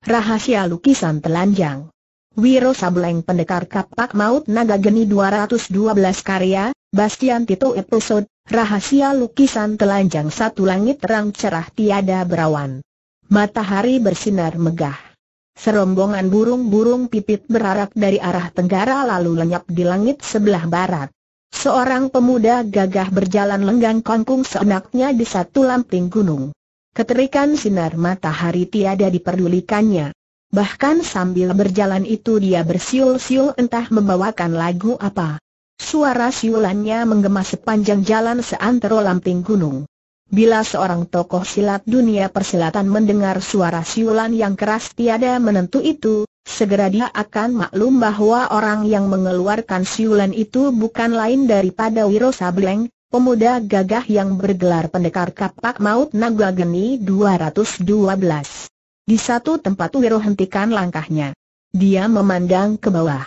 Rahasia lukisan telanjang. Wiro Sableng Pendekar Kapak Maut Naga Geni 212 karya, Bastian Tito episode, Rahasia Lukisan Telanjang Satu Langit Terang Cerah Tiada Berawan. Matahari bersinar megah. Serombongan burung-burung pipit berarak dari arah tenggara lalu lenyap di langit sebelah barat. Seorang pemuda gagah berjalan lenggang kongkung seenaknya di satu lamping gunung. Keterikan sinar matahari tiada diperdulikannya. Bahkan sambil berjalan itu dia bersiul-siul entah membawakan lagu apa. Suara siulannya menggema sepanjang jalan seantero lamping gunung. Bila seorang tokoh silat dunia persilatan mendengar suara siulan yang keras tiada menentu itu, segera dia akan maklum bahwa orang yang mengeluarkan siulan itu bukan lain daripada Wiro Sableng, pemuda gagah yang bergelar pendekar kapak maut naga geni 212. Di satu tempat Wiro hentikan langkahnya. Dia memandang ke bawah.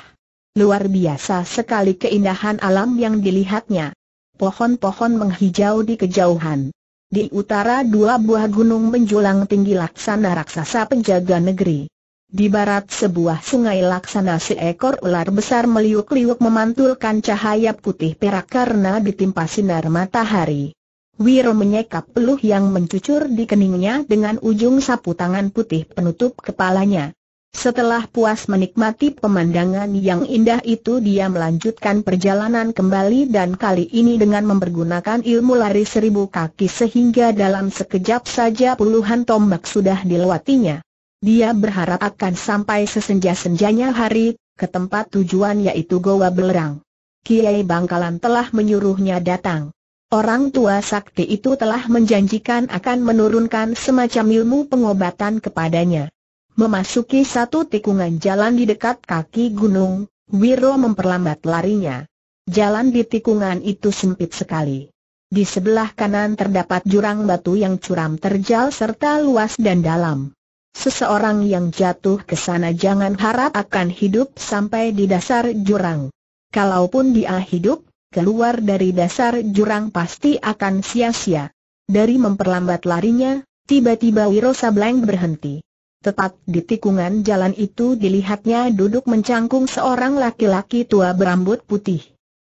Luar biasa sekali keindahan alam yang dilihatnya. Pohon-pohon menghijau di kejauhan. Di utara dua buah gunung menjulang tinggi laksana raksasa penjaga negeri. Di barat sebuah sungai laksana seekor ular besar meliuk-liuk memantulkan cahaya putih perak karena ditimpa sinar matahari. Wiro menyekap peluh yang mencucur di keningnya dengan ujung sapu tangan putih penutup kepalanya. Setelah puas menikmati pemandangan yang indah itu dia melanjutkan perjalanan kembali dan kali ini dengan mempergunakan ilmu lari seribu kaki sehingga dalam sekejap saja puluhan tombak sudah dilewatinya. Dia berharap akan sampai sesenja-senjanya hari, ke tempat tujuan yaitu Goa Belerang. Kiai Bangkalan telah menyuruhnya datang. Orang tua sakti itu telah menjanjikan akan menurunkan semacam ilmu pengobatan kepadanya. Memasuki satu tikungan jalan di dekat kaki gunung, Wiro memperlambat larinya. Jalan di tikungan itu sempit sekali. Di sebelah kanan terdapat jurang batu yang curam terjal serta luas dan dalam. Seseorang yang jatuh ke sana jangan harap akan hidup sampai di dasar jurang. Kalaupun dia hidup, keluar dari dasar jurang pasti akan sia-sia. Dari memperlambat larinya, tiba-tiba Wiro Sableng berhenti. Tepat di tikungan jalan itu dilihatnya duduk mencangkung seorang laki-laki tua berambut putih.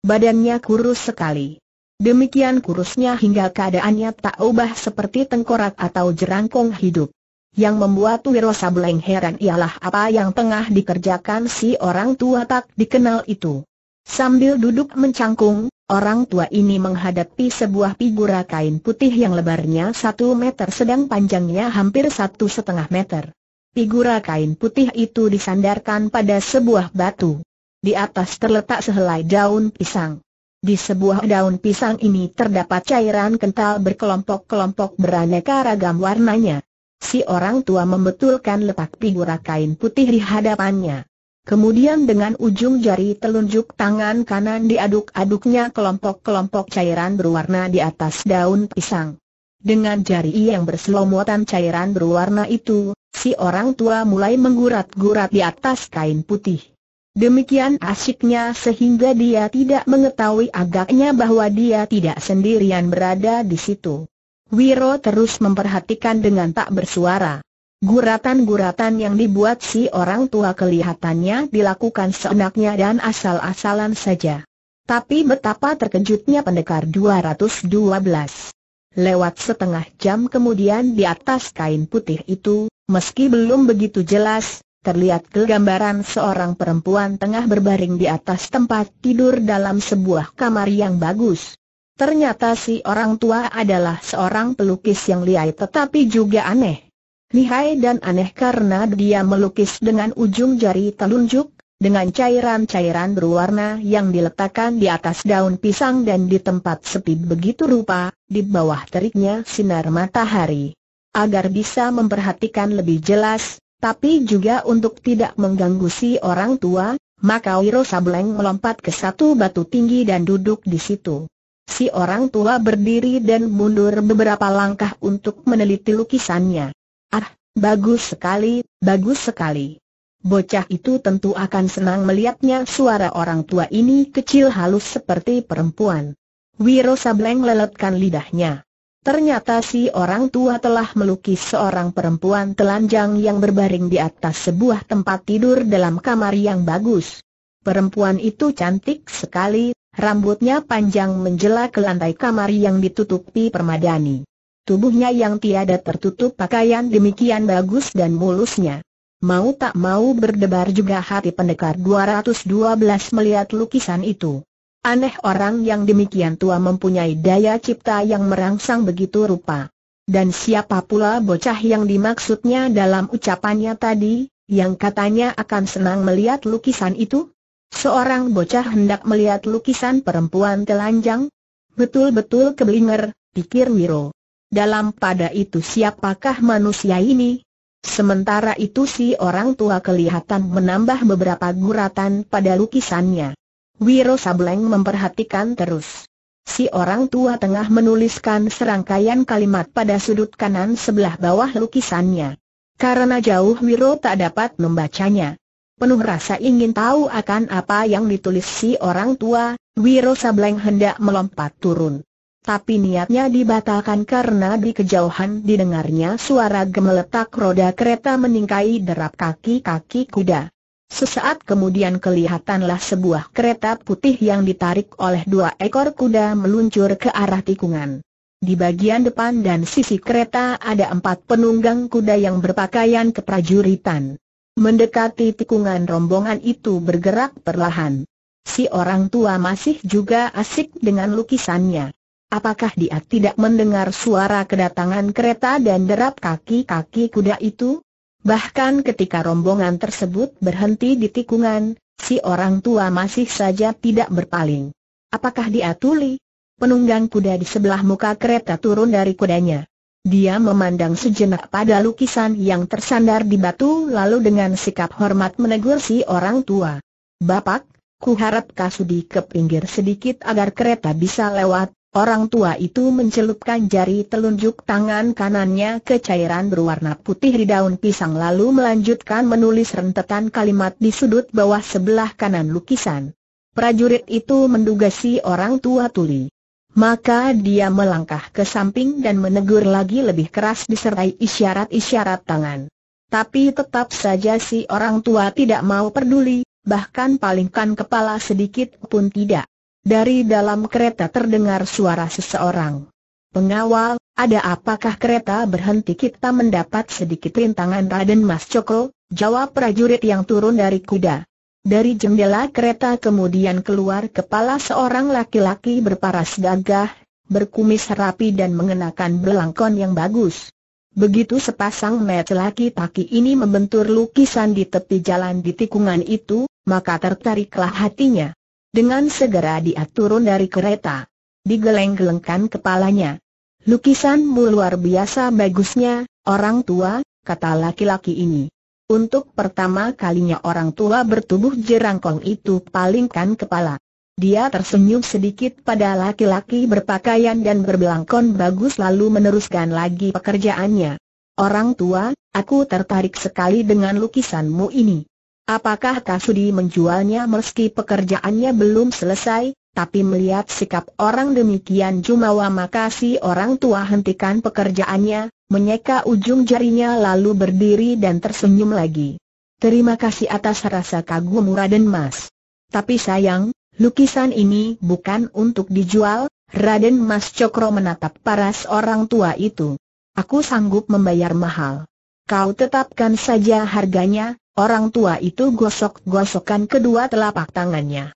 Badannya kurus sekali. Demikian kurusnya hingga keadaannya tak ubah seperti tengkorak atau jerangkong hidup. Yang membuat Wiro Sableng heran ialah apa yang tengah dikerjakan si orang tua tak dikenal itu. Sambil duduk mencangkung, orang tua ini menghadapi sebuah figura kain putih yang lebarnya satu meter sedang panjangnya hampir satu setengah meter. Figura kain putih itu disandarkan pada sebuah batu. Di atas terletak sehelai daun pisang. Di sebuah daun pisang ini terdapat cairan kental berkelompok-kelompok beraneka ragam warnanya. Si orang tua membetulkan letak figura kain putih di hadapannya. Kemudian dengan ujung jari telunjuk tangan kanan diaduk-aduknya kelompok-kelompok cairan berwarna di atas daun pisang. Dengan jari yang berselomotan cairan berwarna itu, si orang tua mulai menggurat-gurat di atas kain putih. Demikian asyiknya sehingga dia tidak mengetahui agaknya bahwa dia tidak sendirian berada di situ. Wiro terus memperhatikan dengan tak bersuara. Guratan-guratan yang dibuat si orang tua kelihatannya dilakukan seenaknya dan asal-asalan saja. Tapi betapa terkejutnya pendekar 212. Lewat setengah jam kemudian di atas kain putih itu, meski belum begitu jelas, terlihat kegambaran seorang perempuan tengah berbaring di atas tempat tidur dalam sebuah kamar yang bagus. Ternyata si orang tua adalah seorang pelukis yang liai tetapi juga aneh. Lihai dan aneh karena dia melukis dengan ujung jari telunjuk, dengan cairan-cairan berwarna yang diletakkan di atas daun pisang dan di tempat sepi begitu rupa, di bawah teriknya sinar matahari. Agar bisa memperhatikan lebih jelas, tapi juga untuk tidak mengganggu si orang tua, maka Wiro Sableng melompat ke satu batu tinggi dan duduk di situ. Si orang tua berdiri dan mundur beberapa langkah untuk meneliti lukisannya. Ah, bagus sekali, bagus sekali. Bocah itu tentu akan senang melihatnya suara orang tua ini kecil halus seperti perempuan. Wiro Sableng leletkan lidahnya. Ternyata si orang tua telah melukis seorang perempuan telanjang yang berbaring di atas sebuah tempat tidur dalam kamar yang bagus. Perempuan itu cantik sekali, rambutnya panjang menjelak ke lantai kamar yang ditutupi permadani. Tubuhnya yang tiada tertutup pakaian demikian bagus dan mulusnya. Mau tak mau berdebar juga hati pendekar 212 melihat lukisan itu. Aneh orang yang demikian tua mempunyai daya cipta yang merangsang begitu rupa. Dan siapa pula bocah yang dimaksudnya dalam ucapannya tadi, yang katanya akan senang melihat lukisan itu? Seorang bocah hendak melihat lukisan perempuan telanjang? Betul-betul keblinger, pikir Wiro. Dalam pada itu siapakah manusia ini? Sementara itu si orang tua kelihatan menambah beberapa guratan pada lukisannya. Wiro Sableng memperhatikan terus. Si orang tua tengah menuliskan serangkaian kalimat pada sudut kanan sebelah bawah lukisannya. Karena jauh Wiro tak dapat membacanya penuh rasa ingin tahu akan apa yang ditulis si orang tua, Wiro Sableng hendak melompat turun. Tapi niatnya dibatalkan karena di kejauhan didengarnya suara gemeletak roda kereta meningkai derap kaki-kaki kuda. Sesaat kemudian kelihatanlah sebuah kereta putih yang ditarik oleh dua ekor kuda meluncur ke arah tikungan. Di bagian depan dan sisi kereta ada empat penunggang kuda yang berpakaian keprajuritan. Mendekati tikungan rombongan itu bergerak perlahan. Si orang tua masih juga asik dengan lukisannya. Apakah dia tidak mendengar suara kedatangan kereta dan derap kaki-kaki kuda itu? Bahkan ketika rombongan tersebut berhenti di tikungan, si orang tua masih saja tidak berpaling. Apakah dia tuli? Penunggang kuda di sebelah muka kereta turun dari kudanya. Dia memandang sejenak pada lukisan yang tersandar di batu lalu dengan sikap hormat menegur si orang tua. Bapak, ku harap kasudi ke pinggir sedikit agar kereta bisa lewat. Orang tua itu mencelupkan jari telunjuk tangan kanannya ke cairan berwarna putih di daun pisang lalu melanjutkan menulis rentetan kalimat di sudut bawah sebelah kanan lukisan. Prajurit itu menduga si orang tua tuli maka dia melangkah ke samping dan menegur lagi lebih keras disertai isyarat-isyarat tangan. Tapi tetap saja si orang tua tidak mau peduli, bahkan palingkan kepala sedikit pun tidak. Dari dalam kereta terdengar suara seseorang. Pengawal, ada apakah kereta berhenti kita mendapat sedikit rintangan Raden Mas Cokro, jawab prajurit yang turun dari kuda. Dari jendela kereta kemudian keluar kepala seorang laki-laki berparas gagah, berkumis rapi dan mengenakan belangkon yang bagus. Begitu sepasang met laki-laki ini membentur lukisan di tepi jalan di tikungan itu, maka tertariklah hatinya. Dengan segera dia turun dari kereta. Digeleng-gelengkan kepalanya. Lukisanmu luar biasa bagusnya, orang tua, kata laki-laki ini. Untuk pertama kalinya orang tua bertubuh jerangkong itu palingkan kepala. Dia tersenyum sedikit pada laki-laki berpakaian dan berbelangkon bagus lalu meneruskan lagi pekerjaannya. Orang tua, aku tertarik sekali dengan lukisanmu ini. Apakah Kasudi menjualnya meski pekerjaannya belum selesai? tapi melihat sikap orang demikian Jumawa maka si orang tua hentikan pekerjaannya, menyeka ujung jarinya lalu berdiri dan tersenyum lagi. Terima kasih atas rasa kagum Raden Mas. Tapi sayang, lukisan ini bukan untuk dijual, Raden Mas Cokro menatap paras orang tua itu. Aku sanggup membayar mahal. Kau tetapkan saja harganya, orang tua itu gosok-gosokkan kedua telapak tangannya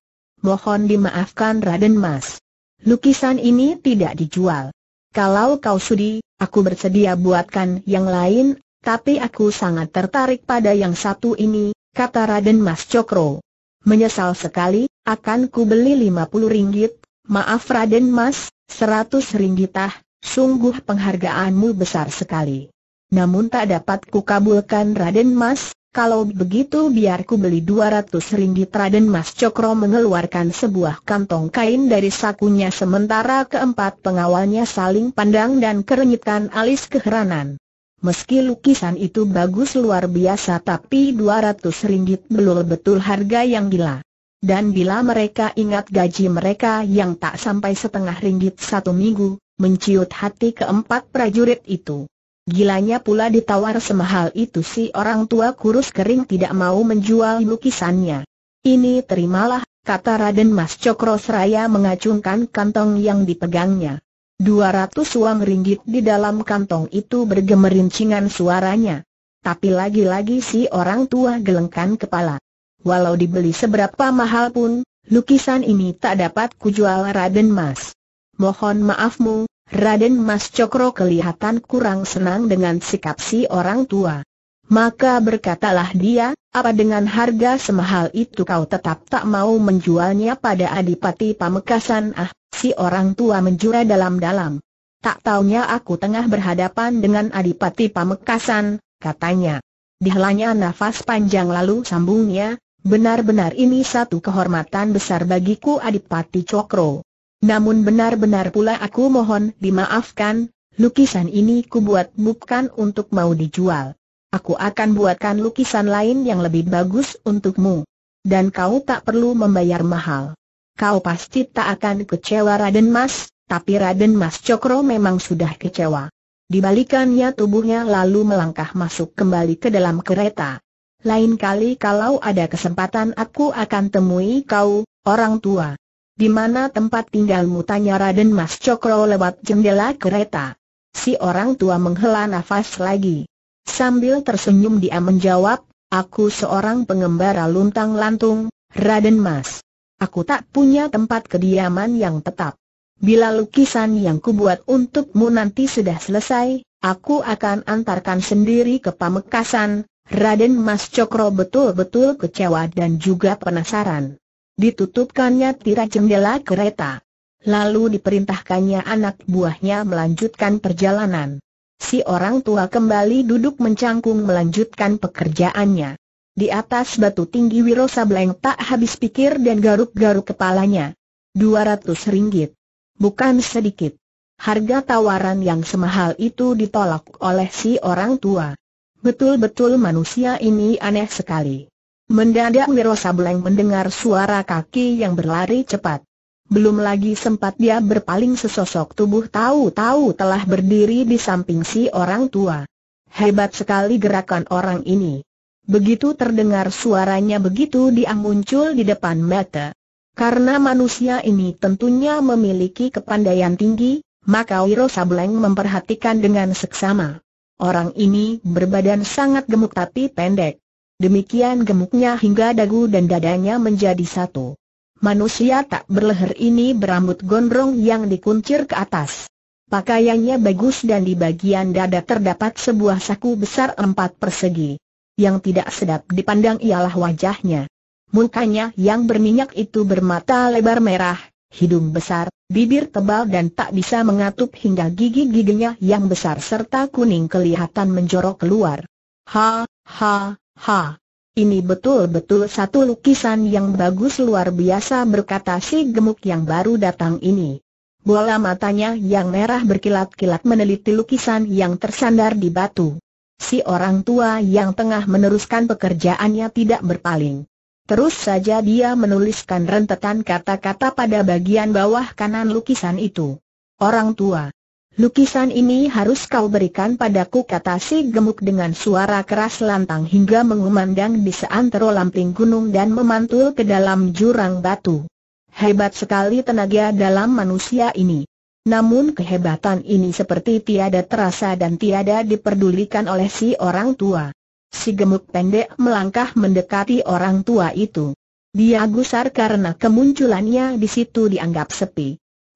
mohon dimaafkan Raden Mas. Lukisan ini tidak dijual. Kalau kau sudi, aku bersedia buatkan yang lain, tapi aku sangat tertarik pada yang satu ini, kata Raden Mas Cokro. Menyesal sekali, akan ku beli 50 ringgit, maaf Raden Mas, 100 ringgitah, sungguh penghargaanmu besar sekali. Namun tak dapat ku kabulkan Raden Mas, kalau begitu biarku ku beli 200 ringgit Raden Mas Cokro mengeluarkan sebuah kantong kain dari sakunya sementara keempat pengawalnya saling pandang dan kerenyitkan alis keheranan. Meski lukisan itu bagus luar biasa tapi 200 ringgit belum betul harga yang gila. Dan bila mereka ingat gaji mereka yang tak sampai setengah ringgit satu minggu, menciut hati keempat prajurit itu. Gilanya pula ditawar semahal itu si orang tua kurus kering tidak mau menjual lukisannya. Ini terimalah, kata Raden Mas Cokro Seraya mengacungkan kantong yang dipegangnya. 200 uang ringgit di dalam kantong itu bergemerincingan suaranya. Tapi lagi-lagi si orang tua gelengkan kepala. Walau dibeli seberapa mahal pun, lukisan ini tak dapat kujual Raden Mas. Mohon maafmu, Raden Mas Cokro kelihatan kurang senang dengan sikap si orang tua. Maka berkatalah dia, apa dengan harga semahal itu kau tetap tak mau menjualnya pada Adipati Pamekasan ah, si orang tua menjura dalam-dalam. Tak taunya aku tengah berhadapan dengan Adipati Pamekasan, katanya. Dihelanya nafas panjang lalu sambungnya, benar-benar ini satu kehormatan besar bagiku Adipati Cokro. Namun benar-benar pula aku mohon dimaafkan, lukisan ini kubuat bukan untuk mau dijual. Aku akan buatkan lukisan lain yang lebih bagus untukmu. Dan kau tak perlu membayar mahal. Kau pasti tak akan kecewa Raden Mas, tapi Raden Mas Cokro memang sudah kecewa. Dibalikannya tubuhnya lalu melangkah masuk kembali ke dalam kereta. Lain kali kalau ada kesempatan aku akan temui kau, orang tua. Di mana tempat tinggalmu tanya Raden Mas Cokro lewat jendela kereta. Si orang tua menghela nafas lagi. Sambil tersenyum dia menjawab, aku seorang pengembara luntang lantung, Raden Mas. Aku tak punya tempat kediaman yang tetap. Bila lukisan yang kubuat untukmu nanti sudah selesai, aku akan antarkan sendiri ke Pamekasan, Raden Mas Cokro betul-betul kecewa dan juga penasaran. Ditutupkannya tirai jendela kereta. Lalu diperintahkannya anak buahnya melanjutkan perjalanan. Si orang tua kembali duduk mencangkung melanjutkan pekerjaannya. Di atas batu tinggi Wiro Sableng tak habis pikir dan garuk-garuk kepalanya. 200 ringgit. Bukan sedikit. Harga tawaran yang semahal itu ditolak oleh si orang tua. Betul-betul manusia ini aneh sekali. Mendadak Wiro Sableng mendengar suara kaki yang berlari cepat. Belum lagi sempat dia berpaling sesosok tubuh tahu-tahu telah berdiri di samping si orang tua. Hebat sekali gerakan orang ini. Begitu terdengar suaranya begitu dia muncul di depan mata. Karena manusia ini tentunya memiliki kepandaian tinggi, maka Wiro Sableng memperhatikan dengan seksama. Orang ini berbadan sangat gemuk tapi pendek. Demikian gemuknya hingga dagu dan dadanya menjadi satu. Manusia tak berleher ini berambut gondrong yang dikuncir ke atas. Pakaiannya bagus dan di bagian dada terdapat sebuah saku besar empat persegi. Yang tidak sedap dipandang ialah wajahnya. Mukanya yang berminyak itu bermata lebar merah, hidung besar, bibir tebal dan tak bisa mengatup hingga gigi-giginya yang besar serta kuning kelihatan menjorok keluar. Ha, ha, Ha! Ini betul-betul satu lukisan yang bagus luar biasa berkata si gemuk yang baru datang ini. Bola matanya yang merah berkilat-kilat meneliti lukisan yang tersandar di batu. Si orang tua yang tengah meneruskan pekerjaannya tidak berpaling. Terus saja dia menuliskan rentetan kata-kata pada bagian bawah kanan lukisan itu. Orang tua. Lukisan ini harus kau berikan padaku kata si gemuk dengan suara keras lantang hingga mengumandang di seantero lamping gunung dan memantul ke dalam jurang batu. Hebat sekali tenaga dalam manusia ini. Namun kehebatan ini seperti tiada terasa dan tiada diperdulikan oleh si orang tua. Si gemuk pendek melangkah mendekati orang tua itu. Dia gusar karena kemunculannya di situ dianggap sepi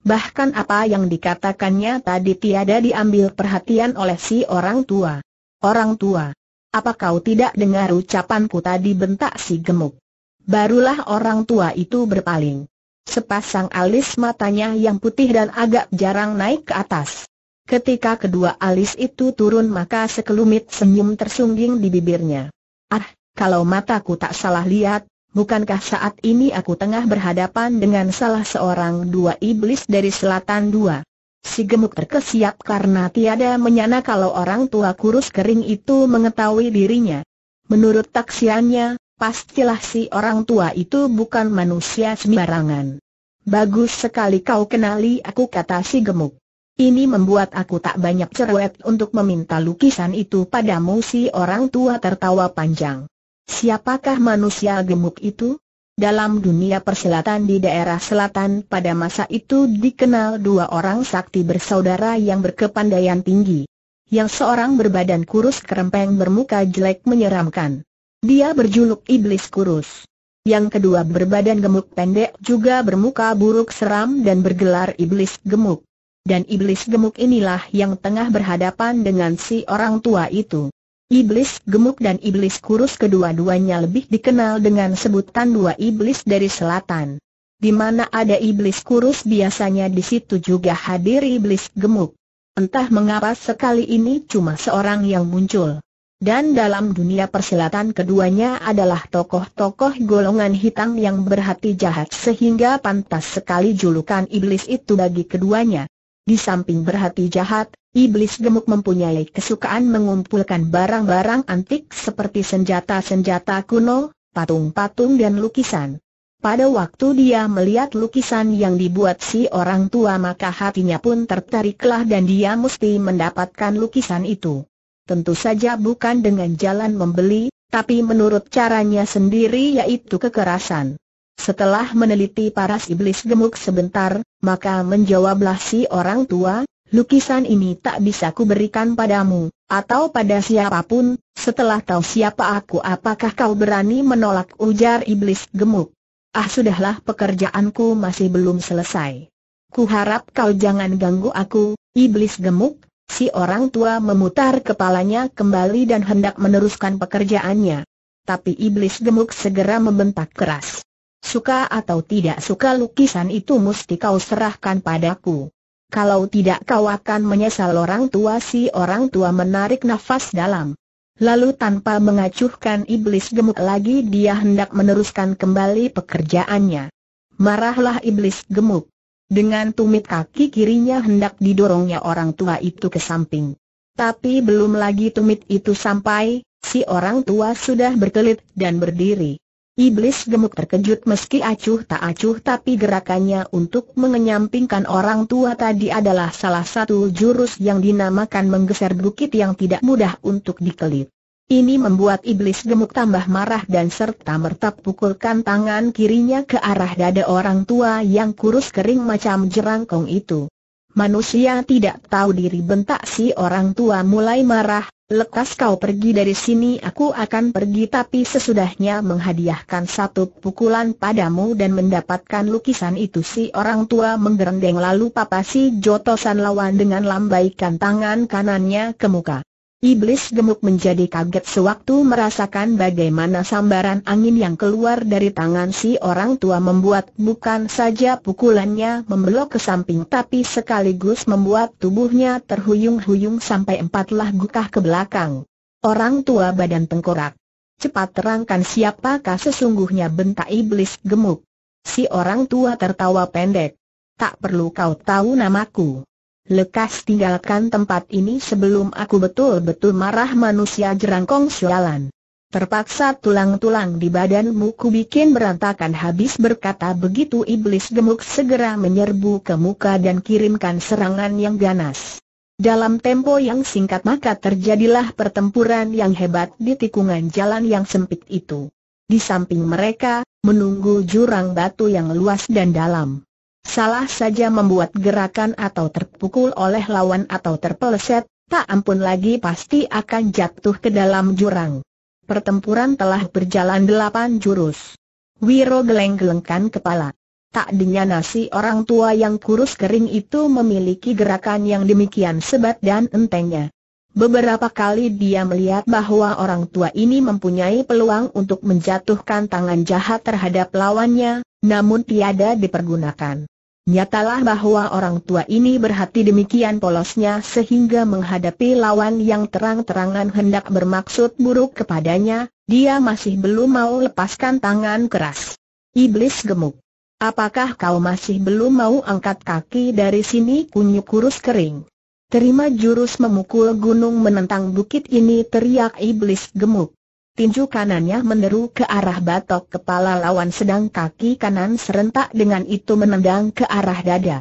bahkan apa yang dikatakannya tadi tiada diambil perhatian oleh si orang tua. Orang tua, apa kau tidak dengar ucapanku tadi bentak si gemuk? Barulah orang tua itu berpaling. Sepasang alis matanya yang putih dan agak jarang naik ke atas. Ketika kedua alis itu turun maka sekelumit senyum tersungging di bibirnya. Ah, kalau mataku tak salah lihat, bukankah saat ini aku tengah berhadapan dengan salah seorang dua iblis dari selatan dua? Si gemuk terkesiap karena tiada menyana kalau orang tua kurus kering itu mengetahui dirinya. Menurut taksiannya, pastilah si orang tua itu bukan manusia sembarangan. Bagus sekali kau kenali aku kata si gemuk. Ini membuat aku tak banyak cerewet untuk meminta lukisan itu padamu si orang tua tertawa panjang. Siapakah manusia gemuk itu? Dalam dunia perselatan di daerah selatan pada masa itu dikenal dua orang sakti bersaudara yang berkepandaian tinggi. Yang seorang berbadan kurus kerempeng bermuka jelek menyeramkan. Dia berjuluk iblis kurus. Yang kedua berbadan gemuk pendek juga bermuka buruk seram dan bergelar iblis gemuk. Dan iblis gemuk inilah yang tengah berhadapan dengan si orang tua itu. Iblis gemuk dan iblis kurus kedua-duanya lebih dikenal dengan sebutan dua iblis dari selatan. Di mana ada iblis kurus biasanya di situ juga hadir iblis gemuk. Entah mengapa sekali ini cuma seorang yang muncul. Dan dalam dunia persilatan keduanya adalah tokoh-tokoh golongan hitam yang berhati jahat sehingga pantas sekali julukan iblis itu bagi keduanya. Di samping berhati jahat, Iblis gemuk mempunyai kesukaan mengumpulkan barang-barang antik seperti senjata-senjata kuno, patung-patung dan lukisan. Pada waktu dia melihat lukisan yang dibuat si orang tua maka hatinya pun tertariklah dan dia mesti mendapatkan lukisan itu. Tentu saja bukan dengan jalan membeli, tapi menurut caranya sendiri yaitu kekerasan. Setelah meneliti paras iblis gemuk sebentar, maka menjawablah si orang tua, lukisan ini tak bisa kuberikan padamu, atau pada siapapun, setelah tahu siapa aku apakah kau berani menolak ujar iblis gemuk. Ah sudahlah pekerjaanku masih belum selesai. Kuharap kau jangan ganggu aku, iblis gemuk, si orang tua memutar kepalanya kembali dan hendak meneruskan pekerjaannya. Tapi iblis gemuk segera membentak keras. Suka atau tidak suka lukisan itu mesti kau serahkan padaku. Kalau tidak kau akan menyesal orang tua si orang tua menarik nafas dalam. Lalu tanpa mengacuhkan iblis gemuk lagi dia hendak meneruskan kembali pekerjaannya. Marahlah iblis gemuk. Dengan tumit kaki kirinya hendak didorongnya orang tua itu ke samping. Tapi belum lagi tumit itu sampai, si orang tua sudah berkelit dan berdiri. Iblis gemuk terkejut meski acuh tak acuh tapi gerakannya untuk mengenyampingkan orang tua tadi adalah salah satu jurus yang dinamakan menggeser bukit yang tidak mudah untuk dikelit. Ini membuat iblis gemuk tambah marah dan serta merta pukulkan tangan kirinya ke arah dada orang tua yang kurus kering macam jerangkong itu manusia tidak tahu diri bentak si orang tua mulai marah, lekas kau pergi dari sini aku akan pergi tapi sesudahnya menghadiahkan satu pukulan padamu dan mendapatkan lukisan itu si orang tua menggerendeng lalu papa si Jotosan lawan dengan lambaikan tangan kanannya ke muka. Iblis gemuk menjadi kaget sewaktu merasakan bagaimana sambaran angin yang keluar dari tangan si orang tua membuat bukan saja pukulannya membelok ke samping tapi sekaligus membuat tubuhnya terhuyung-huyung sampai empat lahgukah ke belakang. Orang tua badan tengkorak. Cepat terangkan siapakah sesungguhnya bentak iblis gemuk. Si orang tua tertawa pendek. Tak perlu kau tahu namaku. Lekas tinggalkan tempat ini sebelum aku betul-betul marah manusia jerangkong sialan. Terpaksa tulang-tulang di badanmu ku bikin berantakan habis berkata begitu iblis gemuk segera menyerbu ke muka dan kirimkan serangan yang ganas. Dalam tempo yang singkat maka terjadilah pertempuran yang hebat di tikungan jalan yang sempit itu. Di samping mereka, menunggu jurang batu yang luas dan dalam salah saja membuat gerakan atau terpukul oleh lawan atau terpeleset, tak ampun lagi pasti akan jatuh ke dalam jurang. Pertempuran telah berjalan delapan jurus. Wiro geleng-gelengkan kepala. Tak dinyana si orang tua yang kurus kering itu memiliki gerakan yang demikian sebat dan entengnya. Beberapa kali dia melihat bahwa orang tua ini mempunyai peluang untuk menjatuhkan tangan jahat terhadap lawannya, namun tiada dipergunakan. Nyatalah bahwa orang tua ini berhati demikian polosnya sehingga menghadapi lawan yang terang-terangan hendak bermaksud buruk kepadanya, dia masih belum mau lepaskan tangan keras. Iblis gemuk. Apakah kau masih belum mau angkat kaki dari sini kunyuk kurus kering? Terima jurus memukul gunung menentang bukit ini teriak iblis gemuk tinju kanannya meneru ke arah batok kepala lawan sedang kaki kanan serentak dengan itu menendang ke arah dada.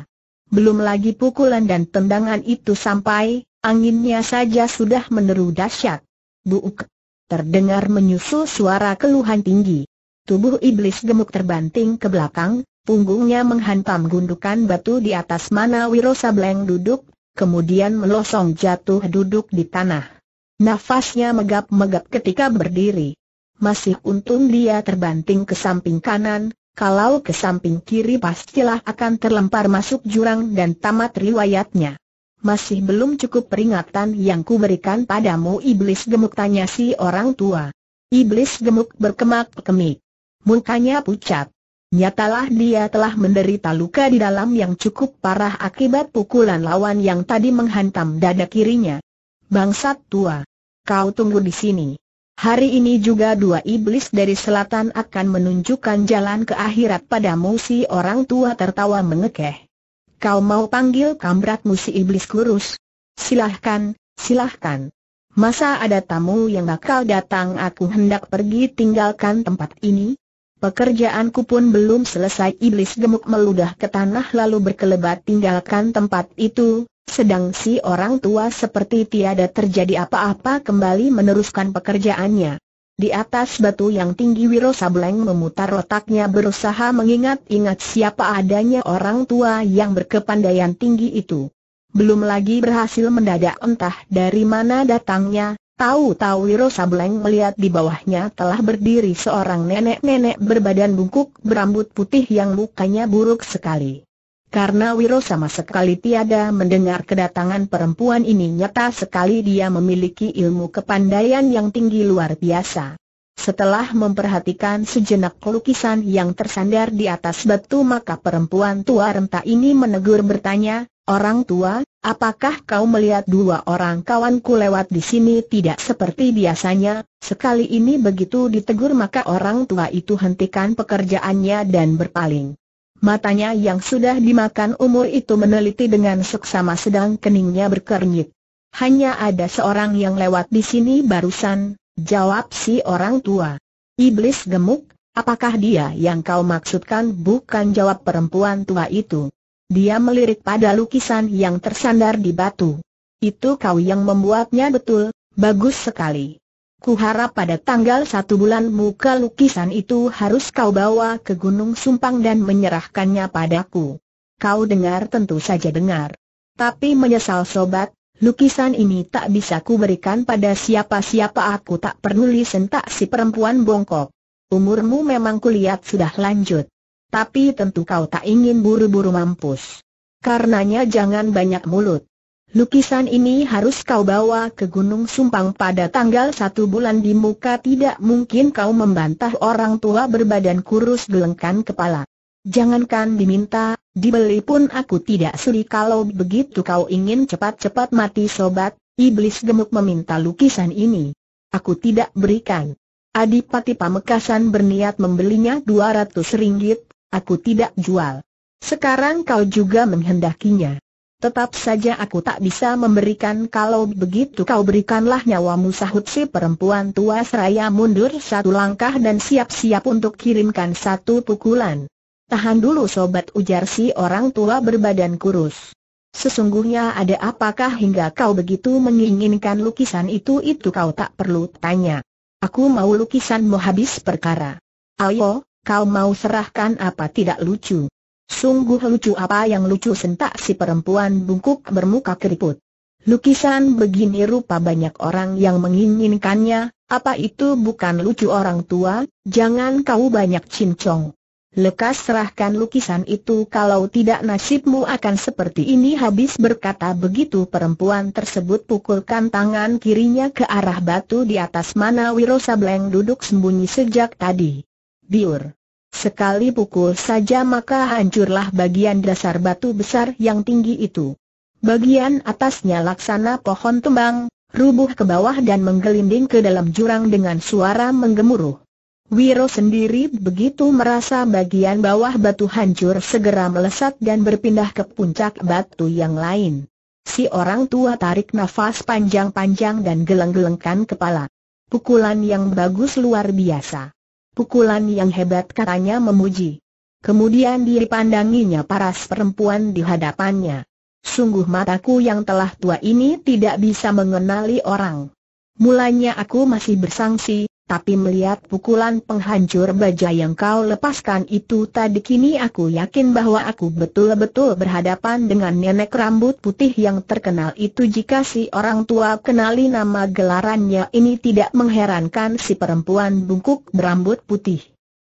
Belum lagi pukulan dan tendangan itu sampai, anginnya saja sudah meneru dahsyat. Buuk! Terdengar menyusul suara keluhan tinggi. Tubuh iblis gemuk terbanting ke belakang, punggungnya menghantam gundukan batu di atas mana Wiro Sableng duduk, kemudian melosong jatuh duduk di tanah. Nafasnya megap-megap ketika berdiri. Masih untung dia terbanting ke samping kanan, kalau ke samping kiri pastilah akan terlempar masuk jurang dan tamat riwayatnya. Masih belum cukup peringatan yang kuberikan padamu iblis gemuk tanya si orang tua. Iblis gemuk berkemak-kemik. Mukanya pucat. Nyatalah dia telah menderita luka di dalam yang cukup parah akibat pukulan lawan yang tadi menghantam dada kirinya. Bangsat tua. Kau tunggu di sini. Hari ini juga dua iblis dari selatan akan menunjukkan jalan ke akhirat Pada si orang tua tertawa mengekeh. Kau mau panggil kambratmu si iblis kurus? Silahkan, silahkan. Masa ada tamu yang bakal datang aku hendak pergi tinggalkan tempat ini? Pekerjaanku pun belum selesai iblis gemuk meludah ke tanah lalu berkelebat tinggalkan tempat itu, sedang si orang tua seperti tiada terjadi apa-apa kembali meneruskan pekerjaannya. Di atas batu yang tinggi Wiro Sableng memutar otaknya berusaha mengingat-ingat siapa adanya orang tua yang berkepandaian tinggi itu. Belum lagi berhasil mendadak entah dari mana datangnya, tahu-tahu Wiro Sableng melihat di bawahnya telah berdiri seorang nenek-nenek berbadan bungkuk berambut putih yang mukanya buruk sekali. Karena Wiro sama sekali tiada mendengar kedatangan perempuan ini nyata sekali dia memiliki ilmu kepandaian yang tinggi luar biasa. Setelah memperhatikan sejenak lukisan yang tersandar di atas batu maka perempuan tua renta ini menegur bertanya, Orang tua, apakah kau melihat dua orang kawanku lewat di sini tidak seperti biasanya? Sekali ini begitu ditegur maka orang tua itu hentikan pekerjaannya dan berpaling. Matanya yang sudah dimakan umur itu meneliti dengan seksama sedang keningnya berkernyit. Hanya ada seorang yang lewat di sini barusan, jawab si orang tua. Iblis gemuk, apakah dia yang kau maksudkan bukan jawab perempuan tua itu? Dia melirik pada lukisan yang tersandar di batu. Itu kau yang membuatnya betul, bagus sekali. Kuharap pada tanggal satu bulan muka lukisan itu harus kau bawa ke Gunung Sumpang dan menyerahkannya padaku. Kau dengar tentu saja dengar. Tapi menyesal sobat, lukisan ini tak bisa ku berikan pada siapa-siapa aku tak peduli sentak si perempuan bongkok. Umurmu memang kulihat sudah lanjut. Tapi tentu kau tak ingin buru-buru mampus. Karenanya jangan banyak mulut. Lukisan ini harus kau bawa ke Gunung Sumpang pada tanggal satu bulan di muka tidak mungkin kau membantah orang tua berbadan kurus gelengkan kepala. Jangankan diminta, dibeli pun aku tidak sudi kalau begitu kau ingin cepat-cepat mati sobat, iblis gemuk meminta lukisan ini. Aku tidak berikan. Adipati Pamekasan berniat membelinya 200 ringgit, aku tidak jual. Sekarang kau juga menghendakinya. Tetap saja aku tak bisa memberikan kalau begitu kau berikanlah nyawamu sahut si perempuan tua seraya mundur satu langkah dan siap-siap untuk kirimkan satu pukulan. Tahan dulu sobat ujar si orang tua berbadan kurus. Sesungguhnya ada apakah hingga kau begitu menginginkan lukisan itu itu kau tak perlu tanya. Aku mau lukisanmu habis perkara. Ayo, kau mau serahkan apa tidak lucu. Sungguh lucu apa yang lucu sentak si perempuan bungkuk bermuka keriput. Lukisan begini rupa banyak orang yang menginginkannya, apa itu bukan lucu orang tua, jangan kau banyak cincong. Lekas serahkan lukisan itu kalau tidak nasibmu akan seperti ini habis berkata begitu perempuan tersebut pukulkan tangan kirinya ke arah batu di atas mana Wiro Sableng duduk sembunyi sejak tadi. Biur. Sekali pukul saja maka hancurlah bagian dasar batu besar yang tinggi itu. Bagian atasnya laksana pohon tumbang, rubuh ke bawah dan menggelinding ke dalam jurang dengan suara menggemuruh. Wiro sendiri begitu merasa bagian bawah batu hancur segera melesat dan berpindah ke puncak batu yang lain. Si orang tua tarik nafas panjang-panjang dan geleng-gelengkan kepala. Pukulan yang bagus luar biasa. Pukulan yang hebat katanya memuji. Kemudian dipandanginya paras perempuan di hadapannya. Sungguh mataku yang telah tua ini tidak bisa mengenali orang. Mulanya aku masih bersangsi, tapi melihat pukulan penghancur baja yang kau lepaskan itu tadi kini aku yakin bahwa aku betul-betul berhadapan dengan nenek rambut putih yang terkenal itu jika si orang tua kenali nama gelarannya ini tidak mengherankan si perempuan bungkuk berambut putih.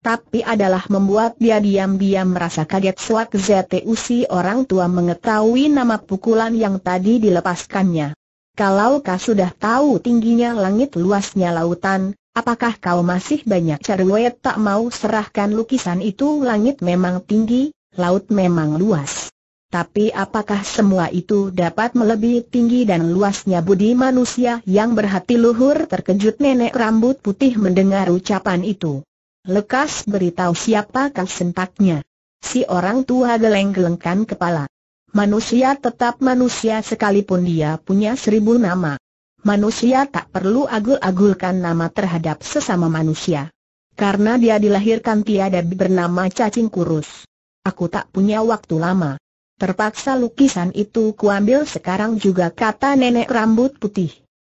Tapi adalah membuat dia diam-diam merasa kaget suak ZTU si orang tua mengetahui nama pukulan yang tadi dilepaskannya. Kalau kau sudah tahu tingginya langit luasnya lautan, Apakah kau masih banyak cerwet tak mau serahkan lukisan itu langit memang tinggi, laut memang luas. Tapi apakah semua itu dapat melebihi tinggi dan luasnya budi manusia yang berhati luhur terkejut nenek rambut putih mendengar ucapan itu. Lekas beritahu siapa kau sentaknya. Si orang tua geleng-gelengkan kepala. Manusia tetap manusia sekalipun dia punya seribu nama manusia tak perlu agul-agulkan nama terhadap sesama manusia. Karena dia dilahirkan tiada bernama cacing kurus. Aku tak punya waktu lama. Terpaksa lukisan itu kuambil sekarang juga kata nenek rambut putih.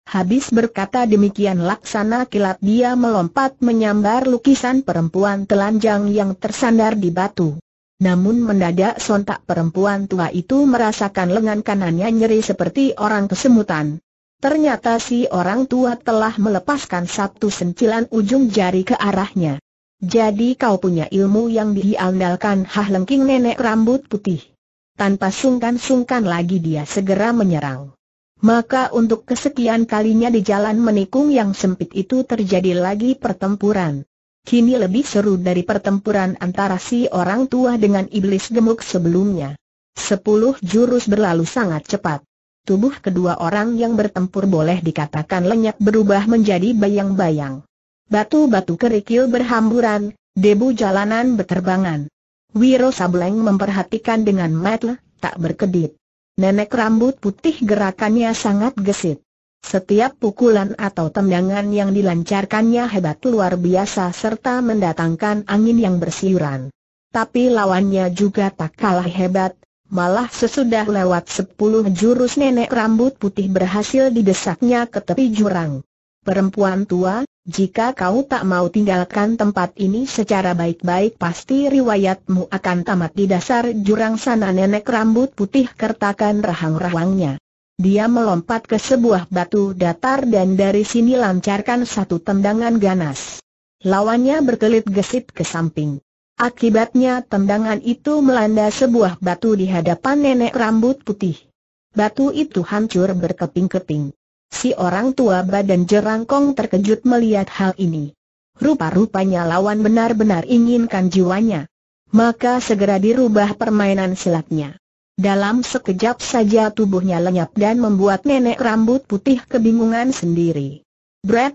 Habis berkata demikian laksana kilat dia melompat menyambar lukisan perempuan telanjang yang tersandar di batu. Namun mendadak sontak perempuan tua itu merasakan lengan kanannya nyeri seperti orang kesemutan. Ternyata si orang tua telah melepaskan satu sentilan ujung jari ke arahnya. Jadi kau punya ilmu yang diandalkan Hah Lengking nenek rambut putih. Tanpa sungkan-sungkan lagi dia segera menyerang. Maka untuk kesekian kalinya di jalan menikung yang sempit itu terjadi lagi pertempuran. Kini lebih seru dari pertempuran antara si orang tua dengan iblis gemuk sebelumnya. Sepuluh jurus berlalu sangat cepat tubuh kedua orang yang bertempur boleh dikatakan lenyap berubah menjadi bayang-bayang. Batu-batu kerikil berhamburan, debu jalanan berterbangan. Wiro Sableng memperhatikan dengan mata tak berkedip. Nenek rambut putih gerakannya sangat gesit. Setiap pukulan atau tendangan yang dilancarkannya hebat luar biasa serta mendatangkan angin yang bersiuran. Tapi lawannya juga tak kalah hebat, malah sesudah lewat sepuluh jurus nenek rambut putih berhasil didesaknya ke tepi jurang. Perempuan tua, jika kau tak mau tinggalkan tempat ini secara baik-baik pasti riwayatmu akan tamat di dasar jurang sana nenek rambut putih kertakan rahang-rahangnya. Dia melompat ke sebuah batu datar dan dari sini lancarkan satu tendangan ganas. Lawannya berkelit gesit ke samping. Akibatnya tendangan itu melanda sebuah batu di hadapan nenek rambut putih. Batu itu hancur berkeping-keping. Si orang tua badan jerangkong terkejut melihat hal ini. Rupa-rupanya lawan benar-benar inginkan jiwanya. Maka segera dirubah permainan silatnya. Dalam sekejap saja tubuhnya lenyap dan membuat nenek rambut putih kebingungan sendiri. Brett,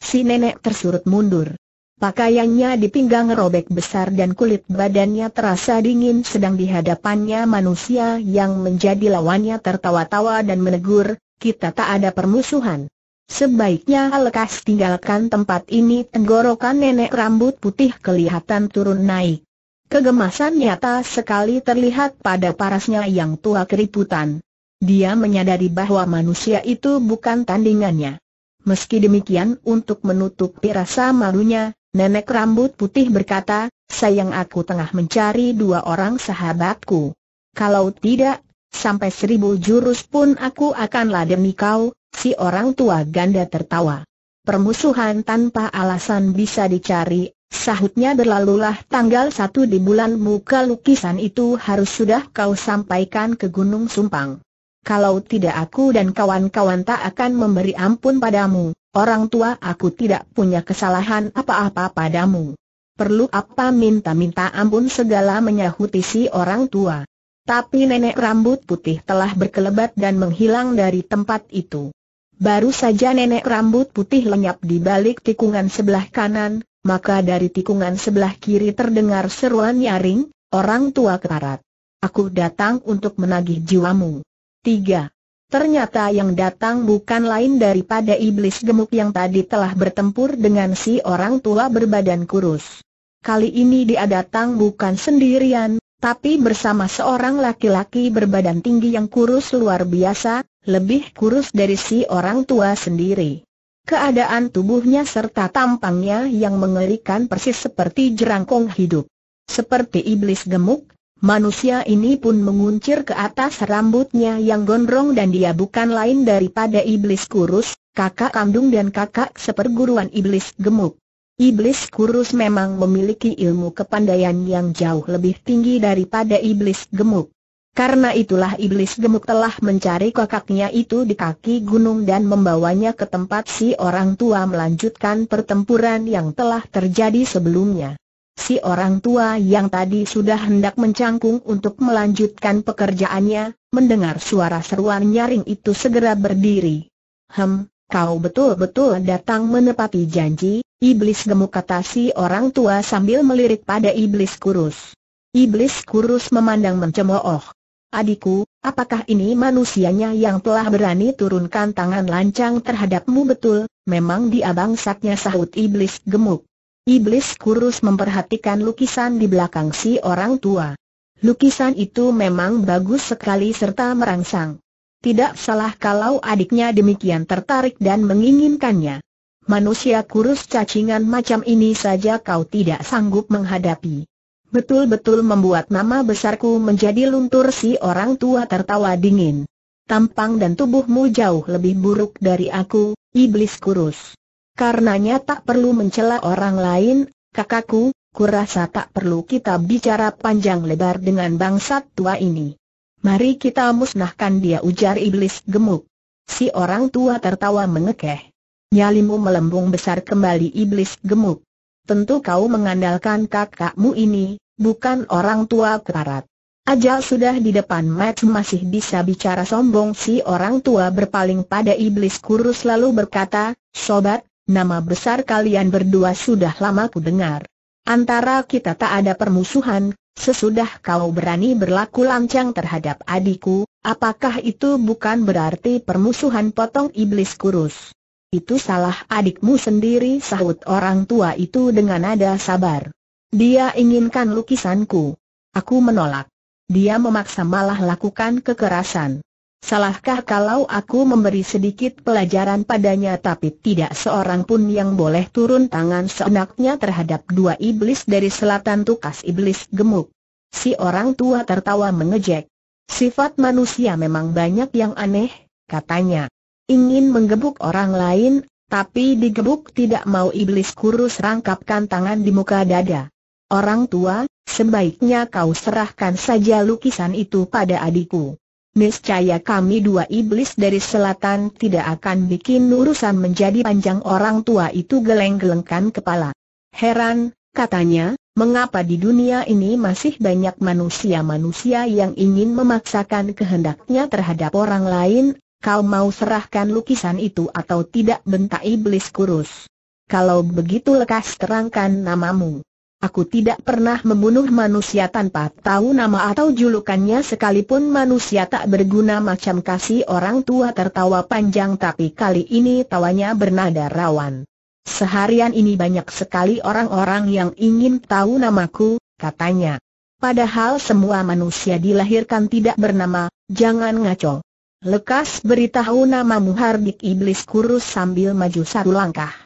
si nenek tersurut mundur. Pakaiannya di pinggang robek besar dan kulit badannya terasa dingin sedang di hadapannya manusia yang menjadi lawannya tertawa-tawa dan menegur, kita tak ada permusuhan. Sebaiknya lekas tinggalkan tempat ini tenggorokan nenek rambut putih kelihatan turun naik. Kegemasan nyata sekali terlihat pada parasnya yang tua keriputan. Dia menyadari bahwa manusia itu bukan tandingannya. Meski demikian untuk menutupi rasa malunya, Nenek rambut putih berkata, sayang aku tengah mencari dua orang sahabatku. Kalau tidak, sampai seribu jurus pun aku akan ladeni kau, si orang tua ganda tertawa. Permusuhan tanpa alasan bisa dicari, sahutnya berlalulah tanggal satu di bulan muka lukisan itu harus sudah kau sampaikan ke Gunung Sumpang. Kalau tidak aku dan kawan-kawan tak akan memberi ampun padamu. Orang tua aku tidak punya kesalahan apa-apa padamu. Perlu apa minta-minta ampun segala menyahuti si orang tua. Tapi nenek rambut putih telah berkelebat dan menghilang dari tempat itu. Baru saja nenek rambut putih lenyap di balik tikungan sebelah kanan, maka dari tikungan sebelah kiri terdengar seruan nyaring, orang tua kekarat. Aku datang untuk menagih jiwamu. 3. Ternyata yang datang bukan lain daripada iblis gemuk yang tadi telah bertempur dengan si orang tua berbadan kurus. Kali ini dia datang bukan sendirian, tapi bersama seorang laki-laki berbadan tinggi yang kurus luar biasa, lebih kurus dari si orang tua sendiri. Keadaan tubuhnya serta tampangnya yang mengerikan persis seperti jerangkong hidup. Seperti iblis gemuk, Manusia ini pun menguncir ke atas rambutnya yang gondrong dan dia bukan lain daripada iblis kurus, kakak kandung dan kakak seperguruan iblis gemuk. Iblis kurus memang memiliki ilmu kepandaian yang jauh lebih tinggi daripada iblis gemuk. Karena itulah iblis gemuk telah mencari kakaknya itu di kaki gunung dan membawanya ke tempat si orang tua melanjutkan pertempuran yang telah terjadi sebelumnya. Si orang tua yang tadi sudah hendak mencangkung untuk melanjutkan pekerjaannya, mendengar suara seruan nyaring itu segera berdiri. Hem, kau betul-betul datang menepati janji, iblis gemuk kata si orang tua sambil melirik pada iblis kurus. Iblis kurus memandang mencemooh. Adikku, apakah ini manusianya yang telah berani turunkan tangan lancang terhadapmu betul? Memang dia bangsatnya sahut iblis gemuk. Iblis kurus memperhatikan lukisan di belakang si orang tua. Lukisan itu memang bagus sekali serta merangsang. Tidak salah kalau adiknya demikian tertarik dan menginginkannya. Manusia kurus cacingan macam ini saja kau tidak sanggup menghadapi. Betul-betul membuat nama besarku menjadi luntur si orang tua tertawa dingin. Tampang dan tubuhmu jauh lebih buruk dari aku, iblis kurus. Karenanya tak perlu mencela orang lain, kakakku, kurasa tak perlu kita bicara panjang lebar dengan bangsat tua ini. Mari kita musnahkan dia ujar iblis gemuk. Si orang tua tertawa mengekeh. Nyalimu melembung besar kembali iblis gemuk. Tentu kau mengandalkan kakakmu ini, bukan orang tua karat. Ajal sudah di depan mat masih bisa bicara sombong si orang tua berpaling pada iblis kurus lalu berkata, Sobat, Nama besar kalian berdua sudah lama ku dengar. Antara kita tak ada permusuhan, sesudah kau berani berlaku lancang terhadap adikku, apakah itu bukan berarti permusuhan potong iblis kurus? Itu salah adikmu sendiri sahut orang tua itu dengan nada sabar. Dia inginkan lukisanku. Aku menolak. Dia memaksa malah lakukan kekerasan. Salahkah kalau aku memberi sedikit pelajaran padanya tapi tidak seorang pun yang boleh turun tangan seenaknya terhadap dua iblis dari selatan tukas iblis gemuk? Si orang tua tertawa mengejek. Sifat manusia memang banyak yang aneh, katanya. Ingin menggebuk orang lain, tapi digebuk tidak mau iblis kurus rangkapkan tangan di muka dada. Orang tua, sebaiknya kau serahkan saja lukisan itu pada adikku. Niscaya kami dua iblis dari selatan tidak akan bikin urusan menjadi panjang orang tua itu geleng-gelengkan kepala. Heran, katanya, mengapa di dunia ini masih banyak manusia-manusia yang ingin memaksakan kehendaknya terhadap orang lain, kau mau serahkan lukisan itu atau tidak bentak iblis kurus. Kalau begitu lekas terangkan namamu. Aku tidak pernah membunuh manusia tanpa tahu nama atau julukannya sekalipun manusia tak berguna macam kasih orang tua tertawa panjang tapi kali ini tawanya bernada rawan. Seharian ini banyak sekali orang-orang yang ingin tahu namaku, katanya. Padahal semua manusia dilahirkan tidak bernama, jangan ngaco. Lekas beritahu namamu Hardik Iblis kurus sambil maju satu langkah.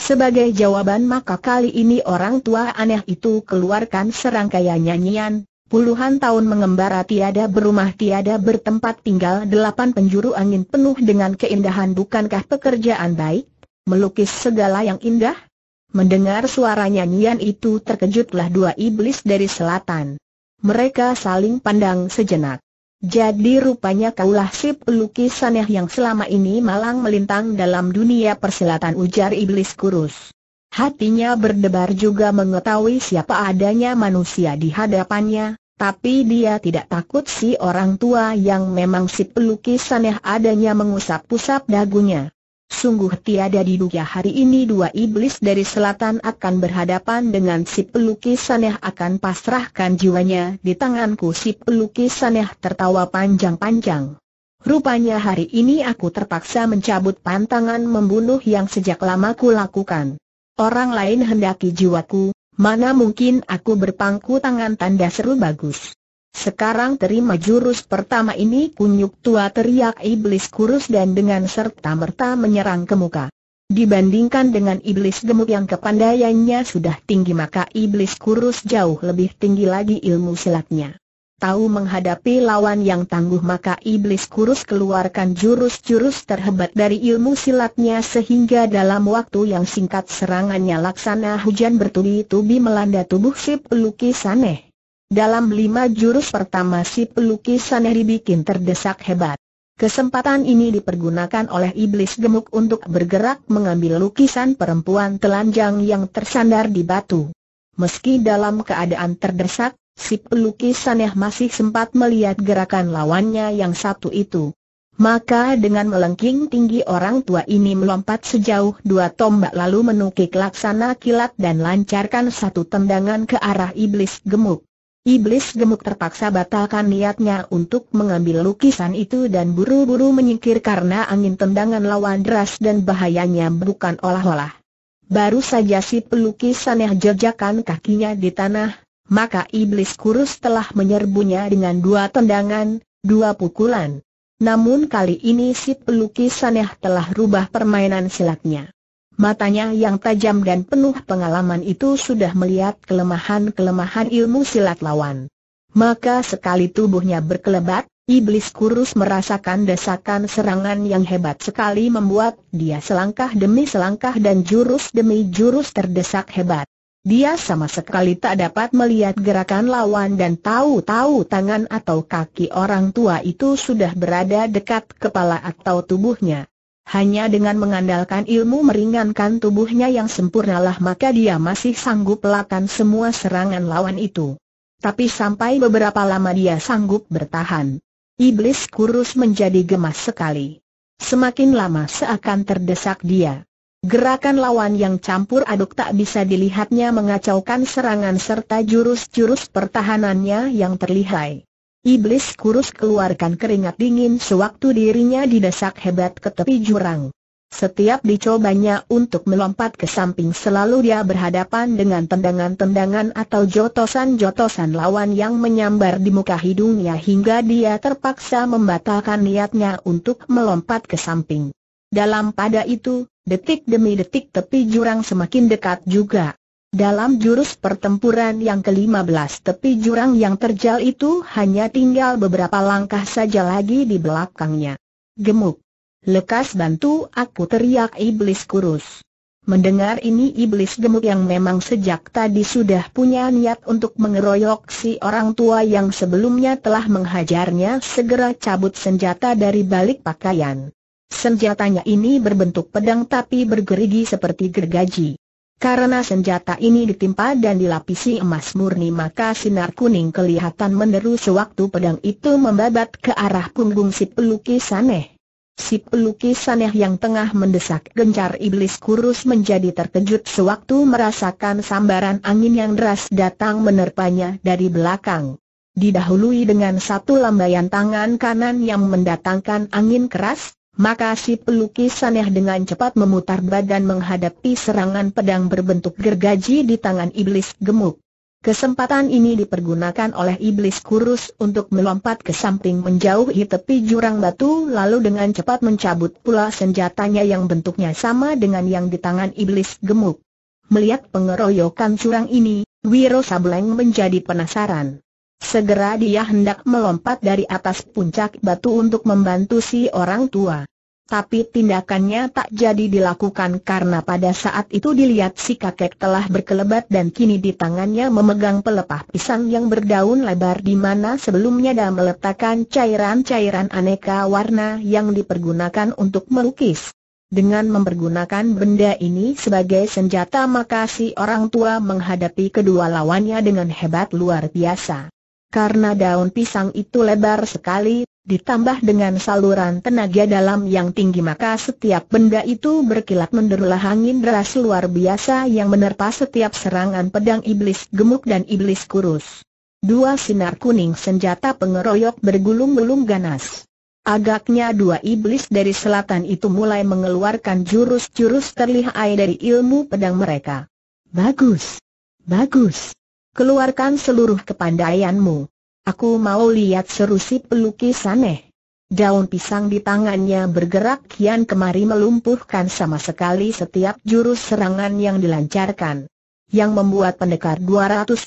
Sebagai jawaban maka kali ini orang tua aneh itu keluarkan serangkaian nyanyian, puluhan tahun mengembara tiada berumah tiada bertempat tinggal delapan penjuru angin penuh dengan keindahan bukankah pekerjaan baik, melukis segala yang indah? Mendengar suara nyanyian itu terkejutlah dua iblis dari selatan. Mereka saling pandang sejenak. Jadi rupanya kaulah si pelukis yang selama ini malang melintang dalam dunia persilatan ujar iblis kurus. Hatinya berdebar juga mengetahui siapa adanya manusia di hadapannya, tapi dia tidak takut si orang tua yang memang si pelukis adanya mengusap-usap dagunya. Sungguh tiada diduga hari ini dua iblis dari selatan akan berhadapan dengan si pelukis aneh akan pasrahkan jiwanya di tanganku si pelukis aneh tertawa panjang-panjang. Rupanya hari ini aku terpaksa mencabut pantangan membunuh yang sejak lama ku lakukan. Orang lain hendaki jiwaku, mana mungkin aku berpangku tangan tanda seru bagus. Sekarang terima jurus pertama ini kunyuk tua teriak iblis kurus dan dengan serta-merta menyerang ke muka. Dibandingkan dengan iblis gemuk yang kepandaiannya sudah tinggi maka iblis kurus jauh lebih tinggi lagi ilmu silatnya. Tahu menghadapi lawan yang tangguh maka iblis kurus keluarkan jurus-jurus terhebat dari ilmu silatnya sehingga dalam waktu yang singkat serangannya laksana hujan bertubi-tubi melanda tubuh si pelukis aneh. Dalam lima jurus pertama si pelukis Saneh dibikin terdesak hebat. Kesempatan ini dipergunakan oleh iblis gemuk untuk bergerak mengambil lukisan perempuan telanjang yang tersandar di batu. Meski dalam keadaan terdesak, si pelukis Saneh masih sempat melihat gerakan lawannya yang satu itu. Maka dengan melengking tinggi orang tua ini melompat sejauh dua tombak lalu menukik laksana kilat dan lancarkan satu tendangan ke arah iblis gemuk. Iblis gemuk terpaksa batalkan niatnya untuk mengambil lukisan itu dan buru-buru menyingkir karena angin tendangan lawan deras dan bahayanya bukan olah-olah. Baru saja si pelukisan yang jejakan kakinya di tanah, maka iblis kurus telah menyerbunya dengan dua tendangan, dua pukulan. Namun kali ini si pelukisan yang telah rubah permainan silatnya. Matanya yang tajam dan penuh pengalaman itu sudah melihat kelemahan-kelemahan ilmu silat lawan. Maka sekali tubuhnya berkelebat, iblis kurus merasakan desakan serangan yang hebat sekali membuat dia selangkah demi selangkah dan jurus demi jurus terdesak hebat. Dia sama sekali tak dapat melihat gerakan lawan dan tahu-tahu tangan atau kaki orang tua itu sudah berada dekat kepala atau tubuhnya. Hanya dengan mengandalkan ilmu meringankan tubuhnya yang sempurnalah maka dia masih sanggup lawan semua serangan lawan itu. Tapi sampai beberapa lama dia sanggup bertahan. Iblis kurus menjadi gemas sekali. Semakin lama seakan terdesak dia. Gerakan lawan yang campur aduk tak bisa dilihatnya mengacaukan serangan serta jurus-jurus pertahanannya yang terlihai. Iblis kurus keluarkan keringat dingin sewaktu dirinya didesak hebat ke tepi jurang. Setiap dicobanya untuk melompat ke samping selalu dia berhadapan dengan tendangan-tendangan atau jotosan-jotosan lawan yang menyambar di muka hidungnya hingga dia terpaksa membatalkan niatnya untuk melompat ke samping. Dalam pada itu, detik demi detik tepi jurang semakin dekat juga. Dalam jurus pertempuran yang ke-15 tepi jurang yang terjal itu hanya tinggal beberapa langkah saja lagi di belakangnya. Gemuk. Lekas bantu aku teriak iblis kurus. Mendengar ini iblis gemuk yang memang sejak tadi sudah punya niat untuk mengeroyok si orang tua yang sebelumnya telah menghajarnya segera cabut senjata dari balik pakaian. Senjatanya ini berbentuk pedang tapi bergerigi seperti gergaji. Karena senjata ini ditimpa dan dilapisi emas murni maka sinar kuning kelihatan menderu sewaktu pedang itu membabat ke arah punggung si pelukis aneh. Si pelukis aneh yang tengah mendesak gencar iblis kurus menjadi terkejut sewaktu merasakan sambaran angin yang deras datang menerpanya dari belakang. Didahului dengan satu lambaian tangan kanan yang mendatangkan angin keras, maka si pelukis aneh dengan cepat memutar badan menghadapi serangan pedang berbentuk gergaji di tangan iblis gemuk. Kesempatan ini dipergunakan oleh iblis kurus untuk melompat ke samping menjauhi tepi jurang batu lalu dengan cepat mencabut pula senjatanya yang bentuknya sama dengan yang di tangan iblis gemuk. Melihat pengeroyokan jurang ini, Wiro Sableng menjadi penasaran. Segera dia hendak melompat dari atas puncak batu untuk membantu si orang tua. Tapi tindakannya tak jadi dilakukan karena pada saat itu dilihat si kakek telah berkelebat dan kini di tangannya memegang pelepah pisang yang berdaun lebar di mana sebelumnya dia meletakkan cairan-cairan aneka warna yang dipergunakan untuk melukis. Dengan mempergunakan benda ini sebagai senjata maka si orang tua menghadapi kedua lawannya dengan hebat luar biasa. Karena daun pisang itu lebar sekali, ditambah dengan saluran tenaga dalam yang tinggi maka setiap benda itu berkilat menderulah angin deras luar biasa yang menerpa setiap serangan pedang iblis gemuk dan iblis kurus. Dua sinar kuning senjata pengeroyok bergulung-gulung ganas. Agaknya dua iblis dari selatan itu mulai mengeluarkan jurus-jurus terlihai dari ilmu pedang mereka. Bagus! Bagus! Keluarkan seluruh kepandaianmu. Aku mau lihat seru si pelukis aneh. Daun pisang di tangannya bergerak kian kemari melumpuhkan sama sekali setiap jurus serangan yang dilancarkan. Yang membuat pendekar 212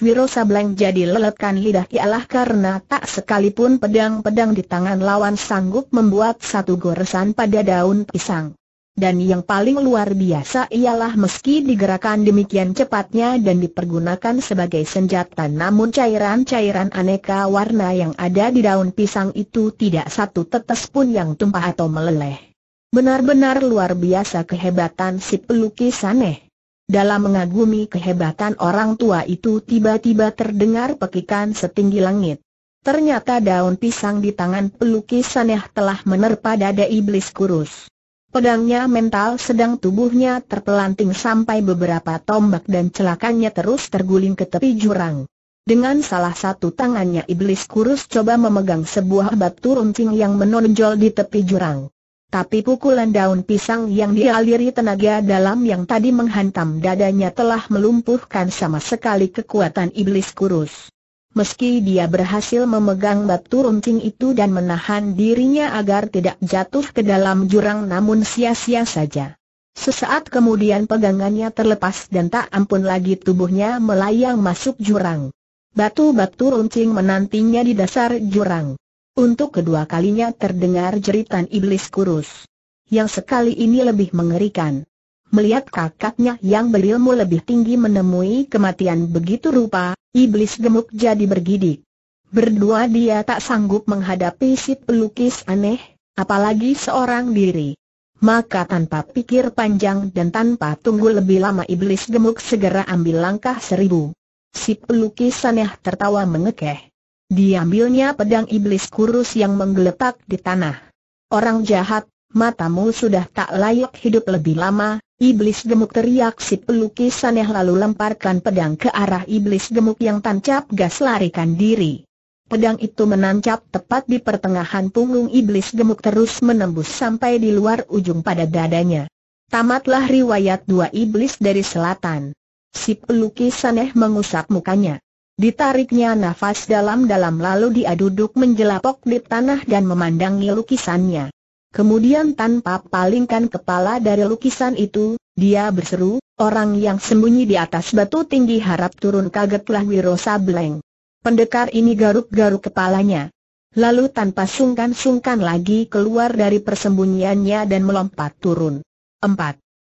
Wirosableng jadi leletkan lidah ialah karena tak sekalipun pedang-pedang di tangan lawan sanggup membuat satu goresan pada daun pisang. Dan yang paling luar biasa ialah meski digerakkan demikian cepatnya dan dipergunakan sebagai senjata namun cairan-cairan aneka warna yang ada di daun pisang itu tidak satu tetes pun yang tumpah atau meleleh. Benar-benar luar biasa kehebatan si pelukis aneh. Dalam mengagumi kehebatan orang tua itu tiba-tiba terdengar pekikan setinggi langit. Ternyata daun pisang di tangan pelukis aneh telah menerpa dada iblis kurus. Pedangnya mental sedang tubuhnya terpelanting sampai beberapa tombak dan celakanya terus terguling ke tepi jurang. Dengan salah satu tangannya iblis kurus coba memegang sebuah batu runcing yang menonjol di tepi jurang. Tapi pukulan daun pisang yang dialiri tenaga dalam yang tadi menghantam dadanya telah melumpuhkan sama sekali kekuatan iblis kurus. Meski dia berhasil memegang batu runcing itu dan menahan dirinya agar tidak jatuh ke dalam jurang namun sia-sia saja. Sesaat kemudian pegangannya terlepas dan tak ampun lagi tubuhnya melayang masuk jurang. Batu-batu runcing menantinya di dasar jurang. Untuk kedua kalinya terdengar jeritan iblis kurus. Yang sekali ini lebih mengerikan. Melihat kakaknya yang berilmu lebih tinggi menemui kematian begitu rupa, iblis gemuk jadi bergidik. Berdua dia tak sanggup menghadapi si pelukis aneh, apalagi seorang diri. Maka tanpa pikir panjang dan tanpa tunggu lebih lama iblis gemuk segera ambil langkah seribu. Si pelukis aneh tertawa mengekeh. Diambilnya pedang iblis kurus yang menggeletak di tanah. Orang jahat, matamu sudah tak layak hidup lebih lama, Iblis gemuk teriak si pelukis saneh lalu lemparkan pedang ke arah iblis gemuk yang tancap gas larikan diri. Pedang itu menancap tepat di pertengahan punggung iblis gemuk terus menembus sampai di luar ujung pada dadanya. Tamatlah riwayat dua iblis dari selatan. Si pelukis saneh mengusap mukanya. Ditariknya nafas dalam-dalam lalu dia duduk menjelapok di tanah dan memandangi lukisannya. Kemudian tanpa palingkan kepala dari lukisan itu, dia berseru, orang yang sembunyi di atas batu tinggi harap turun kagetlah Wiro Sableng. Pendekar ini garuk-garuk kepalanya. Lalu tanpa sungkan-sungkan lagi keluar dari persembunyiannya dan melompat turun. 4.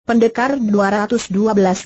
Pendekar 212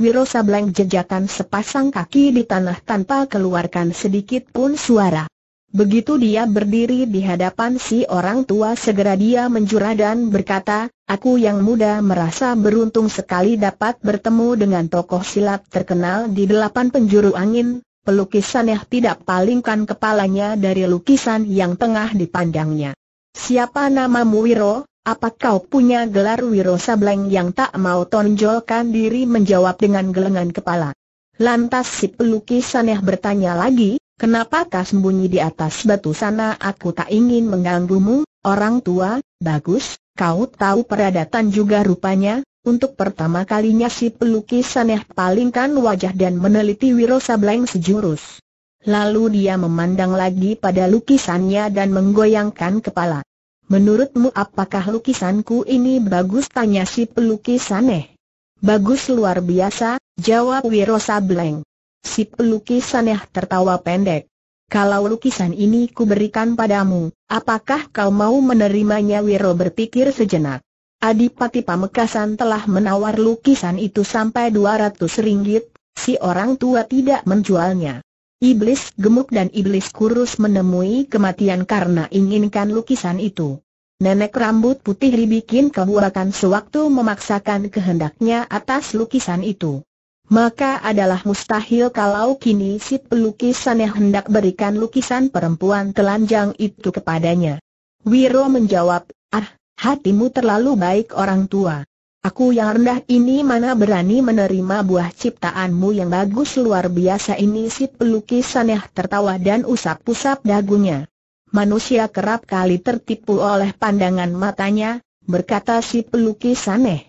Wiro Sableng jejakan sepasang kaki di tanah tanpa keluarkan sedikit pun suara. Begitu dia berdiri di hadapan si orang tua segera dia menjura dan berkata, Aku yang muda merasa beruntung sekali dapat bertemu dengan tokoh silat terkenal di delapan penjuru angin, pelukisan yang tidak palingkan kepalanya dari lukisan yang tengah dipandangnya. Siapa namamu Wiro? Apa kau punya gelar Wiro Sableng yang tak mau tonjolkan diri menjawab dengan gelengan kepala? Lantas si pelukis saneh bertanya lagi, Kenapa kau sembunyi di atas batu sana aku tak ingin mengganggumu, orang tua, bagus, kau tahu peradatan juga rupanya, untuk pertama kalinya si pelukis aneh palingkan wajah dan meneliti Wiro Sableng sejurus. Lalu dia memandang lagi pada lukisannya dan menggoyangkan kepala. Menurutmu apakah lukisanku ini bagus tanya si pelukis aneh? Bagus luar biasa, jawab Wiro Sableng. Si pelukis aneh ya, tertawa pendek. Kalau lukisan ini kuberikan padamu, apakah kau mau menerimanya Wiro berpikir sejenak. Adipati Pamekasan telah menawar lukisan itu sampai 200 ringgit, si orang tua tidak menjualnya. Iblis gemuk dan iblis kurus menemui kematian karena inginkan lukisan itu. Nenek rambut putih ribikin kebuakan sewaktu memaksakan kehendaknya atas lukisan itu maka adalah mustahil kalau kini si pelukis Saneh hendak berikan lukisan perempuan telanjang itu kepadanya. Wiro menjawab, ah, hatimu terlalu baik orang tua. Aku yang rendah ini mana berani menerima buah ciptaanmu yang bagus luar biasa ini si pelukis Saneh tertawa dan usap-usap dagunya. Manusia kerap kali tertipu oleh pandangan matanya, berkata si pelukis Saneh.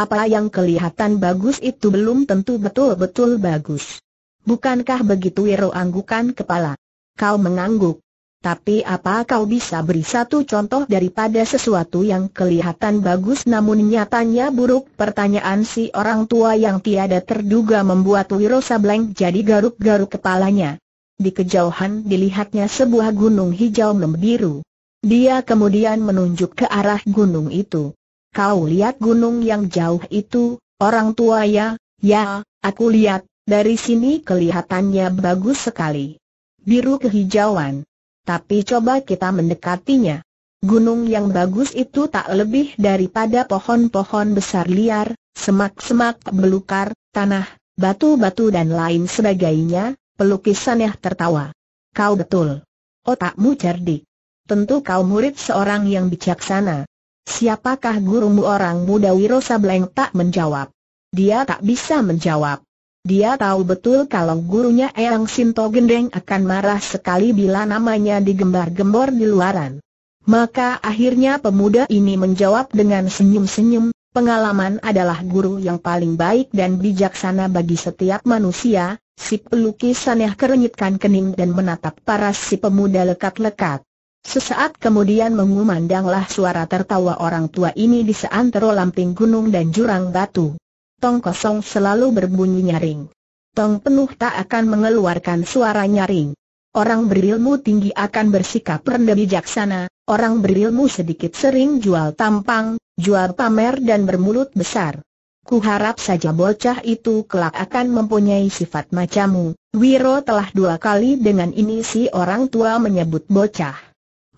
Apa yang kelihatan bagus itu belum tentu betul-betul bagus. Bukankah begitu Wiro anggukan kepala? Kau mengangguk. Tapi apa kau bisa beri satu contoh daripada sesuatu yang kelihatan bagus namun nyatanya buruk? Pertanyaan si orang tua yang tiada terduga membuat Wiro Sableng jadi garuk-garuk kepalanya. Di kejauhan dilihatnya sebuah gunung hijau membiru. Dia kemudian menunjuk ke arah gunung itu. Kau lihat gunung yang jauh itu, orang tua ya, ya, aku lihat, dari sini kelihatannya bagus sekali. Biru kehijauan. Tapi coba kita mendekatinya. Gunung yang bagus itu tak lebih daripada pohon-pohon besar liar, semak-semak belukar, tanah, batu-batu dan lain sebagainya, pelukisannya tertawa. Kau betul. Otakmu cerdik. Tentu kau murid seorang yang bijaksana. Siapakah gurumu orang muda Wiro Sableng tak menjawab. Dia tak bisa menjawab. Dia tahu betul kalau gurunya Eyang Sinto Gendeng akan marah sekali bila namanya digembar-gembor di luaran. Maka akhirnya pemuda ini menjawab dengan senyum-senyum, pengalaman adalah guru yang paling baik dan bijaksana bagi setiap manusia, si pelukis aneh kerenyitkan kening dan menatap paras si pemuda lekat-lekat. Sesaat kemudian mengumandanglah suara tertawa orang tua ini di seantero lamping gunung dan jurang batu. Tong kosong selalu berbunyi nyaring. Tong penuh tak akan mengeluarkan suara nyaring. Orang berilmu tinggi akan bersikap rendah bijaksana, orang berilmu sedikit sering jual tampang, jual pamer dan bermulut besar. Kuharap saja bocah itu kelak akan mempunyai sifat macammu. Wiro telah dua kali dengan ini si orang tua menyebut bocah.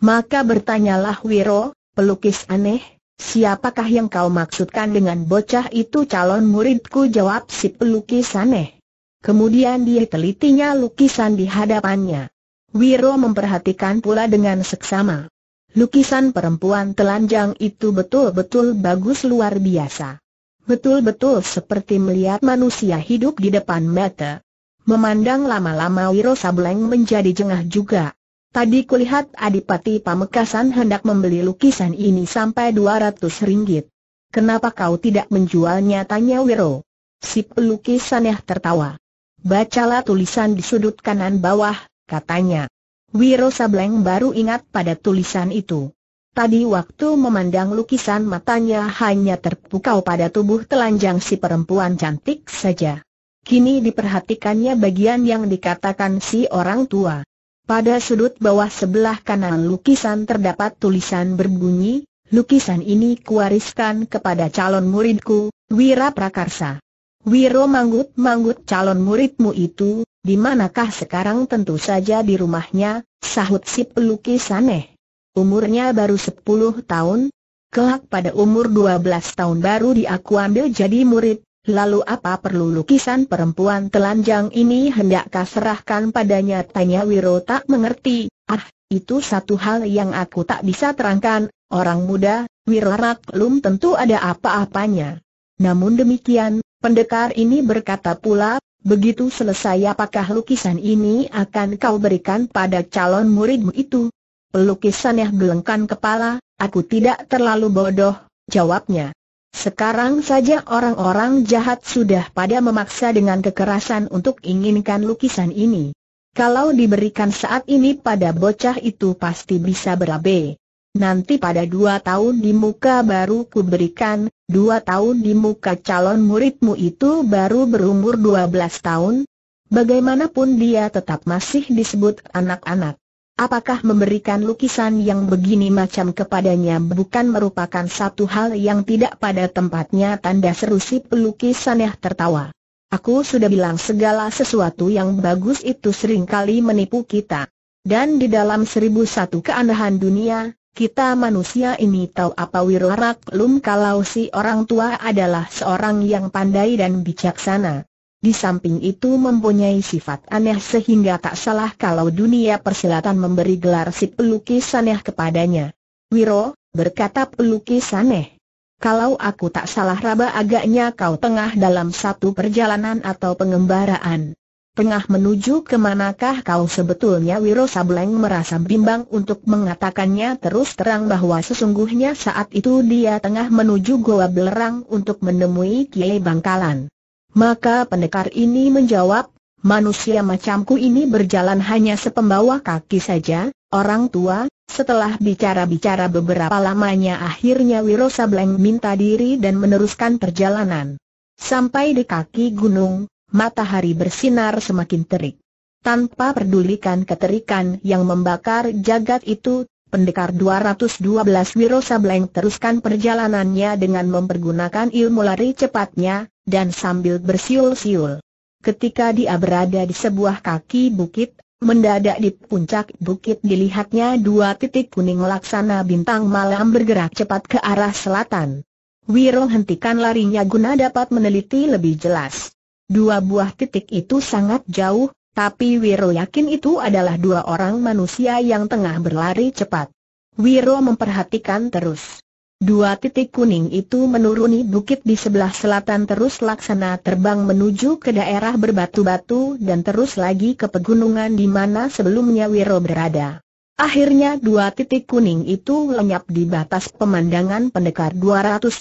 Maka bertanyalah Wiro, pelukis aneh, siapakah yang kau maksudkan dengan bocah itu calon muridku jawab si pelukis aneh. Kemudian dia telitinya lukisan di hadapannya. Wiro memperhatikan pula dengan seksama. Lukisan perempuan telanjang itu betul-betul bagus luar biasa. Betul-betul seperti melihat manusia hidup di depan mata. Memandang lama-lama Wiro Sableng menjadi jengah juga. Tadi kulihat Adipati Pamekasan hendak membeli lukisan ini sampai 200 ringgit. Kenapa kau tidak menjualnya? Tanya Wiro. Si pelukis ya tertawa. Bacalah tulisan di sudut kanan bawah, katanya. Wiro Sableng baru ingat pada tulisan itu. Tadi waktu memandang lukisan matanya hanya terpukau pada tubuh telanjang si perempuan cantik saja. Kini diperhatikannya bagian yang dikatakan si orang tua. Pada sudut bawah sebelah kanan lukisan terdapat tulisan berbunyi, lukisan ini kuwariskan kepada calon muridku, Wira Prakarsa. Wiro manggut-manggut calon muridmu itu, di manakah sekarang tentu saja di rumahnya, sahut si pelukis aneh. Umurnya baru 10 tahun, kelak pada umur 12 tahun baru dia jadi murid, Lalu apa perlu lukisan perempuan telanjang ini hendakkah serahkan padanya? Tanya Wiro tak mengerti. Ah, itu satu hal yang aku tak bisa terangkan. Orang muda, Wirarak belum tentu ada apa-apanya. Namun demikian, pendekar ini berkata pula, begitu selesai apakah lukisan ini akan kau berikan pada calon muridmu itu? Pelukisan yang gelengkan kepala, aku tidak terlalu bodoh, jawabnya. Sekarang saja orang-orang jahat sudah pada memaksa dengan kekerasan untuk inginkan lukisan ini. Kalau diberikan saat ini pada bocah itu pasti bisa berabe. Nanti pada dua tahun di muka baru ku berikan, dua tahun di muka calon muridmu itu baru berumur dua belas tahun. Bagaimanapun dia tetap masih disebut anak-anak. Apakah memberikan lukisan yang begini macam kepadanya bukan merupakan satu hal yang tidak pada tempatnya tanda seru si pelukis Saneh ya, tertawa. Aku sudah bilang segala sesuatu yang bagus itu seringkali menipu kita. Dan di dalam seribu satu keanehan dunia, kita manusia ini tahu apa wirarak lum kalau si orang tua adalah seorang yang pandai dan bijaksana. Di samping itu mempunyai sifat aneh sehingga tak salah kalau dunia persilatan memberi gelar si pelukis aneh kepadanya. Wiro, berkata pelukis aneh. Kalau aku tak salah raba agaknya kau tengah dalam satu perjalanan atau pengembaraan. Tengah menuju kemanakah kau sebetulnya Wiro Sableng merasa bimbang untuk mengatakannya terus terang bahwa sesungguhnya saat itu dia tengah menuju Goa Belerang untuk menemui Kiai Bangkalan. Maka pendekar ini menjawab, manusia macamku ini berjalan hanya sepembawa kaki saja, orang tua, setelah bicara-bicara beberapa lamanya akhirnya Wiro Sableng minta diri dan meneruskan perjalanan. Sampai di kaki gunung, matahari bersinar semakin terik. Tanpa pedulikan keterikan yang membakar jagat itu, Pendekar 212 Wiro Sableng teruskan perjalanannya dengan mempergunakan ilmu lari cepatnya, dan sambil bersiul-siul. Ketika dia berada di sebuah kaki bukit, mendadak di puncak bukit dilihatnya dua titik kuning laksana bintang malam bergerak cepat ke arah selatan. Wiro hentikan larinya guna dapat meneliti lebih jelas. Dua buah titik itu sangat jauh, tapi Wiro yakin itu adalah dua orang manusia yang tengah berlari cepat. Wiro memperhatikan terus. Dua titik kuning itu menuruni bukit di sebelah selatan terus laksana terbang menuju ke daerah berbatu-batu dan terus lagi ke pegunungan di mana sebelumnya Wiro berada. Akhirnya dua titik kuning itu lenyap di batas pemandangan pendekar 212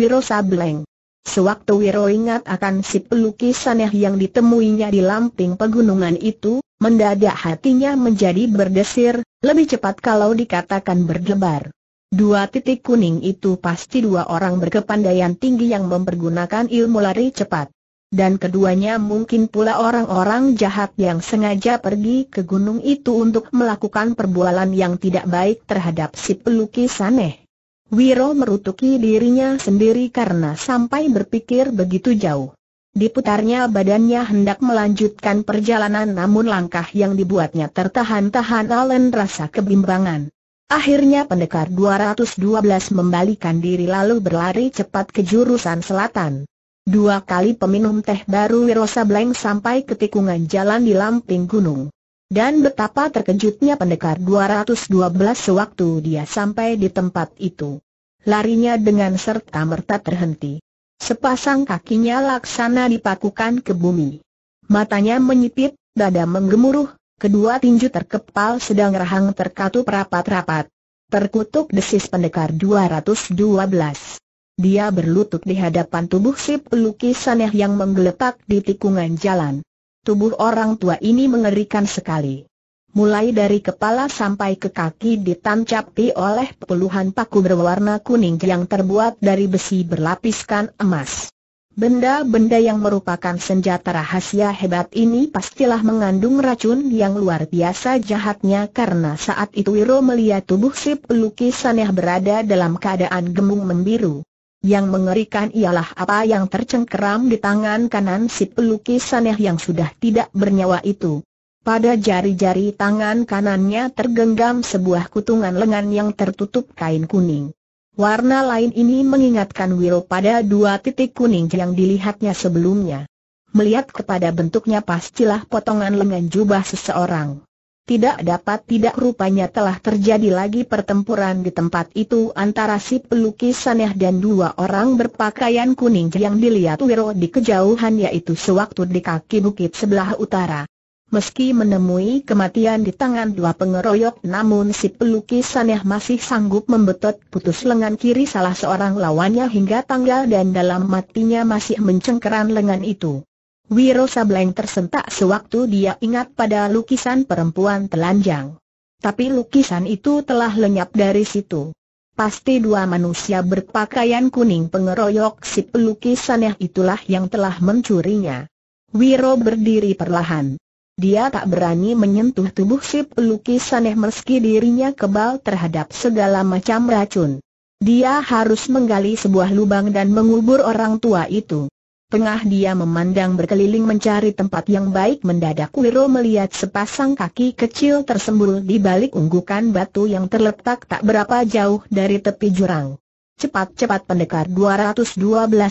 Wiro Sableng. Sewaktu Wiro ingat akan si pelukis saneh yang ditemuinya di lamping pegunungan itu, mendadak hatinya menjadi berdesir, lebih cepat kalau dikatakan berdebar. Dua titik kuning itu pasti dua orang berkepandaian tinggi yang mempergunakan ilmu lari cepat. Dan keduanya mungkin pula orang-orang jahat yang sengaja pergi ke gunung itu untuk melakukan perbualan yang tidak baik terhadap si pelukis aneh. Wiro merutuki dirinya sendiri karena sampai berpikir begitu jauh. Diputarnya badannya hendak melanjutkan perjalanan namun langkah yang dibuatnya tertahan-tahan Allen rasa kebimbangan. Akhirnya pendekar 212 membalikan diri lalu berlari cepat ke jurusan selatan. Dua kali peminum teh baru Wirosa Bleng sampai ke tikungan jalan di lamping gunung. Dan betapa terkejutnya pendekar 212 sewaktu dia sampai di tempat itu. Larinya dengan serta-merta terhenti. Sepasang kakinya laksana dipakukan ke bumi. Matanya menyipit, dada menggemuruh, Kedua tinju terkepal sedang rahang terkatup rapat-rapat. Terkutuk desis pendekar 212. Dia berlutut di hadapan tubuh si pelukis aneh yang menggeletak di tikungan jalan. Tubuh orang tua ini mengerikan sekali. Mulai dari kepala sampai ke kaki ditancapi oleh puluhan paku berwarna kuning yang terbuat dari besi berlapiskan emas. Benda-benda yang merupakan senjata rahasia hebat ini pastilah mengandung racun yang luar biasa jahatnya karena saat itu Wiro melihat tubuh si pelukis saneh berada dalam keadaan gemung membiru. Yang mengerikan ialah apa yang tercengkeram di tangan kanan si pelukis saneh yang sudah tidak bernyawa itu. Pada jari-jari tangan kanannya tergenggam sebuah kutungan lengan yang tertutup kain kuning. Warna lain ini mengingatkan Will pada dua titik kuning yang dilihatnya sebelumnya. Melihat kepada bentuknya pastilah potongan lengan jubah seseorang. Tidak dapat tidak rupanya telah terjadi lagi pertempuran di tempat itu antara si pelukis Saneh dan dua orang berpakaian kuning yang dilihat Wiro di kejauhan yaitu sewaktu di kaki bukit sebelah utara. Meski menemui kematian di tangan dua pengeroyok namun si pelukis Saneh masih sanggup membetot putus lengan kiri salah seorang lawannya hingga tanggal dan dalam matinya masih mencengkeran lengan itu. Wiro Sableng tersentak sewaktu dia ingat pada lukisan perempuan telanjang. Tapi lukisan itu telah lenyap dari situ. Pasti dua manusia berpakaian kuning pengeroyok si pelukis Saneh itulah yang telah mencurinya. Wiro berdiri perlahan. Dia tak berani menyentuh tubuh si pelukis aneh meski dirinya kebal terhadap segala macam racun. Dia harus menggali sebuah lubang dan mengubur orang tua itu. Tengah dia memandang berkeliling mencari tempat yang baik mendadak Wiro melihat sepasang kaki kecil tersembul di balik unggukan batu yang terletak tak berapa jauh dari tepi jurang. Cepat-cepat pendekar 212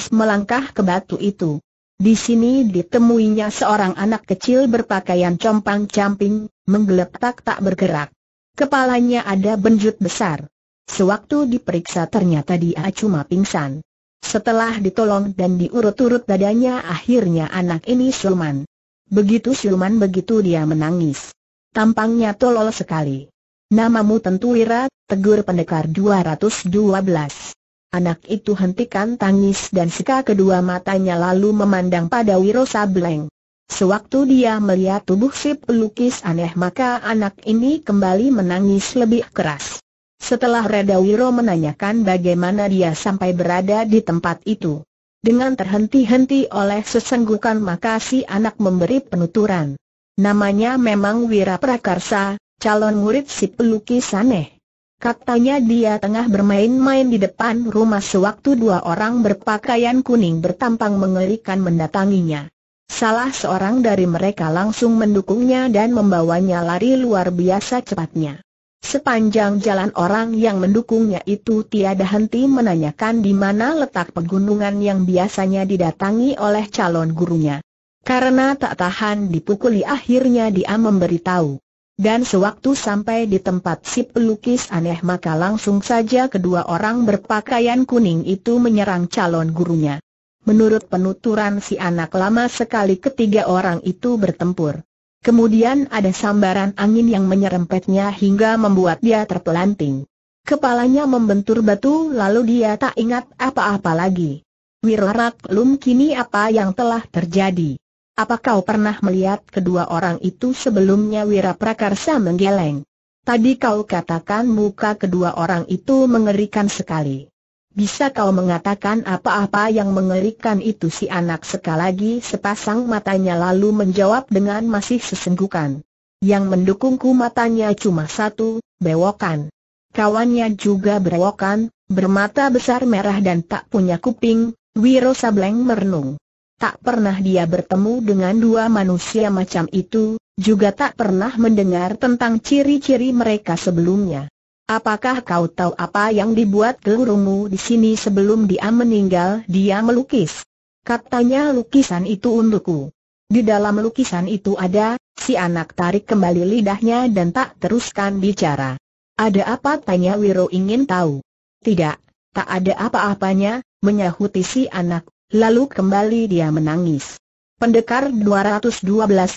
melangkah ke batu itu. Di sini ditemuinya seorang anak kecil berpakaian compang-camping, menggeletak tak bergerak. Kepalanya ada benjut besar. Sewaktu diperiksa ternyata dia cuma pingsan. Setelah ditolong dan diurut-urut dadanya akhirnya anak ini Sulman. Begitu Sulman begitu dia menangis. Tampangnya tolol sekali. Namamu tentu Wira, tegur pendekar 212. Anak itu hentikan tangis dan seka kedua matanya lalu memandang pada Wiro Sableng. Sewaktu dia melihat tubuh si pelukis aneh maka anak ini kembali menangis lebih keras. Setelah reda Wiro menanyakan bagaimana dia sampai berada di tempat itu. Dengan terhenti-henti oleh sesenggukan maka si anak memberi penuturan. Namanya memang Wira Prakarsa, calon murid si pelukis aneh. Katanya dia tengah bermain-main di depan rumah sewaktu dua orang berpakaian kuning bertampang mengerikan mendatanginya. Salah seorang dari mereka langsung mendukungnya dan membawanya lari luar biasa cepatnya. Sepanjang jalan orang yang mendukungnya itu tiada henti menanyakan di mana letak pegunungan yang biasanya didatangi oleh calon gurunya. Karena tak tahan dipukuli akhirnya dia memberitahu. Dan sewaktu sampai di tempat si pelukis aneh maka langsung saja kedua orang berpakaian kuning itu menyerang calon gurunya. Menurut penuturan si anak lama sekali ketiga orang itu bertempur. Kemudian ada sambaran angin yang menyerempetnya hingga membuat dia terpelanting. Kepalanya membentur batu lalu dia tak ingat apa-apa lagi. Wirarak belum kini apa yang telah terjadi. Apa kau pernah melihat kedua orang itu sebelumnya Wira Prakarsa menggeleng? Tadi kau katakan muka kedua orang itu mengerikan sekali. Bisa kau mengatakan apa-apa yang mengerikan itu si anak sekali lagi sepasang matanya lalu menjawab dengan masih sesenggukan. Yang mendukungku matanya cuma satu, bewokan. Kawannya juga berewokan, bermata besar merah dan tak punya kuping, Wiro Sableng merenung. Tak pernah dia bertemu dengan dua manusia macam itu, juga tak pernah mendengar tentang ciri-ciri mereka sebelumnya. Apakah kau tahu apa yang dibuat gelurumu di sini sebelum dia meninggal? Dia melukis. Katanya lukisan itu untukku. Di dalam lukisan itu ada, si anak tarik kembali lidahnya dan tak teruskan bicara. Ada apa? Tanya Wiro ingin tahu. Tidak, tak ada apa-apanya, menyahuti si anak Lalu kembali dia menangis. Pendekar 212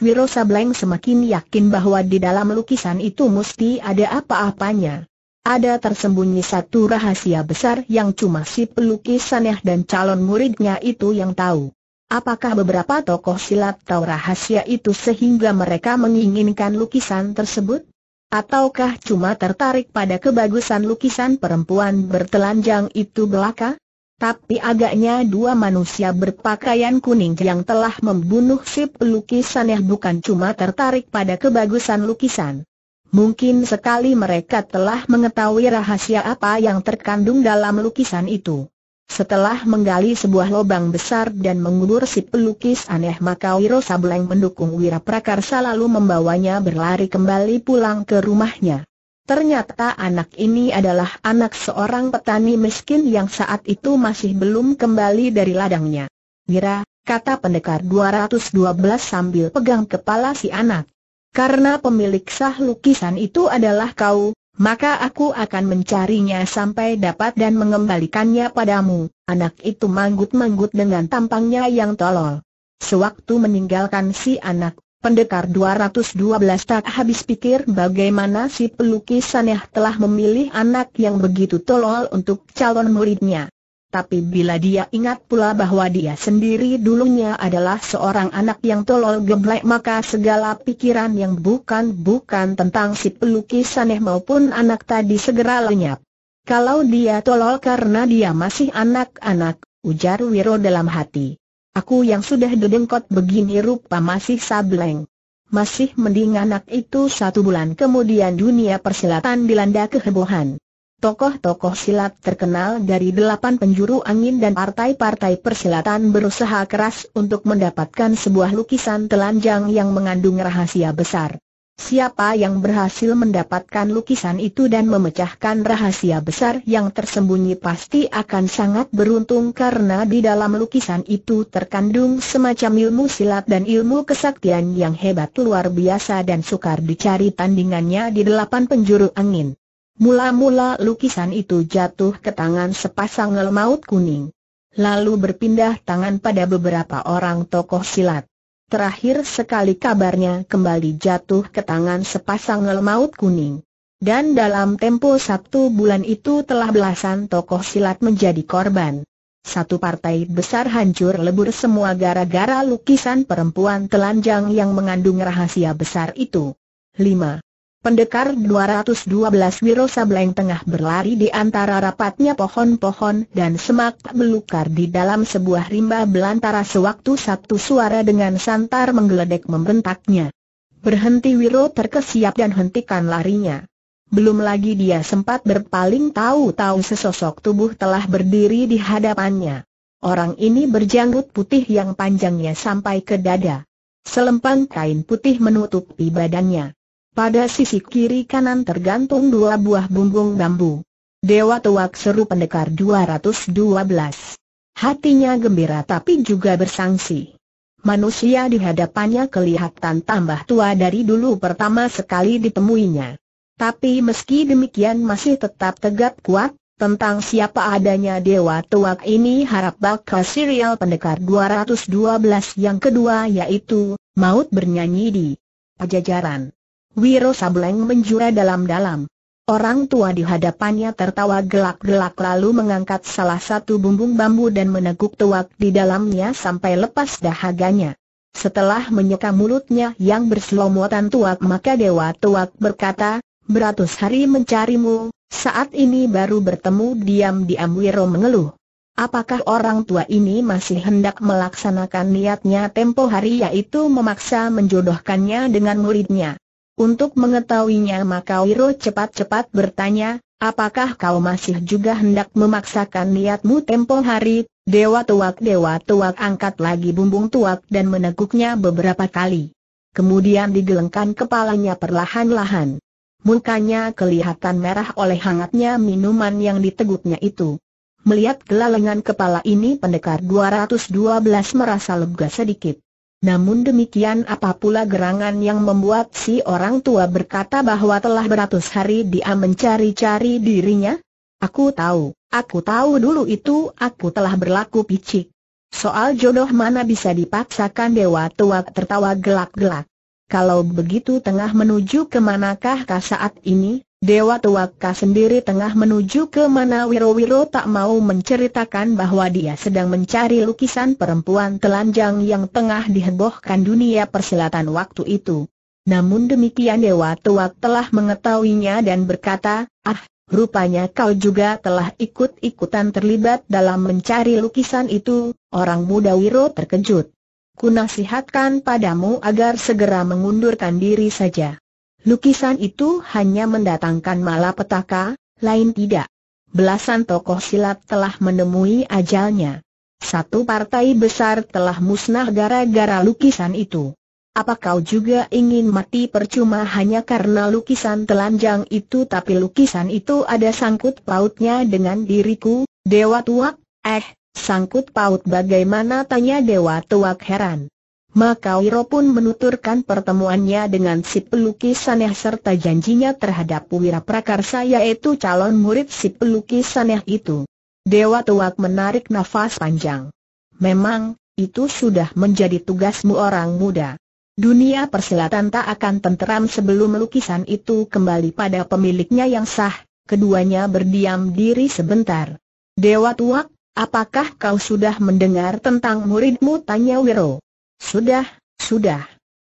Wiro Sableng semakin yakin bahwa di dalam lukisan itu mesti ada apa-apanya. Ada tersembunyi satu rahasia besar yang cuma si pelukis Saneh dan calon muridnya itu yang tahu. Apakah beberapa tokoh silat tahu rahasia itu sehingga mereka menginginkan lukisan tersebut? Ataukah cuma tertarik pada kebagusan lukisan perempuan bertelanjang itu belaka? Tapi agaknya dua manusia berpakaian kuning yang telah membunuh si yang bukan cuma tertarik pada kebagusan lukisan. Mungkin sekali mereka telah mengetahui rahasia apa yang terkandung dalam lukisan itu. Setelah menggali sebuah lubang besar dan mengubur si pelukis aneh maka Wiro Sableng mendukung Wira Prakarsa lalu membawanya berlari kembali pulang ke rumahnya. Ternyata anak ini adalah anak seorang petani miskin yang saat itu masih belum kembali dari ladangnya. Mira, kata pendekar 212 sambil pegang kepala si anak. Karena pemilik sah lukisan itu adalah kau, maka aku akan mencarinya sampai dapat dan mengembalikannya padamu. Anak itu manggut-manggut dengan tampangnya yang tolol. Sewaktu meninggalkan si anak, Pendekar 212 tak habis pikir bagaimana si pelukis Saneh telah memilih anak yang begitu tolol untuk calon muridnya. Tapi bila dia ingat pula bahwa dia sendiri dulunya adalah seorang anak yang tolol geblek maka segala pikiran yang bukan-bukan tentang si pelukis Saneh maupun anak tadi segera lenyap. Kalau dia tolol karena dia masih anak-anak, ujar Wiro dalam hati. Aku yang sudah dedengkot begini rupa masih sableng. Masih mending anak itu satu bulan kemudian dunia persilatan dilanda kehebohan. Tokoh-tokoh silat terkenal dari delapan penjuru angin dan partai-partai persilatan berusaha keras untuk mendapatkan sebuah lukisan telanjang yang mengandung rahasia besar. Siapa yang berhasil mendapatkan lukisan itu dan memecahkan rahasia besar yang tersembunyi pasti akan sangat beruntung karena di dalam lukisan itu terkandung semacam ilmu silat dan ilmu kesaktian yang hebat luar biasa dan sukar dicari tandingannya di delapan penjuru angin. Mula-mula lukisan itu jatuh ke tangan sepasang lemaut kuning. Lalu berpindah tangan pada beberapa orang tokoh silat. Terakhir sekali kabarnya kembali jatuh ke tangan sepasang ngelmaut kuning. Dan dalam tempo satu bulan itu telah belasan tokoh silat menjadi korban. Satu partai besar hancur lebur semua gara-gara lukisan perempuan telanjang yang mengandung rahasia besar itu. 5. Pendekar 212 Wiro Sableng tengah berlari di antara rapatnya pohon-pohon dan semak belukar di dalam sebuah rimba belantara sewaktu satu suara dengan santar menggeledek membentaknya. Berhenti Wiro terkesiap dan hentikan larinya. Belum lagi dia sempat berpaling tahu-tahu sesosok tubuh telah berdiri di hadapannya. Orang ini berjanggut putih yang panjangnya sampai ke dada. Selempang kain putih menutupi badannya. Pada sisi kiri kanan tergantung dua buah bumbung bambu. Dewa tuak seru pendekar 212. Hatinya gembira tapi juga bersangsi. Manusia di hadapannya kelihatan tambah tua dari dulu pertama sekali ditemuinya. Tapi meski demikian masih tetap tegap kuat, tentang siapa adanya Dewa Tuak ini harap bakal serial pendekar 212 yang kedua yaitu, maut bernyanyi di pajajaran. Wiro Sableng menjura dalam-dalam. Orang tua di hadapannya tertawa gelak-gelak lalu mengangkat salah satu bumbung bambu dan meneguk tuak di dalamnya sampai lepas dahaganya. Setelah menyeka mulutnya yang berselomotan tuak maka Dewa Tuak berkata, beratus hari mencarimu, saat ini baru bertemu diam-diam Wiro mengeluh. Apakah orang tua ini masih hendak melaksanakan niatnya tempo hari yaitu memaksa menjodohkannya dengan muridnya? Untuk mengetahuinya maka Wiro cepat-cepat bertanya, apakah kau masih juga hendak memaksakan niatmu tempo hari? Dewa tuak dewa tuak angkat lagi bumbung tuak dan meneguknya beberapa kali. Kemudian digelengkan kepalanya perlahan-lahan. Mukanya kelihatan merah oleh hangatnya minuman yang diteguknya itu. Melihat gelalengan kepala ini pendekar 212 merasa lega sedikit. Namun demikian apa pula gerangan yang membuat si orang tua berkata bahwa telah beratus hari dia mencari-cari dirinya? Aku tahu, aku tahu dulu itu aku telah berlaku picik. Soal jodoh mana bisa dipaksakan Dewa Tua tertawa gelak-gelak. Kalau begitu tengah menuju kemanakah saat ini? Dewa Tuaka sendiri tengah menuju ke mana Wiro-Wiro tak mau menceritakan bahwa dia sedang mencari lukisan perempuan telanjang yang tengah dihebohkan dunia persilatan waktu itu. Namun demikian Dewa Tuak telah mengetahuinya dan berkata, ah, rupanya kau juga telah ikut-ikutan terlibat dalam mencari lukisan itu, orang muda Wiro terkejut. Kunasihatkan padamu agar segera mengundurkan diri saja. Lukisan itu hanya mendatangkan malapetaka, lain tidak. Belasan tokoh silat telah menemui ajalnya. Satu partai besar telah musnah gara-gara lukisan itu. Apa kau juga ingin mati percuma hanya karena lukisan telanjang itu tapi lukisan itu ada sangkut pautnya dengan diriku, Dewa Tuak? Eh, sangkut paut bagaimana tanya Dewa Tuak heran maka Wiro pun menuturkan pertemuannya dengan si pelukis saneh serta janjinya terhadap Wira Prakarsa yaitu calon murid si pelukis saneh itu. Dewa Tuak menarik nafas panjang. Memang, itu sudah menjadi tugasmu orang muda. Dunia persilatan tak akan tenteram sebelum lukisan itu kembali pada pemiliknya yang sah, keduanya berdiam diri sebentar. Dewa Tuak, apakah kau sudah mendengar tentang muridmu? Tanya Wiro. Sudah, sudah.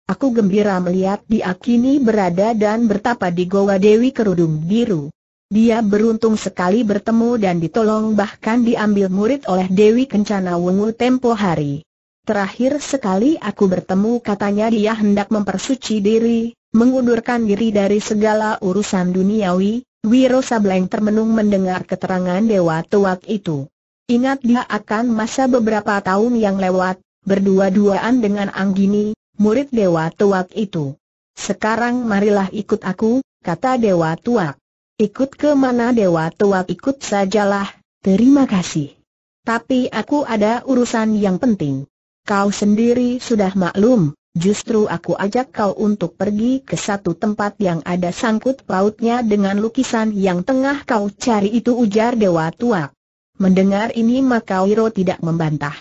Aku gembira melihat dia kini berada dan bertapa di Goa Dewi Kerudung Biru. Dia beruntung sekali bertemu dan ditolong bahkan diambil murid oleh Dewi Kencana Wungu tempo hari. Terakhir sekali aku bertemu katanya dia hendak mempersuci diri, mengundurkan diri dari segala urusan duniawi, Wiro Sableng termenung mendengar keterangan Dewa Tuak itu. Ingat dia akan masa beberapa tahun yang lewat, berdua-duaan dengan Anggini, murid Dewa Tuak itu. Sekarang marilah ikut aku, kata Dewa Tuak. Ikut ke mana Dewa Tuak ikut sajalah, terima kasih. Tapi aku ada urusan yang penting. Kau sendiri sudah maklum, justru aku ajak kau untuk pergi ke satu tempat yang ada sangkut pautnya dengan lukisan yang tengah kau cari itu ujar Dewa Tuak. Mendengar ini maka Wiro tidak membantah.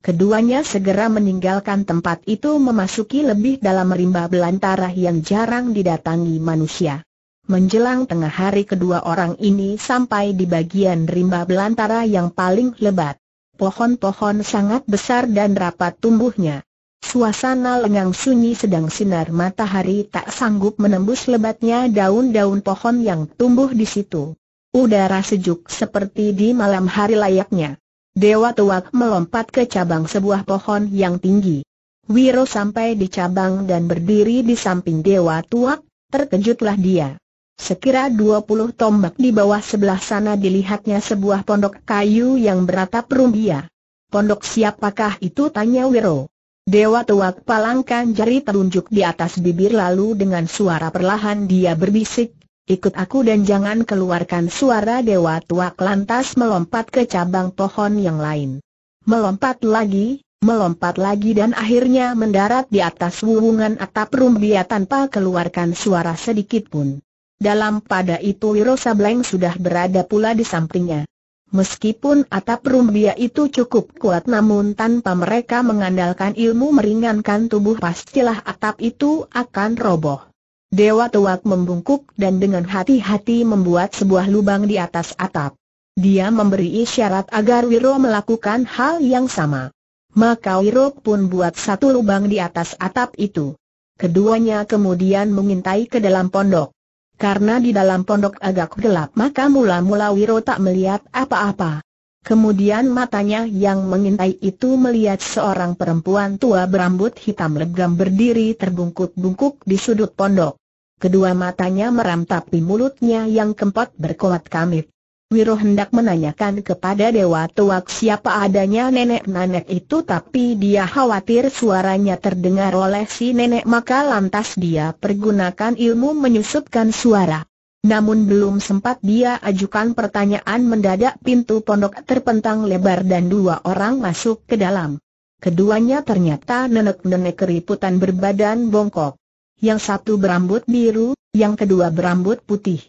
Keduanya segera meninggalkan tempat itu memasuki lebih dalam rimba belantara yang jarang didatangi manusia. Menjelang tengah hari kedua orang ini sampai di bagian rimba belantara yang paling lebat. Pohon-pohon sangat besar dan rapat tumbuhnya. Suasana lengang sunyi sedang sinar matahari tak sanggup menembus lebatnya daun-daun pohon yang tumbuh di situ. Udara sejuk seperti di malam hari layaknya. Dewa Tuak melompat ke cabang sebuah pohon yang tinggi. Wiro sampai di cabang dan berdiri di samping Dewa Tuak, terkejutlah dia. Sekira 20 tombak di bawah sebelah sana dilihatnya sebuah pondok kayu yang beratap rumbia. Pondok siapakah itu tanya Wiro. Dewa Tuak palangkan jari telunjuk di atas bibir lalu dengan suara perlahan dia berbisik, ikut aku dan jangan keluarkan suara dewa tua. lantas melompat ke cabang pohon yang lain. Melompat lagi, melompat lagi dan akhirnya mendarat di atas wuhungan atap rumbia tanpa keluarkan suara sedikit pun. Dalam pada itu Wiro Sableng sudah berada pula di sampingnya. Meskipun atap rumbia itu cukup kuat namun tanpa mereka mengandalkan ilmu meringankan tubuh pastilah atap itu akan roboh. Dewa Tuak membungkuk dan dengan hati-hati membuat sebuah lubang di atas atap. Dia memberi isyarat agar Wiro melakukan hal yang sama. Maka Wiro pun buat satu lubang di atas atap itu. Keduanya kemudian mengintai ke dalam pondok. Karena di dalam pondok agak gelap maka mula-mula Wiro tak melihat apa-apa. Kemudian matanya yang mengintai itu melihat seorang perempuan tua berambut hitam legam berdiri terbungkuk-bungkuk di sudut pondok kedua matanya meram tapi mulutnya yang kempot berkoat kamit. Wiro hendak menanyakan kepada Dewa Tuak siapa adanya nenek-nenek itu tapi dia khawatir suaranya terdengar oleh si nenek maka lantas dia pergunakan ilmu menyusupkan suara. Namun belum sempat dia ajukan pertanyaan mendadak pintu pondok terpentang lebar dan dua orang masuk ke dalam. Keduanya ternyata nenek-nenek keriputan berbadan bongkok yang satu berambut biru, yang kedua berambut putih.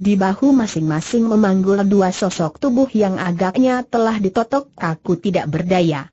Di bahu masing-masing memanggul dua sosok tubuh yang agaknya telah ditotok kaku tidak berdaya.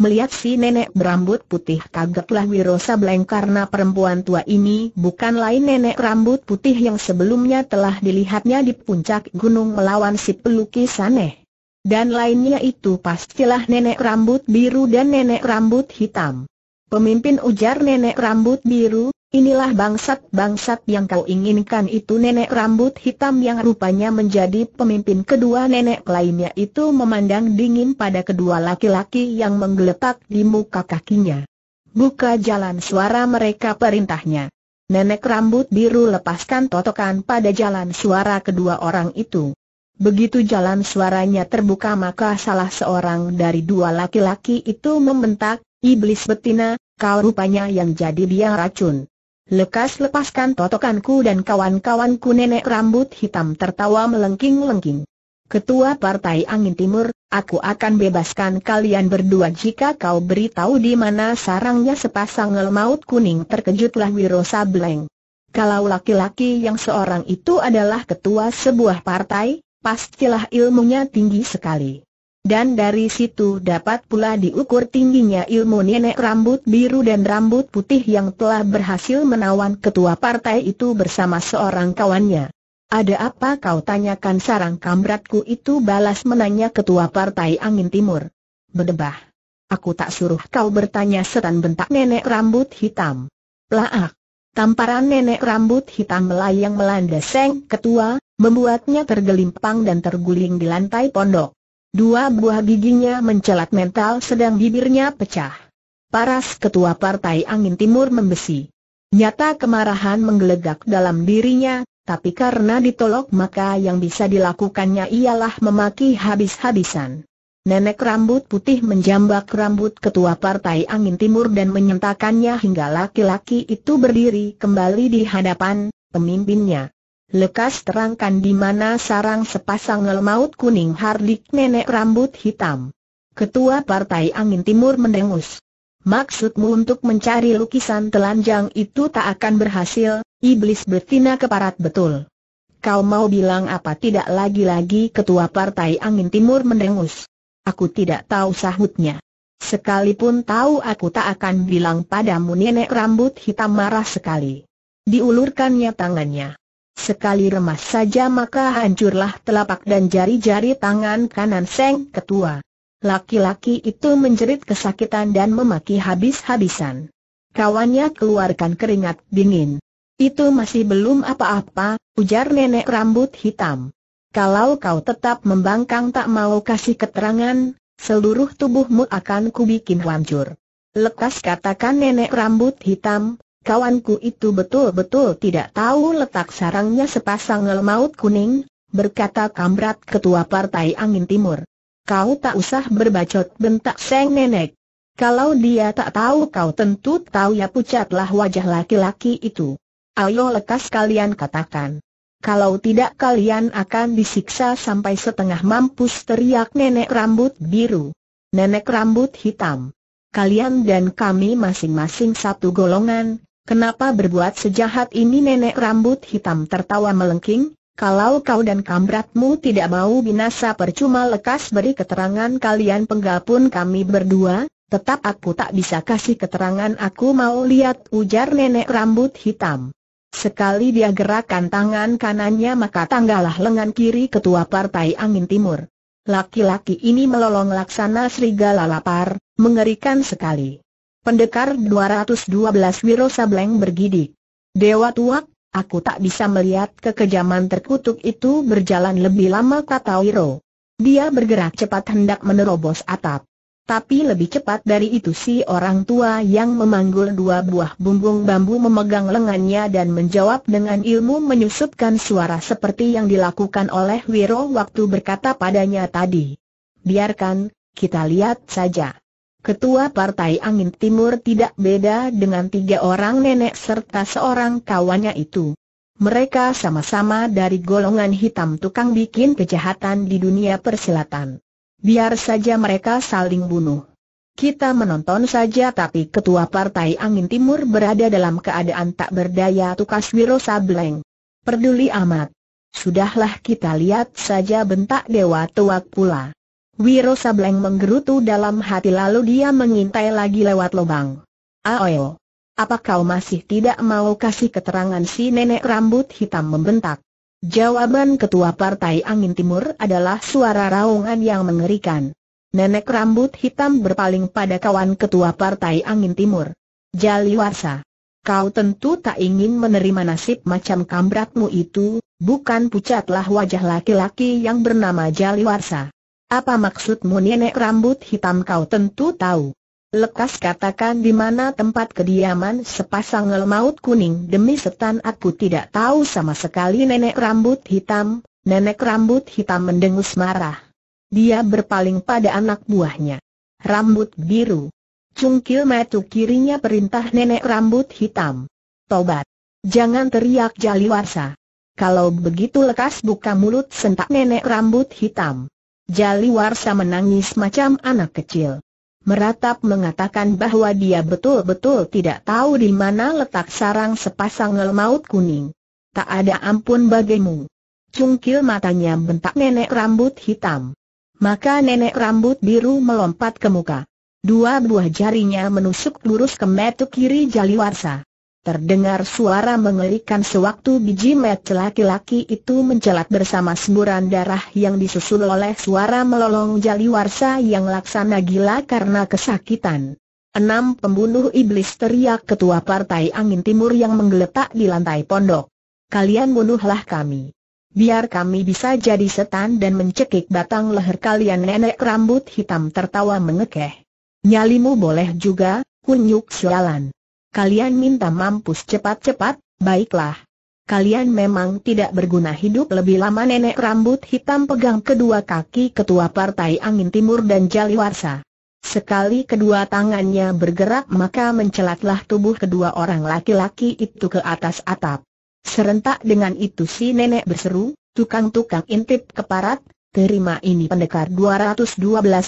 Melihat si nenek berambut putih kagetlah Wirosa Bleng karena perempuan tua ini bukan lain nenek rambut putih yang sebelumnya telah dilihatnya di puncak gunung melawan si pelukis aneh. Dan lainnya itu pastilah nenek rambut biru dan nenek rambut hitam. Pemimpin ujar nenek rambut biru, Inilah bangsat-bangsat yang kau inginkan itu nenek rambut hitam yang rupanya menjadi pemimpin kedua nenek lainnya itu memandang dingin pada kedua laki-laki yang menggeletak di muka kakinya. Buka jalan suara mereka perintahnya. Nenek rambut biru lepaskan totokan pada jalan suara kedua orang itu. Begitu jalan suaranya terbuka maka salah seorang dari dua laki-laki itu membentak, Iblis betina, kau rupanya yang jadi dia racun. Lekas lepaskan totokanku dan kawan-kawanku nenek rambut hitam tertawa melengking-lengking. Ketua Partai Angin Timur, aku akan bebaskan kalian berdua jika kau beritahu di mana sarangnya sepasang elmaut kuning terkejutlah Wiro Sableng. Kalau laki-laki yang seorang itu adalah ketua sebuah partai, pastilah ilmunya tinggi sekali. Dan dari situ dapat pula diukur tingginya ilmu nenek rambut biru dan rambut putih yang telah berhasil menawan ketua partai itu bersama seorang kawannya. Ada apa kau tanyakan sarang kamratku itu balas menanya ketua partai angin timur. Bedebah. Aku tak suruh kau bertanya setan bentak nenek rambut hitam. Laak. Tamparan nenek rambut hitam melayang melanda seng ketua, membuatnya tergelimpang dan terguling di lantai pondok. Dua buah giginya mencelat mental sedang bibirnya pecah. Paras ketua Partai Angin Timur membesi. Nyata kemarahan menggelegak dalam dirinya, tapi karena ditolok maka yang bisa dilakukannya ialah memaki habis-habisan. Nenek rambut putih menjambak rambut ketua Partai Angin Timur dan menyentakannya hingga laki-laki itu berdiri kembali di hadapan pemimpinnya lekas terangkan di mana sarang sepasang ngelmaut kuning hardik nenek rambut hitam. Ketua Partai Angin Timur mendengus. Maksudmu untuk mencari lukisan telanjang itu tak akan berhasil, iblis betina keparat betul. Kau mau bilang apa tidak lagi-lagi Ketua Partai Angin Timur mendengus. Aku tidak tahu sahutnya. Sekalipun tahu aku tak akan bilang padamu nenek rambut hitam marah sekali. Diulurkannya tangannya. Sekali remas saja maka hancurlah telapak dan jari-jari tangan kanan Seng Ketua. Laki-laki itu menjerit kesakitan dan memaki habis-habisan. Kawannya keluarkan keringat dingin. Itu masih belum apa-apa, ujar nenek rambut hitam. Kalau kau tetap membangkang tak mau kasih keterangan, seluruh tubuhmu akan kubikin hancur. Lekas katakan nenek rambut hitam, Kawanku itu betul-betul tidak tahu letak sarangnya sepasang maut kuning, berkata Kamrat Ketua Partai Angin Timur. Kau tak usah berbacot bentak Seng Nenek. Kalau dia tak tahu kau tentu tahu ya pucatlah wajah laki-laki itu. Ayo lekas kalian katakan. Kalau tidak kalian akan disiksa sampai setengah mampus teriak nenek rambut biru. Nenek rambut hitam. Kalian dan kami masing-masing satu golongan, Kenapa berbuat sejahat ini nenek rambut hitam tertawa melengking? Kalau kau dan kambratmu tidak mau binasa percuma lekas beri keterangan kalian penggal pun kami berdua, tetap aku tak bisa kasih keterangan aku mau lihat ujar nenek rambut hitam. Sekali dia gerakkan tangan kanannya maka tanggalah lengan kiri ketua partai angin timur. Laki-laki ini melolong laksana serigala lapar, mengerikan sekali. Pendekar 212 Wiro Sableng bergidik. Dewa tuak, aku tak bisa melihat kekejaman terkutuk itu berjalan lebih lama kata Wiro. Dia bergerak cepat hendak menerobos atap. Tapi lebih cepat dari itu si orang tua yang memanggul dua buah bumbung bambu memegang lengannya dan menjawab dengan ilmu menyusupkan suara seperti yang dilakukan oleh Wiro waktu berkata padanya tadi. Biarkan, kita lihat saja. Ketua Partai Angin Timur tidak beda dengan tiga orang nenek serta seorang kawannya itu. Mereka sama-sama dari golongan hitam tukang bikin kejahatan di dunia persilatan. Biar saja mereka saling bunuh. Kita menonton saja tapi Ketua Partai Angin Timur berada dalam keadaan tak berdaya tukas Wiro Sableng. Peduli amat. Sudahlah kita lihat saja bentak Dewa Tuak pula. Wiro Sableng menggerutu dalam hati lalu dia mengintai lagi lewat lubang. Aoyo, apa kau masih tidak mau kasih keterangan si nenek rambut hitam membentak? Jawaban ketua partai Angin Timur adalah suara raungan yang mengerikan. Nenek rambut hitam berpaling pada kawan ketua partai Angin Timur. Jaliwasa. Kau tentu tak ingin menerima nasib macam kambratmu itu, bukan pucatlah wajah laki-laki yang bernama Jaliwasa. Apa maksudmu nenek rambut hitam kau tentu tahu. Lekas katakan di mana tempat kediaman sepasang ngelmaut kuning demi setan aku tidak tahu sama sekali nenek rambut hitam, nenek rambut hitam mendengus marah. Dia berpaling pada anak buahnya. Rambut biru. Cungkil metu kirinya perintah nenek rambut hitam. Tobat. Jangan teriak jaliwarsa. Kalau begitu lekas buka mulut sentak nenek rambut hitam. Jali Warsa menangis macam anak kecil. Meratap mengatakan bahwa dia betul-betul tidak tahu di mana letak sarang sepasang ngelmaut kuning. Tak ada ampun bagimu. Cungkil matanya bentak nenek rambut hitam. Maka nenek rambut biru melompat ke muka. Dua buah jarinya menusuk lurus ke metu kiri Jali Warsa. Terdengar suara mengerikan sewaktu biji met laki-laki itu mencelat bersama semburan darah yang disusul oleh suara melolong jali warsa yang laksana gila karena kesakitan. Enam pembunuh iblis teriak ketua partai angin timur yang menggeletak di lantai pondok. Kalian bunuhlah kami. Biar kami bisa jadi setan dan mencekik batang leher kalian nenek rambut hitam tertawa mengekeh. Nyalimu boleh juga, kunyuk sialan. Kalian minta mampus cepat-cepat, baiklah. Kalian memang tidak berguna hidup lebih lama nenek rambut hitam pegang kedua kaki ketua partai angin timur dan Jali Warsa. Sekali kedua tangannya bergerak maka mencelatlah tubuh kedua orang laki-laki itu ke atas atap. Serentak dengan itu si nenek berseru, tukang-tukang intip keparat, terima ini pendekar 212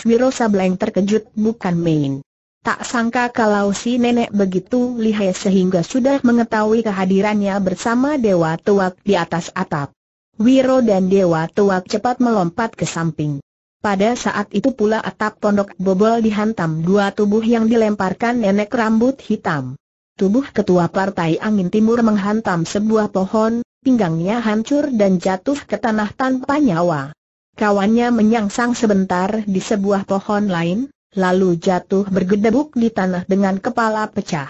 Wiro Sableng terkejut bukan main. Tak sangka kalau si nenek begitu lihai sehingga sudah mengetahui kehadirannya bersama Dewa Tuak di atas atap. Wiro dan Dewa Tuak cepat melompat ke samping. Pada saat itu pula atap pondok bobol dihantam dua tubuh yang dilemparkan nenek rambut hitam. Tubuh ketua partai angin timur menghantam sebuah pohon, pinggangnya hancur dan jatuh ke tanah tanpa nyawa. Kawannya menyangsang sebentar di sebuah pohon lain, lalu jatuh bergedebuk di tanah dengan kepala pecah.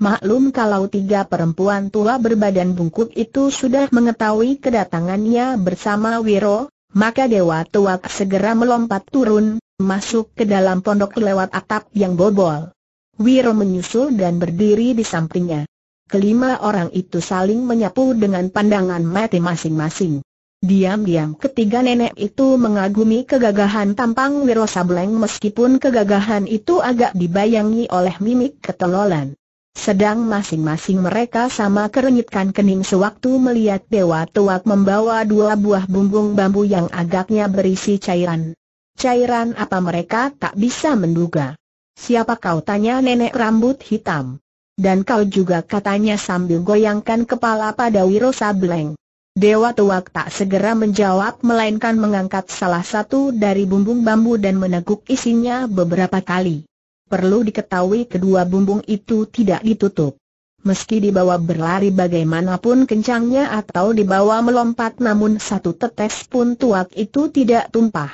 Maklum kalau tiga perempuan tua berbadan bungkuk itu sudah mengetahui kedatangannya bersama Wiro, maka Dewa Tua segera melompat turun, masuk ke dalam pondok lewat atap yang bobol. Wiro menyusul dan berdiri di sampingnya. Kelima orang itu saling menyapu dengan pandangan mati masing-masing. Diam-diam ketiga nenek itu mengagumi kegagahan tampang Wiro Sableng meskipun kegagahan itu agak dibayangi oleh mimik ketelolan. Sedang masing-masing mereka sama kerenyitkan kening sewaktu melihat Dewa Tuak membawa dua buah bumbung bambu yang agaknya berisi cairan. Cairan apa mereka tak bisa menduga. Siapa kau tanya nenek rambut hitam? Dan kau juga katanya sambil goyangkan kepala pada Wiro Sableng. Dewa Tuak tak segera menjawab melainkan mengangkat salah satu dari bumbung bambu dan meneguk isinya beberapa kali. Perlu diketahui kedua bumbung itu tidak ditutup. Meski dibawa berlari bagaimanapun kencangnya atau dibawa melompat namun satu tetes pun tuak itu tidak tumpah.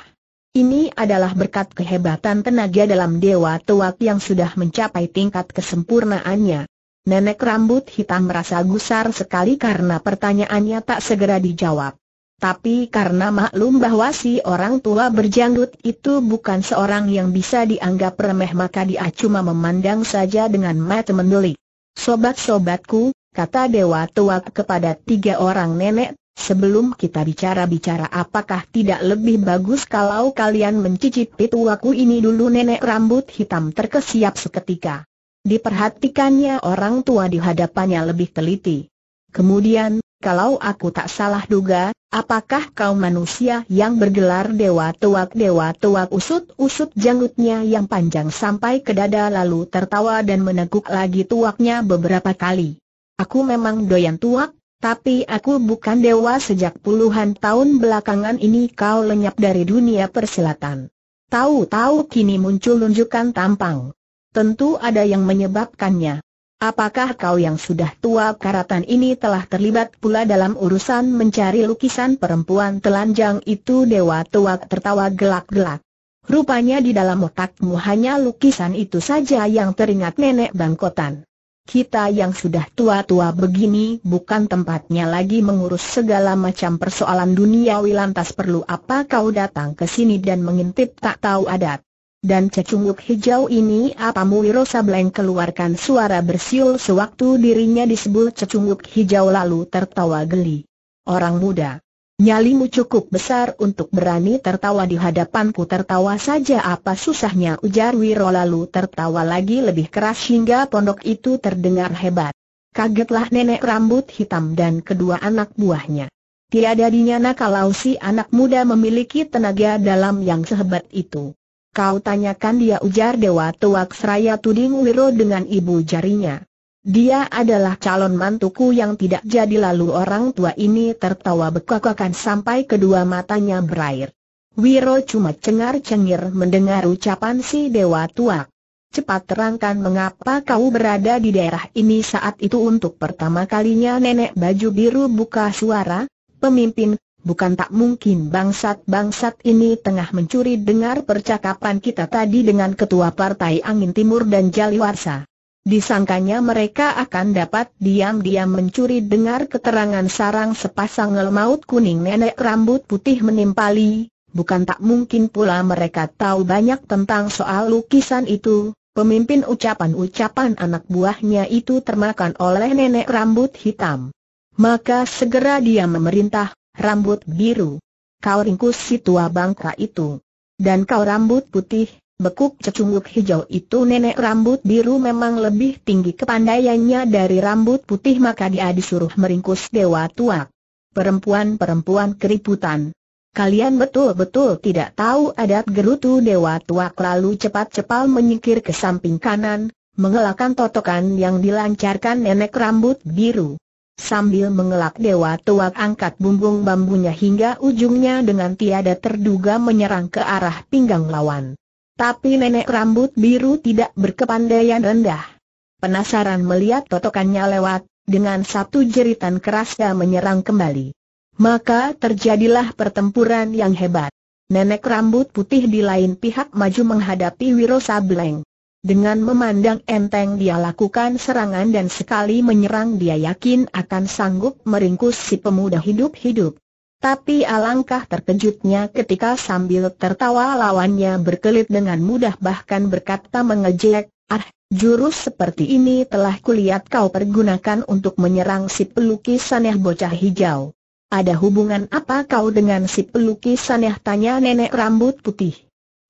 Ini adalah berkat kehebatan tenaga dalam dewa tuak yang sudah mencapai tingkat kesempurnaannya. Nenek rambut hitam merasa gusar sekali karena pertanyaannya tak segera dijawab. Tapi karena maklum bahwa si orang tua berjanggut itu bukan seorang yang bisa dianggap remeh maka dia cuma memandang saja dengan mata mendelik. Sobat-sobatku, kata Dewa Tua kepada tiga orang nenek, sebelum kita bicara-bicara apakah tidak lebih bagus kalau kalian mencicipi tuaku ini dulu nenek rambut hitam terkesiap seketika. Diperhatikannya orang tua di hadapannya lebih teliti. Kemudian, kalau aku tak salah duga, apakah kau manusia yang bergelar dewa tuak dewa tuak usut-usut janggutnya yang panjang sampai ke dada lalu tertawa dan meneguk lagi tuaknya beberapa kali. Aku memang doyan tuak, tapi aku bukan dewa sejak puluhan tahun belakangan ini kau lenyap dari dunia persilatan. Tahu-tahu kini muncul lunjukan tampang tentu ada yang menyebabkannya. Apakah kau yang sudah tua karatan ini telah terlibat pula dalam urusan mencari lukisan perempuan telanjang itu Dewa Tua tertawa gelak-gelak. Rupanya di dalam otakmu hanya lukisan itu saja yang teringat nenek bangkotan. Kita yang sudah tua-tua begini bukan tempatnya lagi mengurus segala macam persoalan duniawi lantas perlu apa kau datang ke sini dan mengintip tak tahu adat. Dan cecunguk hijau ini apa rosa Sableng keluarkan suara bersiul sewaktu dirinya disebut cecunguk hijau lalu tertawa geli. Orang muda. Nyalimu cukup besar untuk berani tertawa di hadapanku tertawa saja apa susahnya ujar Wiro lalu tertawa lagi lebih keras hingga pondok itu terdengar hebat. Kagetlah nenek rambut hitam dan kedua anak buahnya. Tiada dinyana kalau si anak muda memiliki tenaga dalam yang sehebat itu. Kau tanyakan dia ujar Dewa Tuak Seraya Tuding Wiro dengan ibu jarinya. Dia adalah calon mantuku yang tidak jadi lalu orang tua ini tertawa bekakakan sampai kedua matanya berair. Wiro cuma cengar-cengir mendengar ucapan si Dewa Tuak. Cepat terangkan mengapa kau berada di daerah ini saat itu untuk pertama kalinya nenek baju biru buka suara, pemimpin bukan tak mungkin bangsat-bangsat ini tengah mencuri dengar percakapan kita tadi dengan Ketua Partai Angin Timur dan Jaliwarsa. Disangkanya mereka akan dapat diam-diam mencuri dengar keterangan sarang sepasang ngelmaut kuning nenek rambut putih menimpali, bukan tak mungkin pula mereka tahu banyak tentang soal lukisan itu, Pemimpin ucapan-ucapan anak buahnya itu termakan oleh nenek rambut hitam. Maka segera dia memerintah, rambut biru. Kau ringkus si tua bangka itu. Dan kau rambut putih, bekuk cecunguk hijau itu nenek rambut biru memang lebih tinggi kepandaiannya dari rambut putih maka dia disuruh meringkus dewa tua. Perempuan-perempuan keriputan. Kalian betul-betul tidak tahu adat gerutu dewa tua? lalu cepat-cepat menyingkir ke samping kanan, mengelakkan totokan yang dilancarkan nenek rambut biru. Sambil mengelak dewa tuak angkat bumbung bambunya hingga ujungnya dengan tiada terduga menyerang ke arah pinggang lawan. Tapi nenek rambut biru tidak berkepandaian rendah. Penasaran melihat totokannya lewat, dengan satu jeritan keras dia menyerang kembali. Maka terjadilah pertempuran yang hebat. Nenek rambut putih di lain pihak maju menghadapi Wiro Sableng. Dengan memandang enteng dia lakukan serangan dan sekali menyerang dia yakin akan sanggup meringkus si pemuda hidup-hidup. Tapi alangkah terkejutnya ketika sambil tertawa lawannya berkelit dengan mudah bahkan berkata mengejek, Ah, jurus seperti ini telah kulihat kau pergunakan untuk menyerang si pelukis saneh bocah hijau. Ada hubungan apa kau dengan si pelukis saneh tanya nenek rambut putih.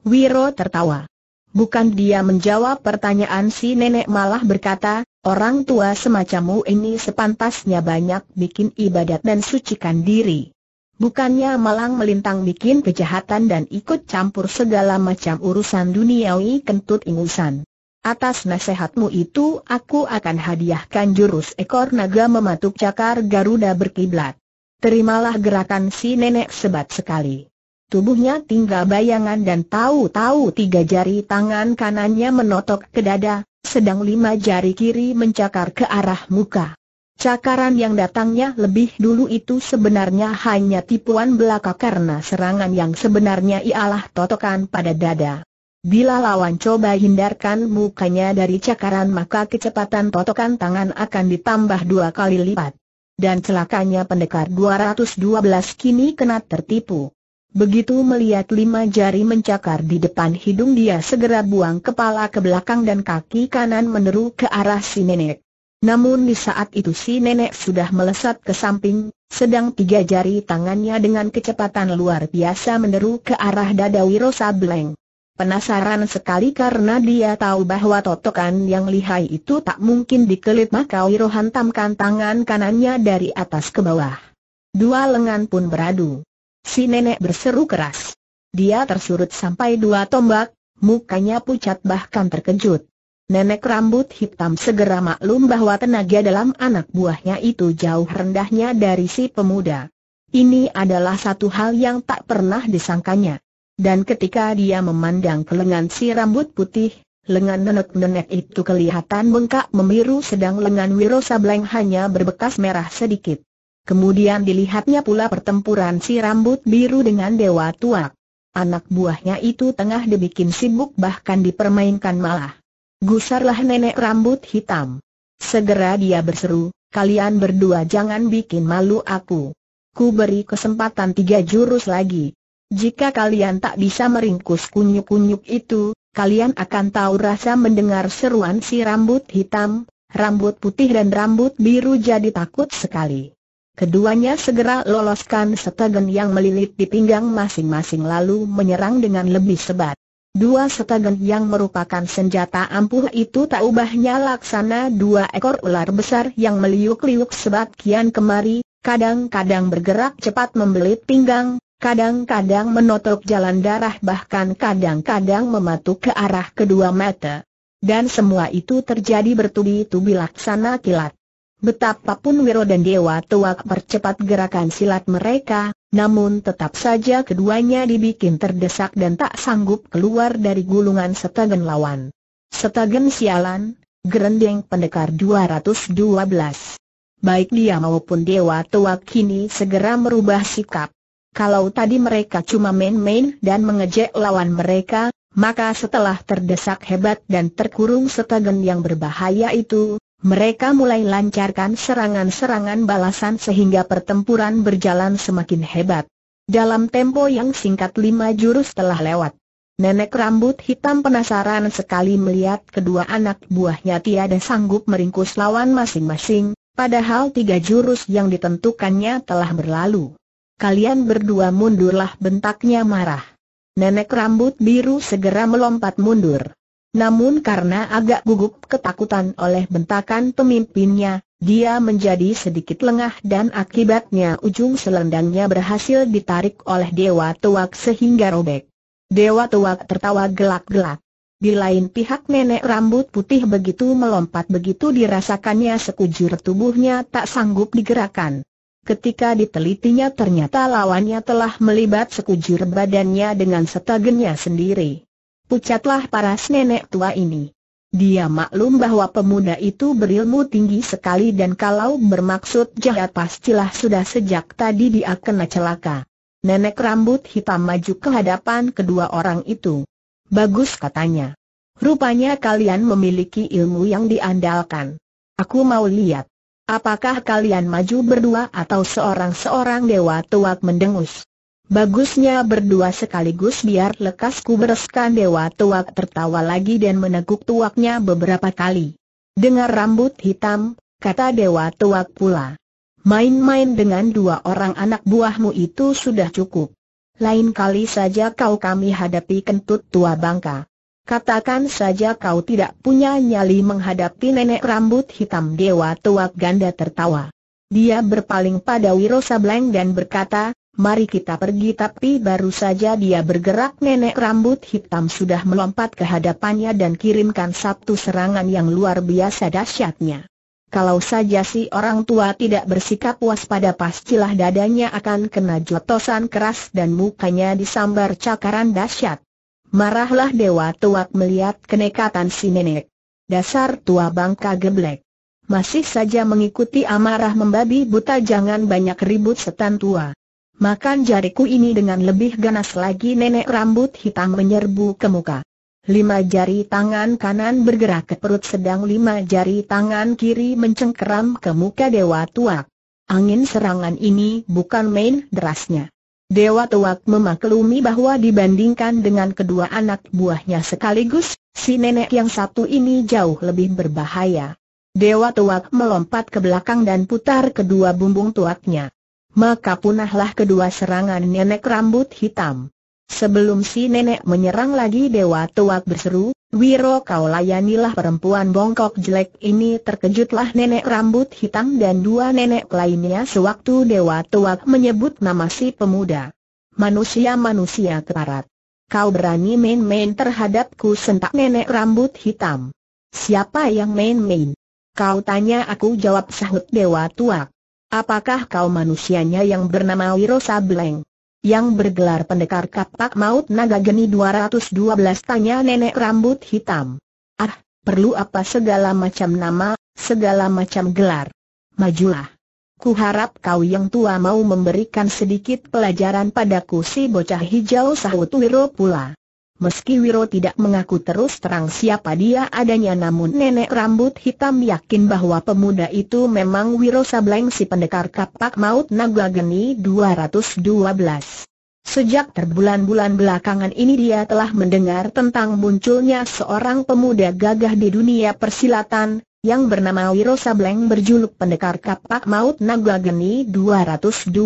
Wiro tertawa. Bukan dia menjawab pertanyaan si nenek malah berkata, orang tua semacammu ini sepantasnya banyak bikin ibadat dan sucikan diri. Bukannya malang melintang bikin kejahatan dan ikut campur segala macam urusan duniawi kentut ingusan. Atas nasihatmu itu aku akan hadiahkan jurus ekor naga mematuk cakar Garuda berkiblat. Terimalah gerakan si nenek sebat sekali. Tubuhnya tinggal bayangan dan tahu-tahu tiga jari tangan kanannya menotok ke dada, sedang lima jari kiri mencakar ke arah muka. Cakaran yang datangnya lebih dulu itu sebenarnya hanya tipuan belaka karena serangan yang sebenarnya ialah totokan pada dada. Bila lawan coba hindarkan mukanya dari cakaran maka kecepatan totokan tangan akan ditambah dua kali lipat. Dan celakanya pendekar 212 kini kena tertipu. Begitu melihat lima jari mencakar di depan hidung dia segera buang kepala ke belakang dan kaki kanan meneru ke arah si nenek. Namun di saat itu si nenek sudah melesat ke samping, sedang tiga jari tangannya dengan kecepatan luar biasa meneru ke arah dada Wiro Sableng. Penasaran sekali karena dia tahu bahwa totokan yang lihai itu tak mungkin dikelit maka Wiro hantamkan tangan kanannya dari atas ke bawah. Dua lengan pun beradu. Si nenek berseru keras. Dia tersurut sampai dua tombak, mukanya pucat bahkan terkejut. Nenek rambut hitam segera maklum bahwa tenaga dalam anak buahnya itu jauh rendahnya dari si pemuda. Ini adalah satu hal yang tak pernah disangkanya. Dan ketika dia memandang ke lengan si rambut putih, lengan nenek-nenek itu kelihatan bengkak memiru sedang lengan Wiro Sableng hanya berbekas merah sedikit. Kemudian dilihatnya pula pertempuran si rambut biru dengan Dewa tua. Anak buahnya itu tengah dibikin sibuk bahkan dipermainkan malah. Gusarlah nenek rambut hitam. Segera dia berseru, kalian berdua jangan bikin malu aku. Ku beri kesempatan tiga jurus lagi. Jika kalian tak bisa meringkus kunyuk-kunyuk itu, kalian akan tahu rasa mendengar seruan si rambut hitam, rambut putih dan rambut biru jadi takut sekali. Keduanya segera loloskan setagen yang melilit di pinggang masing-masing lalu menyerang dengan lebih sebat. Dua setagen yang merupakan senjata ampuh itu tak ubahnya laksana dua ekor ular besar yang meliuk-liuk sebat kian kemari, kadang-kadang bergerak cepat membelit pinggang, kadang-kadang menotok jalan darah bahkan kadang-kadang mematuk ke arah kedua mata. Dan semua itu terjadi bertubi-tubi laksana kilat. Betapapun Wiro dan Dewa Tuak percepat gerakan silat mereka, namun tetap saja keduanya dibikin terdesak dan tak sanggup keluar dari gulungan setagen lawan. Setagen sialan, gerendeng pendekar 212. Baik dia maupun Dewa Tuak kini segera merubah sikap. Kalau tadi mereka cuma main-main dan mengejek lawan mereka, maka setelah terdesak hebat dan terkurung setagen yang berbahaya itu, mereka mulai lancarkan serangan-serangan balasan sehingga pertempuran berjalan semakin hebat. Dalam tempo yang singkat lima jurus telah lewat. Nenek rambut hitam penasaran sekali melihat kedua anak buahnya tiada sanggup meringkus lawan masing-masing, padahal tiga jurus yang ditentukannya telah berlalu. Kalian berdua mundurlah bentaknya marah. Nenek rambut biru segera melompat mundur. Namun karena agak gugup ketakutan oleh bentakan pemimpinnya, dia menjadi sedikit lengah dan akibatnya ujung selendangnya berhasil ditarik oleh Dewa Tuak sehingga robek. Dewa Tuak tertawa gelak-gelak. Di lain pihak nenek rambut putih begitu melompat begitu dirasakannya sekujur tubuhnya tak sanggup digerakkan. Ketika ditelitinya ternyata lawannya telah melibat sekujur badannya dengan setagennya sendiri. Pucatlah para nenek tua ini. Dia maklum bahwa pemuda itu berilmu tinggi sekali dan kalau bermaksud jahat pastilah sudah sejak tadi dia kena celaka. Nenek rambut hitam maju ke hadapan kedua orang itu. Bagus katanya. Rupanya kalian memiliki ilmu yang diandalkan. Aku mau lihat. Apakah kalian maju berdua atau seorang-seorang dewa tuak mendengus? Bagusnya berdua sekaligus biar lekas ku bereskan dewa tuak tertawa lagi dan meneguk tuaknya beberapa kali. Dengar rambut hitam, kata dewa tuak pula. Main-main dengan dua orang anak buahmu itu sudah cukup. Lain kali saja kau kami hadapi kentut tua bangka. Katakan saja kau tidak punya nyali menghadapi nenek rambut hitam Dewa Tuak Ganda tertawa. Dia berpaling pada Wiro Sableng dan berkata, mari kita pergi tapi baru saja dia bergerak nenek rambut hitam sudah melompat ke hadapannya dan kirimkan satu serangan yang luar biasa dahsyatnya. Kalau saja si orang tua tidak bersikap waspada pastilah dadanya akan kena jotosan keras dan mukanya disambar cakaran dahsyat. Marahlah dewa tua melihat kenekatan si nenek. Dasar tua bangka geblek. Masih saja mengikuti amarah membabi buta jangan banyak ribut setan tua. Makan jariku ini dengan lebih ganas lagi nenek rambut hitam menyerbu ke muka. Lima jari tangan kanan bergerak ke perut sedang lima jari tangan kiri mencengkeram ke muka Dewa Tuak. Angin serangan ini bukan main derasnya. Dewa Tuak memaklumi bahwa dibandingkan dengan kedua anak buahnya sekaligus, si nenek yang satu ini jauh lebih berbahaya. Dewa Tuak melompat ke belakang dan putar kedua bumbung tuaknya maka punahlah kedua serangan nenek rambut hitam. Sebelum si nenek menyerang lagi Dewa tua berseru, Wiro kau layanilah perempuan bongkok jelek ini terkejutlah nenek rambut hitam dan dua nenek lainnya sewaktu Dewa tua menyebut nama si pemuda. Manusia-manusia keparat. Kau berani main-main terhadapku sentak nenek rambut hitam. Siapa yang main-main? Kau tanya aku jawab sahut Dewa Tuak. Apakah kau manusianya yang bernama Wiro Sableng? Yang bergelar pendekar kapak maut naga geni 212 tanya nenek rambut hitam. Ah, perlu apa segala macam nama, segala macam gelar. Majulah. Kuharap kau yang tua mau memberikan sedikit pelajaran padaku si bocah hijau sahut Wiro pula. Meski Wiro tidak mengaku terus terang siapa dia adanya namun nenek rambut hitam yakin bahwa pemuda itu memang Wiro Sableng si pendekar kapak maut naga geni 212. Sejak terbulan-bulan belakangan ini dia telah mendengar tentang munculnya seorang pemuda gagah di dunia persilatan, yang bernama Wiro Sableng berjuluk pendekar kapak maut naga geni 212.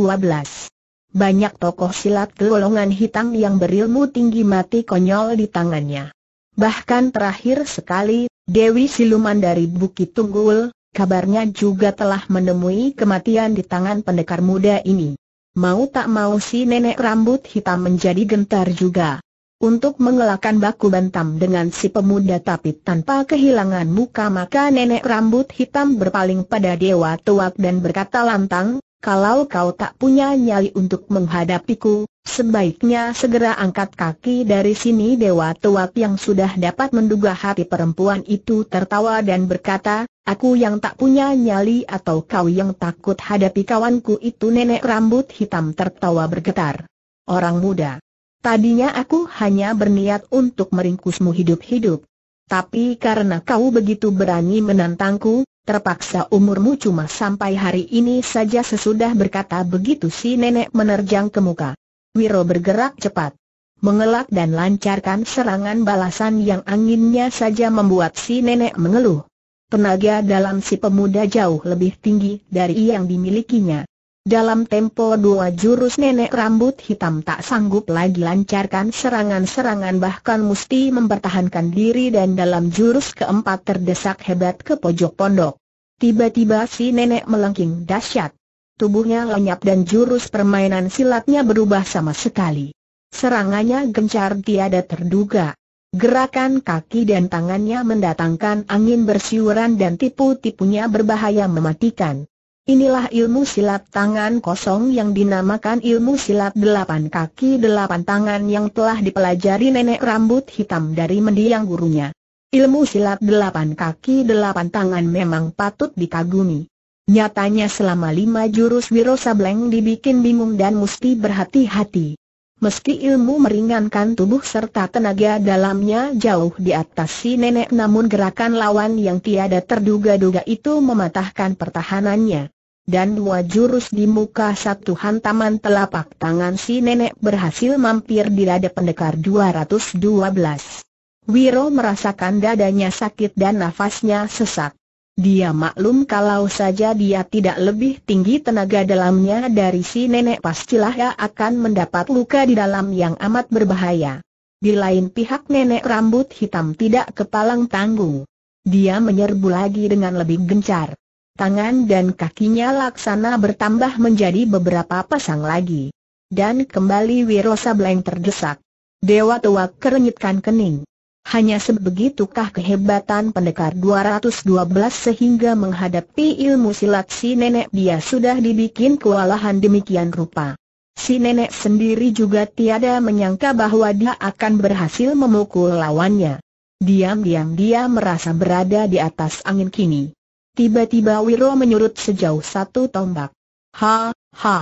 Banyak tokoh silat golongan hitam yang berilmu tinggi mati konyol di tangannya. Bahkan terakhir sekali, Dewi Siluman dari Bukit Tunggul, kabarnya juga telah menemui kematian di tangan pendekar muda ini. Mau tak mau si nenek rambut hitam menjadi gentar juga. Untuk mengelakkan baku bantam dengan si pemuda tapi tanpa kehilangan muka maka nenek rambut hitam berpaling pada Dewa Tuak dan berkata lantang, kalau kau tak punya nyali untuk menghadapiku, sebaiknya segera angkat kaki dari sini Dewa Tuat yang sudah dapat menduga hati perempuan itu tertawa dan berkata, Aku yang tak punya nyali atau kau yang takut hadapi kawanku itu nenek rambut hitam tertawa bergetar. Orang muda. Tadinya aku hanya berniat untuk meringkusmu hidup-hidup. Tapi karena kau begitu berani menantangku, Terpaksa umurmu cuma sampai hari ini saja sesudah berkata begitu si nenek menerjang ke muka. Wiro bergerak cepat. Mengelak dan lancarkan serangan balasan yang anginnya saja membuat si nenek mengeluh. Tenaga dalam si pemuda jauh lebih tinggi dari yang dimilikinya. Dalam tempo dua jurus nenek rambut hitam tak sanggup lagi lancarkan serangan-serangan bahkan mesti mempertahankan diri dan dalam jurus keempat terdesak hebat ke pojok pondok. Tiba-tiba si nenek melengking dahsyat. Tubuhnya lenyap dan jurus permainan silatnya berubah sama sekali. Serangannya gencar tiada terduga. Gerakan kaki dan tangannya mendatangkan angin bersiuran dan tipu-tipunya berbahaya mematikan. Inilah ilmu silat tangan kosong yang dinamakan ilmu silat delapan kaki delapan tangan yang telah dipelajari nenek rambut hitam dari mendiang gurunya. Ilmu silat delapan kaki delapan tangan memang patut dikagumi. Nyatanya selama lima jurus Wiro Sableng dibikin bingung dan mesti berhati-hati. Meski ilmu meringankan tubuh serta tenaga dalamnya jauh di atas si nenek namun gerakan lawan yang tiada terduga-duga itu mematahkan pertahanannya dan dua jurus di muka satu hantaman telapak tangan si nenek berhasil mampir di dada pendekar 212. Wiro merasakan dadanya sakit dan nafasnya sesak. Dia maklum kalau saja dia tidak lebih tinggi tenaga dalamnya dari si nenek pastilah ia akan mendapat luka di dalam yang amat berbahaya. Di lain pihak nenek rambut hitam tidak kepalang tangguh. Dia menyerbu lagi dengan lebih gencar. Tangan dan kakinya laksana bertambah menjadi beberapa pasang lagi. Dan kembali Wiro Sableng terdesak. Dewa tua kerenyitkan kening. Hanya sebegitukah kehebatan pendekar 212 sehingga menghadapi ilmu silat si nenek dia sudah dibikin kewalahan demikian rupa. Si nenek sendiri juga tiada menyangka bahwa dia akan berhasil memukul lawannya. Diam-diam dia merasa berada di atas angin kini. Tiba-tiba Wiro menyurut sejauh satu tombak. Ha, ha.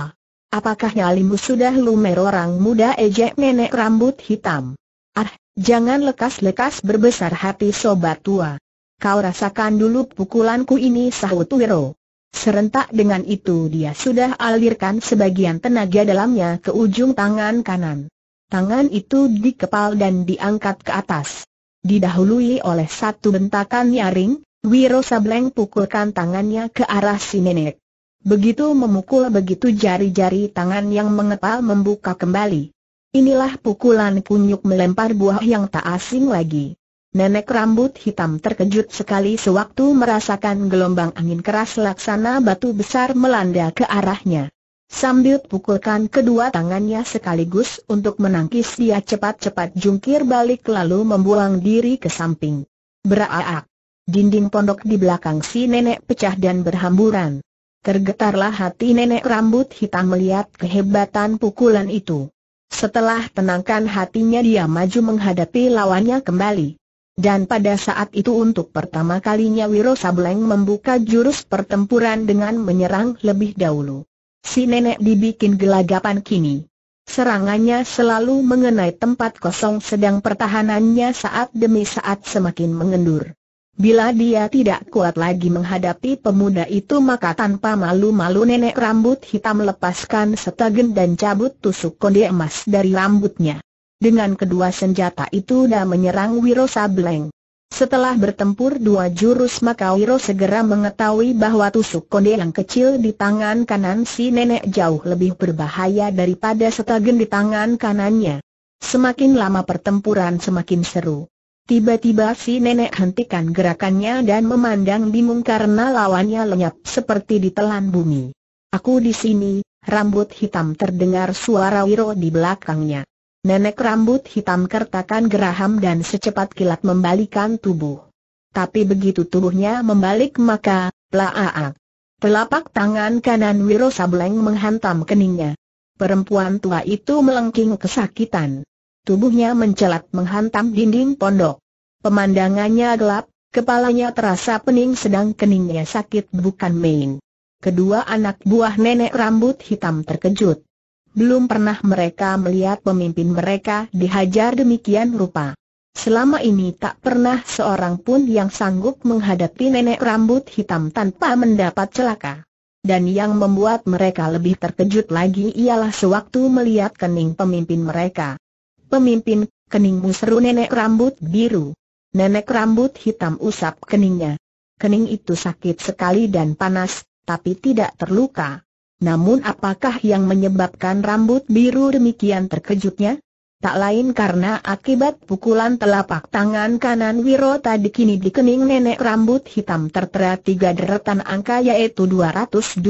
Apakah nyalimu sudah lumer orang muda ejek nenek rambut hitam? Ah, jangan lekas-lekas berbesar hati sobat tua. Kau rasakan dulu pukulanku ini sahut Wiro. Serentak dengan itu dia sudah alirkan sebagian tenaga dalamnya ke ujung tangan kanan. Tangan itu dikepal dan diangkat ke atas. Didahului oleh satu bentakan nyaring, Wiro Sableng pukulkan tangannya ke arah si nenek. Begitu memukul begitu jari-jari tangan yang mengepal membuka kembali. Inilah pukulan kunyuk melempar buah yang tak asing lagi. Nenek rambut hitam terkejut sekali sewaktu merasakan gelombang angin keras laksana batu besar melanda ke arahnya. Sambil pukulkan kedua tangannya sekaligus untuk menangkis dia cepat-cepat jungkir balik lalu membuang diri ke samping. Beraak! Dinding pondok di belakang si nenek pecah dan berhamburan. Tergetarlah hati nenek rambut hitam melihat kehebatan pukulan itu. Setelah tenangkan hatinya dia maju menghadapi lawannya kembali. Dan pada saat itu untuk pertama kalinya Wiro Sableng membuka jurus pertempuran dengan menyerang lebih dahulu. Si nenek dibikin gelagapan kini. Serangannya selalu mengenai tempat kosong sedang pertahanannya saat demi saat semakin mengendur. Bila dia tidak kuat lagi menghadapi pemuda itu maka tanpa malu-malu nenek rambut hitam lepaskan setagen dan cabut tusuk konde emas dari rambutnya. Dengan kedua senjata itu dia menyerang Wiro Sableng. Setelah bertempur dua jurus maka Wiro segera mengetahui bahwa tusuk konde yang kecil di tangan kanan si nenek jauh lebih berbahaya daripada setagen di tangan kanannya. Semakin lama pertempuran semakin seru. Tiba-tiba si nenek hentikan gerakannya dan memandang bingung karena lawannya lenyap seperti ditelan bumi. Aku di sini, rambut hitam terdengar suara Wiro di belakangnya. Nenek rambut hitam kertakan geraham dan secepat kilat membalikan tubuh. Tapi begitu tubuhnya membalik maka, plaaak. Telapak tangan kanan Wiro Sableng menghantam keningnya. Perempuan tua itu melengking kesakitan. Tubuhnya mencelat menghantam dinding pondok. Pemandangannya gelap, kepalanya terasa pening sedang keningnya sakit bukan main. Kedua anak buah nenek rambut hitam terkejut. Belum pernah mereka melihat pemimpin mereka dihajar demikian rupa. Selama ini tak pernah seorang pun yang sanggup menghadapi nenek rambut hitam tanpa mendapat celaka. Dan yang membuat mereka lebih terkejut lagi ialah sewaktu melihat kening pemimpin mereka. Pemimpin, keningmu seru nenek rambut biru. Nenek rambut hitam usap keningnya. Kening itu sakit sekali dan panas, tapi tidak terluka. Namun apakah yang menyebabkan rambut biru demikian terkejutnya? Tak lain karena akibat pukulan telapak tangan kanan Wiro tadi kini di kening nenek rambut hitam tertera tiga deretan angka yaitu 212.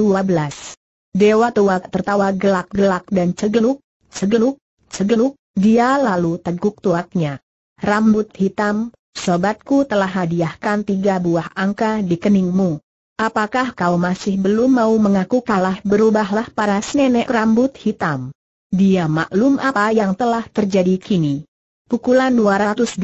Dewa tua tertawa gelak-gelak dan cegeluk, cegeluk, cegeluk, dia lalu teguk tuaknya. Rambut hitam, sobatku telah hadiahkan tiga buah angka di keningmu. Apakah kau masih belum mau mengaku kalah berubahlah paras nenek rambut hitam. Dia maklum apa yang telah terjadi kini. Pukulan 212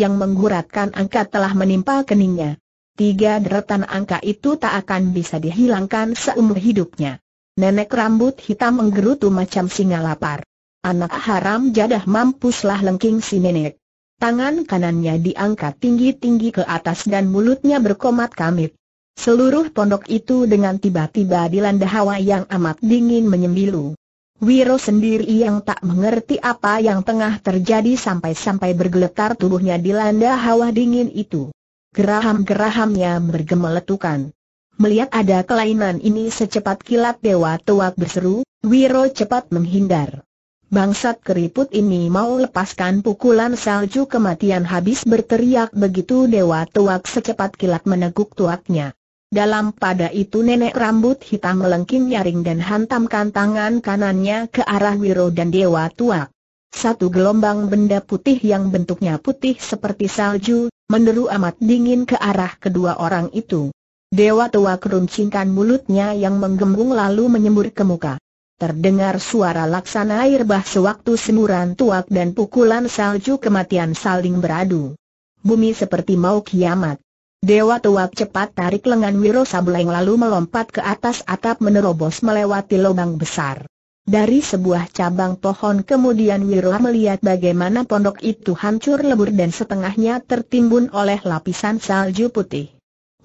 yang mengguratkan angka telah menimpa keningnya. Tiga deretan angka itu tak akan bisa dihilangkan seumur hidupnya. Nenek rambut hitam menggerutu macam singa lapar. Anak haram jadah mampuslah lengking si nenek. Tangan kanannya diangkat tinggi-tinggi ke atas dan mulutnya berkomat kamit. Seluruh pondok itu dengan tiba-tiba dilanda hawa yang amat dingin menyembilu. Wiro sendiri yang tak mengerti apa yang tengah terjadi sampai-sampai bergeletar tubuhnya dilanda hawa dingin itu. Geraham-gerahamnya bergemeletukan. Melihat ada kelainan ini secepat kilat Dewa Tuak berseru, Wiro cepat menghindar. Bangsat keriput ini mau lepaskan pukulan salju kematian habis berteriak begitu Dewa Tuak secepat kilat meneguk tuaknya. Dalam pada itu nenek rambut hitam melengking nyaring dan hantamkan tangan kanannya ke arah Wiro dan Dewa Tuak. Satu gelombang benda putih yang bentuknya putih seperti salju, meneru amat dingin ke arah kedua orang itu. Dewa Tuak runcingkan mulutnya yang menggembung lalu menyembur ke muka. Terdengar suara laksana air bah sewaktu semuran tuak dan pukulan salju kematian saling beradu. Bumi seperti mau kiamat. Dewa tuak cepat tarik lengan Wiro Sableng lalu melompat ke atas atap menerobos melewati lubang besar. Dari sebuah cabang pohon kemudian Wiro melihat bagaimana pondok itu hancur lebur dan setengahnya tertimbun oleh lapisan salju putih.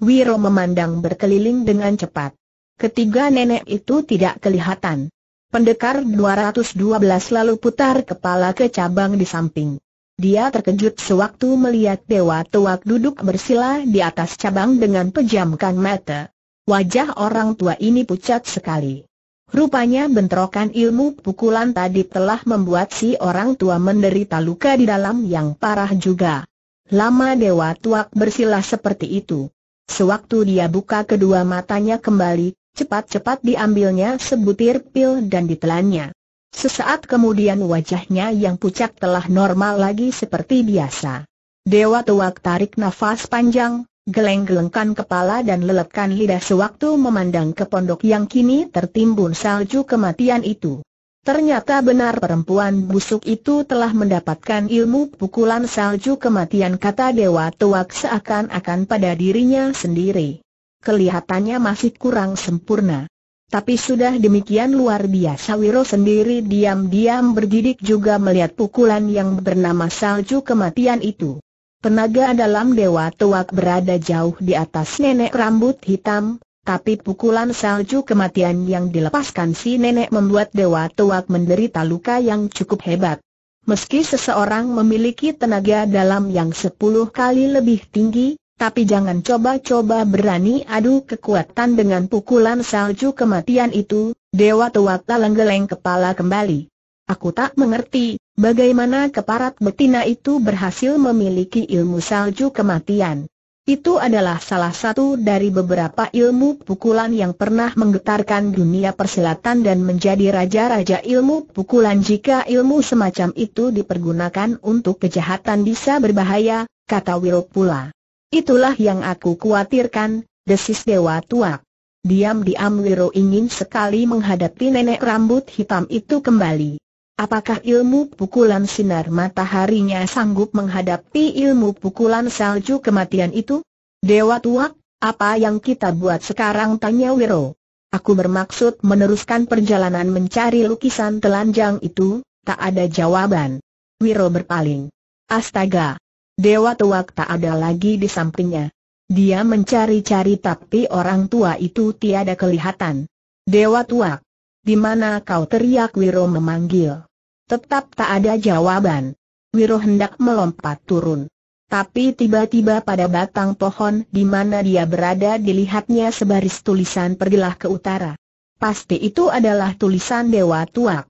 Wiro memandang berkeliling dengan cepat. Ketiga nenek itu tidak kelihatan. Pendekar 212 lalu putar kepala ke cabang di samping. Dia terkejut sewaktu melihat Dewa Tuak duduk bersila di atas cabang dengan pejamkan mata. Wajah orang tua ini pucat sekali. Rupanya bentrokan ilmu pukulan tadi telah membuat si orang tua menderita luka di dalam yang parah juga. Lama Dewa Tuak bersila seperti itu. Sewaktu dia buka kedua matanya kembali, Cepat-cepat diambilnya sebutir pil dan ditelannya. Sesaat kemudian wajahnya yang pucat telah normal lagi seperti biasa. Dewa tuak tarik nafas panjang, geleng-gelengkan kepala dan lelekan lidah sewaktu memandang ke pondok yang kini tertimbun salju kematian itu. Ternyata benar perempuan busuk itu telah mendapatkan ilmu pukulan salju kematian kata Dewa Tuak seakan-akan pada dirinya sendiri kelihatannya masih kurang sempurna. Tapi sudah demikian luar biasa Wiro sendiri diam-diam bergidik juga melihat pukulan yang bernama salju kematian itu. Tenaga dalam Dewa Tuak berada jauh di atas nenek rambut hitam, tapi pukulan salju kematian yang dilepaskan si nenek membuat Dewa Tuak menderita luka yang cukup hebat. Meski seseorang memiliki tenaga dalam yang sepuluh kali lebih tinggi, tapi jangan coba-coba berani adu kekuatan dengan pukulan salju kematian itu, Dewa Tua lenggeleng kepala kembali. Aku tak mengerti, bagaimana keparat betina itu berhasil memiliki ilmu salju kematian. Itu adalah salah satu dari beberapa ilmu pukulan yang pernah menggetarkan dunia persilatan dan menjadi raja-raja ilmu pukulan jika ilmu semacam itu dipergunakan untuk kejahatan bisa berbahaya, kata Will pula. Itulah yang aku khawatirkan, desis Dewa tua. Diam-diam Wiro ingin sekali menghadapi nenek rambut hitam itu kembali. Apakah ilmu pukulan sinar mataharinya sanggup menghadapi ilmu pukulan salju kematian itu? Dewa tua, apa yang kita buat sekarang tanya Wiro. Aku bermaksud meneruskan perjalanan mencari lukisan telanjang itu, tak ada jawaban. Wiro berpaling. Astaga, Dewa Tuak tak ada lagi di sampingnya. Dia mencari-cari tapi orang tua itu tiada kelihatan. Dewa Tuak, di mana kau teriak Wiro memanggil. Tetap tak ada jawaban. Wiro hendak melompat turun. Tapi tiba-tiba pada batang pohon di mana dia berada dilihatnya sebaris tulisan pergilah ke utara. Pasti itu adalah tulisan Dewa Tuak.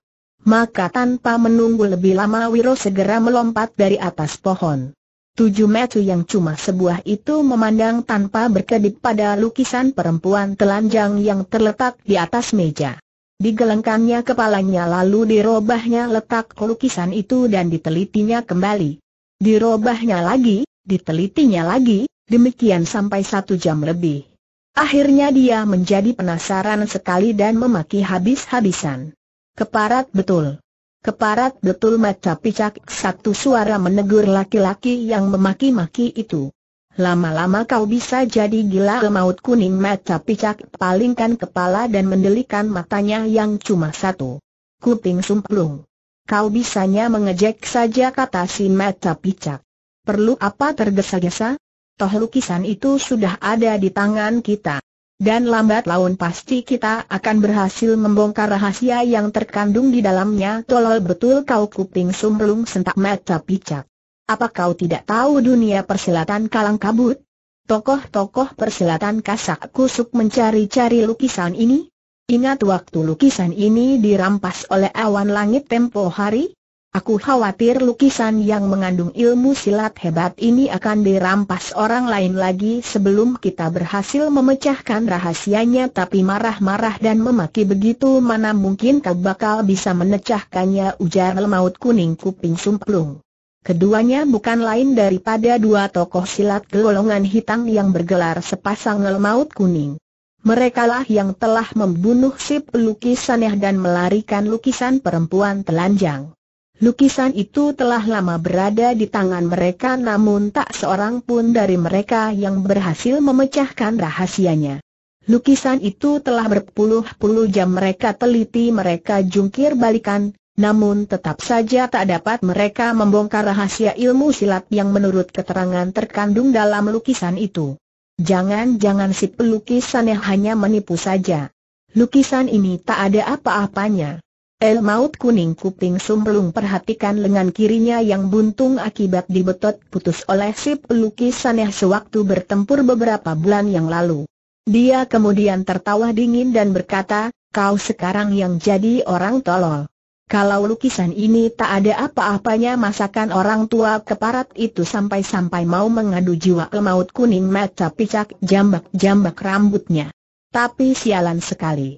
Maka tanpa menunggu lebih lama Wiro segera melompat dari atas pohon. Tujuh metu yang cuma sebuah itu memandang tanpa berkedip pada lukisan perempuan telanjang yang terletak di atas meja. Digelengkannya kepalanya lalu dirobahnya letak lukisan itu dan ditelitinya kembali. Dirobahnya lagi, ditelitinya lagi, demikian sampai satu jam lebih. Akhirnya dia menjadi penasaran sekali dan memaki habis-habisan. Keparat betul. Keparat betul mata picak satu suara menegur laki-laki yang memaki-maki itu. Lama-lama kau bisa jadi gila maut kuning mata picak palingkan kepala dan mendelikan matanya yang cuma satu. Kuping sumplung. Kau bisanya mengejek saja kata si mata picak. Perlu apa tergesa-gesa? Toh lukisan itu sudah ada di tangan kita. Dan lambat laun pasti kita akan berhasil membongkar rahasia yang terkandung di dalamnya Tolol betul kau kuping sumbelung sentak mata picak Apa kau tidak tahu dunia persilatan kalang kabut? Tokoh-tokoh persilatan kasak kusuk mencari-cari lukisan ini? Ingat waktu lukisan ini dirampas oleh awan langit tempo hari? Aku khawatir lukisan yang mengandung ilmu silat hebat ini akan dirampas orang lain lagi sebelum kita berhasil memecahkan rahasianya tapi marah-marah dan memaki begitu mana mungkin kau bakal bisa menecahkannya ujar lemaut kuning kuping sumplung. Keduanya bukan lain daripada dua tokoh silat golongan hitam yang bergelar sepasang lemaut kuning. Merekalah yang telah membunuh si pelukis dan melarikan lukisan perempuan telanjang. Lukisan itu telah lama berada di tangan mereka namun tak seorang pun dari mereka yang berhasil memecahkan rahasianya. Lukisan itu telah berpuluh-puluh jam mereka teliti mereka jungkir balikan, namun tetap saja tak dapat mereka membongkar rahasia ilmu silat yang menurut keterangan terkandung dalam lukisan itu. Jangan-jangan si pelukisannya hanya menipu saja. Lukisan ini tak ada apa-apanya. El maut kuning kuping sumbelung perhatikan lengan kirinya yang buntung akibat dibetot putus oleh si pelukis saneh sewaktu bertempur beberapa bulan yang lalu. Dia kemudian tertawa dingin dan berkata, kau sekarang yang jadi orang tolol. Kalau lukisan ini tak ada apa-apanya masakan orang tua keparat itu sampai-sampai mau mengadu jiwa ke maut kuning mata picak jambak-jambak rambutnya. Tapi sialan sekali.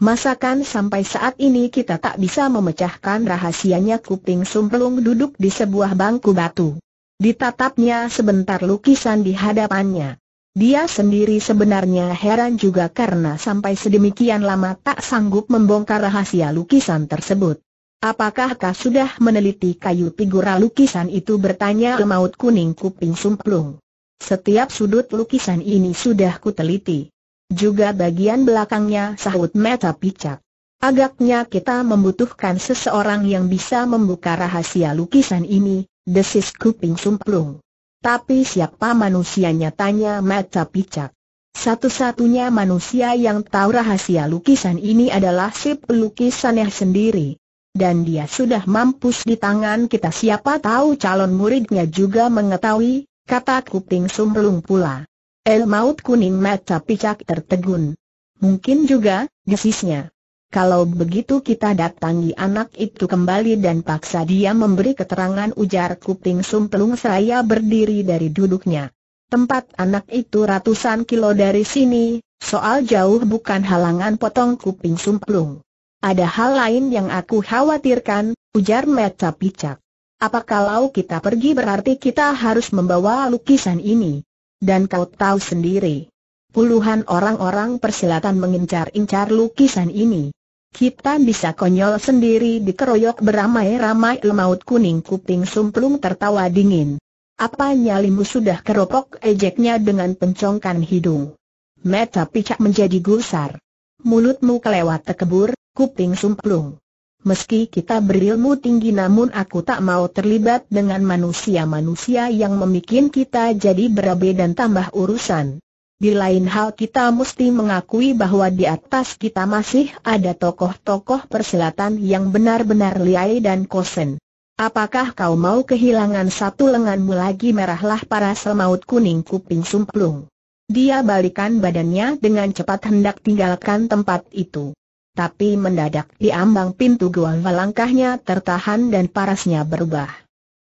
Masakan sampai saat ini kita tak bisa memecahkan rahasianya kuping sumpelung duduk di sebuah bangku batu. Ditatapnya sebentar lukisan di hadapannya. Dia sendiri sebenarnya heran juga karena sampai sedemikian lama tak sanggup membongkar rahasia lukisan tersebut. Apakah kau sudah meneliti kayu figura lukisan itu bertanya Maut Kuning Kuping Sumplung. Setiap sudut lukisan ini sudah kuteliti. Juga bagian belakangnya sahut meta picak. Agaknya kita membutuhkan seseorang yang bisa membuka rahasia lukisan ini, desis kuping sumplung. Tapi siapa manusianya tanya meta picak. Satu-satunya manusia yang tahu rahasia lukisan ini adalah si pelukisannya sendiri. Dan dia sudah mampus di tangan kita siapa tahu calon muridnya juga mengetahui, kata kuping sumplung pula. El Maut kuning mata picak tertegun. Mungkin juga, desisnya. Kalau begitu kita datangi anak itu kembali dan paksa dia memberi keterangan ujar kuping sumpelung saya berdiri dari duduknya. Tempat anak itu ratusan kilo dari sini, soal jauh bukan halangan potong kuping sumpelung. Ada hal lain yang aku khawatirkan, ujar Meta picak. Apa kalau kita pergi berarti kita harus membawa lukisan ini? dan kau tahu sendiri. Puluhan orang-orang persilatan mengincar-incar lukisan ini. Kita bisa konyol sendiri dikeroyok beramai-ramai lemaut kuning kuping sumplung tertawa dingin. Apa nyalimu sudah keropok ejeknya dengan pencongkan hidung. Meta picak menjadi gusar. Mulutmu kelewat tekebur, kuping sumplung. Meski kita berilmu tinggi namun aku tak mau terlibat dengan manusia-manusia yang memikin kita jadi berabe dan tambah urusan. Di lain hal kita mesti mengakui bahwa di atas kita masih ada tokoh-tokoh perselatan yang benar-benar liai dan kosen. Apakah kau mau kehilangan satu lenganmu lagi merahlah para semaut kuning kuping sumplung. Dia balikan badannya dengan cepat hendak tinggalkan tempat itu tapi mendadak di ambang pintu gua langkahnya tertahan dan parasnya berubah.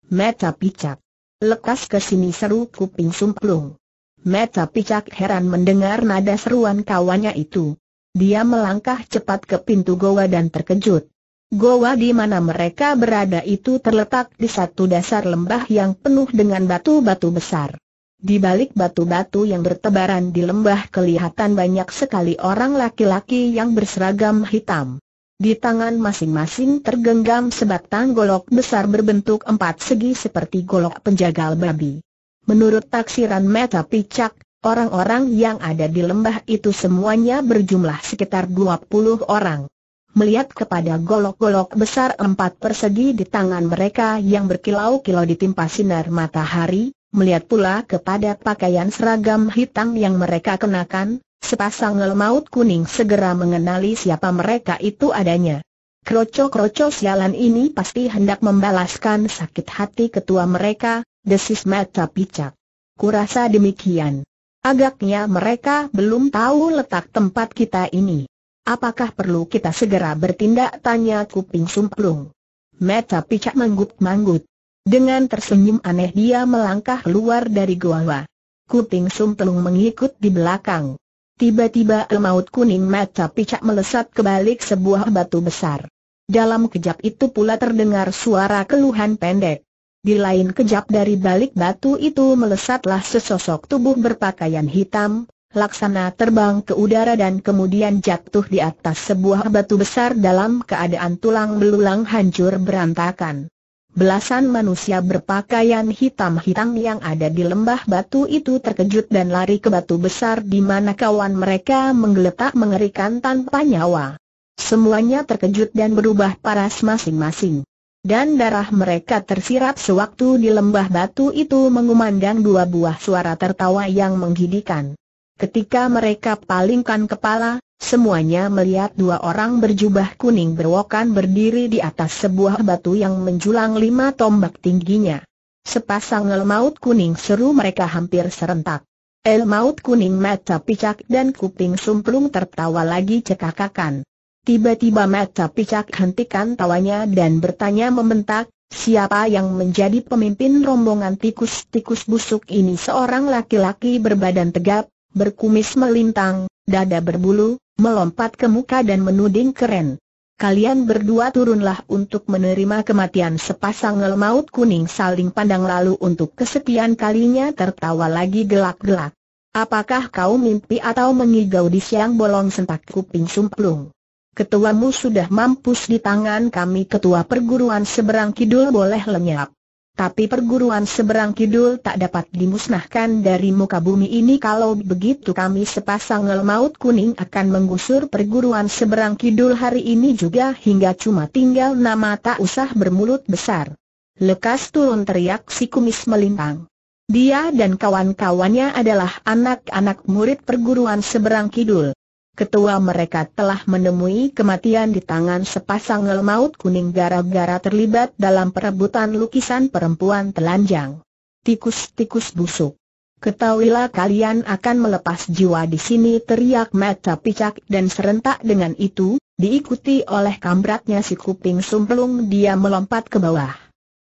Meta picak. Lekas ke sini seru kuping sumplung. Meta picak heran mendengar nada seruan kawannya itu. Dia melangkah cepat ke pintu goa dan terkejut. Goa di mana mereka berada itu terletak di satu dasar lembah yang penuh dengan batu-batu besar. Di balik batu-batu yang bertebaran di lembah kelihatan banyak sekali orang laki-laki yang berseragam hitam. Di tangan masing-masing tergenggam sebatang golok besar berbentuk empat segi seperti golok penjagal babi. Menurut taksiran Meta Picak, orang-orang yang ada di lembah itu semuanya berjumlah sekitar 20 orang. Melihat kepada golok-golok besar empat persegi di tangan mereka yang berkilau-kilau ditimpa sinar matahari, melihat pula kepada pakaian seragam hitam yang mereka kenakan, sepasang lemaut kuning segera mengenali siapa mereka itu adanya. Kroco-kroco sialan ini pasti hendak membalaskan sakit hati ketua mereka, desis mata picak. Kurasa demikian. Agaknya mereka belum tahu letak tempat kita ini. Apakah perlu kita segera bertindak tanya kuping sumplung? Mata picak manggut-manggut. Dengan tersenyum aneh dia melangkah keluar dari gua. Kuping Sum mengikut di belakang. Tiba-tiba emaut kuning mata picak melesat ke balik sebuah batu besar. Dalam kejap itu pula terdengar suara keluhan pendek. Di lain kejap dari balik batu itu melesatlah sesosok tubuh berpakaian hitam, laksana terbang ke udara dan kemudian jatuh di atas sebuah batu besar dalam keadaan tulang belulang hancur berantakan. Belasan manusia berpakaian hitam-hitam yang ada di lembah batu itu terkejut dan lari ke batu besar di mana kawan mereka menggeletak mengerikan tanpa nyawa. Semuanya terkejut dan berubah paras masing-masing. Dan darah mereka tersirap sewaktu di lembah batu itu mengumandang dua buah suara tertawa yang menggidikan. Ketika mereka palingkan kepala, Semuanya melihat dua orang berjubah kuning berwokan berdiri di atas sebuah batu yang menjulang lima tombak tingginya. Sepasang el kuning seru mereka hampir serentak. El kuning mata picak dan kuping sumplung tertawa lagi cekakakan. Tiba-tiba mata picak hentikan tawanya dan bertanya membentak, Siapa yang menjadi pemimpin rombongan tikus-tikus busuk ini seorang laki-laki berbadan tegap, berkumis melintang, dada berbulu, melompat ke muka dan menuding keren. Kalian berdua turunlah untuk menerima kematian sepasang ngelmaut kuning saling pandang lalu untuk kesekian kalinya tertawa lagi gelak-gelak. Apakah kau mimpi atau mengigau di siang bolong sentak kuping sumplung? Ketuamu sudah mampus di tangan kami ketua perguruan seberang kidul boleh lenyap. Tapi perguruan seberang kidul tak dapat dimusnahkan dari muka bumi ini kalau begitu kami sepasang ngel kuning akan menggusur perguruan seberang kidul hari ini juga hingga cuma tinggal nama tak usah bermulut besar. Lekas turun teriak si kumis melintang. Dia dan kawan-kawannya adalah anak-anak murid perguruan seberang kidul ketua mereka telah menemui kematian di tangan sepasang lemahut kuning gara-gara terlibat dalam perebutan lukisan perempuan telanjang. Tikus-tikus busuk. Ketahuilah kalian akan melepas jiwa di sini teriak mata picak dan serentak dengan itu, diikuti oleh kambratnya si kuping sumplung dia melompat ke bawah.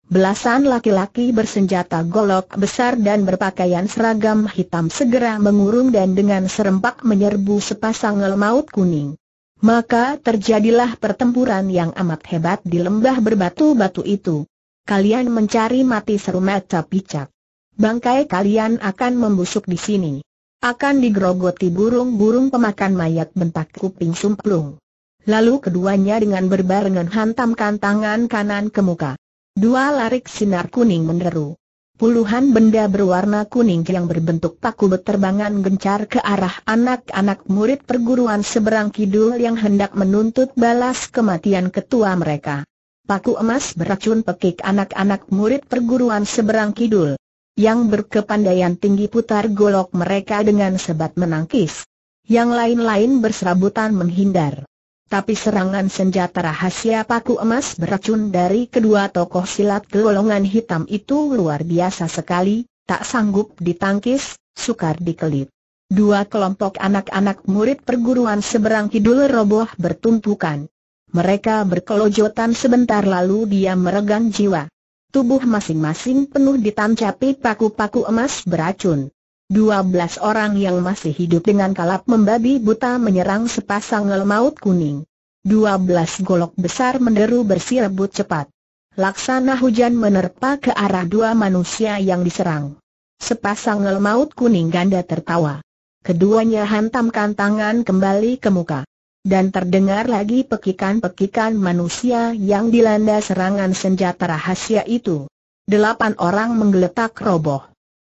Belasan laki-laki bersenjata golok besar dan berpakaian seragam hitam segera mengurung dan dengan serempak menyerbu sepasang elmaut kuning. Maka terjadilah pertempuran yang amat hebat di lembah berbatu-batu itu. Kalian mencari mati seru mata picak. Bangkai kalian akan membusuk di sini. Akan digerogoti burung-burung pemakan mayat bentak kuping sumplung. Lalu keduanya dengan berbarengan hantamkan tangan kanan ke muka. Dua larik sinar kuning menderu. Puluhan benda berwarna kuning yang berbentuk paku berterbangan gencar ke arah anak-anak murid perguruan seberang kidul yang hendak menuntut balas kematian ketua mereka. Paku emas beracun pekik anak-anak murid perguruan seberang kidul. Yang berkepandaian tinggi putar golok mereka dengan sebat menangkis. Yang lain-lain berserabutan menghindar tapi serangan senjata rahasia paku emas beracun dari kedua tokoh silat golongan hitam itu luar biasa sekali, tak sanggup ditangkis, sukar dikelit. Dua kelompok anak-anak murid perguruan seberang kidul roboh bertumpukan. Mereka berkelojotan sebentar lalu dia meregang jiwa. Tubuh masing-masing penuh ditancapi paku-paku emas beracun. 12 orang yang masih hidup dengan kalap membabi buta menyerang sepasang lemaut kuning. kuning. 12 golok besar menderu rebut cepat. Laksana hujan menerpa ke arah dua manusia yang diserang. Sepasang lemaut kuning ganda tertawa. Keduanya hantamkan tangan kembali ke muka. Dan terdengar lagi pekikan-pekikan manusia yang dilanda serangan senjata rahasia itu. Delapan orang menggeletak roboh.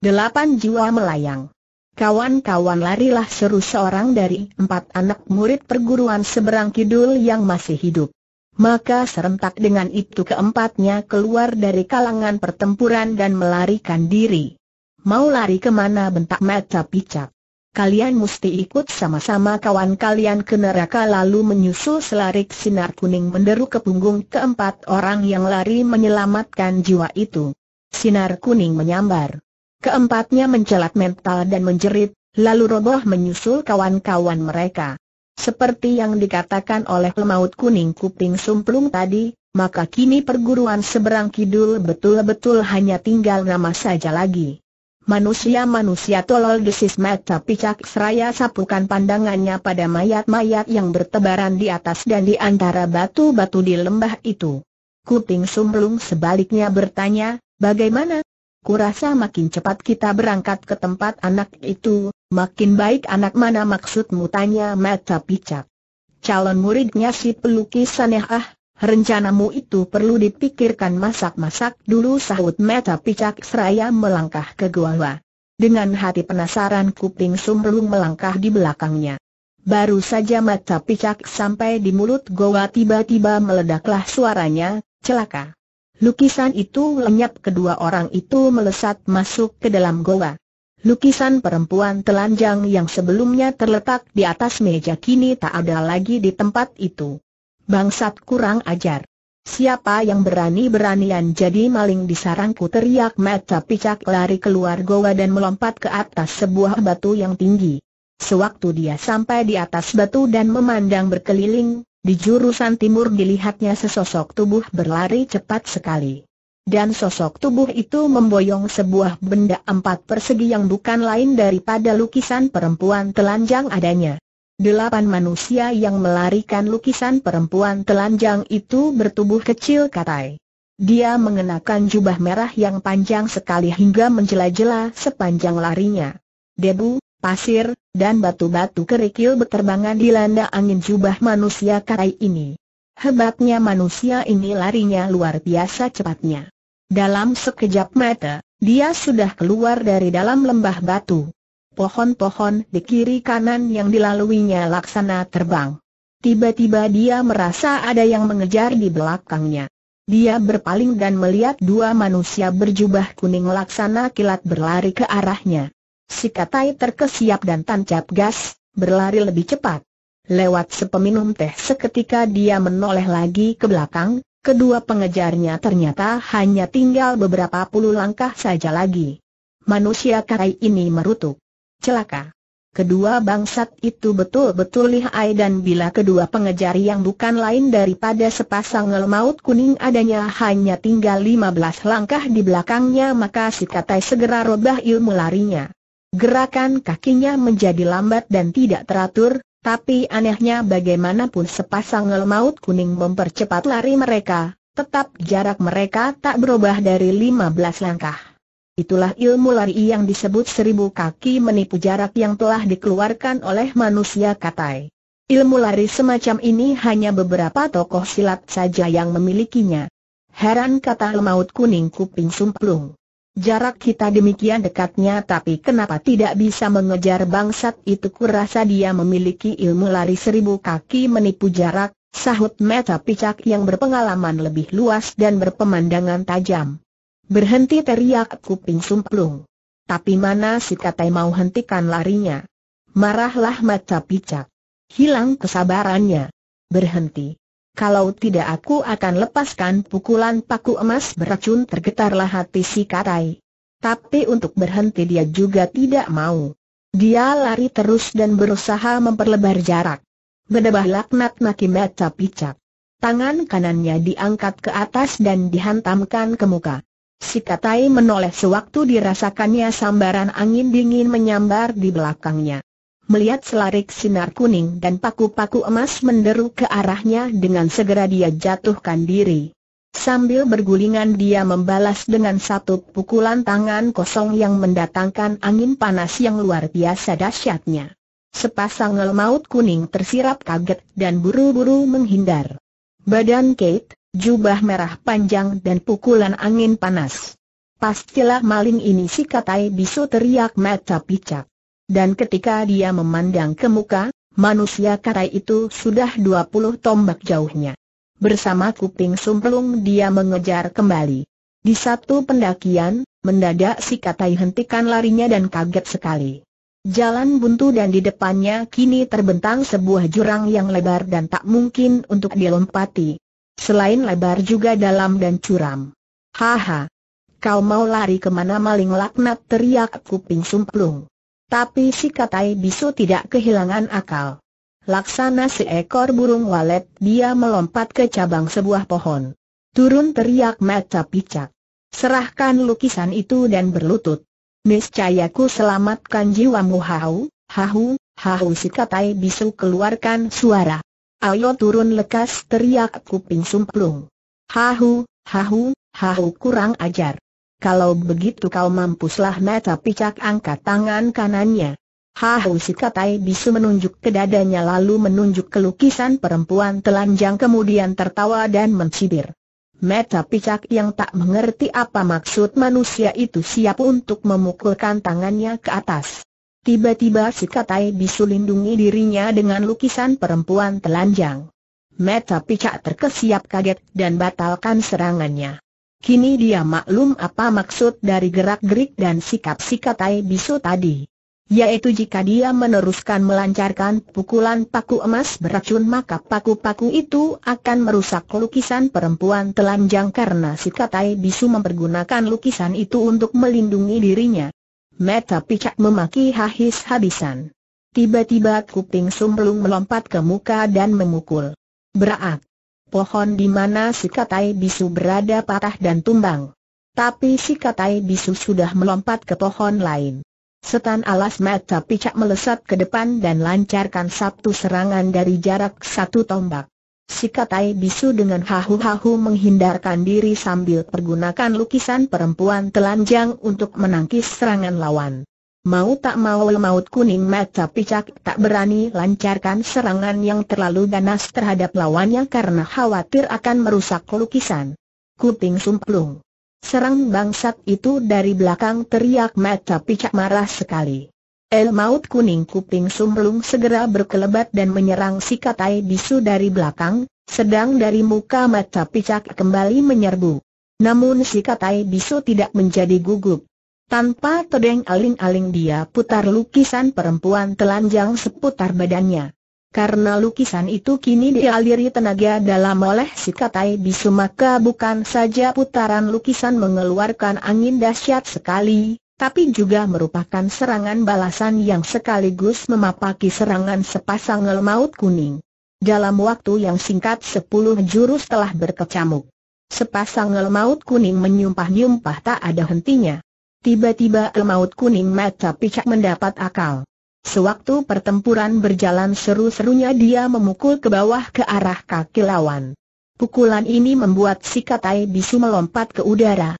Delapan jiwa melayang. Kawan-kawan larilah seru seorang dari empat anak murid perguruan seberang kidul yang masih hidup. Maka serentak dengan itu keempatnya keluar dari kalangan pertempuran dan melarikan diri. Mau lari kemana bentak mata picak. Kalian mesti ikut sama-sama kawan kalian ke neraka lalu menyusul selarik sinar kuning menderu ke punggung keempat orang yang lari menyelamatkan jiwa itu. Sinar kuning menyambar. Keempatnya mencelat mental dan menjerit, lalu roboh menyusul kawan-kawan mereka. Seperti yang dikatakan oleh lemaut kuning kuping sumplung tadi, maka kini perguruan seberang kidul betul-betul hanya tinggal nama saja lagi. Manusia-manusia tolol desis mata picak seraya sapukan pandangannya pada mayat-mayat yang bertebaran di atas dan di antara batu-batu di lembah itu. Kuping sumplung sebaliknya bertanya, bagaimana? Kurasa makin cepat kita berangkat ke tempat anak itu, makin baik anak mana maksudmu tanya mata picak. Calon muridnya si pelukis aneh ah, rencanamu itu perlu dipikirkan masak-masak dulu sahut mata picak seraya melangkah ke gua-gua. Dengan hati penasaran kuping sumrung melangkah di belakangnya. Baru saja mata picak sampai di mulut gua tiba-tiba meledaklah suaranya, celaka. Lukisan itu lenyap kedua orang itu melesat masuk ke dalam goa. Lukisan perempuan telanjang yang sebelumnya terletak di atas meja kini tak ada lagi di tempat itu. Bangsat kurang ajar. Siapa yang berani-beranian jadi maling di sarangku teriak mata picak lari keluar goa dan melompat ke atas sebuah batu yang tinggi. Sewaktu dia sampai di atas batu dan memandang berkeliling, di jurusan timur dilihatnya sesosok tubuh berlari cepat sekali. Dan sosok tubuh itu memboyong sebuah benda empat persegi yang bukan lain daripada lukisan perempuan telanjang adanya. Delapan manusia yang melarikan lukisan perempuan telanjang itu bertubuh kecil katai. Dia mengenakan jubah merah yang panjang sekali hingga menjela-jela sepanjang larinya. Debu, pasir, dan batu-batu kerikil berterbangan di landa angin jubah manusia karai ini. Hebatnya manusia ini larinya luar biasa cepatnya. Dalam sekejap mata, dia sudah keluar dari dalam lembah batu. Pohon-pohon di kiri kanan yang dilaluinya laksana terbang. Tiba-tiba dia merasa ada yang mengejar di belakangnya. Dia berpaling dan melihat dua manusia berjubah kuning laksana kilat berlari ke arahnya. Si Katai terkesiap dan tancap gas, berlari lebih cepat. Lewat sepeminum teh seketika dia menoleh lagi ke belakang, kedua pengejarnya ternyata hanya tinggal beberapa puluh langkah saja lagi. Manusia Katai ini merutuk. Celaka. Kedua bangsat itu betul-betul lihai dan bila kedua pengejar yang bukan lain daripada sepasang ngelmaut kuning adanya hanya tinggal 15 langkah di belakangnya maka si Katai segera robah ilmu larinya. Gerakan kakinya menjadi lambat dan tidak teratur, tapi anehnya bagaimanapun sepasang maut kuning mempercepat lari mereka, tetap jarak mereka tak berubah dari 15 langkah. Itulah ilmu lari yang disebut seribu kaki menipu jarak yang telah dikeluarkan oleh manusia katai. Ilmu lari semacam ini hanya beberapa tokoh silat saja yang memilikinya. Heran kata lemaut kuning kuping sumplung. Jarak kita demikian dekatnya tapi kenapa tidak bisa mengejar bangsat itu kurasa dia memiliki ilmu lari seribu kaki menipu jarak, sahut meta picak yang berpengalaman lebih luas dan berpemandangan tajam. Berhenti teriak kuping sumplung. Tapi mana si katai mau hentikan larinya? Marahlah mata picak. Hilang kesabarannya. Berhenti. Kalau tidak aku akan lepaskan pukulan paku emas beracun tergetarlah hati si Katai. Tapi untuk berhenti dia juga tidak mau. Dia lari terus dan berusaha memperlebar jarak. Bedebah laknat maki mata picak. Tangan kanannya diangkat ke atas dan dihantamkan ke muka. Si Katai menoleh sewaktu dirasakannya sambaran angin dingin menyambar di belakangnya. Melihat selarik sinar kuning dan paku-paku emas menderu ke arahnya dengan segera dia jatuhkan diri. Sambil bergulingan dia membalas dengan satu pukulan tangan kosong yang mendatangkan angin panas yang luar biasa dahsyatnya. Sepasang lemaut kuning tersirap kaget dan buru-buru menghindar. Badan Kate, jubah merah panjang dan pukulan angin panas. Pastilah maling ini si katai bisu teriak mata picak dan ketika dia memandang ke muka, manusia karai itu sudah 20 tombak jauhnya. Bersama kuping sumplung dia mengejar kembali. Di satu pendakian, mendadak si katai hentikan larinya dan kaget sekali. Jalan buntu dan di depannya kini terbentang sebuah jurang yang lebar dan tak mungkin untuk dilompati. Selain lebar juga dalam dan curam. Haha! Kau mau lari kemana maling laknat teriak kuping sumplung. Tapi si Katai Bisu tidak kehilangan akal. Laksana seekor burung walet, dia melompat ke cabang sebuah pohon. Turun teriak mata picak. Serahkan lukisan itu dan berlutut. Niscayaku selamatkan jiwamu hau, hau, hau si Katai Bisu keluarkan suara. Ayo turun lekas teriak kuping sumplung. Hahu, hahu, hahu kurang ajar. Kalau begitu kau mampuslah mata picak angkat tangan kanannya. si katai bisu menunjuk ke dadanya lalu menunjuk ke lukisan perempuan telanjang kemudian tertawa dan mencibir. Meta picak yang tak mengerti apa maksud manusia itu siap untuk memukulkan tangannya ke atas. Tiba-tiba si Katai bisu lindungi dirinya dengan lukisan perempuan telanjang. Meta picak terkesiap kaget dan batalkan serangannya. Kini dia maklum apa maksud dari gerak-gerik dan sikap-sikap Tai Bisu tadi. Yaitu jika dia meneruskan melancarkan pukulan paku emas beracun maka paku-paku itu akan merusak lukisan perempuan telanjang karena sikap Tai Bisu mempergunakan lukisan itu untuk melindungi dirinya. Meta picak memaki hahis habisan. Tiba-tiba kuping sumbelung melompat ke muka dan memukul. Beraak pohon di mana si katai bisu berada patah dan tumbang. Tapi si katai bisu sudah melompat ke pohon lain. Setan alas mata picak melesat ke depan dan lancarkan satu serangan dari jarak satu tombak. Si katai bisu dengan hahu-hahu menghindarkan diri sambil pergunakan lukisan perempuan telanjang untuk menangkis serangan lawan. Mau tak mau lemaut kuning mata picak tak berani lancarkan serangan yang terlalu ganas terhadap lawannya karena khawatir akan merusak lukisan. Kuping sumplung. Serang bangsat itu dari belakang teriak mata picak marah sekali. El maut kuning kuping sumplung segera berkelebat dan menyerang si katai bisu dari belakang, sedang dari muka mata picak kembali menyerbu. Namun si katai bisu tidak menjadi gugup. Tanpa todeng aling-aling dia putar lukisan perempuan telanjang seputar badannya. Karena lukisan itu kini dialiri tenaga dalam oleh si Katai Bisu maka bukan saja putaran lukisan mengeluarkan angin dahsyat sekali, tapi juga merupakan serangan balasan yang sekaligus memapaki serangan sepasang maut kuning. Dalam waktu yang singkat sepuluh jurus telah berkecamuk. Sepasang maut kuning menyumpah-nyumpah tak ada hentinya. Tiba-tiba Emaut Kuning Mata Picak mendapat akal. Sewaktu pertempuran berjalan seru-serunya dia memukul ke bawah ke arah kaki lawan. Pukulan ini membuat si Katai Bisu melompat ke udara.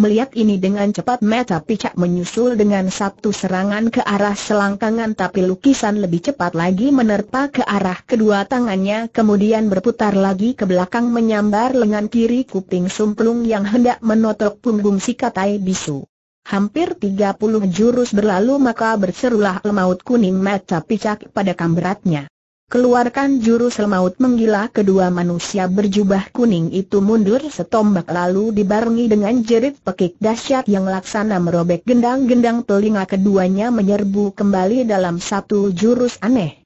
Melihat ini dengan cepat mata picak menyusul dengan satu serangan ke arah selangkangan tapi lukisan lebih cepat lagi menerpa ke arah kedua tangannya kemudian berputar lagi ke belakang menyambar lengan kiri kuping sumplung yang hendak menotok punggung si katai bisu. Hampir 30 jurus berlalu maka berserulah Lemaut Kuning mata picak pada kamberatnya. Keluarkan jurus Lemaut menggila kedua manusia berjubah kuning itu mundur setombak lalu dibarengi dengan jerit pekik dahsyat yang laksana merobek gendang-gendang telinga keduanya menyerbu kembali dalam satu jurus aneh.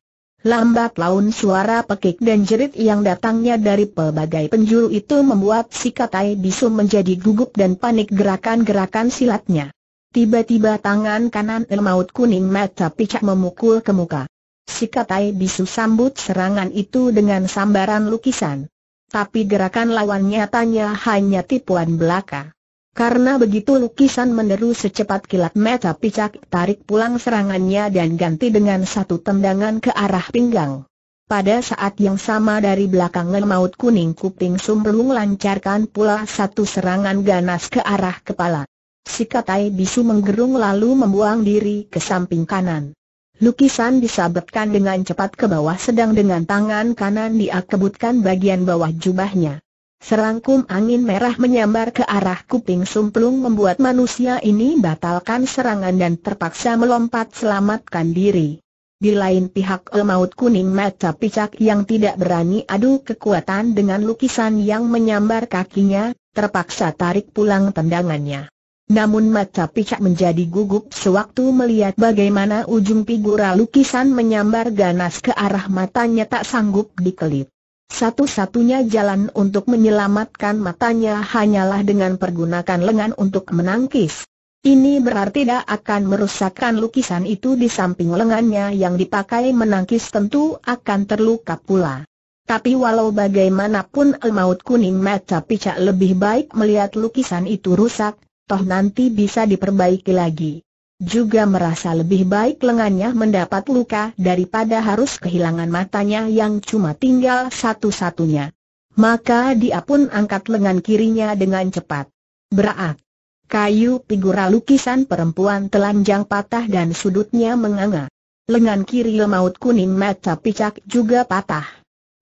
Lambat laun suara pekik dan jerit yang datangnya dari pelbagai penjuru itu membuat si Katai Bisu menjadi gugup dan panik gerakan-gerakan silatnya. Tiba-tiba tangan kanan Elmaut Kuning Mata Picak memukul ke muka. Si Katai Bisu sambut serangan itu dengan sambaran lukisan. Tapi gerakan lawannya tanya hanya tipuan belaka. Karena begitu lukisan menderu secepat kilat meta picak tarik pulang serangannya dan ganti dengan satu tendangan ke arah pinggang. Pada saat yang sama dari belakang maut kuning kuping sumbelung lancarkan pula satu serangan ganas ke arah kepala. Si katai bisu menggerung lalu membuang diri ke samping kanan. Lukisan disabetkan dengan cepat ke bawah sedang dengan tangan kanan dia kebutkan bagian bawah jubahnya. Serangkum angin merah menyambar ke arah kuping sumplung membuat manusia ini batalkan serangan dan terpaksa melompat selamatkan diri. Di lain pihak lemahut kuning mata picak yang tidak berani adu kekuatan dengan lukisan yang menyambar kakinya, terpaksa tarik pulang tendangannya. Namun mata picak menjadi gugup sewaktu melihat bagaimana ujung figura lukisan menyambar ganas ke arah matanya tak sanggup dikelip. Satu-satunya jalan untuk menyelamatkan matanya hanyalah dengan pergunakan lengan untuk menangkis. Ini berarti tidak akan merusakkan lukisan itu di samping lengannya yang dipakai menangkis tentu akan terluka pula. Tapi walau bagaimanapun Elmaut Kuning Mata Picak lebih baik melihat lukisan itu rusak, toh nanti bisa diperbaiki lagi juga merasa lebih baik lengannya mendapat luka daripada harus kehilangan matanya yang cuma tinggal satu-satunya. Maka dia pun angkat lengan kirinya dengan cepat. Berat. Kayu figura lukisan perempuan telanjang patah dan sudutnya menganga. Lengan kiri lemaut kuning mata picak juga patah.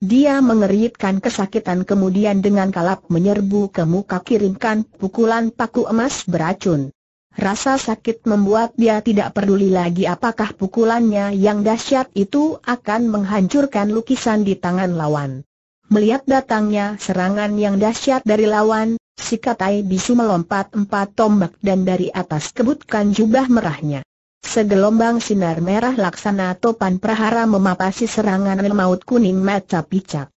Dia mengeritkan kesakitan kemudian dengan kalap menyerbu ke muka kirimkan pukulan paku emas beracun. Rasa sakit membuat dia tidak peduli lagi apakah pukulannya yang dahsyat itu akan menghancurkan lukisan di tangan lawan. Melihat datangnya serangan yang dahsyat dari lawan, si Katai Bisu melompat empat tombak dan dari atas kebutkan jubah merahnya. Segelombang sinar merah laksana topan prahara memapasi serangan maut kuning mata picak.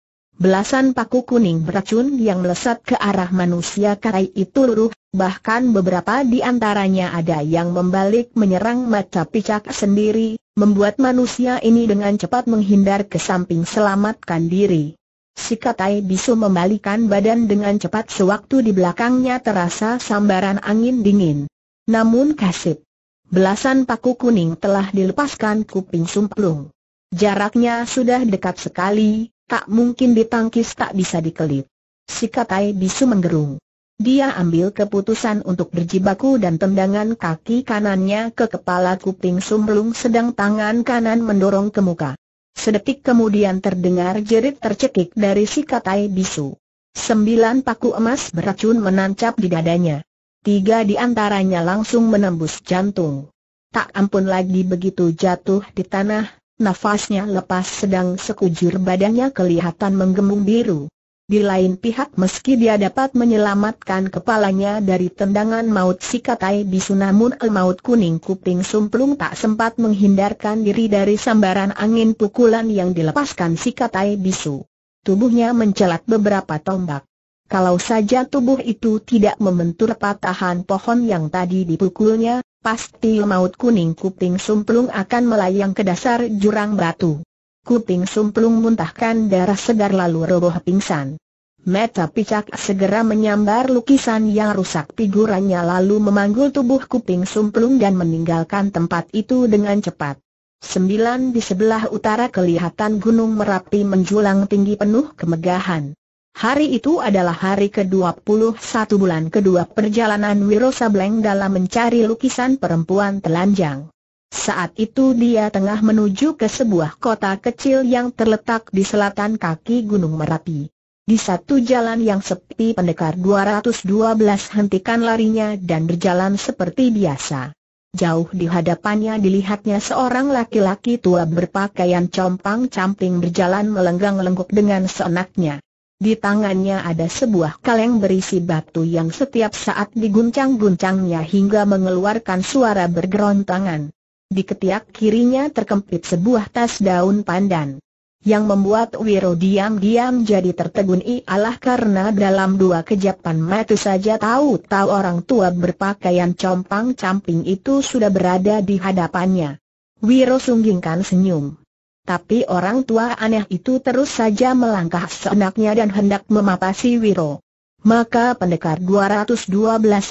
Belasan paku kuning beracun yang melesat ke arah manusia karai itu luruh, bahkan beberapa di antaranya ada yang membalik menyerang mata picak sendiri, membuat manusia ini dengan cepat menghindar ke samping selamatkan diri. Si Katai Bisu membalikan badan dengan cepat sewaktu di belakangnya terasa sambaran angin dingin. Namun kasip, Belasan paku kuning telah dilepaskan kuping sumplung. Jaraknya sudah dekat sekali, Tak mungkin ditangkis tak bisa dikelit. Si Katai Bisu menggerung. Dia ambil keputusan untuk berjibaku dan tendangan kaki kanannya ke kepala kuping sumlung sedang tangan kanan mendorong ke muka. Sedetik kemudian terdengar jerit tercekik dari si katai bisu. Sembilan paku emas beracun menancap di dadanya. Tiga di antaranya langsung menembus jantung. Tak ampun lagi begitu jatuh di tanah, Nafasnya lepas sedang sekujur badannya kelihatan menggembung biru. Di lain pihak meski dia dapat menyelamatkan kepalanya dari tendangan maut si katai bisu namun el maut kuning kuping sumplung tak sempat menghindarkan diri dari sambaran angin pukulan yang dilepaskan si katai bisu. Tubuhnya mencelat beberapa tombak. Kalau saja tubuh itu tidak membentur patahan pohon yang tadi dipukulnya, pasti maut kuning kuping sumplung akan melayang ke dasar jurang batu. Kuping sumplung muntahkan darah segar lalu roboh pingsan. Meta picak segera menyambar lukisan yang rusak figurannya lalu memanggul tubuh kuping sumplung dan meninggalkan tempat itu dengan cepat. Sembilan di sebelah utara kelihatan gunung Merapi menjulang tinggi penuh kemegahan. Hari itu adalah hari ke-21 bulan kedua perjalanan Wiro Sableng dalam mencari lukisan perempuan telanjang. Saat itu dia tengah menuju ke sebuah kota kecil yang terletak di selatan kaki Gunung Merapi. Di satu jalan yang sepi pendekar 212 hentikan larinya dan berjalan seperti biasa. Jauh di hadapannya dilihatnya seorang laki-laki tua berpakaian compang-camping berjalan melenggang lengkuk dengan seenaknya. Di tangannya ada sebuah kaleng berisi batu yang setiap saat diguncang-guncangnya hingga mengeluarkan suara bergerontangan. Di ketiak kirinya terkempit sebuah tas daun pandan. Yang membuat Wiro diam-diam jadi tertegun ialah karena dalam dua kejapan mata saja tahu-tahu orang tua berpakaian compang-camping itu sudah berada di hadapannya. Wiro sunggingkan senyum. Tapi orang tua aneh itu terus saja melangkah seenaknya dan hendak memapasi Wiro. Maka pendekar 212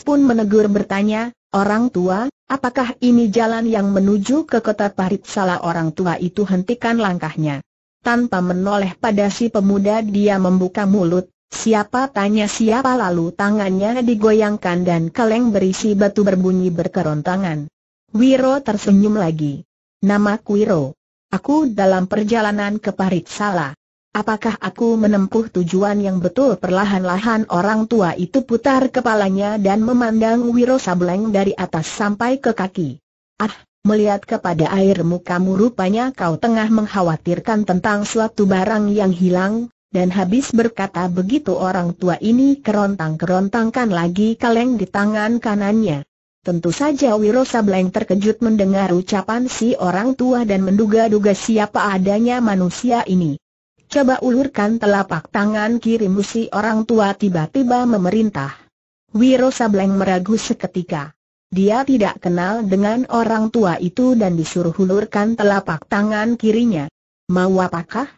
pun menegur bertanya, Orang tua, apakah ini jalan yang menuju ke kota Parit Salah orang tua itu hentikan langkahnya. Tanpa menoleh pada si pemuda dia membuka mulut, siapa tanya siapa lalu tangannya digoyangkan dan kaleng berisi batu berbunyi berkerontangan. Wiro tersenyum lagi. Nama Wiro. Aku dalam perjalanan ke Paritsala. Apakah aku menempuh tujuan yang betul perlahan-lahan orang tua itu putar kepalanya dan memandang Wiro Sableng dari atas sampai ke kaki. Ah, melihat kepada air mukamu rupanya kau tengah mengkhawatirkan tentang suatu barang yang hilang, dan habis berkata begitu orang tua ini kerontang-kerontangkan lagi kaleng di tangan kanannya. Tentu saja Wiro Sableng terkejut mendengar ucapan si orang tua dan menduga-duga siapa adanya manusia ini. Coba ulurkan telapak tangan kirimu si orang tua tiba-tiba memerintah. Wiro Sableng meragu seketika. Dia tidak kenal dengan orang tua itu dan disuruh ulurkan telapak tangan kirinya. Mau apakah?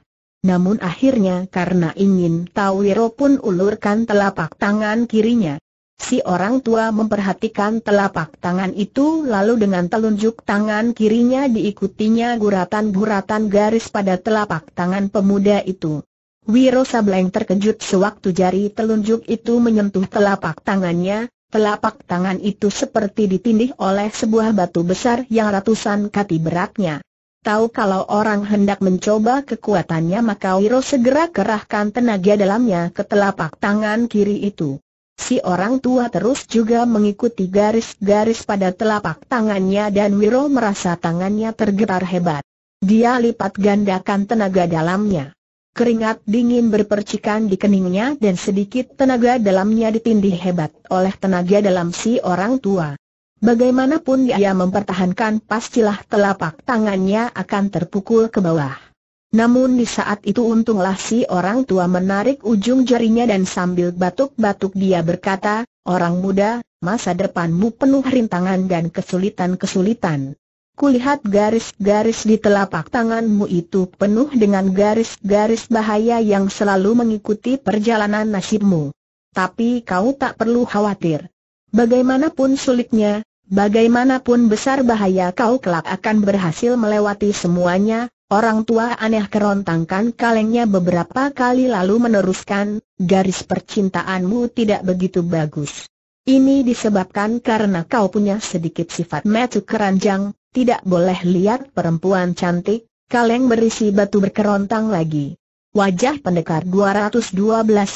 Namun akhirnya karena ingin tahu Wiro pun ulurkan telapak tangan kirinya. Si orang tua memperhatikan telapak tangan itu lalu dengan telunjuk tangan kirinya diikutinya guratan-guratan garis pada telapak tangan pemuda itu. Wiro Sableng terkejut sewaktu jari telunjuk itu menyentuh telapak tangannya, telapak tangan itu seperti ditindih oleh sebuah batu besar yang ratusan kati beratnya. Tahu kalau orang hendak mencoba kekuatannya maka Wiro segera kerahkan tenaga dalamnya ke telapak tangan kiri itu. Si orang tua terus juga mengikuti garis-garis pada telapak tangannya dan Wiro merasa tangannya tergetar hebat. Dia lipat gandakan tenaga dalamnya. Keringat dingin berpercikan di keningnya dan sedikit tenaga dalamnya ditindih hebat oleh tenaga dalam si orang tua. Bagaimanapun dia mempertahankan pastilah telapak tangannya akan terpukul ke bawah. Namun di saat itu untunglah si orang tua menarik ujung jarinya dan sambil batuk-batuk dia berkata, Orang muda, masa depanmu penuh rintangan dan kesulitan-kesulitan. Kulihat garis-garis di telapak tanganmu itu penuh dengan garis-garis bahaya yang selalu mengikuti perjalanan nasibmu. Tapi kau tak perlu khawatir. Bagaimanapun sulitnya, bagaimanapun besar bahaya kau kelak akan berhasil melewati semuanya, Orang tua aneh kerontangkan kalengnya beberapa kali lalu meneruskan, garis percintaanmu tidak begitu bagus. Ini disebabkan karena kau punya sedikit sifat metu keranjang, tidak boleh lihat perempuan cantik, kaleng berisi batu berkerontang lagi. Wajah pendekar 212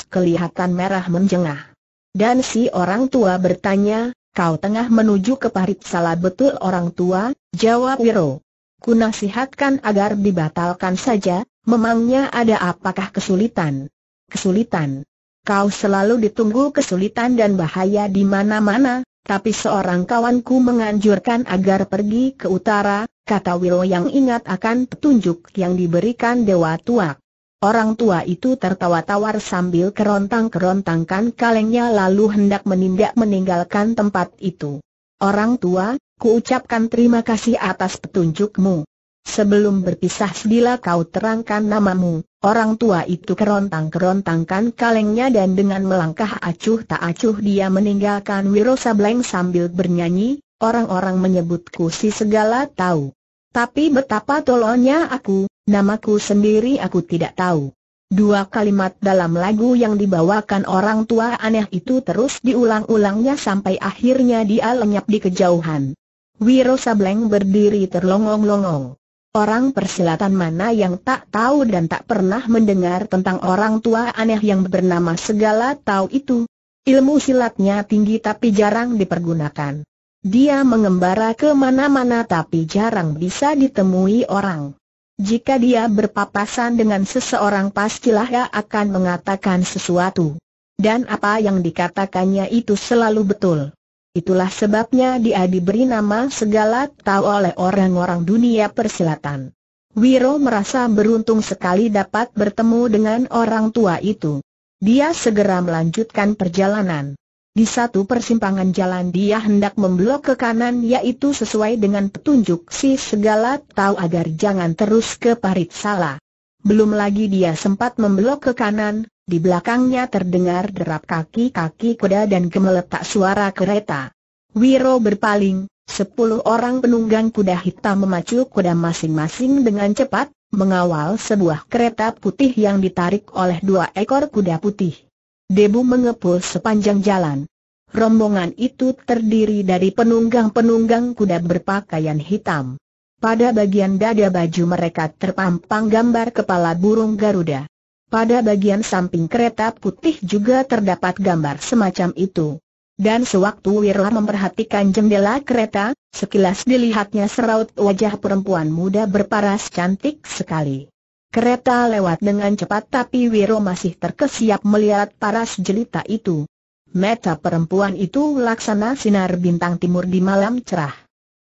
kelihatan merah menjengah. Dan si orang tua bertanya, kau tengah menuju ke parit salah betul orang tua, jawab Wiro. Ku nasihatkan agar dibatalkan saja, memangnya ada apakah kesulitan? Kesulitan. Kau selalu ditunggu kesulitan dan bahaya di mana-mana, tapi seorang kawanku menganjurkan agar pergi ke utara, kata Wilo yang ingat akan petunjuk yang diberikan Dewa Tuak. Orang tua itu tertawa tawar sambil kerontang-kerontangkan kalengnya lalu hendak menindak meninggalkan tempat itu. Orang tua, Kuucapkan terima kasih atas petunjukmu. Sebelum berpisah bila kau terangkan namamu, orang tua itu kerontang-kerontangkan kalengnya dan dengan melangkah acuh tak acuh dia meninggalkan Wiro Sableng sambil bernyanyi, orang-orang menyebutku si segala tahu. Tapi betapa tolonya aku, namaku sendiri aku tidak tahu. Dua kalimat dalam lagu yang dibawakan orang tua aneh itu terus diulang-ulangnya sampai akhirnya dia lenyap di kejauhan. Wiro Sableng berdiri terlongong-longong. Orang persilatan mana yang tak tahu dan tak pernah mendengar tentang orang tua aneh yang bernama segala tahu itu? Ilmu silatnya tinggi tapi jarang dipergunakan. Dia mengembara ke mana-mana tapi jarang bisa ditemui orang. Jika dia berpapasan dengan seseorang pastilah ia akan mengatakan sesuatu. Dan apa yang dikatakannya itu selalu betul. Itulah sebabnya dia diberi nama segala tahu oleh orang-orang dunia persilatan. Wiro merasa beruntung sekali dapat bertemu dengan orang tua itu. Dia segera melanjutkan perjalanan. Di satu persimpangan jalan dia hendak memblok ke kanan yaitu sesuai dengan petunjuk si segala tahu agar jangan terus ke parit salah. Belum lagi dia sempat memblok ke kanan, di belakangnya terdengar derap kaki-kaki kuda dan gemeletak suara kereta. Wiro berpaling, sepuluh orang penunggang kuda hitam memacu kuda masing-masing dengan cepat, mengawal sebuah kereta putih yang ditarik oleh dua ekor kuda putih. Debu mengepul sepanjang jalan. Rombongan itu terdiri dari penunggang-penunggang kuda berpakaian hitam. Pada bagian dada baju mereka terpampang gambar kepala burung Garuda. Pada bagian samping kereta putih juga terdapat gambar semacam itu. Dan sewaktu Wirla memperhatikan jendela kereta, sekilas dilihatnya seraut wajah perempuan muda berparas cantik sekali. Kereta lewat dengan cepat tapi Wiro masih terkesiap melihat paras jelita itu. Mata perempuan itu laksana sinar bintang timur di malam cerah.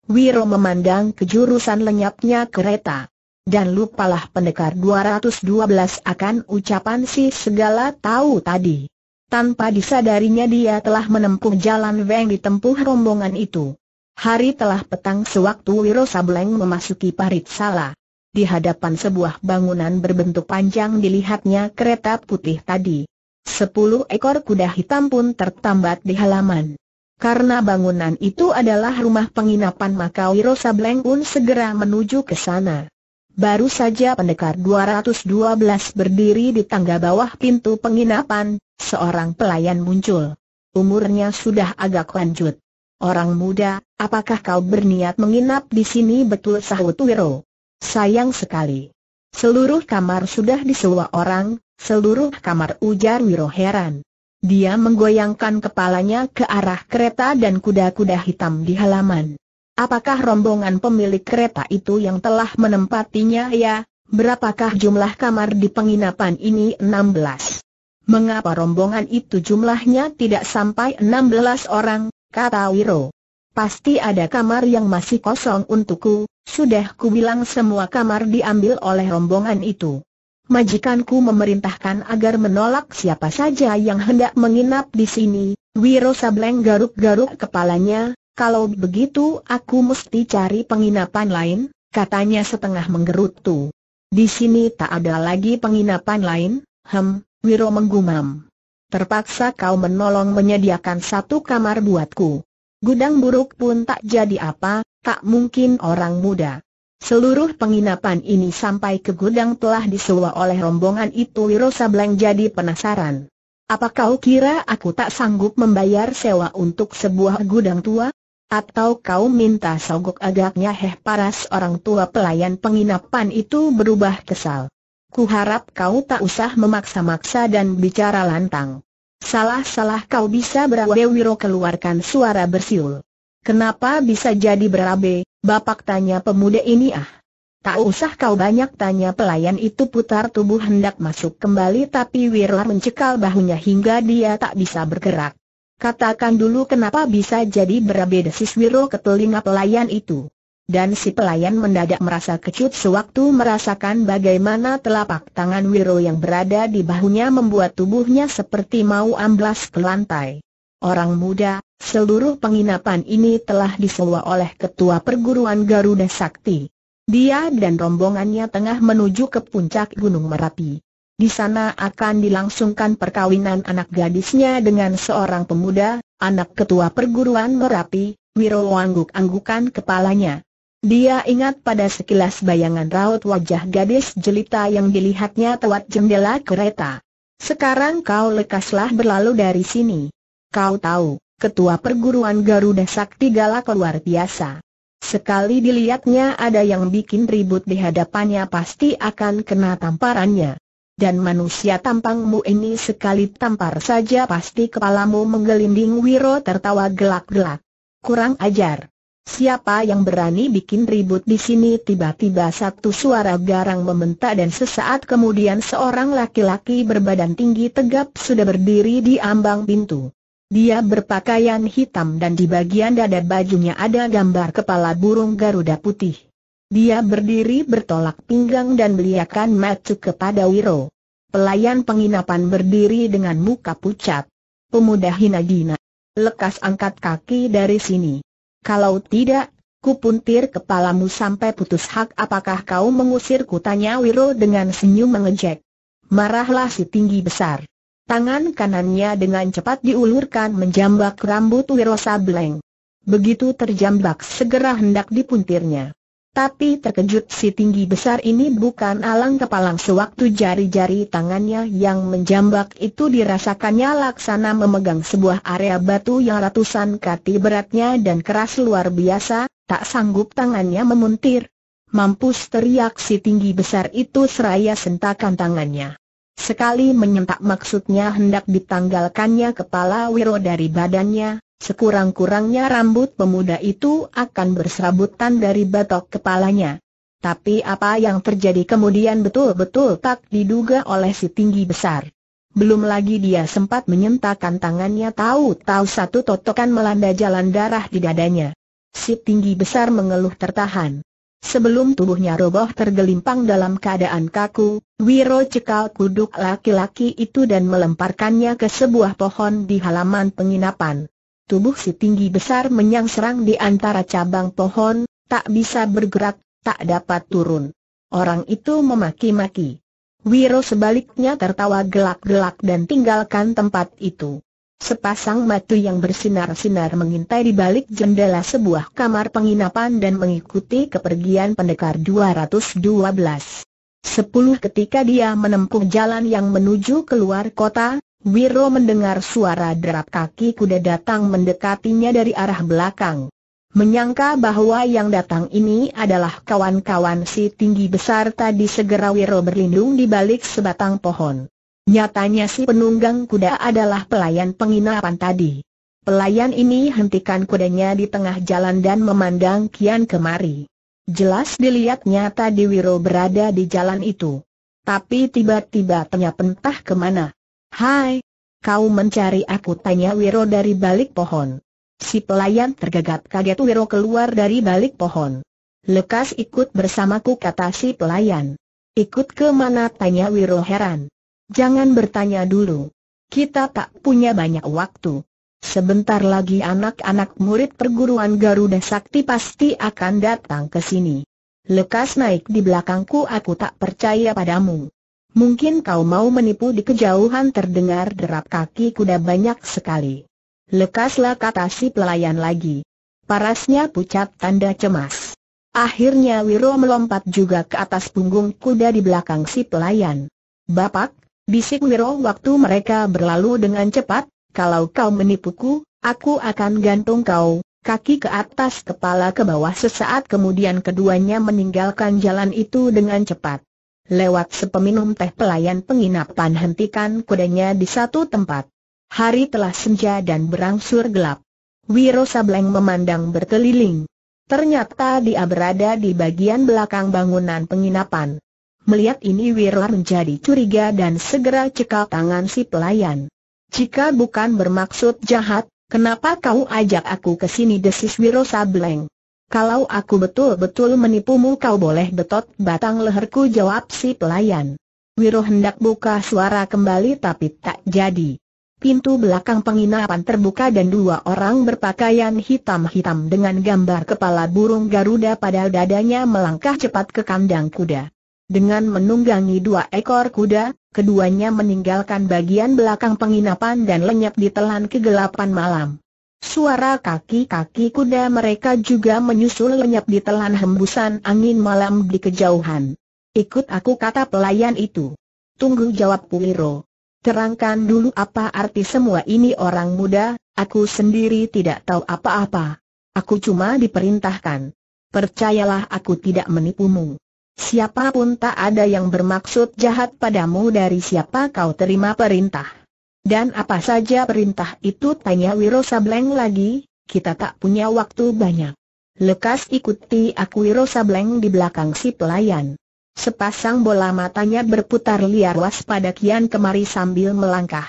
Wiro memandang kejurusan lenyapnya kereta. Dan lupalah pendekar 212 akan ucapan si segala tahu tadi. Tanpa disadarinya dia telah menempuh jalan yang ditempuh rombongan itu. Hari telah petang sewaktu Wiro Sableng memasuki parit salah. Di hadapan sebuah bangunan berbentuk panjang dilihatnya kereta putih tadi. Sepuluh ekor kuda hitam pun tertambat di halaman. Karena bangunan itu adalah rumah penginapan maka Wiro Sableng pun segera menuju ke sana. Baru saja pendekar 212 berdiri di tangga bawah pintu penginapan, seorang pelayan muncul. Umurnya sudah agak lanjut. Orang muda, apakah kau berniat menginap di sini betul sahut Wiro? Sayang sekali. Seluruh kamar sudah disewa orang, seluruh kamar ujar Wiro heran. Dia menggoyangkan kepalanya ke arah kereta dan kuda-kuda hitam di halaman. Apakah rombongan pemilik kereta itu yang telah menempatinya ya? Berapakah jumlah kamar di penginapan ini 16? Mengapa rombongan itu jumlahnya tidak sampai 16 orang, kata Wiro. Pasti ada kamar yang masih kosong untukku, sudah kubilang semua kamar diambil oleh rombongan itu. Majikanku memerintahkan agar menolak siapa saja yang hendak menginap di sini, Wiro Sableng garuk-garuk kepalanya, kalau begitu aku mesti cari penginapan lain, katanya setengah menggerutu. Di sini tak ada lagi penginapan lain, hem, Wiro menggumam. Terpaksa kau menolong menyediakan satu kamar buatku. Gudang buruk pun tak jadi apa, tak mungkin orang muda. Seluruh penginapan ini sampai ke gudang telah disewa oleh rombongan itu Wiro Sableng jadi penasaran. Apa kau kira aku tak sanggup membayar sewa untuk sebuah gudang tua? Atau kau minta sogok agaknya heh paras orang tua pelayan penginapan itu berubah kesal. Kuharap kau tak usah memaksa-maksa dan bicara lantang. Salah-salah kau bisa berabe Wiro keluarkan suara bersiul. Kenapa bisa jadi berabe, bapak tanya pemuda ini ah. Tak usah kau banyak tanya pelayan itu putar tubuh hendak masuk kembali tapi Wiro mencekal bahunya hingga dia tak bisa bergerak. Katakan dulu kenapa bisa jadi berbeda si Swiro ke telinga pelayan itu. Dan si pelayan mendadak merasa kecut sewaktu merasakan bagaimana telapak tangan Wiro yang berada di bahunya membuat tubuhnya seperti mau amblas ke lantai. Orang muda, seluruh penginapan ini telah disewa oleh ketua perguruan Garuda Sakti. Dia dan rombongannya tengah menuju ke puncak Gunung Merapi. Di sana akan dilangsungkan perkawinan anak gadisnya dengan seorang pemuda, anak ketua perguruan Merapi, Wiro angguk-anggukan kepalanya. Dia ingat pada sekilas bayangan raut wajah gadis jelita yang dilihatnya tewat jendela kereta. Sekarang kau lekaslah berlalu dari sini. Kau tahu, ketua perguruan Garuda Sakti galak luar biasa. Sekali dilihatnya ada yang bikin ribut di hadapannya pasti akan kena tamparannya dan manusia tampangmu ini sekali tampar saja pasti kepalamu menggelinding Wiro tertawa gelak-gelak. Kurang ajar. Siapa yang berani bikin ribut di sini tiba-tiba satu suara garang membentak dan sesaat kemudian seorang laki-laki berbadan tinggi tegap sudah berdiri di ambang pintu. Dia berpakaian hitam dan di bagian dada bajunya ada gambar kepala burung Garuda putih. Dia berdiri bertolak pinggang dan beliakan macu kepada Wiro. Pelayan penginapan berdiri dengan muka pucat. Pemuda hina Hinagina. Lekas angkat kaki dari sini. Kalau tidak, kupuntir kepalamu sampai putus hak apakah kau mengusirku tanya Wiro dengan senyum mengejek. Marahlah si tinggi besar. Tangan kanannya dengan cepat diulurkan menjambak rambut Wiro Sableng. Begitu terjambak segera hendak dipuntirnya. Tapi terkejut si tinggi besar ini bukan alang kepalang sewaktu jari-jari tangannya yang menjambak itu dirasakannya laksana memegang sebuah area batu yang ratusan kati beratnya dan keras luar biasa, tak sanggup tangannya memuntir. Mampus teriak si tinggi besar itu seraya sentakan tangannya. Sekali menyentak maksudnya hendak ditanggalkannya kepala Wiro dari badannya, Sekurang-kurangnya rambut pemuda itu akan berserabutan dari batok kepalanya. Tapi apa yang terjadi kemudian betul-betul tak diduga oleh si tinggi besar. Belum lagi dia sempat menyentakkan tangannya tahu-tahu satu totokan melanda jalan darah di dadanya. Si tinggi besar mengeluh tertahan. Sebelum tubuhnya roboh tergelimpang dalam keadaan kaku, Wiro cekal kuduk laki-laki itu dan melemparkannya ke sebuah pohon di halaman penginapan. Tubuh si tinggi besar menyang-serang di antara cabang pohon, tak bisa bergerak, tak dapat turun. Orang itu memaki-maki. Wiro sebaliknya tertawa gelak-gelak dan tinggalkan tempat itu. Sepasang mata yang bersinar-sinar mengintai di balik jendela sebuah kamar penginapan dan mengikuti kepergian pendekar 212. Sepuluh ketika dia menempuh jalan yang menuju keluar kota, Wiro mendengar suara derap kaki kuda datang mendekatinya dari arah belakang. Menyangka bahwa yang datang ini adalah kawan-kawan si tinggi besar tadi segera Wiro berlindung di balik sebatang pohon. Nyatanya si penunggang kuda adalah pelayan penginapan tadi. Pelayan ini hentikan kudanya di tengah jalan dan memandang kian kemari. Jelas dilihat nyata di Wiro berada di jalan itu. Tapi tiba-tiba tanya pentah kemana. Hai, kau mencari aku tanya Wiro dari balik pohon. Si pelayan tergagap kaget Wiro keluar dari balik pohon. Lekas ikut bersamaku kata si pelayan. Ikut ke mana tanya Wiro heran. Jangan bertanya dulu. Kita tak punya banyak waktu. Sebentar lagi anak-anak murid perguruan Garuda Sakti pasti akan datang ke sini. Lekas naik di belakangku aku tak percaya padamu. Mungkin kau mau menipu di kejauhan terdengar derap kaki kuda banyak sekali. Lekaslah kata si pelayan lagi. Parasnya pucat tanda cemas. Akhirnya Wiro melompat juga ke atas punggung kuda di belakang si pelayan. Bapak, bisik Wiro waktu mereka berlalu dengan cepat, kalau kau menipuku, aku akan gantung kau, kaki ke atas kepala ke bawah sesaat kemudian keduanya meninggalkan jalan itu dengan cepat. Lewat sepeminum teh pelayan penginapan hentikan kudanya di satu tempat. Hari telah senja dan berangsur gelap. Wiro Sableng memandang berkeliling. Ternyata dia berada di bagian belakang bangunan penginapan. Melihat ini Wiro menjadi curiga dan segera cekal tangan si pelayan. Jika bukan bermaksud jahat, kenapa kau ajak aku ke sini desis Wiro Sableng? Kalau aku betul-betul menipumu kau boleh betot batang leherku jawab si pelayan. Wiro hendak buka suara kembali tapi tak jadi. Pintu belakang penginapan terbuka dan dua orang berpakaian hitam-hitam dengan gambar kepala burung Garuda pada dadanya melangkah cepat ke kandang kuda. Dengan menunggangi dua ekor kuda, keduanya meninggalkan bagian belakang penginapan dan lenyap di telan kegelapan malam. Suara kaki-kaki kuda mereka juga menyusul lenyap di telan hembusan angin malam di kejauhan. Ikut aku kata pelayan itu. Tunggu jawab Puliro. Terangkan dulu apa arti semua ini orang muda, aku sendiri tidak tahu apa-apa. Aku cuma diperintahkan. Percayalah aku tidak menipumu. Siapapun tak ada yang bermaksud jahat padamu dari siapa kau terima perintah. Dan apa saja perintah itu tanya Wiro Sableng lagi, kita tak punya waktu banyak. Lekas ikuti aku Wiro Sableng di belakang si pelayan. Sepasang bola matanya berputar liar waspada kian kemari sambil melangkah.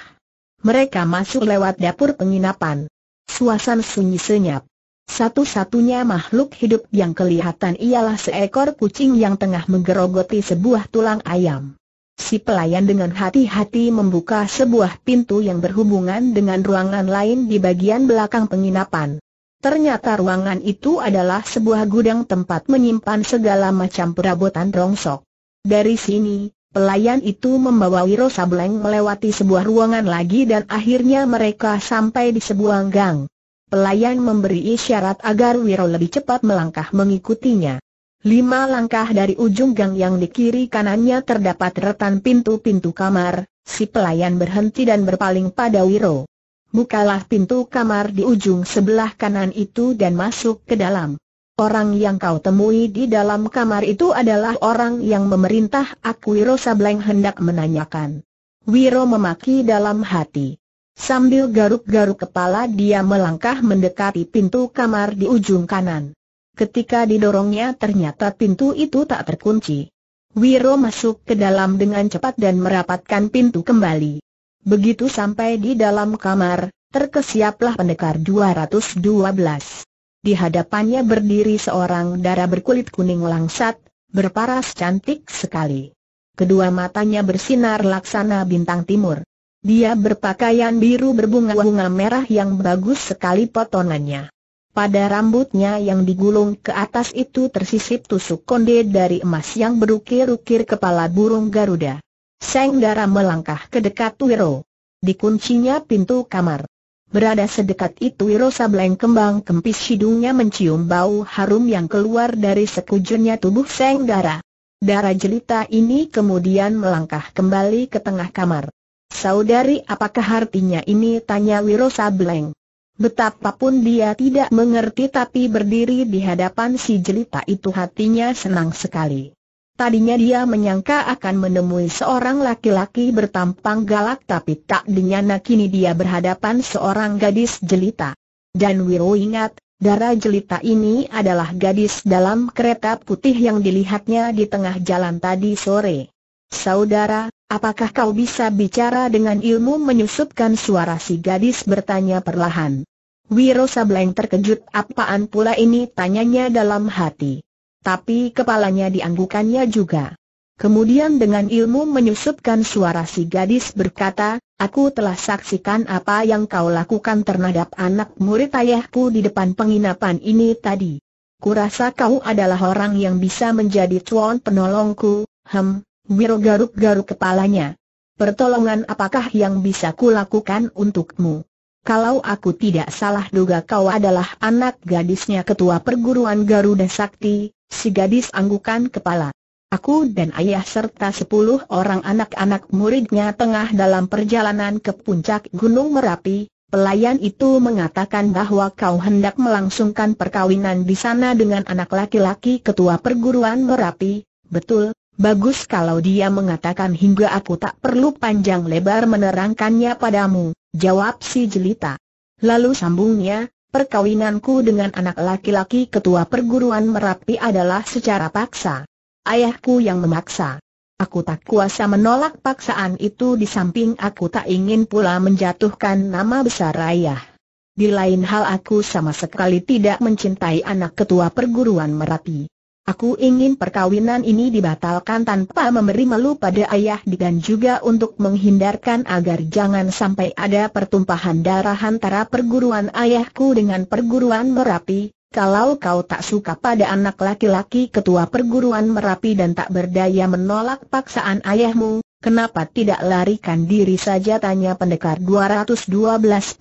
Mereka masuk lewat dapur penginapan. Suasan sunyi senyap. Satu-satunya makhluk hidup yang kelihatan ialah seekor kucing yang tengah menggerogoti sebuah tulang ayam. Si pelayan dengan hati-hati membuka sebuah pintu yang berhubungan dengan ruangan lain di bagian belakang penginapan. Ternyata ruangan itu adalah sebuah gudang tempat menyimpan segala macam perabotan rongsok. Dari sini, pelayan itu membawa Wiro Sableng melewati sebuah ruangan lagi dan akhirnya mereka sampai di sebuah gang. Pelayan memberi isyarat agar Wiro lebih cepat melangkah mengikutinya. Lima langkah dari ujung gang yang di kiri kanannya terdapat retan pintu-pintu kamar, si pelayan berhenti dan berpaling pada Wiro. Bukalah pintu kamar di ujung sebelah kanan itu dan masuk ke dalam. Orang yang kau temui di dalam kamar itu adalah orang yang memerintah aku Wiro Sableng hendak menanyakan. Wiro memaki dalam hati. Sambil garuk-garuk kepala dia melangkah mendekati pintu kamar di ujung kanan ketika didorongnya ternyata pintu itu tak terkunci. Wiro masuk ke dalam dengan cepat dan merapatkan pintu kembali. Begitu sampai di dalam kamar, terkesiaplah pendekar 212. Di hadapannya berdiri seorang darah berkulit kuning langsat, berparas cantik sekali. Kedua matanya bersinar laksana bintang timur. Dia berpakaian biru berbunga-bunga merah yang bagus sekali potongannya. Pada rambutnya yang digulung ke atas itu tersisip tusuk konde dari emas yang berukir-ukir kepala burung Garuda. Seng Dara melangkah ke dekat Wiro. Dikuncinya pintu kamar. Berada sedekat itu Wiro Sableng kembang kempis hidungnya mencium bau harum yang keluar dari sekujurnya tubuh Seng Dara. Dara jelita ini kemudian melangkah kembali ke tengah kamar. Saudari apakah artinya ini tanya Wiro Sableng. Betapapun dia tidak mengerti tapi berdiri di hadapan si jelita itu hatinya senang sekali. Tadinya dia menyangka akan menemui seorang laki-laki bertampang galak tapi tak dinyana kini dia berhadapan seorang gadis jelita. Dan Wiro ingat, darah jelita ini adalah gadis dalam kereta putih yang dilihatnya di tengah jalan tadi sore. Saudara, Apakah kau bisa bicara dengan ilmu menyusupkan suara si gadis bertanya perlahan. Wiro Sableng terkejut apaan pula ini tanyanya dalam hati. Tapi kepalanya dianggukannya juga. Kemudian dengan ilmu menyusupkan suara si gadis berkata, Aku telah saksikan apa yang kau lakukan terhadap anak murid ayahku di depan penginapan ini tadi. Kurasa kau adalah orang yang bisa menjadi tuan penolongku, hem, Wiro garuk-garuk kepalanya. Pertolongan apakah yang bisa kulakukan untukmu? Kalau aku tidak salah duga kau adalah anak gadisnya ketua perguruan Garuda Sakti, si gadis anggukan kepala. Aku dan ayah serta sepuluh orang anak-anak muridnya tengah dalam perjalanan ke puncak Gunung Merapi, Pelayan itu mengatakan bahwa kau hendak melangsungkan perkawinan di sana dengan anak laki-laki ketua perguruan Merapi, betul, Bagus kalau dia mengatakan hingga aku tak perlu panjang lebar menerangkannya padamu, jawab si jelita. Lalu sambungnya, perkawinanku dengan anak laki-laki ketua perguruan Merapi adalah secara paksa. Ayahku yang memaksa. Aku tak kuasa menolak paksaan itu di samping aku tak ingin pula menjatuhkan nama besar ayah. Di lain hal aku sama sekali tidak mencintai anak ketua perguruan Merapi. Aku ingin perkawinan ini dibatalkan tanpa memberi melu pada ayah dan juga untuk menghindarkan agar jangan sampai ada pertumpahan darah antara perguruan ayahku dengan perguruan Merapi. Kalau kau tak suka pada anak laki-laki ketua perguruan Merapi dan tak berdaya menolak paksaan ayahmu, kenapa tidak larikan diri saja tanya pendekar 212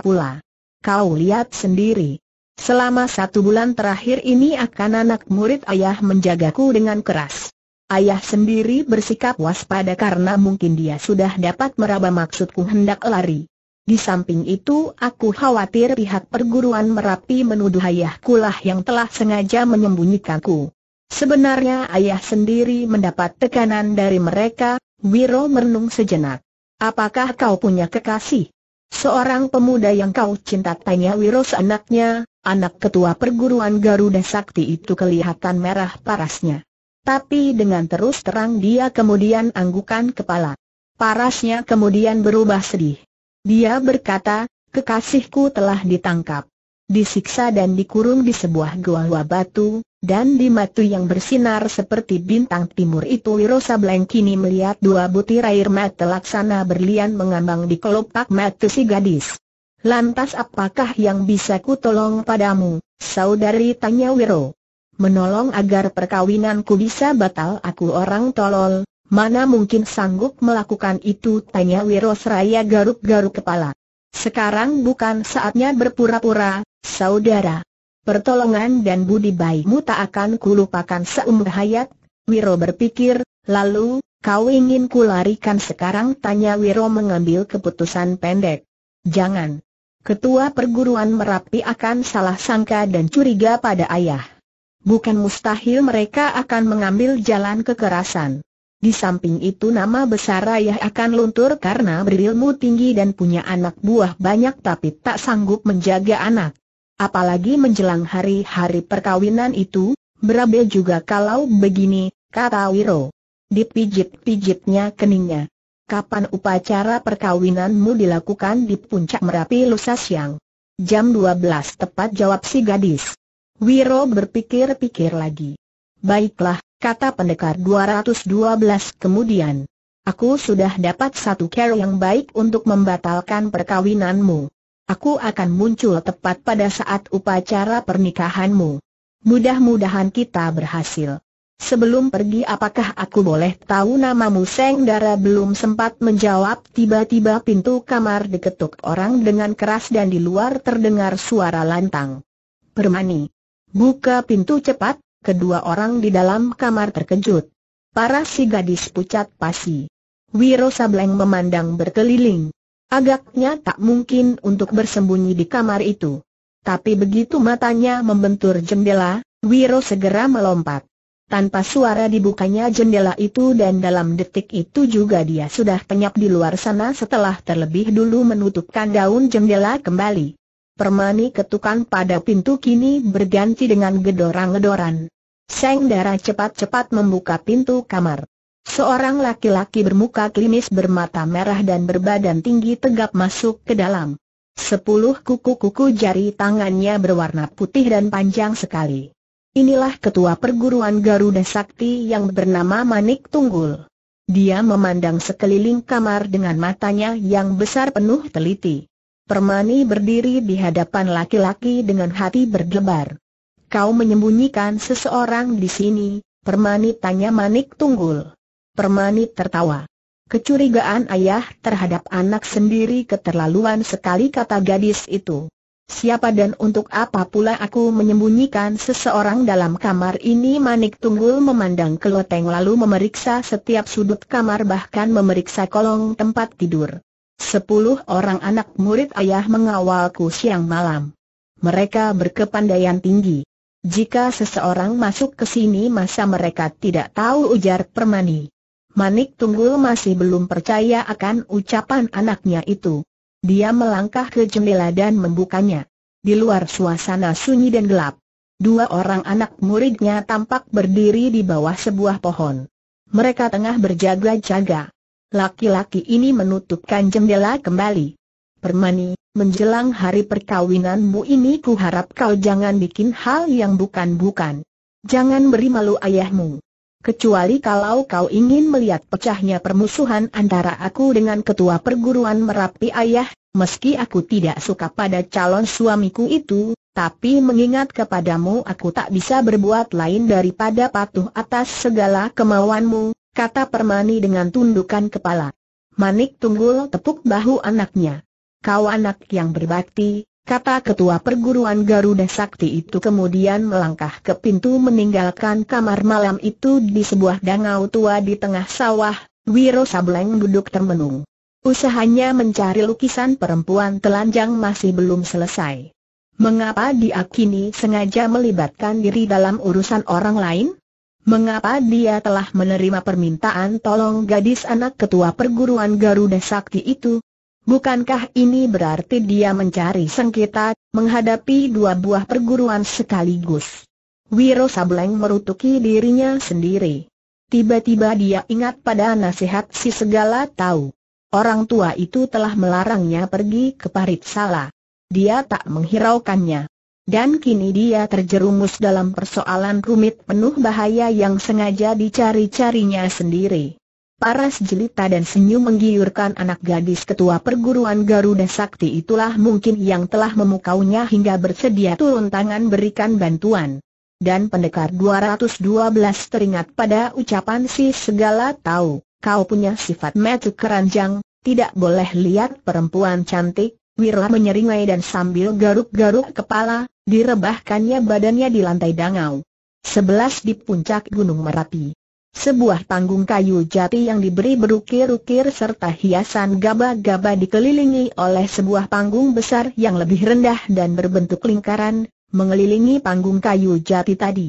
pula. Kau lihat sendiri. Selama satu bulan terakhir ini akan anak murid ayah menjagaku dengan keras. Ayah sendiri bersikap waspada karena mungkin dia sudah dapat meraba maksudku hendak lari. Di samping itu aku khawatir pihak perguruan Merapi menuduh ayahku lah yang telah sengaja menyembunyikanku. Sebenarnya ayah sendiri mendapat tekanan dari mereka, Wiro merenung sejenak. Apakah kau punya kekasih? Seorang pemuda yang kau cinta tanya Wiros anaknya, anak ketua perguruan Garuda Sakti itu kelihatan merah parasnya. Tapi dengan terus terang dia kemudian anggukan kepala. Parasnya kemudian berubah sedih. Dia berkata, kekasihku telah ditangkap. Disiksa dan dikurung di sebuah gua batu, dan di mata yang bersinar seperti bintang timur itu Wirosa Blank kini melihat dua butir air mata laksana berlian mengambang di kelopak mata si gadis. Lantas apakah yang bisa ku tolong padamu, saudari tanya Wiro. Menolong agar perkawinanku bisa batal aku orang tolol, mana mungkin sanggup melakukan itu tanya Wiro seraya garuk-garuk kepala. Sekarang bukan saatnya berpura-pura, saudara. Pertolongan dan budi baikmu tak akan kulupakan seumur hayat, Wiro berpikir, lalu, kau ingin kularikan sekarang tanya Wiro mengambil keputusan pendek. Jangan. Ketua perguruan Merapi akan salah sangka dan curiga pada ayah. Bukan mustahil mereka akan mengambil jalan kekerasan. Di samping itu nama besar ayah akan luntur karena berilmu tinggi dan punya anak buah banyak tapi tak sanggup menjaga anak. Apalagi menjelang hari-hari perkawinan itu, berabe juga kalau begini, kata Wiro. Dipijit-pijitnya keningnya. Kapan upacara perkawinanmu dilakukan di puncak Merapi lusa siang? Jam 12 tepat jawab si gadis. Wiro berpikir-pikir lagi. Baiklah, kata pendekar 212 kemudian. Aku sudah dapat satu cara yang baik untuk membatalkan perkawinanmu. Aku akan muncul tepat pada saat upacara pernikahanmu. Mudah-mudahan kita berhasil. Sebelum pergi apakah aku boleh tahu namamu Seng Dara belum sempat menjawab tiba-tiba pintu kamar diketuk orang dengan keras dan di luar terdengar suara lantang. Permani. Buka pintu cepat, kedua orang di dalam kamar terkejut. Para si gadis pucat pasi. Wiro Sableng memandang berkeliling. Agaknya tak mungkin untuk bersembunyi di kamar itu. Tapi begitu matanya membentur jendela, Wiro segera melompat. Tanpa suara dibukanya jendela itu dan dalam detik itu juga dia sudah penyap di luar sana setelah terlebih dulu menutupkan daun jendela kembali. Permani ketukan pada pintu kini berganti dengan gedorang-gedoran. Seng darah cepat-cepat membuka pintu kamar. Seorang laki-laki bermuka klimis bermata merah dan berbadan tinggi tegap masuk ke dalam. Sepuluh kuku-kuku jari tangannya berwarna putih dan panjang sekali. Inilah ketua perguruan Garuda Sakti yang bernama Manik Tunggul. Dia memandang sekeliling kamar dengan matanya yang besar penuh teliti. Permani berdiri di hadapan laki-laki dengan hati berdebar. Kau menyembunyikan seseorang di sini, Permani tanya Manik Tunggul. Permani tertawa. Kecurigaan ayah terhadap anak sendiri keterlaluan sekali kata gadis itu. Siapa dan untuk apa pula aku menyembunyikan seseorang dalam kamar ini Manik Tunggul memandang ke loteng lalu memeriksa setiap sudut kamar bahkan memeriksa kolong tempat tidur. Sepuluh orang anak murid ayah mengawalku siang malam. Mereka berkepandaian tinggi. Jika seseorang masuk ke sini masa mereka tidak tahu ujar Permani. Manik Tunggul masih belum percaya akan ucapan anaknya itu. Dia melangkah ke jendela dan membukanya. Di luar suasana sunyi dan gelap. Dua orang anak muridnya tampak berdiri di bawah sebuah pohon. Mereka tengah berjaga-jaga. Laki-laki ini menutupkan jendela kembali. Permani, menjelang hari perkawinanmu ini ku harap kau jangan bikin hal yang bukan-bukan. Jangan beri malu ayahmu. Kecuali kalau kau ingin melihat pecahnya permusuhan antara aku dengan ketua perguruan Merapi Ayah, meski aku tidak suka pada calon suamiku itu, tapi mengingat kepadamu aku tak bisa berbuat lain daripada patuh atas segala kemauanmu, kata Permani dengan tundukan kepala. Manik Tunggul tepuk bahu anaknya. Kau anak yang berbakti, kata ketua perguruan Garuda Sakti itu kemudian melangkah ke pintu meninggalkan kamar malam itu di sebuah dangau tua di tengah sawah, Wiro Sableng duduk termenung. Usahanya mencari lukisan perempuan telanjang masih belum selesai. Mengapa dia kini sengaja melibatkan diri dalam urusan orang lain? Mengapa dia telah menerima permintaan tolong gadis anak ketua perguruan Garuda Sakti itu? Bukankah ini berarti dia mencari sengketa, menghadapi dua buah perguruan sekaligus? Wiro Sableng merutuki dirinya sendiri. Tiba-tiba dia ingat pada nasihat si segala tahu. Orang tua itu telah melarangnya pergi ke parit Paritsala. Dia tak menghiraukannya. Dan kini dia terjerumus dalam persoalan rumit penuh bahaya yang sengaja dicari-carinya sendiri. Paras jelita dan senyum menggiurkan anak gadis ketua perguruan Garuda Sakti itulah mungkin yang telah memukaunya hingga bersedia turun tangan berikan bantuan. Dan pendekar 212 teringat pada ucapan si segala tahu, kau punya sifat metu keranjang, tidak boleh lihat perempuan cantik, Wirah menyeringai dan sambil garuk-garuk kepala, direbahkannya badannya di lantai dangau. 11 di puncak Gunung Merapi sebuah panggung kayu jati yang diberi berukir-ukir serta hiasan gaba-gaba dikelilingi oleh sebuah panggung besar yang lebih rendah dan berbentuk lingkaran, mengelilingi panggung kayu jati tadi.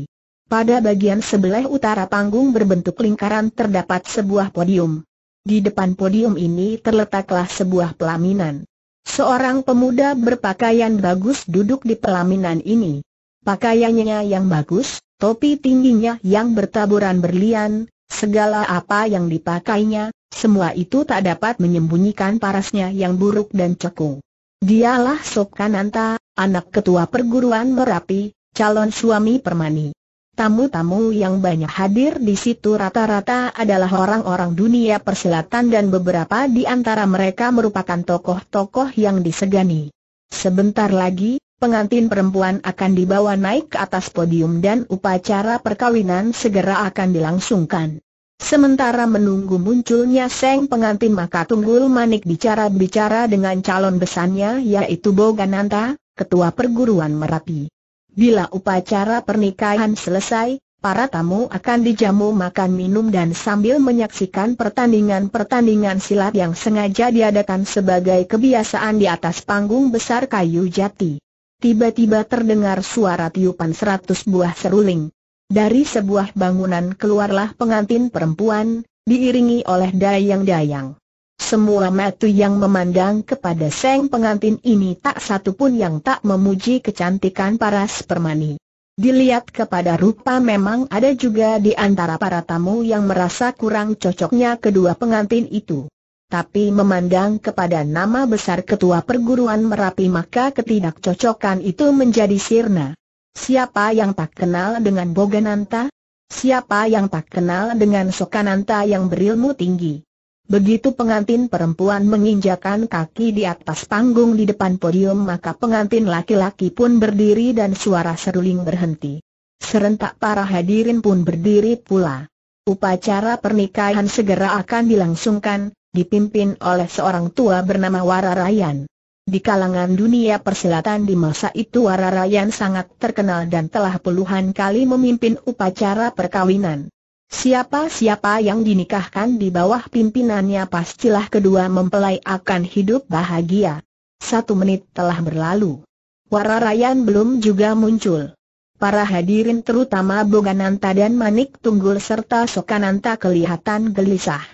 Pada bagian sebelah utara panggung berbentuk lingkaran terdapat sebuah podium. Di depan podium ini terletaklah sebuah pelaminan. Seorang pemuda berpakaian bagus duduk di pelaminan ini. Pakaiannya yang bagus, topi tingginya yang bertaburan berlian, segala apa yang dipakainya, semua itu tak dapat menyembunyikan parasnya yang buruk dan cekung. Dialah Sok Kananta, anak ketua perguruan Merapi, calon suami Permani. Tamu-tamu yang banyak hadir di situ rata-rata adalah orang-orang dunia persilatan dan beberapa di antara mereka merupakan tokoh-tokoh yang disegani. Sebentar lagi, pengantin perempuan akan dibawa naik ke atas podium dan upacara perkawinan segera akan dilangsungkan. Sementara menunggu munculnya Seng pengantin maka Tunggul Manik bicara-bicara dengan calon besannya yaitu Bogananta, ketua perguruan Merapi. Bila upacara pernikahan selesai, para tamu akan dijamu makan minum dan sambil menyaksikan pertandingan-pertandingan silat yang sengaja diadakan sebagai kebiasaan di atas panggung besar kayu jati tiba-tiba terdengar suara tiupan seratus buah seruling. Dari sebuah bangunan keluarlah pengantin perempuan, diiringi oleh dayang-dayang. Semua metu yang memandang kepada seng pengantin ini tak satu pun yang tak memuji kecantikan paras permani. Dilihat kepada rupa memang ada juga di antara para tamu yang merasa kurang cocoknya kedua pengantin itu tapi memandang kepada nama besar ketua perguruan Merapi maka ketidakcocokan itu menjadi sirna. Siapa yang tak kenal dengan Bogananta? Siapa yang tak kenal dengan Sokananta yang berilmu tinggi? Begitu pengantin perempuan menginjakan kaki di atas panggung di depan podium maka pengantin laki-laki pun berdiri dan suara seruling berhenti. Serentak para hadirin pun berdiri pula. Upacara pernikahan segera akan dilangsungkan, dipimpin oleh seorang tua bernama Wararayan. Di kalangan dunia persilatan di masa itu Wararayan sangat terkenal dan telah puluhan kali memimpin upacara perkawinan. Siapa-siapa yang dinikahkan di bawah pimpinannya pastilah kedua mempelai akan hidup bahagia. Satu menit telah berlalu. Wararayan belum juga muncul. Para hadirin terutama Bogananta dan Manik Tunggul serta Sokananta kelihatan gelisah.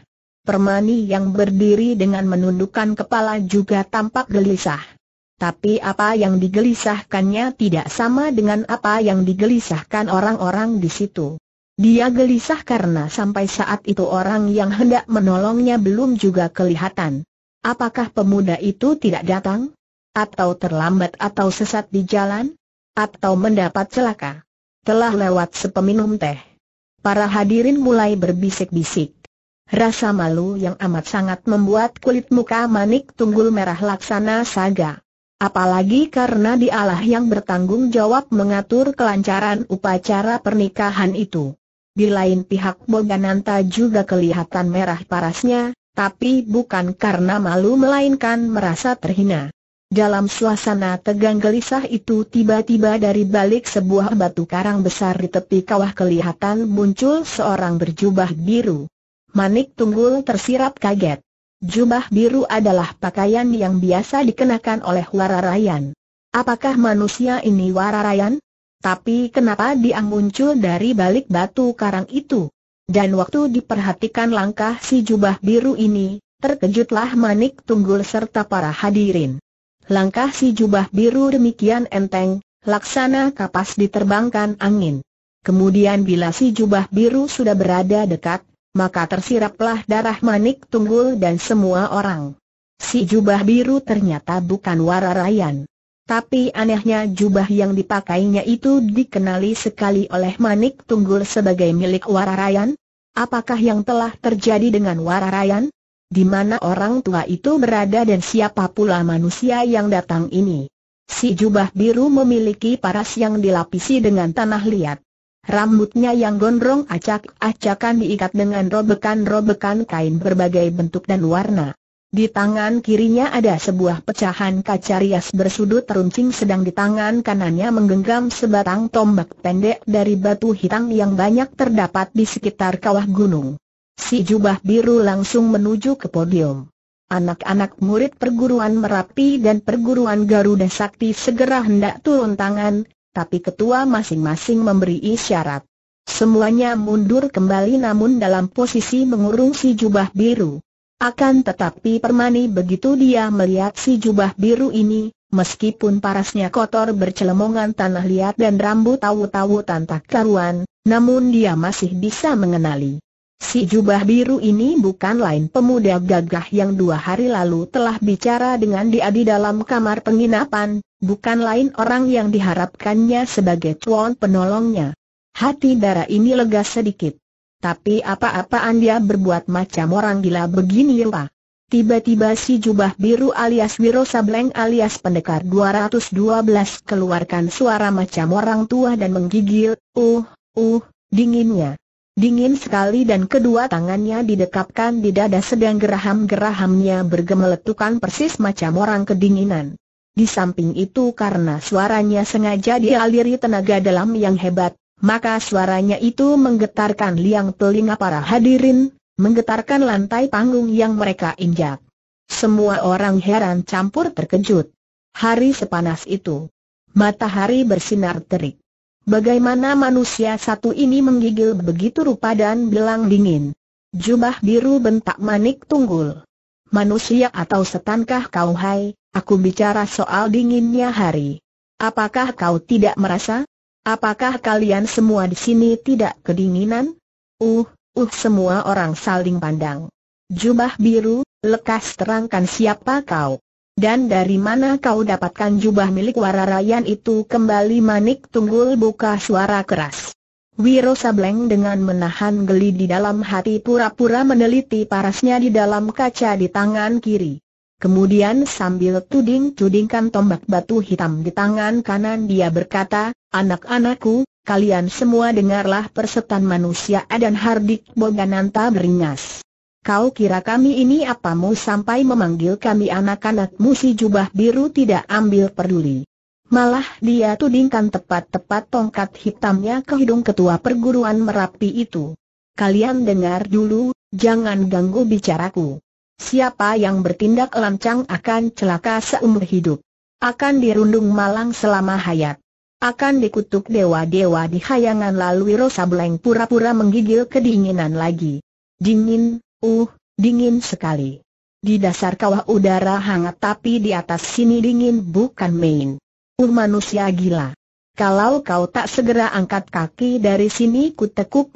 Permani yang berdiri dengan menundukkan kepala juga tampak gelisah. Tapi apa yang digelisahkannya tidak sama dengan apa yang digelisahkan orang-orang di situ. Dia gelisah karena sampai saat itu orang yang hendak menolongnya belum juga kelihatan. Apakah pemuda itu tidak datang? Atau terlambat atau sesat di jalan? Atau mendapat celaka? Telah lewat sepeminum teh. Para hadirin mulai berbisik-bisik. Rasa malu yang amat sangat membuat kulit muka manik tunggul merah laksana saga. Apalagi karena dialah yang bertanggung jawab mengatur kelancaran upacara pernikahan itu. Di lain pihak Bogananta juga kelihatan merah parasnya, tapi bukan karena malu melainkan merasa terhina. Dalam suasana tegang gelisah itu tiba-tiba dari balik sebuah batu karang besar di tepi kawah kelihatan muncul seorang berjubah biru. Manik Tunggul tersirap kaget. Jubah biru adalah pakaian yang biasa dikenakan oleh Wararayan. Apakah manusia ini Wararayan? Tapi kenapa dia muncul dari balik batu karang itu? Dan waktu diperhatikan langkah si jubah biru ini, terkejutlah Manik Tunggul serta para hadirin. Langkah si jubah biru demikian enteng, laksana kapas diterbangkan angin. Kemudian bila si jubah biru sudah berada dekat, maka tersiraplah darah manik tunggul dan semua orang. Si jubah biru ternyata bukan wararayan. Tapi anehnya jubah yang dipakainya itu dikenali sekali oleh Manik Tunggul sebagai milik Wararayan. Apakah yang telah terjadi dengan Wararayan? Di mana orang tua itu berada dan siapa pula manusia yang datang ini? Si jubah biru memiliki paras yang dilapisi dengan tanah liat. Rambutnya yang gondrong acak-acakan diikat dengan robekan-robekan kain berbagai bentuk dan warna. Di tangan kirinya ada sebuah pecahan kaca rias bersudut teruncing sedang di tangan kanannya menggenggam sebatang tombak pendek dari batu hitam yang banyak terdapat di sekitar kawah gunung. Si jubah biru langsung menuju ke podium. Anak-anak murid perguruan Merapi dan perguruan Garuda Sakti segera hendak turun tangan, tapi ketua masing-masing memberi isyarat. Semuanya mundur kembali namun dalam posisi mengurung si jubah biru. Akan tetapi permani begitu dia melihat si jubah biru ini, meskipun parasnya kotor bercelemongan tanah liat dan rambut tahu-tahu tanpa karuan, namun dia masih bisa mengenali. Si jubah biru ini bukan lain pemuda gagah yang dua hari lalu telah bicara dengan dia di dalam kamar penginapan, bukan lain orang yang diharapkannya sebagai tuan penolongnya. Hati darah ini lega sedikit. Tapi apa-apaan dia berbuat macam orang gila begini rupa. Tiba-tiba si jubah biru alias Wiro Sableng alias pendekar 212 keluarkan suara macam orang tua dan menggigil, uh, uh, dinginnya. Dingin sekali dan kedua tangannya didekapkan di dada sedang geraham-gerahamnya bergemeletukan persis macam orang kedinginan. Di samping itu karena suaranya sengaja dialiri tenaga dalam yang hebat, maka suaranya itu menggetarkan liang telinga para hadirin, menggetarkan lantai panggung yang mereka injak. Semua orang heran campur terkejut. Hari sepanas itu. Matahari bersinar terik. Bagaimana manusia satu ini menggigil begitu rupa dan bilang dingin. Jubah biru bentak manik tunggul. Manusia atau setankah kau hai? Aku bicara soal dinginnya hari. Apakah kau tidak merasa? Apakah kalian semua di sini tidak kedinginan? Uh, uh semua orang saling pandang. Jubah biru, lekas terangkan siapa kau. Dan dari mana kau dapatkan jubah milik wararayan itu kembali manik tunggul buka suara keras. Wiro Sableng dengan menahan geli di dalam hati pura-pura meneliti parasnya di dalam kaca di tangan kiri. Kemudian sambil tuding-tudingkan tombak batu hitam di tangan kanan dia berkata, Anak-anakku, kalian semua dengarlah persetan manusia dan Hardik Bogananta beringas. Kau kira kami ini apamu sampai memanggil kami anak-anakmu si jubah biru tidak ambil peduli. Malah dia tudingkan tepat-tepat tongkat hitamnya ke hidung ketua perguruan Merapi itu. Kalian dengar dulu, jangan ganggu bicaraku. Siapa yang bertindak lancang akan celaka seumur hidup. Akan dirundung malang selama hayat. Akan dikutuk dewa-dewa di hayangan lalu Wiro Sableng pura-pura menggigil kedinginan lagi. Dingin, uh, dingin sekali. Di dasar kawah udara hangat tapi di atas sini dingin bukan main. Uh manusia gila. Kalau kau tak segera angkat kaki dari sini ku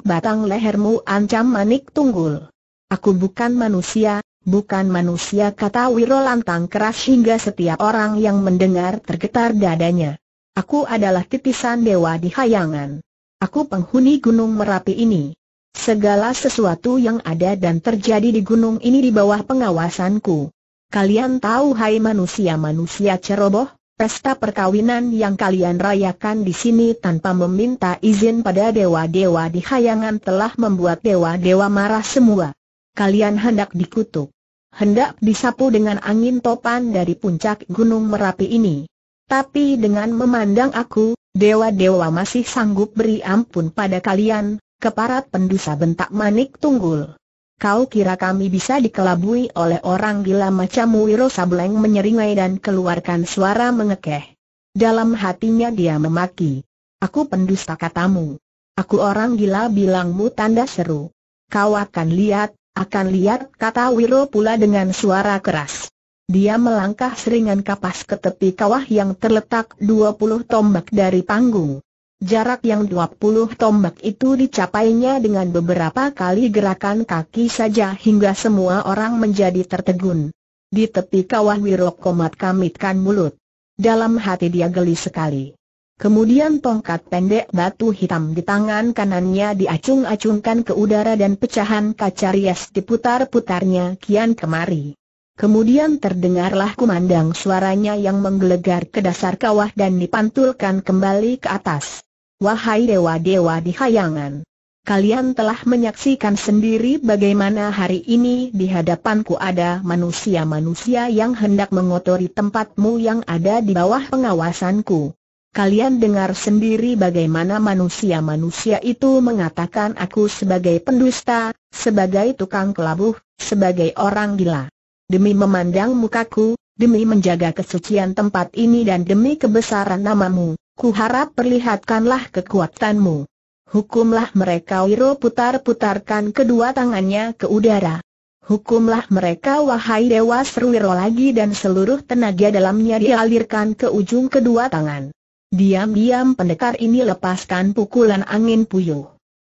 batang lehermu ancam manik tunggul. Aku bukan manusia, Bukan manusia kata Wiro lantang keras hingga setiap orang yang mendengar tergetar dadanya. Aku adalah titisan dewa di hayangan. Aku penghuni gunung Merapi ini. Segala sesuatu yang ada dan terjadi di gunung ini di bawah pengawasanku. Kalian tahu hai manusia-manusia ceroboh, pesta perkawinan yang kalian rayakan di sini tanpa meminta izin pada dewa-dewa di hayangan telah membuat dewa-dewa marah semua. Kalian hendak dikutuk hendak disapu dengan angin topan dari puncak Gunung Merapi ini. Tapi dengan memandang aku, dewa-dewa masih sanggup beri ampun pada kalian, keparat pendusa bentak manik tunggul. Kau kira kami bisa dikelabui oleh orang gila macam Wiro Sableng menyeringai dan keluarkan suara mengekeh. Dalam hatinya dia memaki. Aku pendusta katamu. Aku orang gila bilangmu tanda seru. Kau akan lihat, akan lihat kata Wiro pula dengan suara keras. Dia melangkah seringan kapas ke tepi kawah yang terletak 20 tombak dari panggung. Jarak yang 20 tombak itu dicapainya dengan beberapa kali gerakan kaki saja hingga semua orang menjadi tertegun. Di tepi kawah Wiro komat kamitkan mulut. Dalam hati dia geli sekali. Kemudian tongkat pendek batu hitam di tangan kanannya diacung-acungkan ke udara dan pecahan kaca rias diputar-putarnya kian kemari. Kemudian terdengarlah kumandang suaranya yang menggelegar ke dasar kawah dan dipantulkan kembali ke atas. Wahai dewa-dewa di hayangan! Kalian telah menyaksikan sendiri bagaimana hari ini di hadapanku ada manusia-manusia yang hendak mengotori tempatmu yang ada di bawah pengawasanku. Kalian dengar sendiri bagaimana manusia-manusia itu mengatakan aku sebagai pendusta, sebagai tukang kelabuh, sebagai orang gila. Demi memandang mukaku, demi menjaga kesucian tempat ini dan demi kebesaran namamu, ku harap perlihatkanlah kekuatanmu. Hukumlah mereka Wiro putar-putarkan kedua tangannya ke udara. Hukumlah mereka wahai Dewa seru Serwiro lagi dan seluruh tenaga dalamnya dialirkan ke ujung kedua tangan. Diam-diam pendekar ini lepaskan pukulan angin puyuh.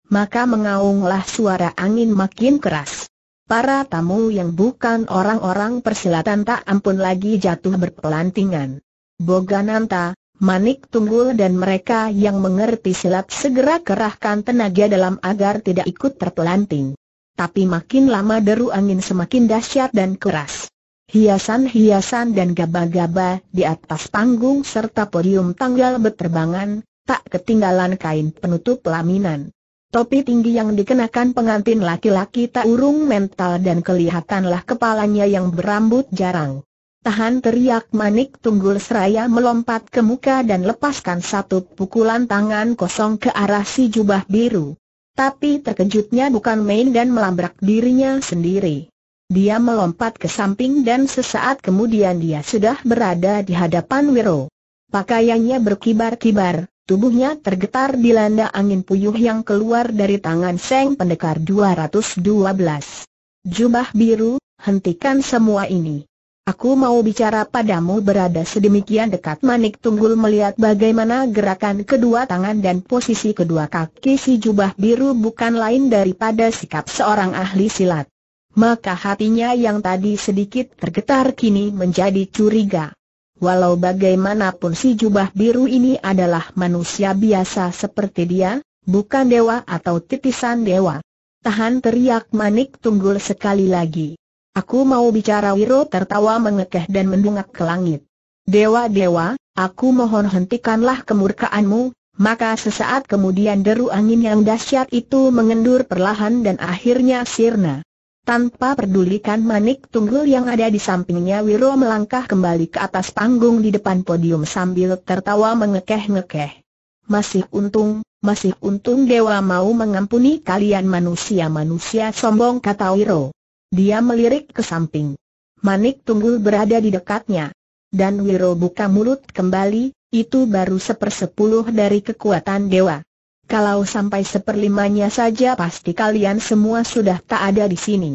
Maka mengaunglah suara angin makin keras. Para tamu yang bukan orang-orang persilatan tak ampun lagi jatuh berpelantingan. Bogananta, Manik Tunggul dan mereka yang mengerti silat segera kerahkan tenaga dalam agar tidak ikut terpelanting. Tapi makin lama deru angin semakin dahsyat dan keras hiasan-hiasan dan gaba-gaba di atas panggung serta podium tanggal berterbangan, tak ketinggalan kain penutup pelaminan. Topi tinggi yang dikenakan pengantin laki-laki tak urung mental dan kelihatanlah kepalanya yang berambut jarang. Tahan teriak manik tunggul seraya melompat ke muka dan lepaskan satu pukulan tangan kosong ke arah si jubah biru. Tapi terkejutnya bukan main dan melabrak dirinya sendiri. Dia melompat ke samping dan sesaat kemudian dia sudah berada di hadapan Wiro. Pakaiannya berkibar-kibar, tubuhnya tergetar dilanda angin puyuh yang keluar dari tangan Seng Pendekar 212. Jubah biru, hentikan semua ini. Aku mau bicara padamu berada sedemikian dekat Manik Tunggul melihat bagaimana gerakan kedua tangan dan posisi kedua kaki si jubah biru bukan lain daripada sikap seorang ahli silat maka hatinya yang tadi sedikit tergetar kini menjadi curiga. Walau bagaimanapun si jubah biru ini adalah manusia biasa seperti dia, bukan dewa atau titisan dewa. Tahan teriak manik tunggul sekali lagi. Aku mau bicara Wiro tertawa mengekeh dan mendungak ke langit. Dewa-dewa, aku mohon hentikanlah kemurkaanmu, maka sesaat kemudian deru angin yang dahsyat itu mengendur perlahan dan akhirnya sirna. Tanpa pedulikan manik tunggul yang ada di sampingnya Wiro melangkah kembali ke atas panggung di depan podium sambil tertawa mengekeh-ngekeh. Masih untung, masih untung dewa mau mengampuni kalian manusia-manusia sombong kata Wiro. Dia melirik ke samping. Manik tunggul berada di dekatnya. Dan Wiro buka mulut kembali, itu baru sepersepuluh dari kekuatan dewa. Kalau sampai seperlimanya saja pasti kalian semua sudah tak ada di sini.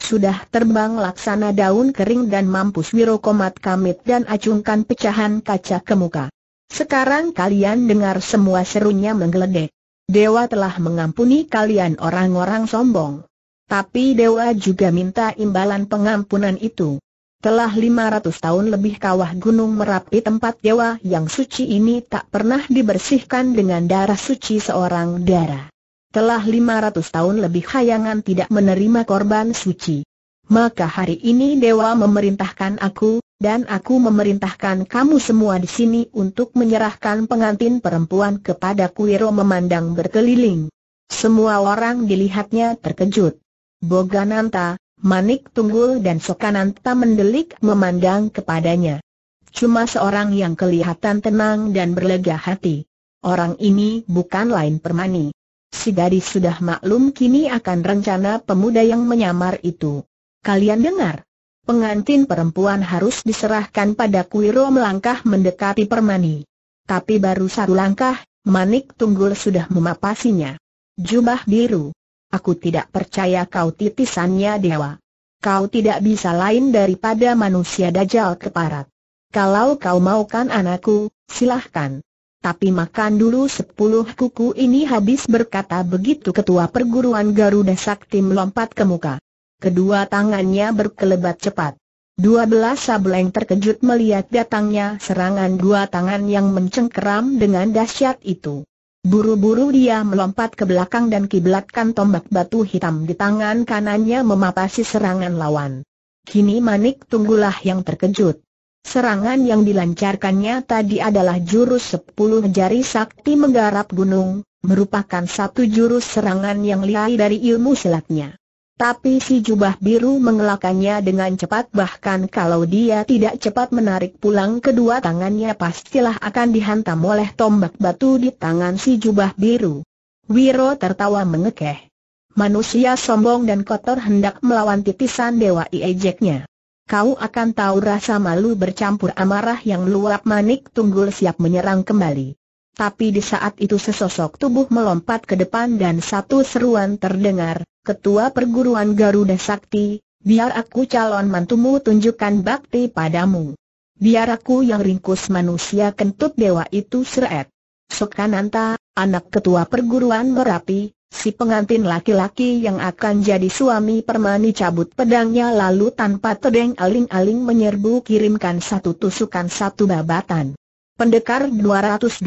Sudah terbang laksana daun kering dan mampus wirokomat kamit dan acungkan pecahan kaca ke muka. Sekarang kalian dengar semua serunya menggeledek. Dewa telah mengampuni kalian orang-orang sombong. Tapi Dewa juga minta imbalan pengampunan itu. Telah 500 tahun lebih kawah Gunung Merapi tempat Dewa yang suci ini tak pernah dibersihkan dengan darah suci seorang darah. Telah 500 tahun lebih Hayangan tidak menerima korban suci. Maka hari ini Dewa memerintahkan aku, dan aku memerintahkan kamu semua di sini untuk menyerahkan pengantin perempuan kepada Kuiro memandang berkeliling. Semua orang dilihatnya terkejut. Bogananta, Manik Tunggul dan Sokananta mendelik memandang kepadanya. Cuma seorang yang kelihatan tenang dan berlega hati. Orang ini bukan lain permani. Si gadis sudah maklum kini akan rencana pemuda yang menyamar itu. Kalian dengar? Pengantin perempuan harus diserahkan pada Kuiro melangkah mendekati permani. Tapi baru satu langkah, Manik Tunggul sudah memapasinya. Jubah biru, Aku tidak percaya kau titisannya dewa. Kau tidak bisa lain daripada manusia dajal keparat. Kalau kau maukan anakku, silahkan. Tapi makan dulu sepuluh kuku ini habis berkata begitu ketua perguruan Garuda Sakti melompat ke muka. Kedua tangannya berkelebat cepat. Dua belas sableng terkejut melihat datangnya serangan dua tangan yang mencengkeram dengan dahsyat itu. Buru-buru dia melompat ke belakang dan kiblatkan tombak batu hitam di tangan kanannya memapasi serangan lawan. Kini Manik Tunggulah yang terkejut. Serangan yang dilancarkannya tadi adalah jurus sepuluh jari sakti menggarap gunung, merupakan satu jurus serangan yang lihai dari ilmu silatnya. Tapi si jubah biru mengelakannya dengan cepat bahkan kalau dia tidak cepat menarik pulang kedua tangannya pastilah akan dihantam oleh tombak batu di tangan si jubah biru. Wiro tertawa mengekeh. Manusia sombong dan kotor hendak melawan titisan dewa iejeknya. Kau akan tahu rasa malu bercampur amarah yang luap manik tunggul siap menyerang kembali. Tapi di saat itu sesosok tubuh melompat ke depan dan satu seruan terdengar, ketua perguruan Garuda Sakti, biar aku calon mantumu tunjukkan bakti padamu. Biar aku yang ringkus manusia kentut dewa itu seret. Sokananta, anak ketua perguruan Merapi, si pengantin laki-laki yang akan jadi suami permani cabut pedangnya lalu tanpa tedeng aling-aling menyerbu kirimkan satu tusukan satu babatan. Pendekar 212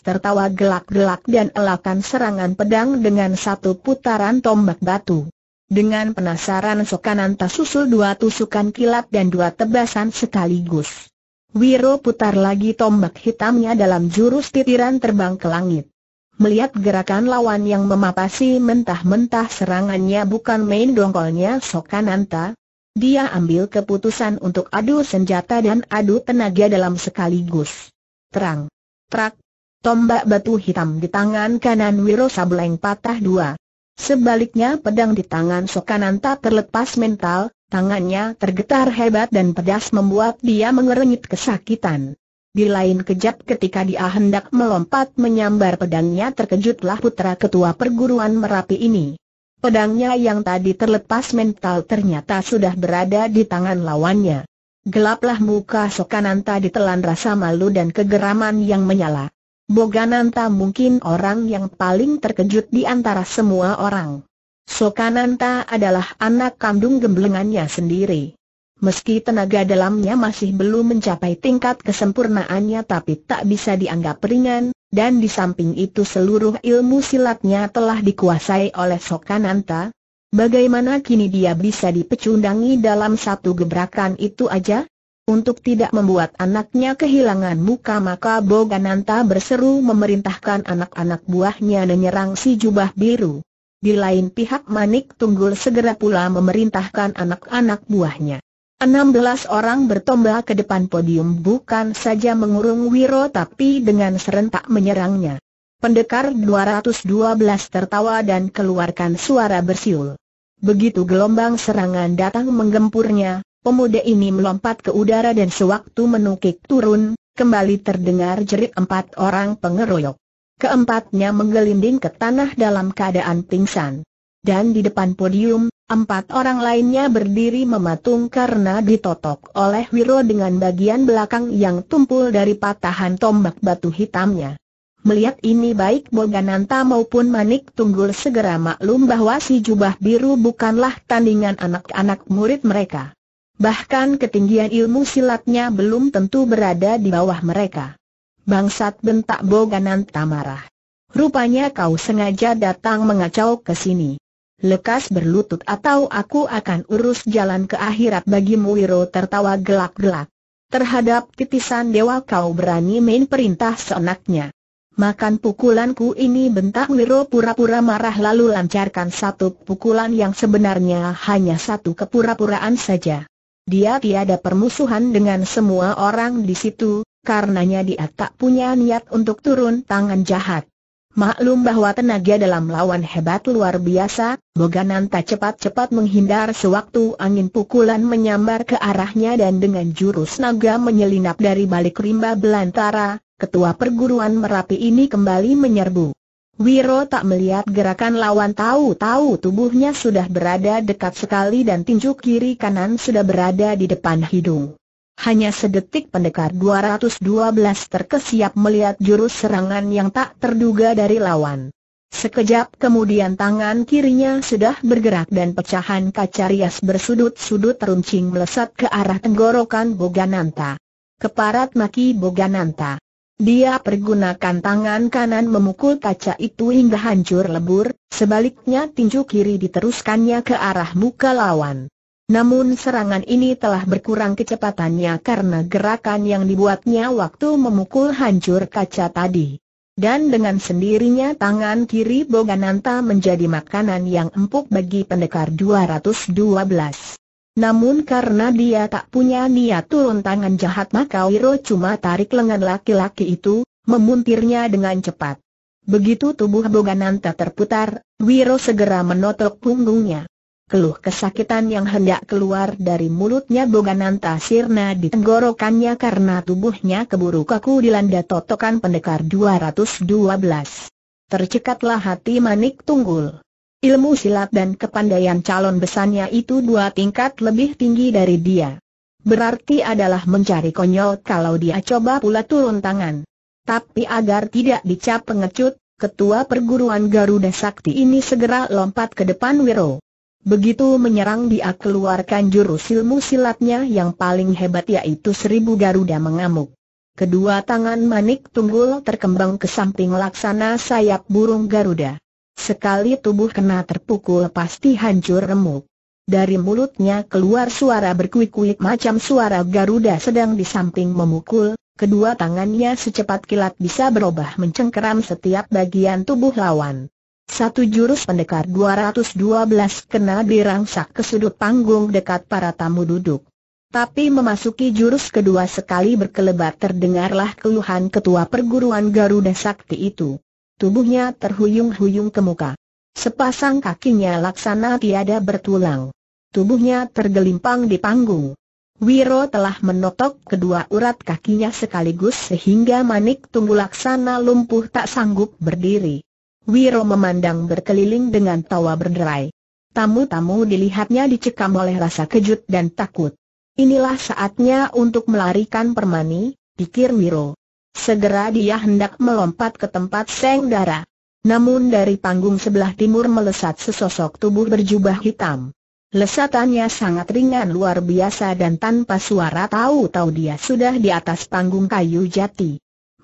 tertawa gelak-gelak dan elakan serangan pedang dengan satu putaran tombak batu. Dengan penasaran sokanan tasusul dua tusukan kilat dan dua tebasan sekaligus. Wiro putar lagi tombak hitamnya dalam jurus titiran terbang ke langit. Melihat gerakan lawan yang memapasi mentah-mentah serangannya bukan main dongkolnya Sokananta, dia ambil keputusan untuk adu senjata dan adu tenaga dalam sekaligus. Terang. Trak. Tombak batu hitam di tangan kanan Wiro Sableng patah dua. Sebaliknya pedang di tangan Sokananta terlepas mental, tangannya tergetar hebat dan pedas membuat dia mengerenyit kesakitan. Di lain kejap ketika dia hendak melompat menyambar pedangnya terkejutlah putra ketua perguruan Merapi ini. Pedangnya yang tadi terlepas mental ternyata sudah berada di tangan lawannya. Gelaplah muka Sokananta ditelan rasa malu dan kegeraman yang menyala. Bogananta mungkin orang yang paling terkejut di antara semua orang. Sokananta adalah anak kandung gemblengannya sendiri. Meski tenaga dalamnya masih belum mencapai tingkat kesempurnaannya tapi tak bisa dianggap ringan, dan di samping itu seluruh ilmu silatnya telah dikuasai oleh Sokananta, Bagaimana kini dia bisa dipecundangi dalam satu gebrakan itu aja? Untuk tidak membuat anaknya kehilangan muka maka Bogananta berseru memerintahkan anak-anak buahnya menyerang si jubah biru. Di lain pihak Manik Tunggul segera pula memerintahkan anak-anak buahnya. Enam belas orang bertombak ke depan podium bukan saja mengurung Wiro tapi dengan serentak menyerangnya. Pendekar 212 tertawa dan keluarkan suara bersiul. Begitu gelombang serangan datang menggempurnya, pemuda ini melompat ke udara dan sewaktu menukik turun, kembali terdengar jerit empat orang pengeroyok. Keempatnya menggelinding ke tanah dalam keadaan pingsan. Dan di depan podium, empat orang lainnya berdiri mematung karena ditotok oleh Wiro dengan bagian belakang yang tumpul dari patahan tombak batu hitamnya. Melihat ini baik Bogananta maupun Manik Tunggul segera maklum bahwa si jubah biru bukanlah tandingan anak-anak murid mereka. Bahkan ketinggian ilmu silatnya belum tentu berada di bawah mereka. Bangsat bentak Bogananta marah. Rupanya kau sengaja datang mengacau ke sini. Lekas berlutut atau aku akan urus jalan ke akhirat bagimu Wiro tertawa gelak-gelak. Terhadap titisan dewa kau berani main perintah seenaknya. Makan pukulanku ini bentak Wiro pura-pura marah lalu lancarkan satu pukulan yang sebenarnya hanya satu kepura-puraan saja. Dia tiada permusuhan dengan semua orang di situ, karenanya dia tak punya niat untuk turun tangan jahat. Maklum bahwa tenaga dalam lawan hebat luar biasa, tak cepat-cepat menghindar sewaktu angin pukulan menyambar ke arahnya dan dengan jurus naga menyelinap dari balik rimba belantara, ketua perguruan Merapi ini kembali menyerbu. Wiro tak melihat gerakan lawan tahu-tahu tubuhnya sudah berada dekat sekali dan tinju kiri kanan sudah berada di depan hidung. Hanya sedetik pendekar 212 terkesiap melihat jurus serangan yang tak terduga dari lawan. Sekejap kemudian tangan kirinya sudah bergerak dan pecahan kaca rias bersudut-sudut runcing melesat ke arah tenggorokan Bogananta. Keparat maki Bogananta. Dia pergunakan tangan kanan memukul kaca itu hingga hancur lebur, sebaliknya tinju kiri diteruskannya ke arah muka lawan. Namun serangan ini telah berkurang kecepatannya karena gerakan yang dibuatnya waktu memukul hancur kaca tadi. Dan dengan sendirinya tangan kiri Bogananta menjadi makanan yang empuk bagi pendekar 212. Namun karena dia tak punya niat turun tangan jahat maka Wiro cuma tarik lengan laki-laki itu, memuntirnya dengan cepat. Begitu tubuh Bogananta terputar, Wiro segera menotok punggungnya. Keluh kesakitan yang hendak keluar dari mulutnya Bogananta sirna di tenggorokannya karena tubuhnya keburu kaku dilanda totokan pendekar 212. Tercekatlah hati Manik Tunggul. Ilmu silat dan kepandaian calon besannya itu dua tingkat lebih tinggi dari dia. Berarti adalah mencari konyol kalau dia coba pula turun tangan. Tapi agar tidak dicap pengecut, ketua perguruan Garuda Sakti ini segera lompat ke depan Wiro. Begitu menyerang dia keluarkan jurus ilmu silatnya yang paling hebat yaitu seribu Garuda mengamuk. Kedua tangan manik tunggul terkembang ke samping laksana sayap burung Garuda. Sekali tubuh kena terpukul pasti hancur remuk. Dari mulutnya keluar suara berkuik-kuik macam suara Garuda sedang di samping memukul, Kedua tangannya secepat kilat bisa berubah mencengkeram setiap bagian tubuh lawan. Satu jurus pendekar 212 kena dirangsak ke sudut panggung dekat para tamu duduk. Tapi memasuki jurus kedua sekali berkelebat terdengarlah keluhan ketua perguruan Garuda Sakti itu. Tubuhnya terhuyung-huyung ke muka. Sepasang kakinya laksana tiada bertulang. Tubuhnya tergelimpang di panggung. Wiro telah menotok kedua urat kakinya sekaligus sehingga manik tunggu laksana lumpuh tak sanggup berdiri. Wiro memandang berkeliling dengan tawa berderai. Tamu-tamu dilihatnya dicekam oleh rasa kejut dan takut. Inilah saatnya untuk melarikan permani, pikir Wiro. Segera dia hendak melompat ke tempat Seng darah. Namun dari panggung sebelah timur melesat sesosok tubuh berjubah hitam. Lesatannya sangat ringan luar biasa dan tanpa suara tahu-tahu dia sudah di atas panggung kayu jati.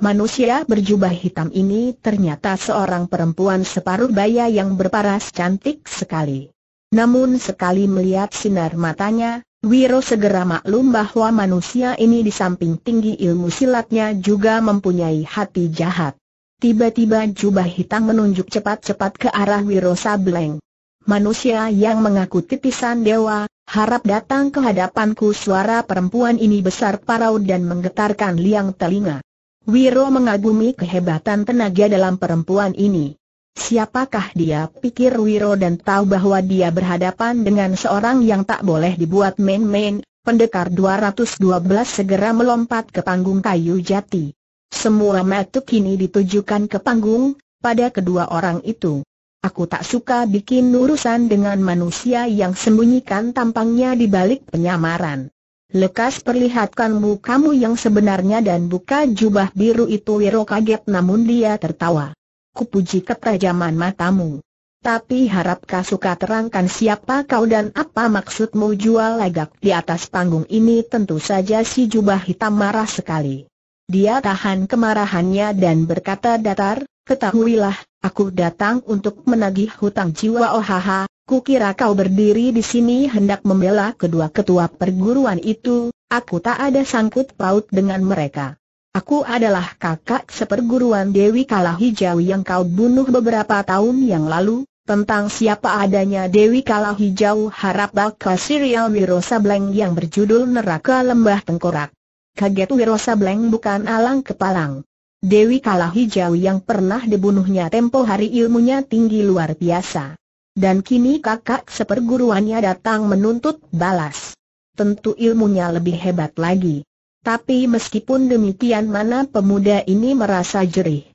Manusia berjubah hitam ini ternyata seorang perempuan separuh baya yang berparas cantik sekali. Namun sekali melihat sinar matanya, Wiro segera maklum bahwa manusia ini di samping tinggi ilmu silatnya juga mempunyai hati jahat. Tiba-tiba jubah hitam menunjuk cepat-cepat ke arah Wiro Sableng. Manusia yang mengaku titisan dewa, harap datang ke hadapanku suara perempuan ini besar parau dan menggetarkan liang telinga. Wiro mengagumi kehebatan tenaga dalam perempuan ini. Siapakah dia pikir Wiro dan tahu bahwa dia berhadapan dengan seorang yang tak boleh dibuat main-main, pendekar 212 segera melompat ke panggung kayu jati. Semua mata kini ditujukan ke panggung, pada kedua orang itu. Aku tak suka bikin urusan dengan manusia yang sembunyikan tampangnya di balik penyamaran. Lekas perlihatkanmu kamu yang sebenarnya dan buka jubah biru itu Wiro kaget namun dia tertawa. Kupuji ketajaman matamu. Tapi harapkah suka terangkan siapa kau dan apa maksudmu jual lagak di atas panggung ini tentu saja si jubah hitam marah sekali. Dia tahan kemarahannya dan berkata datar, ketahuilah, aku datang untuk menagih hutang jiwa ohaha, oh, Kukira kau berdiri di sini hendak membela kedua ketua perguruan itu, aku tak ada sangkut paut dengan mereka. Aku adalah kakak seperguruan Dewi Kalah Hijau yang kau bunuh beberapa tahun yang lalu, tentang siapa adanya Dewi Kalah Hijau harap bakal serial Wiro Sableng yang berjudul Neraka Lembah Tengkorak. Kaget Wiro Sableng bukan alang kepalang. Dewi Kalah Hijau yang pernah dibunuhnya tempo hari ilmunya tinggi luar biasa dan kini kakak seperguruannya datang menuntut balas. Tentu ilmunya lebih hebat lagi. Tapi meskipun demikian mana pemuda ini merasa jerih.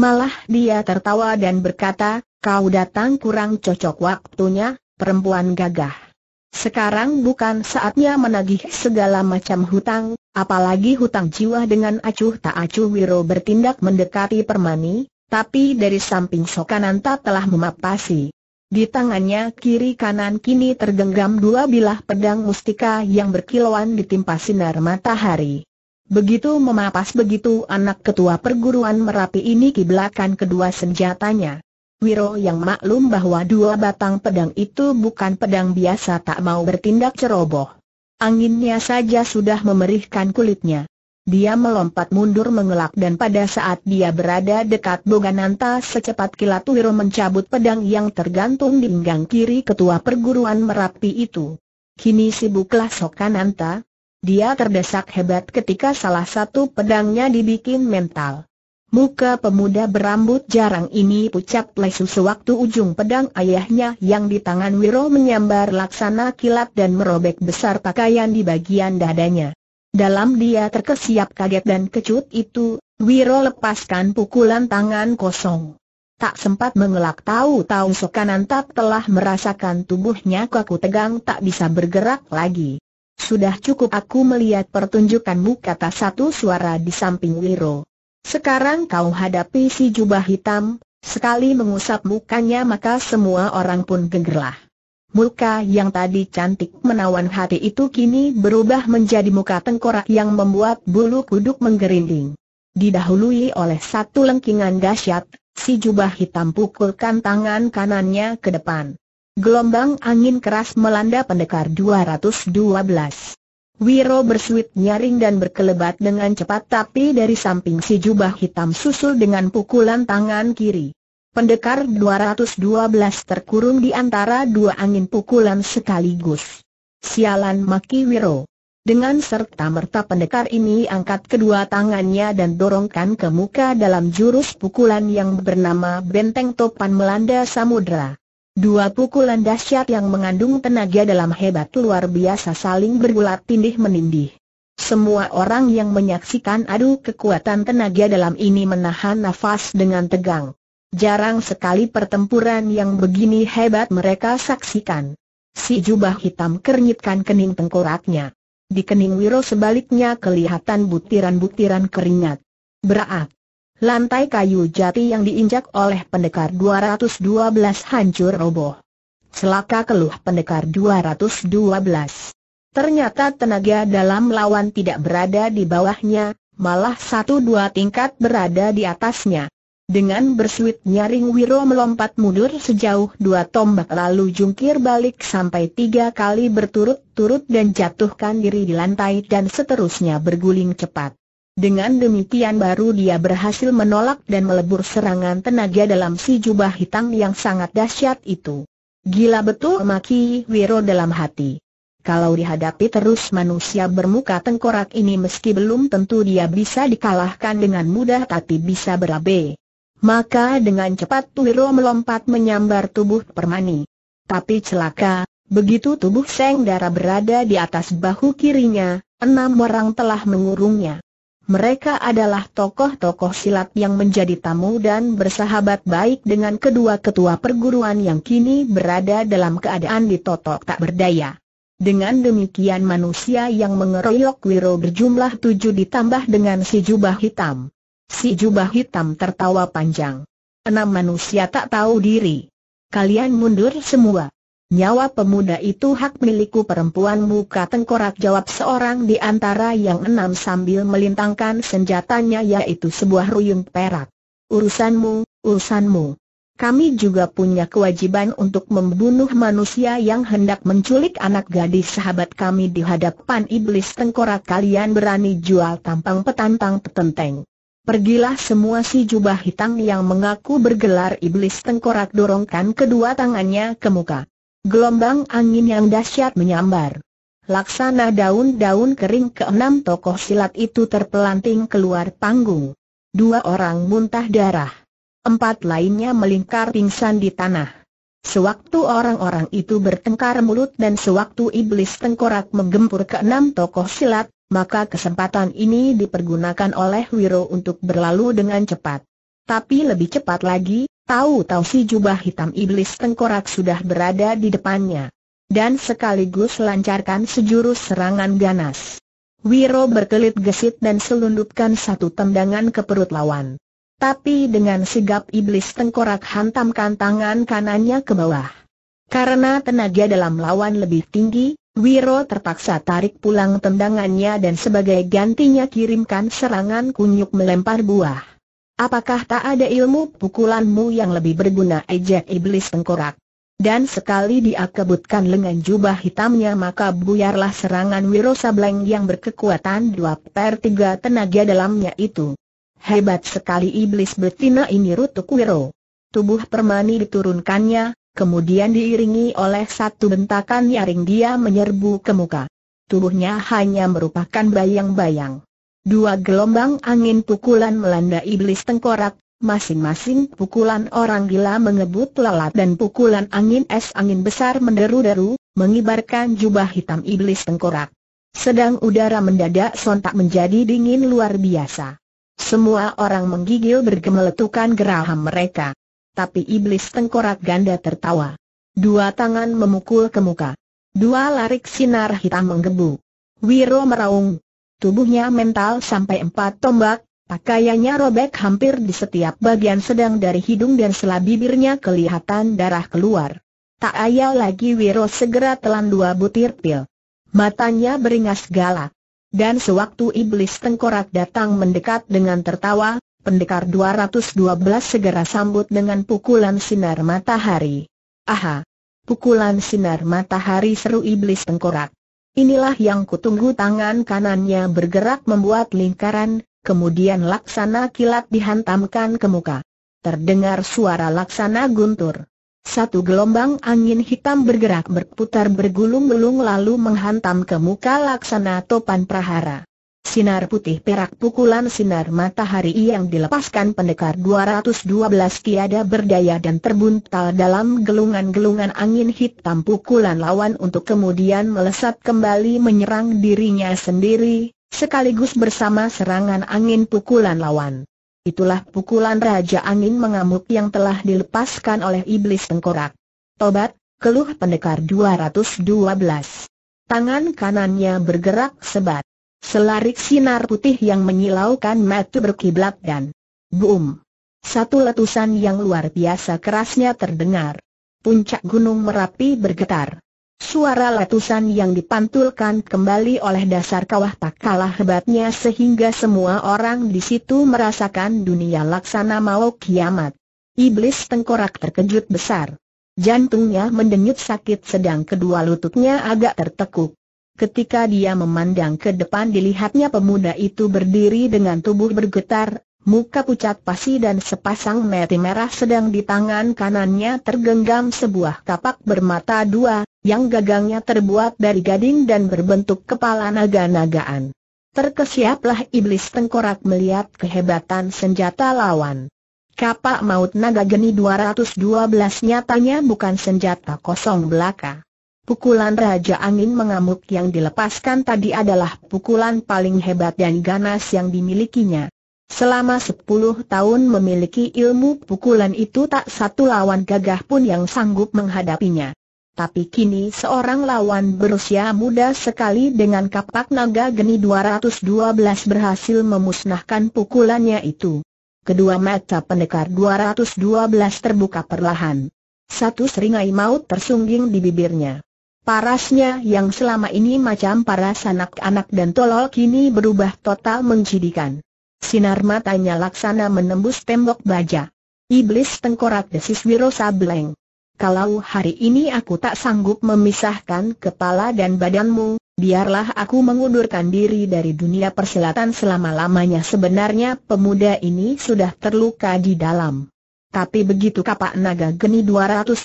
Malah dia tertawa dan berkata, kau datang kurang cocok waktunya, perempuan gagah. Sekarang bukan saatnya menagih segala macam hutang, apalagi hutang jiwa dengan acuh tak acuh Wiro bertindak mendekati Permani, tapi dari samping Sokananta telah memapasi. Di tangannya kiri kanan kini tergenggam dua bilah pedang mustika yang berkilauan ditimpa sinar matahari. Begitu memapas begitu anak ketua perguruan Merapi ini kiblakan kedua senjatanya. Wiro yang maklum bahwa dua batang pedang itu bukan pedang biasa tak mau bertindak ceroboh. Anginnya saja sudah memerihkan kulitnya. Dia melompat mundur mengelak dan pada saat dia berada dekat Bogananta secepat kilat Wiro mencabut pedang yang tergantung di pinggang kiri ketua perguruan Merapi itu. Kini sibuklah Sokananta. Dia terdesak hebat ketika salah satu pedangnya dibikin mental. Muka pemuda berambut jarang ini pucat lesu sewaktu ujung pedang ayahnya yang di tangan Wiro menyambar laksana kilat dan merobek besar pakaian di bagian dadanya. Dalam dia terkesiap kaget dan kecut itu, Wiro lepaskan pukulan tangan kosong. Tak sempat mengelak tahu-tahu sokanantap tak telah merasakan tubuhnya kaku tegang tak bisa bergerak lagi. Sudah cukup aku melihat pertunjukanmu kata satu suara di samping Wiro. Sekarang kau hadapi si jubah hitam, sekali mengusap mukanya maka semua orang pun gegerlah. Muka yang tadi cantik menawan hati itu kini berubah menjadi muka tengkorak yang membuat bulu kuduk menggerinding. Didahului oleh satu lengkingan dahsyat, si jubah hitam pukulkan tangan kanannya ke depan. Gelombang angin keras melanda pendekar 212. Wiro bersuit nyaring dan berkelebat dengan cepat tapi dari samping si jubah hitam susul dengan pukulan tangan kiri pendekar 212 terkurung di antara dua angin pukulan sekaligus. Sialan Maki Wiro. Dengan serta-merta pendekar ini angkat kedua tangannya dan dorongkan ke muka dalam jurus pukulan yang bernama Benteng Topan Melanda Samudra. Dua pukulan dahsyat yang mengandung tenaga dalam hebat luar biasa saling bergulat tindih menindih. Semua orang yang menyaksikan adu kekuatan tenaga dalam ini menahan nafas dengan tegang. Jarang sekali pertempuran yang begini hebat mereka saksikan. Si jubah hitam kernyitkan kening tengkoraknya. Di kening Wiro sebaliknya kelihatan butiran-butiran keringat. Berat. Lantai kayu jati yang diinjak oleh pendekar 212 hancur roboh. Celaka keluh pendekar 212. Ternyata tenaga dalam lawan tidak berada di bawahnya, malah satu dua tingkat berada di atasnya. Dengan bersuit nyaring Wiro melompat mundur sejauh dua tombak lalu jungkir balik sampai tiga kali berturut-turut dan jatuhkan diri di lantai dan seterusnya berguling cepat. Dengan demikian baru dia berhasil menolak dan melebur serangan tenaga dalam si jubah hitam yang sangat dahsyat itu. Gila betul maki Wiro dalam hati. Kalau dihadapi terus manusia bermuka tengkorak ini meski belum tentu dia bisa dikalahkan dengan mudah tapi bisa berabe. Maka dengan cepat Wiro melompat menyambar tubuh Permani. Tapi celaka, begitu tubuh Seng Dara berada di atas bahu kirinya, enam orang telah mengurungnya. Mereka adalah tokoh-tokoh silat yang menjadi tamu dan bersahabat baik dengan kedua ketua perguruan yang kini berada dalam keadaan ditotok tak berdaya. Dengan demikian manusia yang mengeroyok Wiro berjumlah tujuh ditambah dengan si jubah hitam. Si jubah hitam tertawa panjang. Enam manusia tak tahu diri. Kalian mundur semua. Nyawa pemuda itu hak milikku perempuan muka tengkorak jawab seorang di antara yang enam sambil melintangkan senjatanya yaitu sebuah ruyung perak. Urusanmu, urusanmu. Kami juga punya kewajiban untuk membunuh manusia yang hendak menculik anak gadis sahabat kami di hadapan iblis tengkorak kalian berani jual tampang petantang petenteng. Pergilah semua si jubah hitam yang mengaku bergelar iblis tengkorak dorongkan kedua tangannya ke muka. Gelombang angin yang dahsyat menyambar. Laksana daun-daun kering keenam tokoh silat itu terpelanting keluar panggung. Dua orang muntah darah. Empat lainnya melingkar pingsan di tanah. Sewaktu orang-orang itu bertengkar mulut dan sewaktu iblis tengkorak menggempur keenam tokoh silat, maka kesempatan ini dipergunakan oleh Wiro untuk berlalu dengan cepat. Tapi lebih cepat lagi, tahu-tahu si jubah hitam iblis tengkorak sudah berada di depannya. Dan sekaligus lancarkan sejurus serangan ganas. Wiro berkelit gesit dan selundupkan satu tendangan ke perut lawan. Tapi dengan sigap iblis tengkorak hantamkan tangan kanannya ke bawah. Karena tenaga dalam lawan lebih tinggi, Wiro terpaksa tarik pulang tendangannya dan sebagai gantinya kirimkan serangan kunyuk melempar buah. Apakah tak ada ilmu pukulanmu yang lebih berguna ejek iblis tengkorak? Dan sekali dia kebutkan lengan jubah hitamnya maka buyarlah serangan Wiro Sableng yang berkekuatan 2 per 3 tenaga dalamnya itu. Hebat sekali iblis betina ini rutuk Wiro. Tubuh permani diturunkannya, Kemudian diiringi oleh satu bentakan nyaring dia menyerbu ke muka. Tubuhnya hanya merupakan bayang-bayang. Dua gelombang angin pukulan melanda iblis tengkorak, masing-masing pukulan orang gila mengebut lalat dan pukulan angin es angin besar menderu-deru, mengibarkan jubah hitam iblis tengkorak. Sedang udara mendadak sontak menjadi dingin luar biasa. Semua orang menggigil bergemeletukan geraham mereka tapi iblis tengkorak ganda tertawa. Dua tangan memukul ke muka. Dua larik sinar hitam menggebu. Wiro meraung. Tubuhnya mental sampai empat tombak, pakaiannya robek hampir di setiap bagian sedang dari hidung dan sela bibirnya kelihatan darah keluar. Tak ayal lagi Wiro segera telan dua butir pil. Matanya beringas galak. Dan sewaktu iblis tengkorak datang mendekat dengan tertawa, Pendekar 212 segera sambut dengan pukulan sinar matahari. Aha! Pukulan sinar matahari seru iblis tengkorak. Inilah yang kutunggu tangan kanannya bergerak membuat lingkaran, kemudian laksana kilat dihantamkan ke muka. Terdengar suara laksana guntur. Satu gelombang angin hitam bergerak berputar bergulung-gulung lalu menghantam ke muka laksana topan prahara. Sinar putih perak pukulan sinar matahari yang dilepaskan pendekar 212 tiada berdaya dan terbuntal dalam gelungan-gelungan angin hitam pukulan lawan untuk kemudian melesat kembali menyerang dirinya sendiri, sekaligus bersama serangan angin pukulan lawan. Itulah pukulan Raja Angin mengamuk yang telah dilepaskan oleh iblis tengkorak. Tobat, keluh pendekar 212. Tangan kanannya bergerak sebat. Selarik sinar putih yang menyilaukan mata berkiblat dan boom. Satu letusan yang luar biasa kerasnya terdengar. Puncak Gunung Merapi bergetar. Suara letusan yang dipantulkan kembali oleh dasar kawah tak kalah hebatnya sehingga semua orang di situ merasakan dunia laksana mau kiamat. Iblis tengkorak terkejut besar. Jantungnya mendenyut sakit sedang kedua lututnya agak tertekuk. Ketika dia memandang ke depan dilihatnya pemuda itu berdiri dengan tubuh bergetar, muka pucat pasi dan sepasang mata merah sedang di tangan kanannya tergenggam sebuah kapak bermata dua, yang gagangnya terbuat dari gading dan berbentuk kepala naga-nagaan. Terkesiaplah iblis tengkorak melihat kehebatan senjata lawan. Kapak maut naga geni 212 nyatanya bukan senjata kosong belaka. Pukulan Raja Angin Mengamuk yang dilepaskan tadi adalah pukulan paling hebat dan ganas yang dimilikinya. Selama sepuluh tahun memiliki ilmu pukulan itu tak satu lawan gagah pun yang sanggup menghadapinya. Tapi kini seorang lawan berusia muda sekali dengan kapak naga geni 212 berhasil memusnahkan pukulannya itu. Kedua mata pendekar 212 terbuka perlahan. Satu seringai maut tersungging di bibirnya. Parasnya yang selama ini macam paras anak-anak dan tolol kini berubah total menjidikan. Sinar matanya laksana menembus tembok baja. Iblis tengkorak desis Wiro Sableng. Kalau hari ini aku tak sanggup memisahkan kepala dan badanmu, biarlah aku mengundurkan diri dari dunia persilatan selama-lamanya. Sebenarnya pemuda ini sudah terluka di dalam. Tapi begitu kapak naga geni 212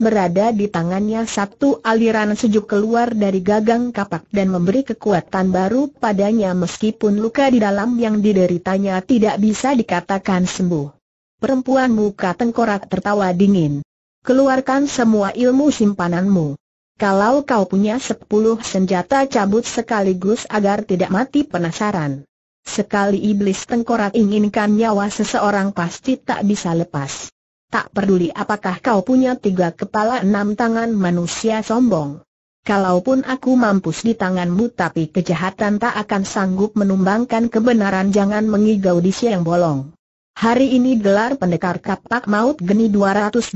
berada di tangannya satu aliran sejuk keluar dari gagang kapak dan memberi kekuatan baru padanya meskipun luka di dalam yang dideritanya tidak bisa dikatakan sembuh. Perempuan muka tengkorak tertawa dingin. Keluarkan semua ilmu simpananmu. Kalau kau punya sepuluh senjata cabut sekaligus agar tidak mati penasaran. Sekali iblis tengkorak inginkan nyawa seseorang pasti tak bisa lepas. Tak peduli apakah kau punya tiga kepala enam tangan manusia sombong. Kalaupun aku mampus di tanganmu tapi kejahatan tak akan sanggup menumbangkan kebenaran jangan mengigau di siang bolong. Hari ini gelar pendekar kapak maut geni 212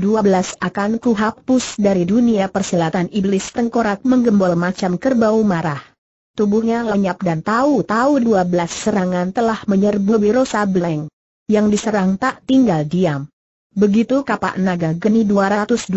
akan kuhapus dari dunia persilatan iblis tengkorak menggembol macam kerbau marah. Tubuhnya lenyap dan tahu-tahu 12 serangan telah menyerbu Wiro Sableng. Yang diserang tak tinggal diam. Begitu kapak naga geni 212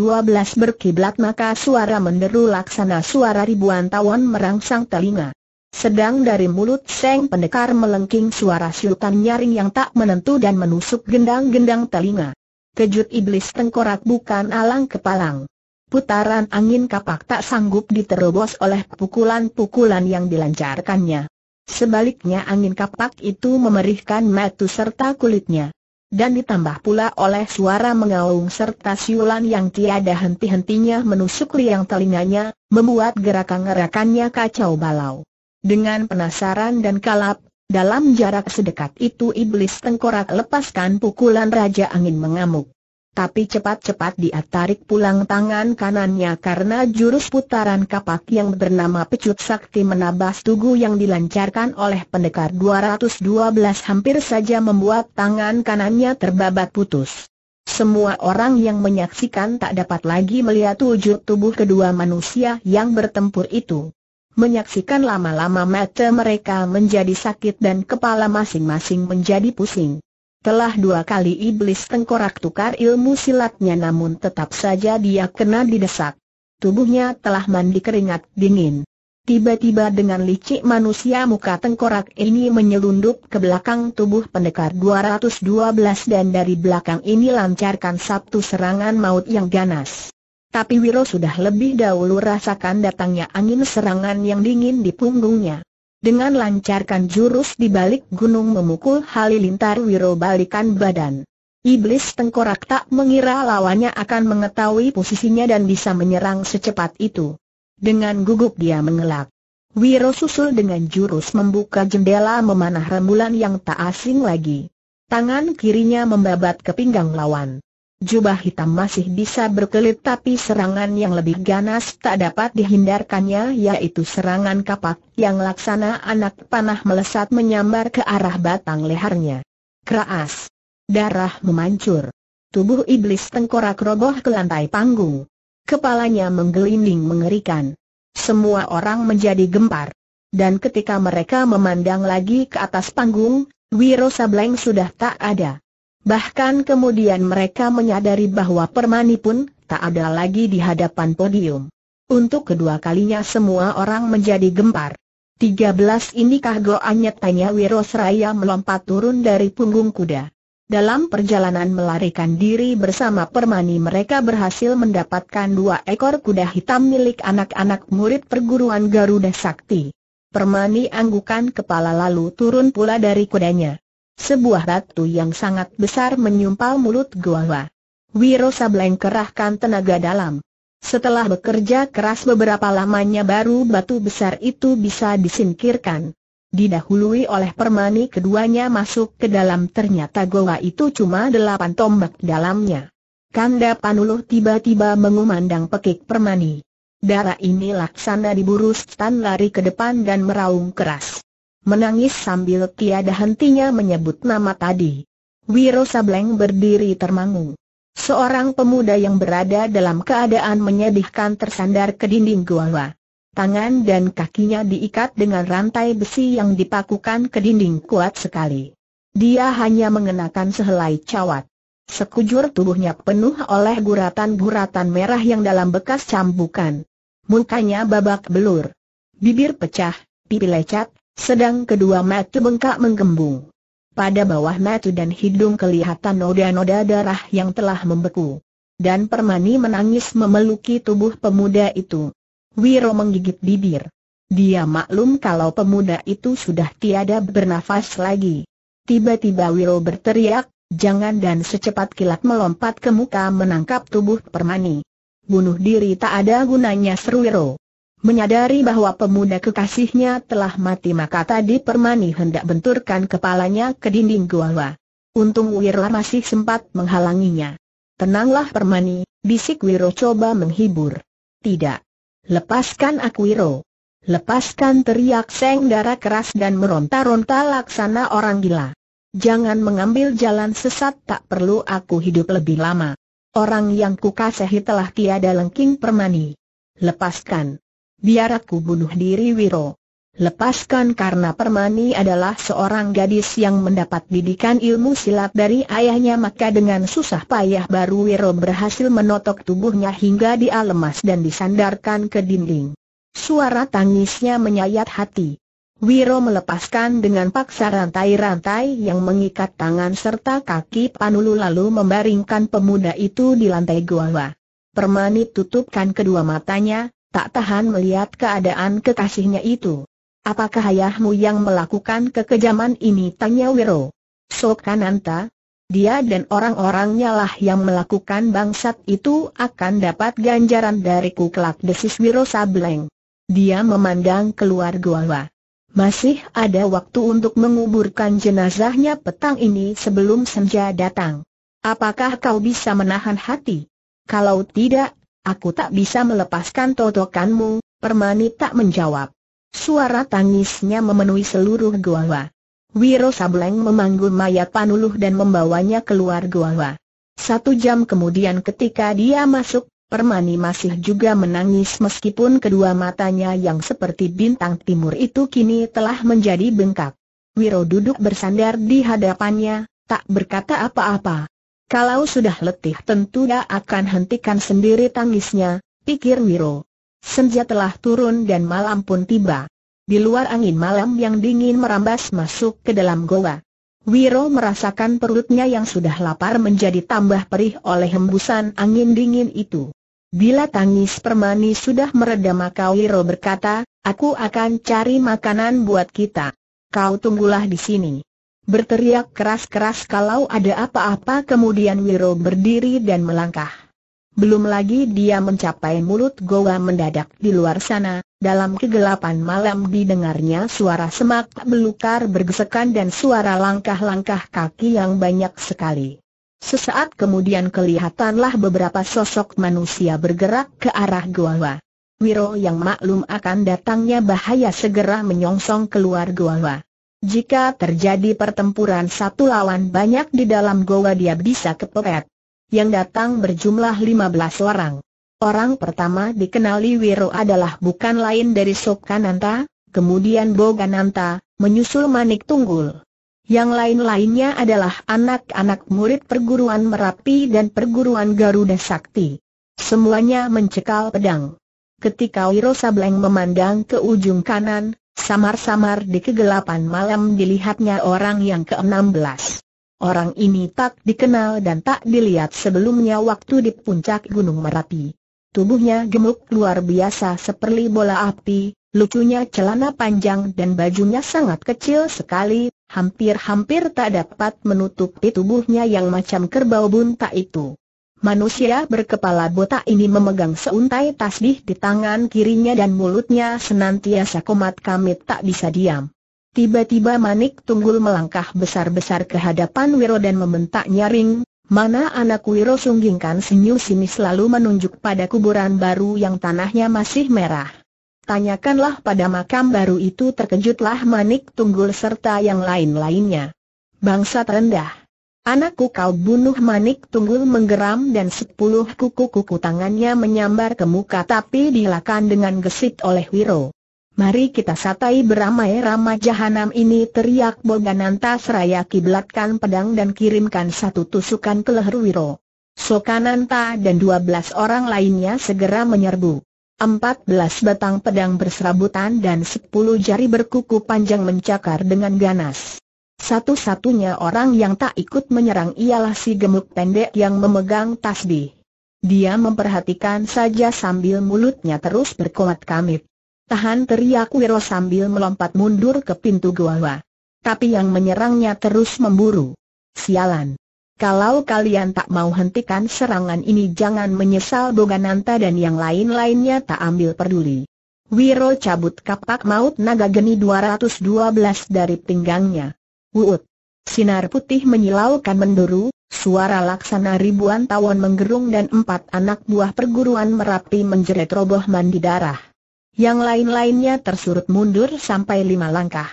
berkiblat maka suara menderu laksana suara ribuan tawon merangsang telinga. Sedang dari mulut Seng Pendekar melengking suara siutan nyaring yang tak menentu dan menusuk gendang-gendang telinga. Kejut iblis tengkorak bukan alang kepalang. Putaran angin kapak tak sanggup diterobos oleh pukulan-pukulan yang dilancarkannya. Sebaliknya angin kapak itu memerihkan matu serta kulitnya. Dan ditambah pula oleh suara mengaung serta siulan yang tiada henti-hentinya menusuk liang telinganya, membuat gerakan-gerakannya kacau balau. Dengan penasaran dan kalap, dalam jarak sedekat itu iblis tengkorak lepaskan pukulan Raja Angin mengamuk. Tapi cepat-cepat dia tarik pulang tangan kanannya karena jurus putaran kapak yang bernama pecut sakti menabas tugu yang dilancarkan oleh pendekar 212 hampir saja membuat tangan kanannya terbabat putus. Semua orang yang menyaksikan tak dapat lagi melihat wujud tubuh kedua manusia yang bertempur itu. Menyaksikan lama-lama mata mereka menjadi sakit dan kepala masing-masing menjadi pusing. Telah dua kali iblis tengkorak tukar ilmu silatnya namun tetap saja dia kena didesak. Tubuhnya telah mandi keringat dingin. Tiba-tiba dengan licik manusia muka tengkorak ini menyelundup ke belakang tubuh pendekar 212 dan dari belakang ini lancarkan satu serangan maut yang ganas. Tapi Wiro sudah lebih dahulu rasakan datangnya angin serangan yang dingin di punggungnya dengan lancarkan jurus di balik gunung memukul halilintar Wiro balikan badan. Iblis tengkorak tak mengira lawannya akan mengetahui posisinya dan bisa menyerang secepat itu. Dengan gugup dia mengelak. Wiro susul dengan jurus membuka jendela memanah rembulan yang tak asing lagi. Tangan kirinya membabat ke pinggang lawan jubah hitam masih bisa berkelit tapi serangan yang lebih ganas tak dapat dihindarkannya yaitu serangan kapak yang laksana anak panah melesat menyambar ke arah batang lehernya. Keras. Darah memancur. Tubuh iblis tengkorak roboh ke lantai panggung. Kepalanya menggelinding mengerikan. Semua orang menjadi gempar. Dan ketika mereka memandang lagi ke atas panggung, Wiro Sableng sudah tak ada. Bahkan kemudian mereka menyadari bahwa Permani pun tak ada lagi di hadapan podium. Untuk kedua kalinya semua orang menjadi gempar. 13 inikah goanya tanya Wirosraya melompat turun dari punggung kuda. Dalam perjalanan melarikan diri bersama Permani mereka berhasil mendapatkan dua ekor kuda hitam milik anak-anak murid perguruan Garuda Sakti. Permani anggukan kepala lalu turun pula dari kudanya. Sebuah batu yang sangat besar menyumpal mulut Goa. Wiro Sableng kerahkan tenaga dalam. Setelah bekerja keras beberapa lamanya baru batu besar itu bisa disingkirkan. Didahului oleh permani keduanya masuk ke dalam ternyata goa itu cuma delapan tombak dalamnya. Kanda Panuluh tiba-tiba mengumandang pekik permani. Darah ini laksana diburu Stan lari ke depan dan meraung keras menangis sambil tiada hentinya menyebut nama tadi. Wiro Sableng berdiri termangu. Seorang pemuda yang berada dalam keadaan menyedihkan tersandar ke dinding gua. Tangan dan kakinya diikat dengan rantai besi yang dipakukan ke dinding kuat sekali. Dia hanya mengenakan sehelai cawat. Sekujur tubuhnya penuh oleh guratan-guratan merah yang dalam bekas cambukan. Mukanya babak belur. Bibir pecah, pipi lecet, sedang kedua mata bengkak menggembung. Pada bawah mata dan hidung kelihatan noda-noda darah yang telah membeku. Dan Permani menangis memeluki tubuh pemuda itu. Wiro menggigit bibir. Dia maklum kalau pemuda itu sudah tiada bernafas lagi. Tiba-tiba Wiro berteriak, jangan dan secepat kilat melompat ke muka menangkap tubuh Permani. Bunuh diri tak ada gunanya seru Wiro. Menyadari bahwa pemuda kekasihnya telah mati maka tadi Permani hendak benturkan kepalanya ke dinding gua. Untung Wirla masih sempat menghalanginya. Tenanglah Permani, bisik Wiro coba menghibur. Tidak. Lepaskan aku Wiro. Lepaskan teriak Seng darah keras dan meronta-ronta laksana orang gila. Jangan mengambil jalan sesat tak perlu aku hidup lebih lama. Orang yang kukasihi telah tiada lengking Permani. Lepaskan biar aku bunuh diri Wiro. Lepaskan karena Permani adalah seorang gadis yang mendapat didikan ilmu silat dari ayahnya maka dengan susah payah baru Wiro berhasil menotok tubuhnya hingga dia lemas dan disandarkan ke dinding. Suara tangisnya menyayat hati. Wiro melepaskan dengan paksa rantai-rantai yang mengikat tangan serta kaki Panulu lalu membaringkan pemuda itu di lantai gua. Permani tutupkan kedua matanya, tak tahan melihat keadaan kekasihnya itu. Apakah ayahmu yang melakukan kekejaman ini? Tanya Wiro. Kananta. dia dan orang-orangnya lah yang melakukan bangsat itu akan dapat ganjaran dariku kelak desis Wiro Sableng. Dia memandang keluar gua. Masih ada waktu untuk menguburkan jenazahnya petang ini sebelum senja datang. Apakah kau bisa menahan hati? Kalau tidak, Aku tak bisa melepaskan totokanmu, Permani tak menjawab. Suara tangisnya memenuhi seluruh gua. Wiro Sableng memanggul mayat Panuluh dan membawanya keluar gua. Satu jam kemudian ketika dia masuk, Permani masih juga menangis meskipun kedua matanya yang seperti bintang timur itu kini telah menjadi bengkak. Wiro duduk bersandar di hadapannya, tak berkata apa-apa. Kalau sudah letih tentu dia akan hentikan sendiri tangisnya, pikir Wiro. Senja telah turun dan malam pun tiba. Di luar angin malam yang dingin merambas masuk ke dalam goa. Wiro merasakan perutnya yang sudah lapar menjadi tambah perih oleh hembusan angin dingin itu. Bila tangis permani sudah mereda maka Wiro berkata, aku akan cari makanan buat kita. Kau tunggulah di sini berteriak keras-keras kalau ada apa-apa kemudian Wiro berdiri dan melangkah. Belum lagi dia mencapai mulut goa mendadak di luar sana, dalam kegelapan malam didengarnya suara semak belukar bergesekan dan suara langkah-langkah kaki yang banyak sekali. Sesaat kemudian kelihatanlah beberapa sosok manusia bergerak ke arah goa. Wiro yang maklum akan datangnya bahaya segera menyongsong keluar goa. Jika terjadi pertempuran satu lawan banyak di dalam goa dia bisa kepepet. Yang datang berjumlah 15 orang. Orang pertama dikenali Wiro adalah bukan lain dari Sokananta, kemudian Bogananta, menyusul Manik Tunggul. Yang lain-lainnya adalah anak-anak murid perguruan Merapi dan perguruan Garuda Sakti. Semuanya mencekal pedang. Ketika Wiro Sableng memandang ke ujung kanan, Samar-samar di kegelapan malam dilihatnya orang yang ke-16. Orang ini tak dikenal dan tak dilihat sebelumnya waktu di puncak Gunung Merapi. Tubuhnya gemuk luar biasa seperti bola api, lucunya celana panjang dan bajunya sangat kecil sekali, hampir-hampir tak dapat menutupi tubuhnya yang macam kerbau bunta itu. Manusia berkepala botak ini memegang seuntai tasbih di tangan kirinya dan mulutnya senantiasa komat kamit tak bisa diam. Tiba-tiba Manik Tunggul melangkah besar-besar ke hadapan Wiro dan membentak nyaring, mana anak Wiro sunggingkan senyum sinis lalu menunjuk pada kuburan baru yang tanahnya masih merah. Tanyakanlah pada makam baru itu terkejutlah Manik Tunggul serta yang lain-lainnya. Bangsa terendah. Anakku kau bunuh manik tunggul menggeram dan sepuluh kuku-kuku tangannya menyambar ke muka tapi dilakan dengan gesit oleh Wiro. Mari kita satai beramai-ramai jahanam ini teriak Bogananta seraya kiblatkan pedang dan kirimkan satu tusukan ke leher Wiro. Sokananta dan dua belas orang lainnya segera menyerbu. Empat belas batang pedang berserabutan dan sepuluh jari berkuku panjang mencakar dengan ganas. Satu-satunya orang yang tak ikut menyerang ialah si gemuk pendek yang memegang tasbih. Dia memperhatikan saja sambil mulutnya terus berkomat kamit. Tahan teriak Wiro sambil melompat mundur ke pintu gua. Tapi yang menyerangnya terus memburu. Sialan. Kalau kalian tak mau hentikan serangan ini jangan menyesal Bogananta dan yang lain-lainnya tak ambil peduli. Wiro cabut kapak maut naga geni 212 dari pinggangnya. Wuut. Sinar putih menyilaukan menduru, suara laksana ribuan tawon menggerung dan empat anak buah perguruan Merapi menjerit roboh mandi darah. Yang lain-lainnya tersurut mundur sampai lima langkah.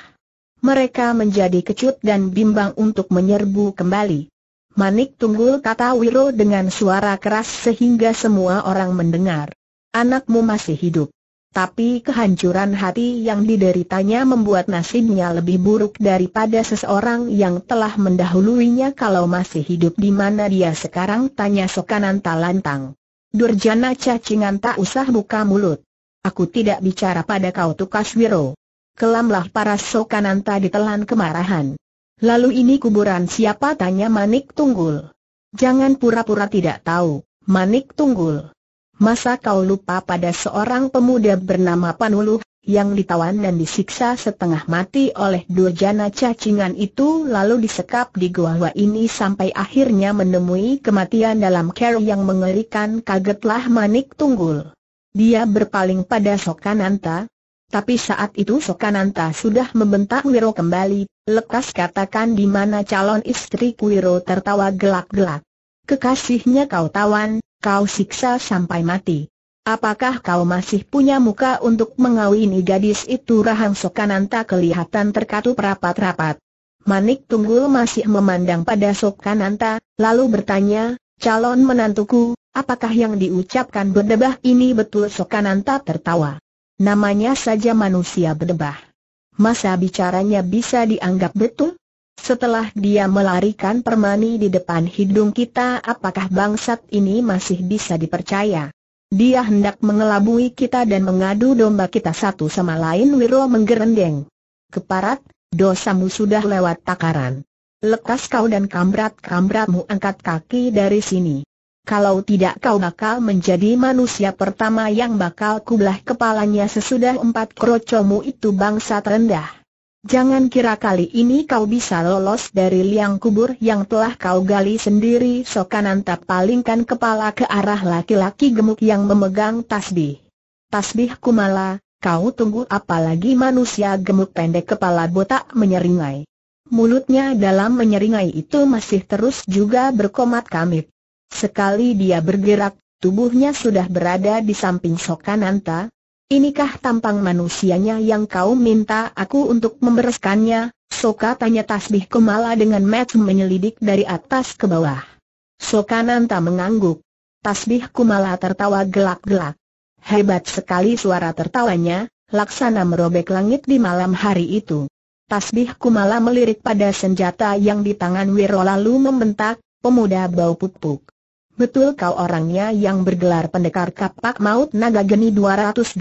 Mereka menjadi kecut dan bimbang untuk menyerbu kembali. Manik tunggul kata Wiro dengan suara keras sehingga semua orang mendengar. Anakmu masih hidup. Tapi kehancuran hati yang dideritanya membuat nasibnya lebih buruk daripada seseorang yang telah mendahuluinya kalau masih hidup di mana dia sekarang tanya sokanan talantang. Durjana cacingan tak usah buka mulut. Aku tidak bicara pada kau tukas wiro. Kelamlah para sokananta ditelan kemarahan. Lalu ini kuburan siapa tanya Manik Tunggul. Jangan pura-pura tidak tahu, Manik Tunggul masa kau lupa pada seorang pemuda bernama Panuluh, yang ditawan dan disiksa setengah mati oleh durjana cacingan itu lalu disekap di gua ini sampai akhirnya menemui kematian dalam care yang mengerikan kagetlah Manik Tunggul. Dia berpaling pada Sokananta, tapi saat itu Sokananta sudah membentak Wiro kembali, lekas katakan di mana calon istri Wiro tertawa gelak-gelak. Kekasihnya kau tawan, kau siksa sampai mati. Apakah kau masih punya muka untuk mengawini gadis itu? Rahang Sokananta kelihatan terkatup rapat-rapat. Manik Tunggul masih memandang pada Sokananta, lalu bertanya, calon menantuku, apakah yang diucapkan berdebah ini betul? Sokananta tertawa. Namanya saja manusia berdebah. Masa bicaranya bisa dianggap betul? Setelah dia melarikan permani di depan hidung kita apakah bangsat ini masih bisa dipercaya? Dia hendak mengelabui kita dan mengadu domba kita satu sama lain Wiro menggerendeng. Keparat, dosamu sudah lewat takaran. Lekas kau dan kambrat-kambratmu angkat kaki dari sini. Kalau tidak kau bakal menjadi manusia pertama yang bakal kublah kepalanya sesudah empat krocomu itu bangsa rendah. Jangan kira kali ini kau bisa lolos dari liang kubur yang telah kau gali sendiri. Sokananta. palingkan kepala ke arah laki-laki gemuk yang memegang tasbih. Tasbih kumala, kau tunggu apalagi manusia gemuk pendek kepala botak menyeringai. Mulutnya dalam menyeringai itu masih terus juga berkomat kamit. Sekali dia bergerak, tubuhnya sudah berada di samping Sokananta, Inikah tampang manusianya yang kau minta aku untuk membereskannya? Soka tanya tasbih Kumala dengan mata menyelidik dari atas ke bawah. Soka nanta mengangguk. Tasbih Kumala tertawa gelak-gelak. Hebat sekali suara tertawanya, laksana merobek langit di malam hari itu. Tasbih Kumala melirik pada senjata yang di tangan Wiro lalu membentak, pemuda bau pupuk betul kau orangnya yang bergelar pendekar kapak maut naga geni 212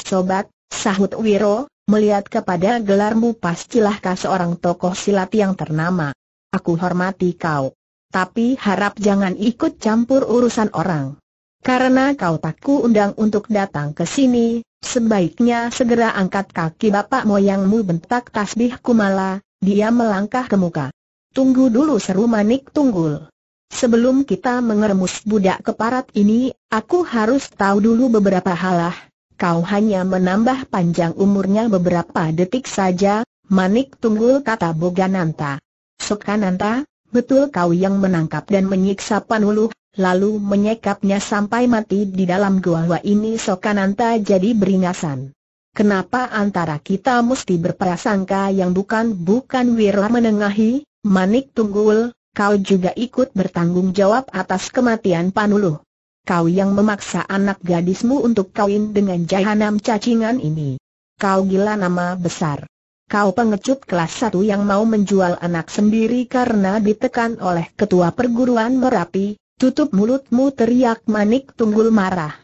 sobat, sahut Wiro, melihat kepada gelarmu pastilah kau seorang tokoh silat yang ternama. Aku hormati kau. Tapi harap jangan ikut campur urusan orang. Karena kau tak ku undang untuk datang ke sini, sebaiknya segera angkat kaki bapak moyangmu bentak tasbih kumala, dia melangkah ke muka. Tunggu dulu seru manik tunggul. Sebelum kita mengeremus budak keparat ini, aku harus tahu dulu beberapa halah. Kau hanya menambah panjang umurnya beberapa detik saja, Manik Tunggul kata Bogananta. Sokananta, betul kau yang menangkap dan menyiksa Panuluh, lalu menyekapnya sampai mati di dalam gua ini Sokananta jadi beringasan. Kenapa antara kita mesti berprasangka yang bukan-bukan Wira menengahi, Manik Tunggul, kau juga ikut bertanggung jawab atas kematian Panulu. Kau yang memaksa anak gadismu untuk kawin dengan jahanam cacingan ini. Kau gila nama besar. Kau pengecut kelas satu yang mau menjual anak sendiri karena ditekan oleh ketua perguruan Merapi, tutup mulutmu teriak manik tunggul marah.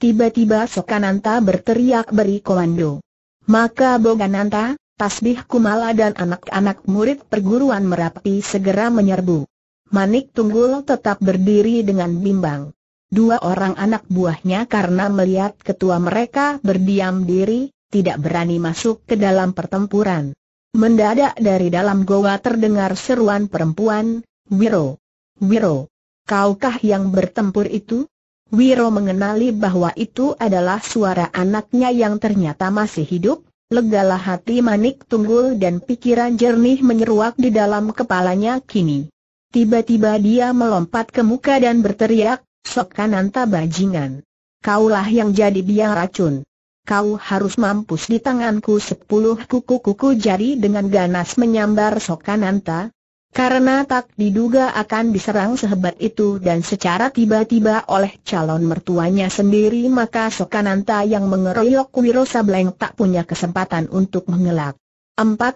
Tiba-tiba Sokananta berteriak beri komando. Maka Bogananta, Tasbih Kumala dan anak-anak murid perguruan Merapi segera menyerbu. Manik Tunggul tetap berdiri dengan bimbang. Dua orang anak buahnya karena melihat ketua mereka berdiam diri, tidak berani masuk ke dalam pertempuran. Mendadak dari dalam goa terdengar seruan perempuan, Wiro. Wiro. Kaukah yang bertempur itu? Wiro mengenali bahwa itu adalah suara anaknya yang ternyata masih hidup, Legalah hati manik tunggul dan pikiran jernih menyeruak di dalam kepalanya kini. Tiba-tiba dia melompat ke muka dan berteriak, sok kanan tabajingan. Kaulah yang jadi biang racun. Kau harus mampus di tanganku sepuluh kuku-kuku jari dengan ganas menyambar Sokananta, karena tak diduga akan diserang sehebat itu dan secara tiba-tiba oleh calon mertuanya sendiri maka Sokananta yang mengeroyok Wiro Sableng tak punya kesempatan untuk mengelak. 14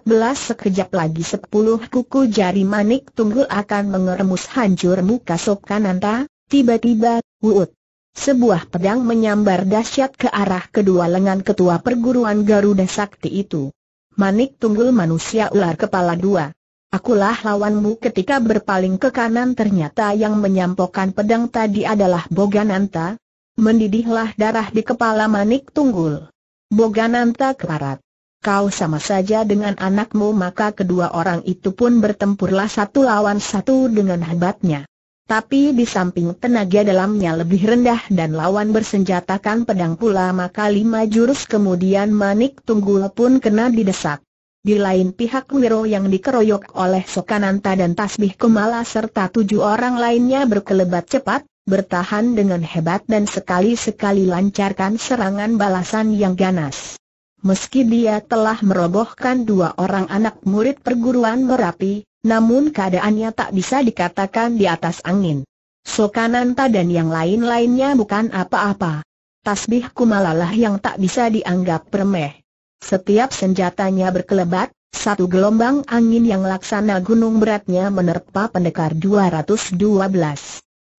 sekejap lagi sepuluh kuku jari manik tunggul akan mengeremus hancur muka Sokananta, tiba-tiba, wuut. Sebuah pedang menyambar dahsyat ke arah kedua lengan ketua perguruan Garuda Sakti itu. Manik tunggul manusia ular kepala dua. Akulah lawanmu ketika berpaling ke kanan ternyata yang menyampokkan pedang tadi adalah Bogananta. Mendidihlah darah di kepala Manik Tunggul. Bogananta keparat. Kau sama saja dengan anakmu maka kedua orang itu pun bertempurlah satu lawan satu dengan hebatnya. Tapi di samping tenaga dalamnya lebih rendah dan lawan bersenjatakan pedang pula maka lima jurus kemudian Manik Tunggul pun kena didesak. Di lain pihak Wiro yang dikeroyok oleh Sokananta dan Tasbih Kumala serta tujuh orang lainnya berkelebat cepat, bertahan dengan hebat dan sekali-sekali lancarkan serangan balasan yang ganas. Meski dia telah merobohkan dua orang anak murid perguruan Merapi, namun keadaannya tak bisa dikatakan di atas angin. Sokananta dan yang lain-lainnya bukan apa-apa. Tasbih Kumalalah yang tak bisa dianggap remeh. Setiap senjatanya berkelebat, satu gelombang angin yang laksana gunung beratnya menerpa pendekar 212.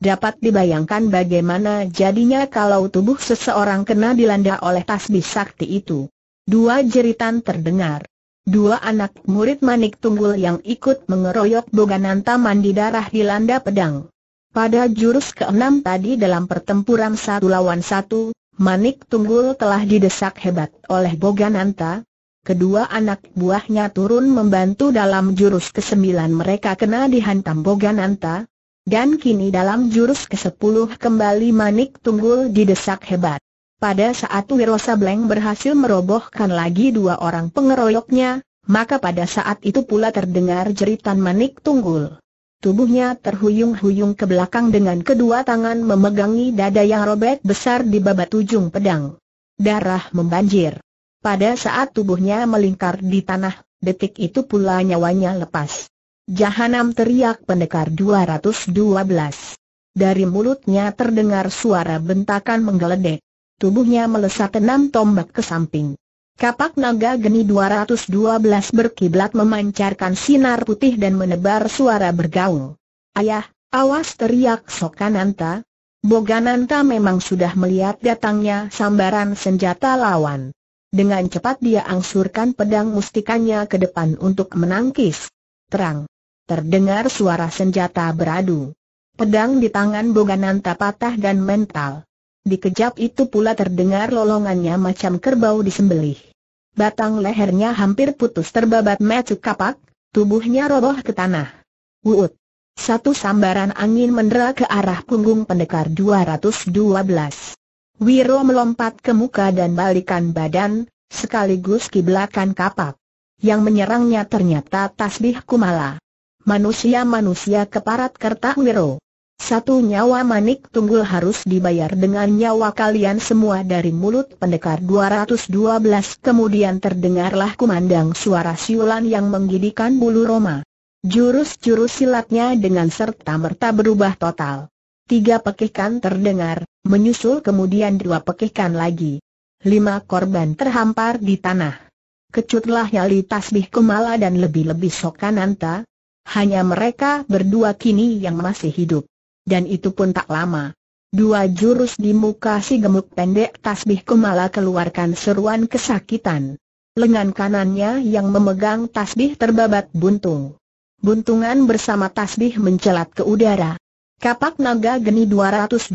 Dapat dibayangkan bagaimana jadinya kalau tubuh seseorang kena dilanda oleh tasbih sakti itu. Dua jeritan terdengar. Dua anak murid manik tunggul yang ikut mengeroyok Bogananta mandi darah dilanda pedang. Pada jurus keenam tadi dalam pertempuran satu lawan satu, Manik Tunggul telah didesak hebat oleh Bogananta. Kedua anak buahnya turun membantu dalam jurus kesembilan mereka kena dihantam Bogananta. Dan kini dalam jurus ke kesepuluh kembali Manik Tunggul didesak hebat. Pada saat Wiro Sableng berhasil merobohkan lagi dua orang pengeroyoknya, maka pada saat itu pula terdengar jeritan Manik Tunggul. Tubuhnya terhuyung-huyung ke belakang dengan kedua tangan memegangi dada yang robek besar di babat ujung pedang. Darah membanjir. Pada saat tubuhnya melingkar di tanah, detik itu pula nyawanya lepas. Jahanam teriak pendekar 212. Dari mulutnya terdengar suara bentakan menggeledek. Tubuhnya melesat enam tombak ke samping. Kapak naga geni 212 berkiblat memancarkan sinar putih dan menebar suara bergaung. Ayah, awas teriak Sokananta. Bogananta memang sudah melihat datangnya sambaran senjata lawan. Dengan cepat dia angsurkan pedang mustikanya ke depan untuk menangkis. Terang. Terdengar suara senjata beradu. Pedang di tangan Bogananta patah dan mental. Dikejap itu pula terdengar lolongannya macam kerbau disembelih batang lehernya hampir putus terbabat mecu kapak, tubuhnya roboh ke tanah. Wuut! Satu sambaran angin mendera ke arah punggung pendekar 212. Wiro melompat ke muka dan balikan badan, sekaligus kiblakan kapak. Yang menyerangnya ternyata tasbih kumala. Manusia-manusia keparat kertak Wiro. Satu nyawa manik tunggul harus dibayar dengan nyawa kalian semua dari mulut pendekar 212 Kemudian terdengarlah kumandang suara siulan yang menggidikan bulu Roma Jurus-jurus silatnya dengan serta-merta berubah total Tiga pekikan terdengar, menyusul kemudian dua pekikan lagi Lima korban terhampar di tanah Kecutlah nyali tasbih kemala dan lebih-lebih sokananta Hanya mereka berdua kini yang masih hidup dan itu pun tak lama. Dua jurus di muka si gemuk pendek tasbih kumala keluarkan seruan kesakitan. Lengan kanannya yang memegang tasbih terbabat buntung. Buntungan bersama tasbih mencelat ke udara. Kapak naga geni 212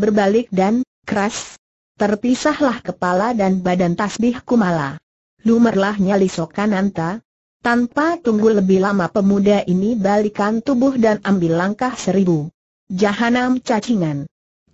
berbalik dan, keras, terpisahlah kepala dan badan tasbih kumala. Lumerlah nyali sokananta. Tanpa tunggu lebih lama pemuda ini balikan tubuh dan ambil langkah seribu. Jahanam cacingan.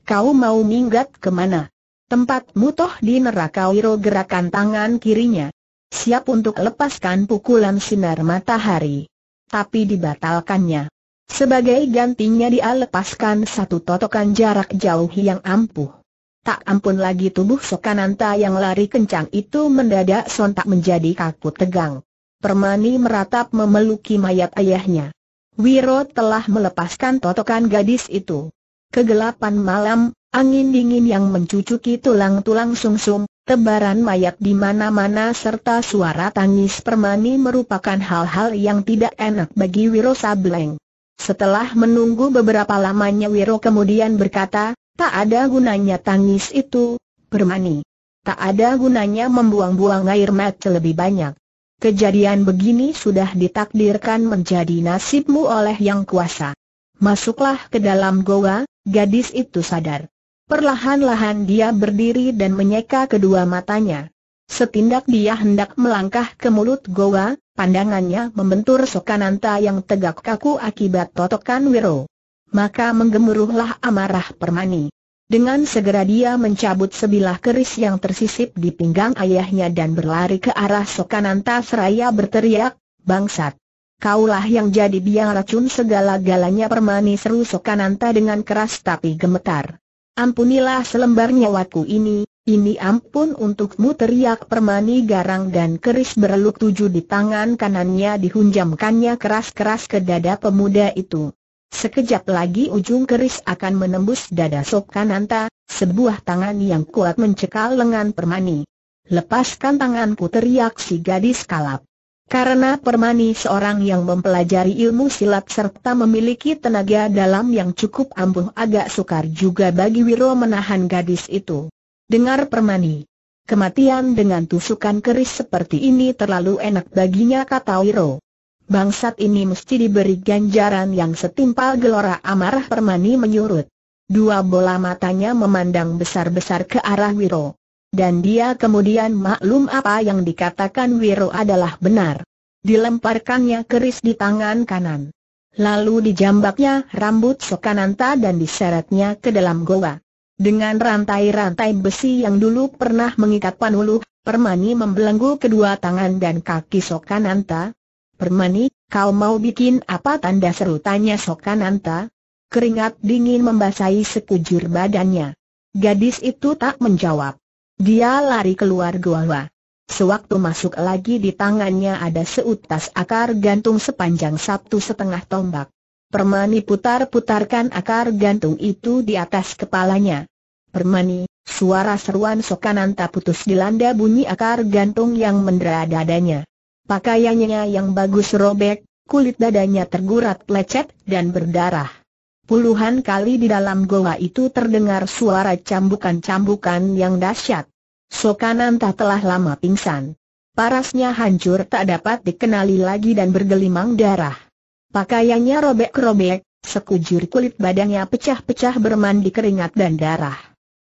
Kau mau minggat kemana? Tempat toh di neraka Wiro gerakan tangan kirinya. Siap untuk lepaskan pukulan sinar matahari. Tapi dibatalkannya. Sebagai gantinya dia lepaskan satu totokan jarak jauh yang ampuh. Tak ampun lagi tubuh Sokananta yang lari kencang itu mendadak sontak menjadi kaku tegang. Permani meratap memeluki mayat ayahnya. Wiro telah melepaskan totokan gadis itu. Kegelapan malam, angin dingin yang mencucuki tulang-tulang sungsum, tebaran mayat di mana-mana serta suara tangis permani merupakan hal-hal yang tidak enak bagi Wiro Sableng. Setelah menunggu beberapa lamanya Wiro kemudian berkata, tak ada gunanya tangis itu, permani. Tak ada gunanya membuang-buang air mata lebih banyak. Kejadian begini sudah ditakdirkan menjadi nasibmu oleh yang kuasa. Masuklah ke dalam goa, gadis itu sadar. Perlahan-lahan dia berdiri dan menyeka kedua matanya. Setindak dia hendak melangkah ke mulut goa, pandangannya membentur Sokananta yang tegak kaku akibat totokan Wiro. Maka menggemuruhlah amarah permani. Dengan segera dia mencabut sebilah keris yang tersisip di pinggang ayahnya dan berlari ke arah Sokananta seraya berteriak, Bangsat! Kaulah yang jadi biang racun segala-galanya permani seru sokananta dengan keras tapi gemetar. Ampunilah selembar nyawaku ini, ini ampun untukmu teriak permani garang dan keris berluk tujuh di tangan kanannya dihunjamkannya keras-keras ke dada pemuda itu. Sekejap lagi ujung keris akan menembus dada Sok Kananta, sebuah tangan yang kuat mencekal lengan Permani. Lepaskan tanganku teriak si gadis kalap. Karena Permani seorang yang mempelajari ilmu silat serta memiliki tenaga dalam yang cukup ampuh agak sukar juga bagi Wiro menahan gadis itu. Dengar Permani. Kematian dengan tusukan keris seperti ini terlalu enak baginya kata Wiro. Bangsat ini mesti diberi ganjaran yang setimpal gelora amarah permani menyurut. Dua bola matanya memandang besar-besar ke arah Wiro. Dan dia kemudian maklum apa yang dikatakan Wiro adalah benar. Dilemparkannya keris di tangan kanan. Lalu dijambaknya rambut Sokananta dan diseretnya ke dalam goa. Dengan rantai-rantai besi yang dulu pernah mengikat Panuluh, Permani membelenggu kedua tangan dan kaki Sokananta, Permani, kau mau bikin apa tanda seru tanya Sokananta? Keringat dingin membasahi sekujur badannya. Gadis itu tak menjawab. Dia lari keluar gua. Sewaktu masuk lagi di tangannya ada seutas akar gantung sepanjang satu setengah tombak. Permani putar-putarkan akar gantung itu di atas kepalanya. Permani, suara seruan Sokananta putus dilanda bunyi akar gantung yang mendera dadanya. Pakaiannya yang bagus robek, kulit dadanya tergurat lecet dan berdarah. Puluhan kali di dalam goa itu terdengar suara cambukan-cambukan yang dahsyat. Sokananta telah lama pingsan. Parasnya hancur tak dapat dikenali lagi dan bergelimang darah. Pakaiannya robek-robek, sekujur kulit badannya pecah-pecah bermandi keringat dan darah.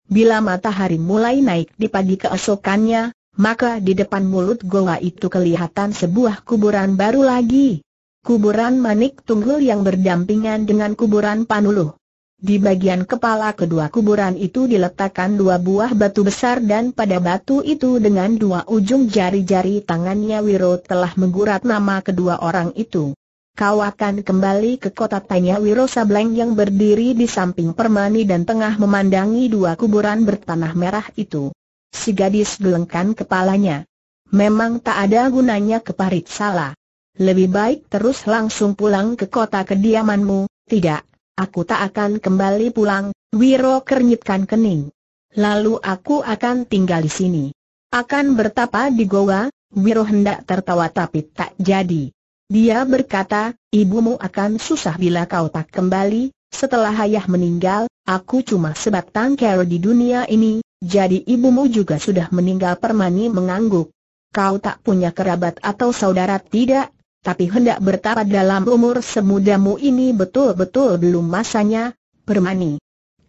Bila matahari mulai naik di pagi keesokannya, maka di depan mulut goa itu kelihatan sebuah kuburan baru lagi. Kuburan Manik Tunggul yang berdampingan dengan kuburan Panulu. Di bagian kepala kedua kuburan itu diletakkan dua buah batu besar dan pada batu itu dengan dua ujung jari-jari tangannya Wiro telah menggurat nama kedua orang itu. Kau akan kembali ke kota tanya Wiro Sableng yang berdiri di samping Permani dan tengah memandangi dua kuburan bertanah merah itu. Si gadis gelengkan kepalanya. Memang tak ada gunanya keparit salah. Lebih baik terus langsung pulang ke kota kediamanmu, tidak, aku tak akan kembali pulang, Wiro kernyitkan kening. Lalu aku akan tinggal di sini. Akan bertapa di Goa, Wiro hendak tertawa tapi tak jadi. Dia berkata, ibumu akan susah bila kau tak kembali, setelah ayah meninggal, Aku cuma sebatang kara di dunia ini, jadi ibumu juga sudah meninggal permani mengangguk. Kau tak punya kerabat atau saudara tidak, tapi hendak bertapa dalam umur semudamu ini betul-betul belum masanya, permani.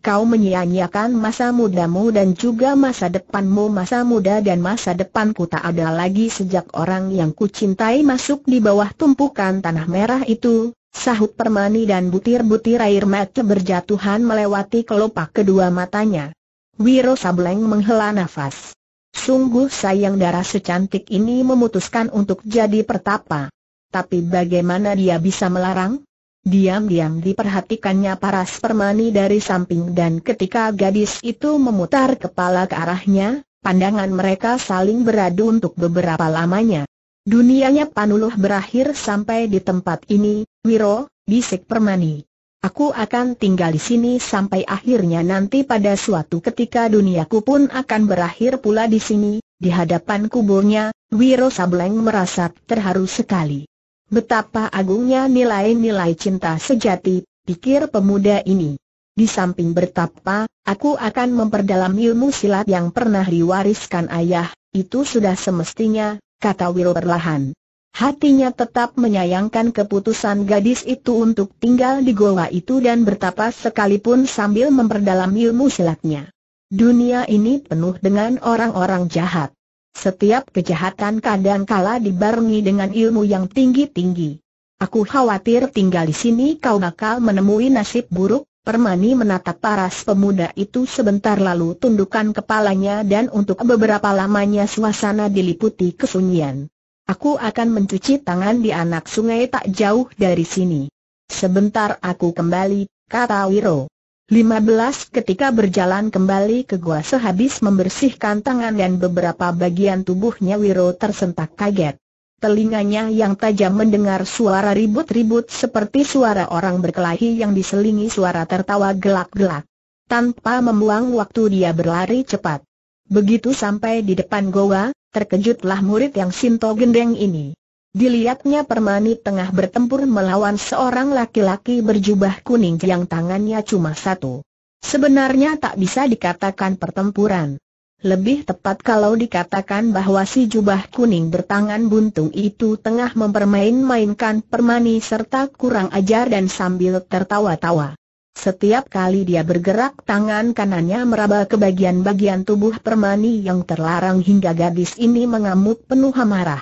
Kau menyia-nyiakan masa mudamu dan juga masa depanmu masa muda dan masa depanku tak ada lagi sejak orang yang kucintai masuk di bawah tumpukan tanah merah itu, Sahut permani dan butir-butir air mata berjatuhan melewati kelopak kedua matanya. Wiro Sableng menghela nafas. Sungguh sayang darah secantik ini memutuskan untuk jadi pertapa. Tapi bagaimana dia bisa melarang? Diam-diam diperhatikannya paras permani dari samping dan ketika gadis itu memutar kepala ke arahnya, pandangan mereka saling beradu untuk beberapa lamanya. Dunianya Panuluh berakhir sampai di tempat ini, Wiro, bisik Permani. Aku akan tinggal di sini sampai akhirnya nanti pada suatu ketika duniaku pun akan berakhir pula di sini, di hadapan kuburnya, Wiro Sableng merasa terharu sekali. Betapa agungnya nilai-nilai cinta sejati, pikir pemuda ini. Di samping bertapa, aku akan memperdalam ilmu silat yang pernah diwariskan ayah, itu sudah semestinya, kata Will perlahan. Hatinya tetap menyayangkan keputusan gadis itu untuk tinggal di goa itu dan bertapa sekalipun sambil memperdalam ilmu silatnya. Dunia ini penuh dengan orang-orang jahat. Setiap kejahatan kadangkala dibarengi dengan ilmu yang tinggi-tinggi. Aku khawatir tinggal di sini kau bakal menemui nasib buruk, Permani menatap paras pemuda itu sebentar lalu tundukkan kepalanya dan untuk beberapa lamanya suasana diliputi kesunyian. Aku akan mencuci tangan di anak sungai tak jauh dari sini. Sebentar aku kembali, kata Wiro. 15 ketika berjalan kembali ke gua sehabis membersihkan tangan dan beberapa bagian tubuhnya Wiro tersentak kaget telinganya yang tajam mendengar suara ribut-ribut seperti suara orang berkelahi yang diselingi suara tertawa gelak-gelak. Tanpa membuang waktu dia berlari cepat. Begitu sampai di depan goa, terkejutlah murid yang Sinto gendeng ini. Dilihatnya Permani tengah bertempur melawan seorang laki-laki berjubah kuning yang tangannya cuma satu. Sebenarnya tak bisa dikatakan pertempuran. Lebih tepat kalau dikatakan bahwa si jubah kuning bertangan buntung itu tengah mempermain-mainkan permani serta kurang ajar dan sambil tertawa-tawa. Setiap kali dia bergerak tangan kanannya meraba ke bagian-bagian tubuh permani yang terlarang hingga gadis ini mengamuk penuh amarah.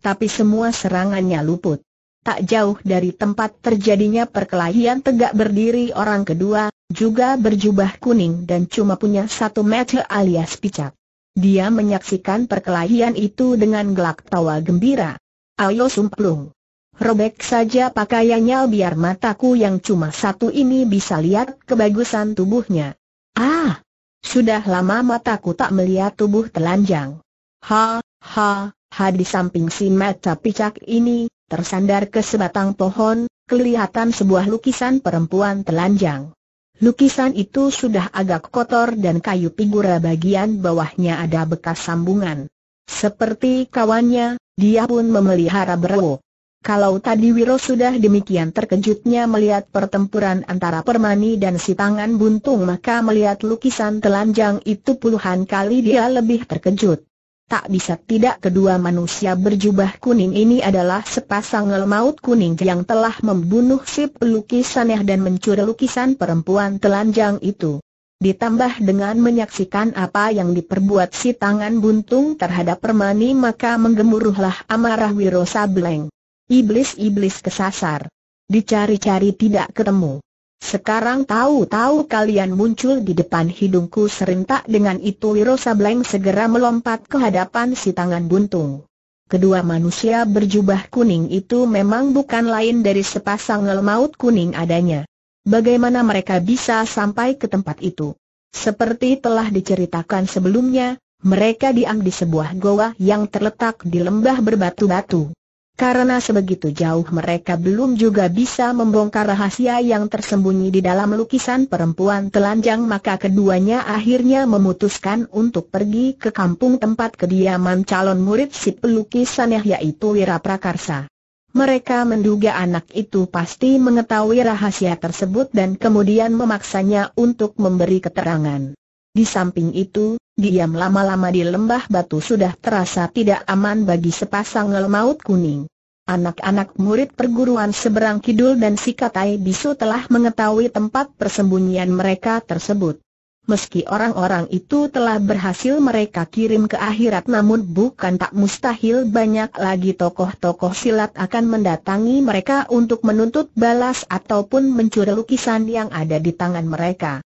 Tapi semua serangannya luput. Tak jauh dari tempat terjadinya perkelahian tegak berdiri orang kedua, juga berjubah kuning dan cuma punya satu mata alias picak. Dia menyaksikan perkelahian itu dengan gelak tawa gembira. Ayo sumplung. Robek saja pakaiannya biar mataku yang cuma satu ini bisa lihat kebagusan tubuhnya. Ah! Sudah lama mataku tak melihat tubuh telanjang. Ha, ha, ha di samping si mata picak ini, Tersandar ke sebatang pohon, kelihatan sebuah lukisan perempuan telanjang. Lukisan itu sudah agak kotor dan kayu figura bagian bawahnya ada bekas sambungan. Seperti kawannya, dia pun memelihara berwo. Kalau tadi Wiro sudah demikian terkejutnya melihat pertempuran antara Permani dan si tangan buntung maka melihat lukisan telanjang itu puluhan kali dia lebih terkejut. Tak bisa tidak kedua manusia berjubah kuning ini adalah sepasang lemaut kuning yang telah membunuh si pelukis aneh dan mencuri lukisan perempuan telanjang itu. Ditambah dengan menyaksikan apa yang diperbuat si tangan buntung terhadap permani maka menggemuruhlah amarah Wiro Sableng. Iblis-iblis kesasar. Dicari-cari tidak ketemu. Sekarang tahu-tahu kalian muncul di depan hidungku serentak dengan itu Wiro Sableng segera melompat ke hadapan si tangan buntung. Kedua manusia berjubah kuning itu memang bukan lain dari sepasang maut kuning adanya. Bagaimana mereka bisa sampai ke tempat itu? Seperti telah diceritakan sebelumnya, mereka diam di sebuah goa yang terletak di lembah berbatu-batu. Karena sebegitu jauh mereka belum juga bisa membongkar rahasia yang tersembunyi di dalam lukisan perempuan telanjang maka keduanya akhirnya memutuskan untuk pergi ke kampung tempat kediaman calon murid si pelukisan yaitu Wiraprakarsa. Mereka menduga anak itu pasti mengetahui rahasia tersebut dan kemudian memaksanya untuk memberi keterangan. Di samping itu, diam lama-lama di lembah batu sudah terasa tidak aman bagi sepasang elmaut kuning. Anak-anak murid perguruan seberang kidul dan si Katai Bisu telah mengetahui tempat persembunyian mereka tersebut. Meski orang-orang itu telah berhasil mereka kirim ke akhirat namun bukan tak mustahil banyak lagi tokoh-tokoh silat akan mendatangi mereka untuk menuntut balas ataupun mencuri lukisan yang ada di tangan mereka.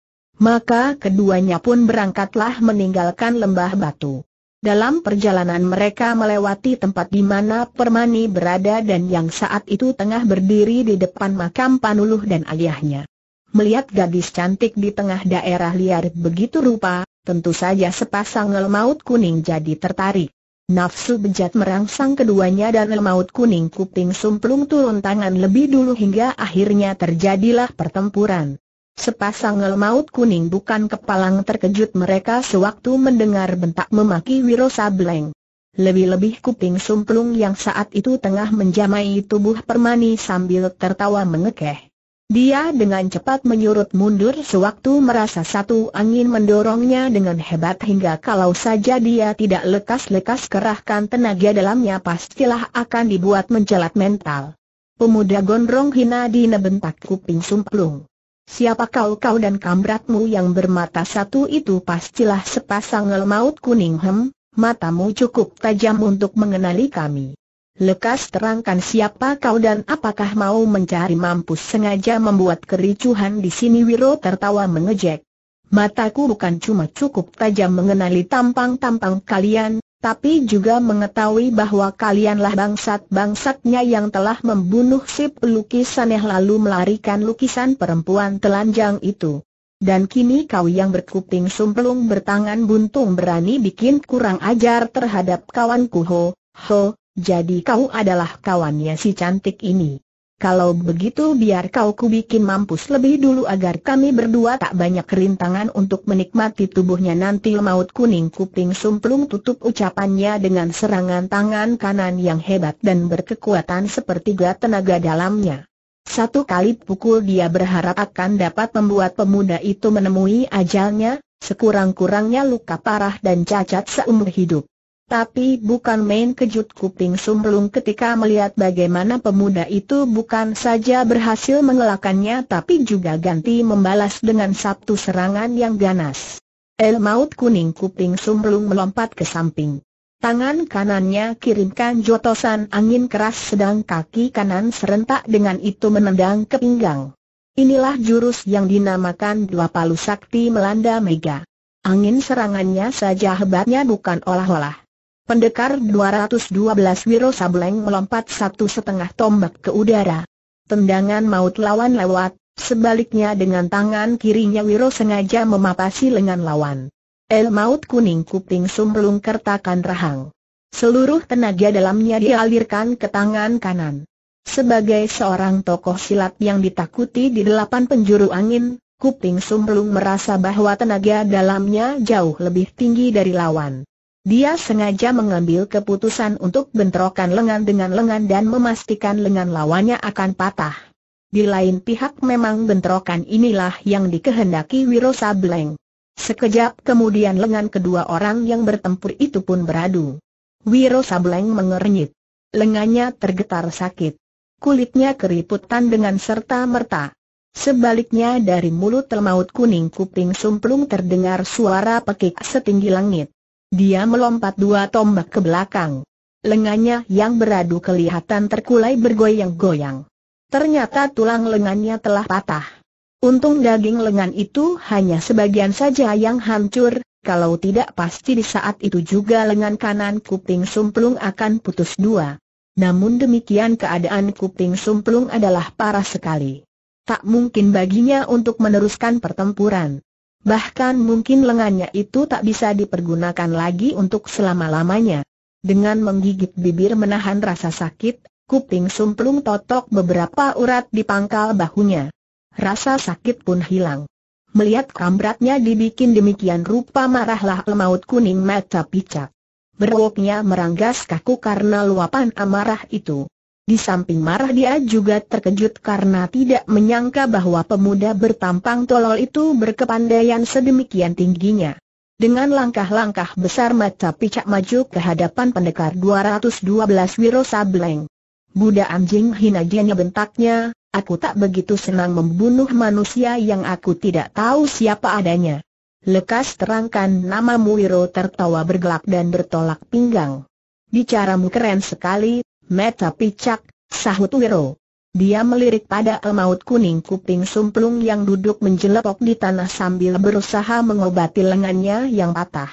Maka keduanya pun berangkatlah meninggalkan lembah batu. Dalam perjalanan mereka melewati tempat di mana Permani berada dan yang saat itu tengah berdiri di depan makam Panuluh dan ayahnya. Melihat gadis cantik di tengah daerah liar begitu rupa, tentu saja sepasang elmaut kuning jadi tertarik. Nafsu bejat merangsang keduanya dan elmaut kuning kuping sumplung turun tangan lebih dulu hingga akhirnya terjadilah pertempuran. Sepasang maut kuning bukan kepalang terkejut mereka sewaktu mendengar bentak memaki Wiro Sableng. Lebih-lebih kuping sumplung yang saat itu tengah menjamai tubuh permani sambil tertawa mengekeh. Dia dengan cepat menyurut mundur sewaktu merasa satu angin mendorongnya dengan hebat hingga kalau saja dia tidak lekas-lekas kerahkan tenaga dalamnya pastilah akan dibuat mencelat mental. Pemuda gondrong hina di bentak kuping sumplung. Siapa kau kau dan kambratmu yang bermata satu itu pastilah sepasang elmaut kuning hem, matamu cukup tajam untuk mengenali kami. Lekas terangkan siapa kau dan apakah mau mencari mampus sengaja membuat kericuhan di sini Wiro tertawa mengejek. Mataku bukan cuma cukup tajam mengenali tampang-tampang kalian, tapi juga mengetahui bahwa kalianlah bangsat-bangsatnya yang telah membunuh si pelukisaneh lalu melarikan lukisan perempuan telanjang itu. Dan kini kau yang berkuping sumpelung bertangan buntung berani bikin kurang ajar terhadap kawanku Ho, Ho, jadi kau adalah kawannya si cantik ini. Kalau begitu biar kau kubikin mampus lebih dulu agar kami berdua tak banyak rintangan untuk menikmati tubuhnya nanti maut kuning kuping sumplung tutup ucapannya dengan serangan tangan kanan yang hebat dan berkekuatan sepertiga tenaga dalamnya. Satu kali pukul dia berharap akan dapat membuat pemuda itu menemui ajalnya, sekurang-kurangnya luka parah dan cacat seumur hidup. Tapi bukan main kejut kuping sumrung ketika melihat bagaimana pemuda itu bukan saja berhasil mengelakannya tapi juga ganti membalas dengan satu serangan yang ganas. El maut kuning kuping sumrung melompat ke samping. Tangan kanannya kirimkan jotosan angin keras sedang kaki kanan serentak dengan itu menendang ke pinggang. Inilah jurus yang dinamakan dua palu sakti melanda mega. Angin serangannya saja hebatnya bukan olah-olah. Pendekar 212 Wiro Sableng melompat satu setengah tombak ke udara. Tendangan maut lawan lewat, sebaliknya dengan tangan kirinya Wiro sengaja memapasi lengan lawan. El maut kuning kuping sumrung kertakan rahang. Seluruh tenaga dalamnya dialirkan ke tangan kanan. Sebagai seorang tokoh silat yang ditakuti di delapan penjuru angin, kuping sumrung merasa bahwa tenaga dalamnya jauh lebih tinggi dari lawan. Dia sengaja mengambil keputusan untuk bentrokan lengan dengan lengan dan memastikan lengan lawannya akan patah. Di lain pihak memang bentrokan inilah yang dikehendaki Wiro Sableng. Sekejap kemudian lengan kedua orang yang bertempur itu pun beradu. Wiro Sableng mengernyit. Lengannya tergetar sakit. Kulitnya keriputan dengan serta merta. Sebaliknya dari mulut termaut kuning kuping sumplung terdengar suara pekik setinggi langit. Dia melompat dua tombak ke belakang. Lengannya yang beradu kelihatan terkulai bergoyang-goyang. Ternyata tulang lengannya telah patah. Untung daging lengan itu hanya sebagian saja yang hancur, kalau tidak pasti di saat itu juga lengan kanan kuping sumplung akan putus dua. Namun demikian keadaan kuping sumplung adalah parah sekali. Tak mungkin baginya untuk meneruskan pertempuran. Bahkan mungkin lengannya itu tak bisa dipergunakan lagi untuk selama-lamanya. Dengan menggigit bibir menahan rasa sakit, kuping sumplung totok beberapa urat di pangkal bahunya. Rasa sakit pun hilang. Melihat kambratnya dibikin demikian rupa marahlah lemaut kuning mata picak. Berwoknya meranggas kaku karena luapan amarah itu. Di samping marah dia juga terkejut karena tidak menyangka bahwa pemuda bertampang tolol itu berkepandaian sedemikian tingginya. Dengan langkah-langkah besar mata picak maju ke hadapan pendekar 212 Wiro Sableng. Buddha anjing hina jenya bentaknya, aku tak begitu senang membunuh manusia yang aku tidak tahu siapa adanya. Lekas terangkan namamu Wiro tertawa bergelak dan bertolak pinggang. Bicaramu keren sekali, Meta picak, sahut Wiro. Dia melirik pada emaut kuning kuping sumplung yang duduk menjelepok di tanah sambil berusaha mengobati lengannya yang patah.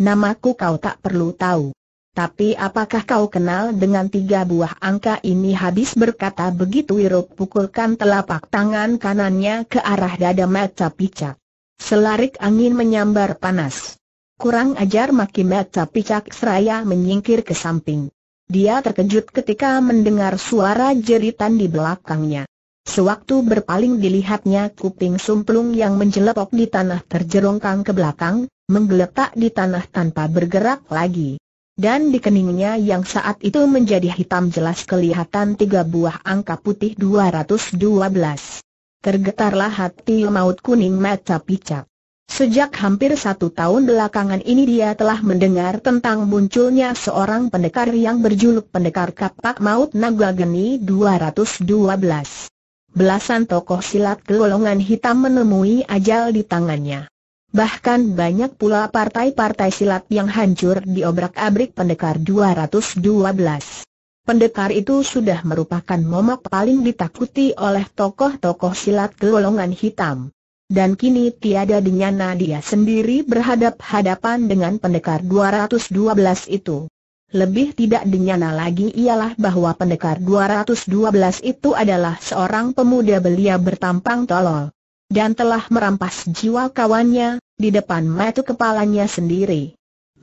Namaku kau tak perlu tahu. Tapi apakah kau kenal dengan tiga buah angka ini habis berkata begitu Wiro pukulkan telapak tangan kanannya ke arah dada Meta picak. Selarik angin menyambar panas. Kurang ajar maki Meta picak seraya menyingkir ke samping. Dia terkejut ketika mendengar suara jeritan di belakangnya. Sewaktu berpaling dilihatnya kuping sumplung yang menjelepok di tanah terjerongkang ke belakang, menggeletak di tanah tanpa bergerak lagi. Dan di keningnya yang saat itu menjadi hitam jelas kelihatan tiga buah angka putih 212. Tergetarlah hati maut kuning mata picak. Sejak hampir satu tahun belakangan ini dia telah mendengar tentang munculnya seorang pendekar yang berjuluk pendekar kapak maut naga geni 212. Belasan tokoh silat golongan hitam menemui ajal di tangannya. Bahkan banyak pula partai-partai silat yang hancur diobrak-abrik pendekar 212. Pendekar itu sudah merupakan momok paling ditakuti oleh tokoh-tokoh silat golongan hitam dan kini tiada dinyana dia sendiri berhadap-hadapan dengan pendekar 212 itu. Lebih tidak dinyana lagi ialah bahwa pendekar 212 itu adalah seorang pemuda belia bertampang tolol. Dan telah merampas jiwa kawannya, di depan metu kepalanya sendiri.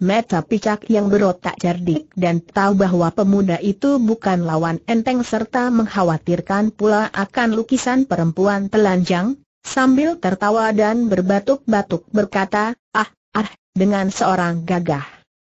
Meta picak yang berotak cerdik dan tahu bahwa pemuda itu bukan lawan enteng serta mengkhawatirkan pula akan lukisan perempuan telanjang, sambil tertawa dan berbatuk-batuk berkata, ah, ah, dengan seorang gagah.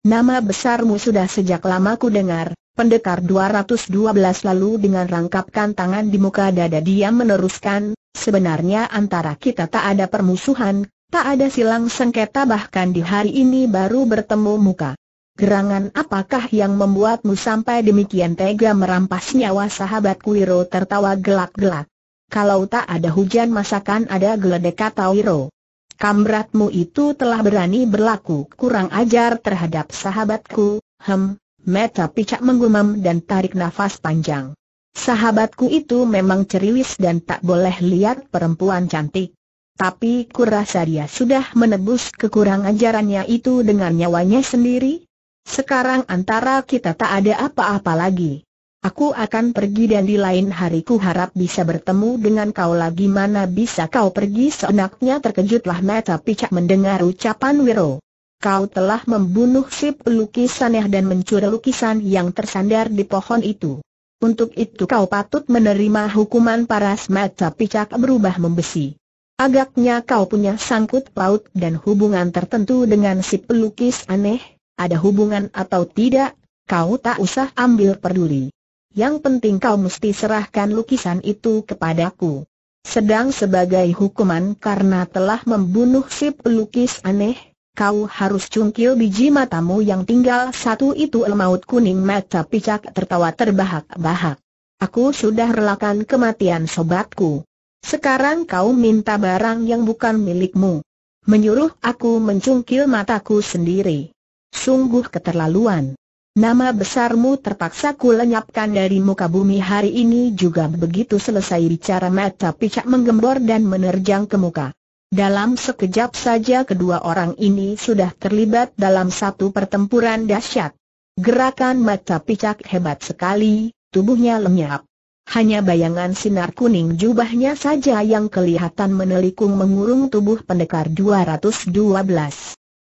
Nama besarmu sudah sejak lama ku dengar, pendekar 212 lalu dengan rangkapkan tangan di muka dada dia meneruskan, sebenarnya antara kita tak ada permusuhan, tak ada silang sengketa bahkan di hari ini baru bertemu muka. Gerangan apakah yang membuatmu sampai demikian tega merampas nyawa sahabatku Wiro tertawa gelak-gelak? kalau tak ada hujan masakan ada geledek kata Wiro. Kamratmu itu telah berani berlaku kurang ajar terhadap sahabatku, hem, meta picak menggumam dan tarik nafas panjang. Sahabatku itu memang ceriwis dan tak boleh lihat perempuan cantik. Tapi kurasa dia sudah menebus kekurang ajarannya itu dengan nyawanya sendiri. Sekarang antara kita tak ada apa-apa lagi. Aku akan pergi dan di lain hari ku harap bisa bertemu dengan kau lagi mana bisa kau pergi seenaknya terkejutlah Meta picak mendengar ucapan Wiro. Kau telah membunuh sip lukisannya dan mencuri lukisan yang tersandar di pohon itu. Untuk itu kau patut menerima hukuman para. mata picak berubah membesi. Agaknya kau punya sangkut paut dan hubungan tertentu dengan si pelukis aneh, ada hubungan atau tidak, kau tak usah ambil peduli yang penting kau mesti serahkan lukisan itu kepadaku. Sedang sebagai hukuman karena telah membunuh si pelukis aneh, kau harus cungkil biji matamu yang tinggal satu itu Elmaut kuning mata picak tertawa terbahak-bahak. Aku sudah relakan kematian sobatku. Sekarang kau minta barang yang bukan milikmu. Menyuruh aku mencungkil mataku sendiri. Sungguh keterlaluan. Nama besarmu terpaksa kulenyapkan dari muka bumi hari ini juga begitu selesai bicara mata picak menggembor dan menerjang ke muka. Dalam sekejap saja kedua orang ini sudah terlibat dalam satu pertempuran dahsyat. Gerakan mata picak hebat sekali, tubuhnya lenyap. Hanya bayangan sinar kuning jubahnya saja yang kelihatan menelikung mengurung tubuh pendekar 212.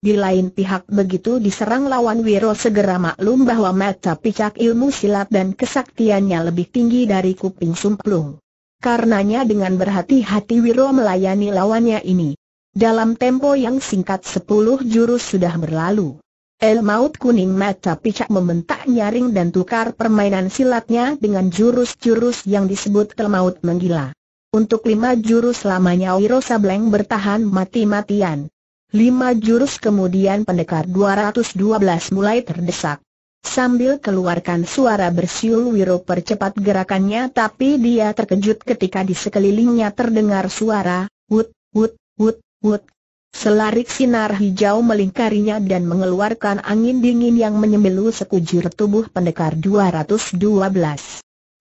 Di lain pihak begitu diserang lawan Wiro segera maklum bahwa mata picak ilmu silat dan kesaktiannya lebih tinggi dari kuping sumplung. Karenanya dengan berhati-hati Wiro melayani lawannya ini. Dalam tempo yang singkat sepuluh jurus sudah berlalu. El Maut Kuning mata picak membentak nyaring dan tukar permainan silatnya dengan jurus-jurus yang disebut El Maut Menggila. Untuk lima jurus lamanya Wiro Sableng bertahan mati-matian. Lima jurus kemudian pendekar 212 mulai terdesak. Sambil keluarkan suara bersiul Wiro percepat gerakannya tapi dia terkejut ketika di sekelilingnya terdengar suara, wut, wut, wut, wut. Selarik sinar hijau melingkarinya dan mengeluarkan angin dingin yang menyembelu sekujur tubuh pendekar 212.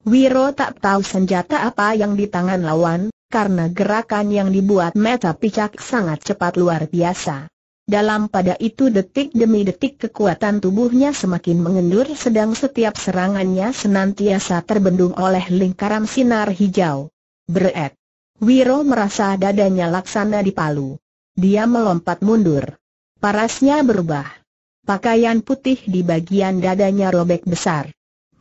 Wiro tak tahu senjata apa yang di tangan lawan, karena gerakan yang dibuat meta picak sangat cepat luar biasa. Dalam pada itu detik demi detik kekuatan tubuhnya semakin mengendur sedang setiap serangannya senantiasa terbendung oleh lingkaran sinar hijau. Berat. Wiro merasa dadanya laksana dipalu. Dia melompat mundur. Parasnya berubah. Pakaian putih di bagian dadanya robek besar.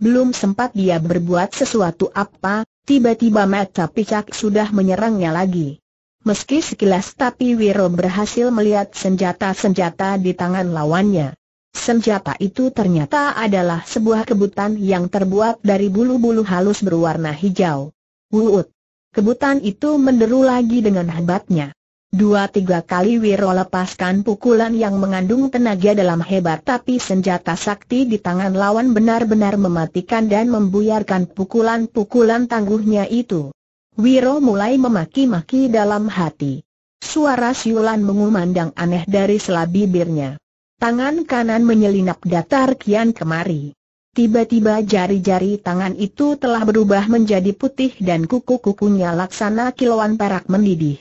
Belum sempat dia berbuat sesuatu apa, Tiba-tiba mata picak sudah menyerangnya lagi. Meski sekilas tapi Wiro berhasil melihat senjata-senjata di tangan lawannya. Senjata itu ternyata adalah sebuah kebutan yang terbuat dari bulu-bulu halus berwarna hijau. Wuut! Kebutan itu menderu lagi dengan hebatnya. Dua-tiga kali Wiro lepaskan pukulan yang mengandung tenaga dalam hebat tapi senjata sakti di tangan lawan benar-benar mematikan dan membuyarkan pukulan-pukulan tangguhnya itu. Wiro mulai memaki-maki dalam hati. Suara siulan mengumandang aneh dari selah bibirnya. Tangan kanan menyelinap datar kian kemari. Tiba-tiba jari-jari tangan itu telah berubah menjadi putih dan kuku-kukunya laksana kilauan perak mendidih.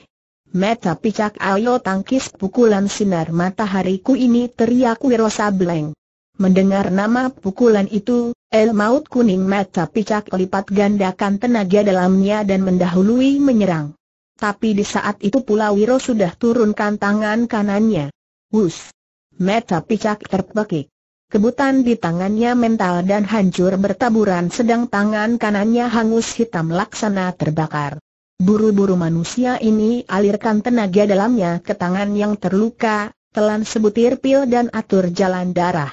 Meta picak ayo tangkis pukulan sinar matahariku ini teriak Wiro Sableng. Mendengar nama pukulan itu, el maut kuning meta picak lipat gandakan tenaga dalamnya dan mendahului menyerang. Tapi di saat itu pula Wiro sudah turunkan tangan kanannya. Wus! Meta picak terpekik. Kebutan di tangannya mental dan hancur bertaburan sedang tangan kanannya hangus hitam laksana terbakar. Buru-buru manusia ini alirkan tenaga dalamnya ke tangan yang terluka, telan sebutir pil dan atur jalan darah.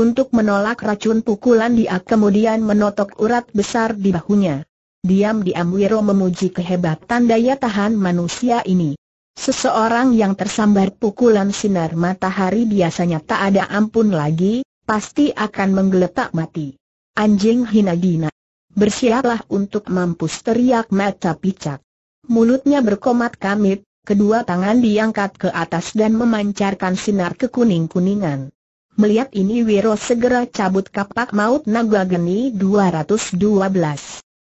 Untuk menolak racun pukulan dia kemudian menotok urat besar di bahunya. Diam-diam Wiro memuji kehebatan daya tahan manusia ini. Seseorang yang tersambar pukulan sinar matahari biasanya tak ada ampun lagi, pasti akan menggeletak mati. Anjing hina dina Bersiaplah untuk mampus teriak mata picak. Mulutnya berkomat kamit, kedua tangan diangkat ke atas dan memancarkan sinar kekuning-kuningan. Melihat ini Wiro segera cabut kapak maut naga geni 212.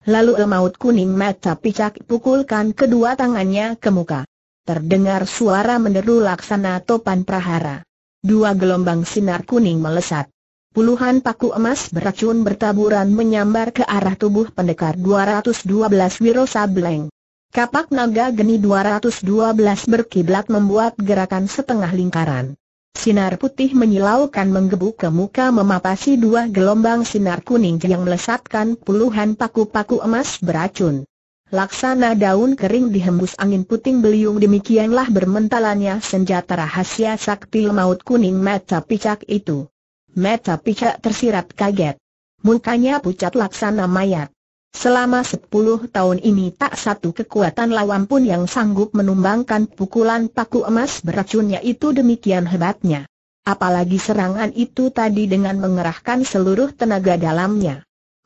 Lalu maut kuning mata picak pukulkan kedua tangannya ke muka. Terdengar suara menderu laksana topan prahara. Dua gelombang sinar kuning melesat. Puluhan paku emas beracun bertaburan menyambar ke arah tubuh pendekar 212 Wiro Sableng. Kapak naga geni 212 berkiblat membuat gerakan setengah lingkaran. Sinar putih menyilaukan menggebu ke muka memapasi dua gelombang sinar kuning yang melesatkan puluhan paku-paku emas beracun. Laksana daun kering dihembus angin puting beliung demikianlah bermentalannya senjata rahasia sakti maut kuning mata picak itu. Meta picak tersirat kaget. Mukanya pucat laksana mayat. Selama sepuluh tahun ini tak satu kekuatan lawan pun yang sanggup menumbangkan pukulan paku emas beracunnya itu demikian hebatnya. Apalagi serangan itu tadi dengan mengerahkan seluruh tenaga dalamnya.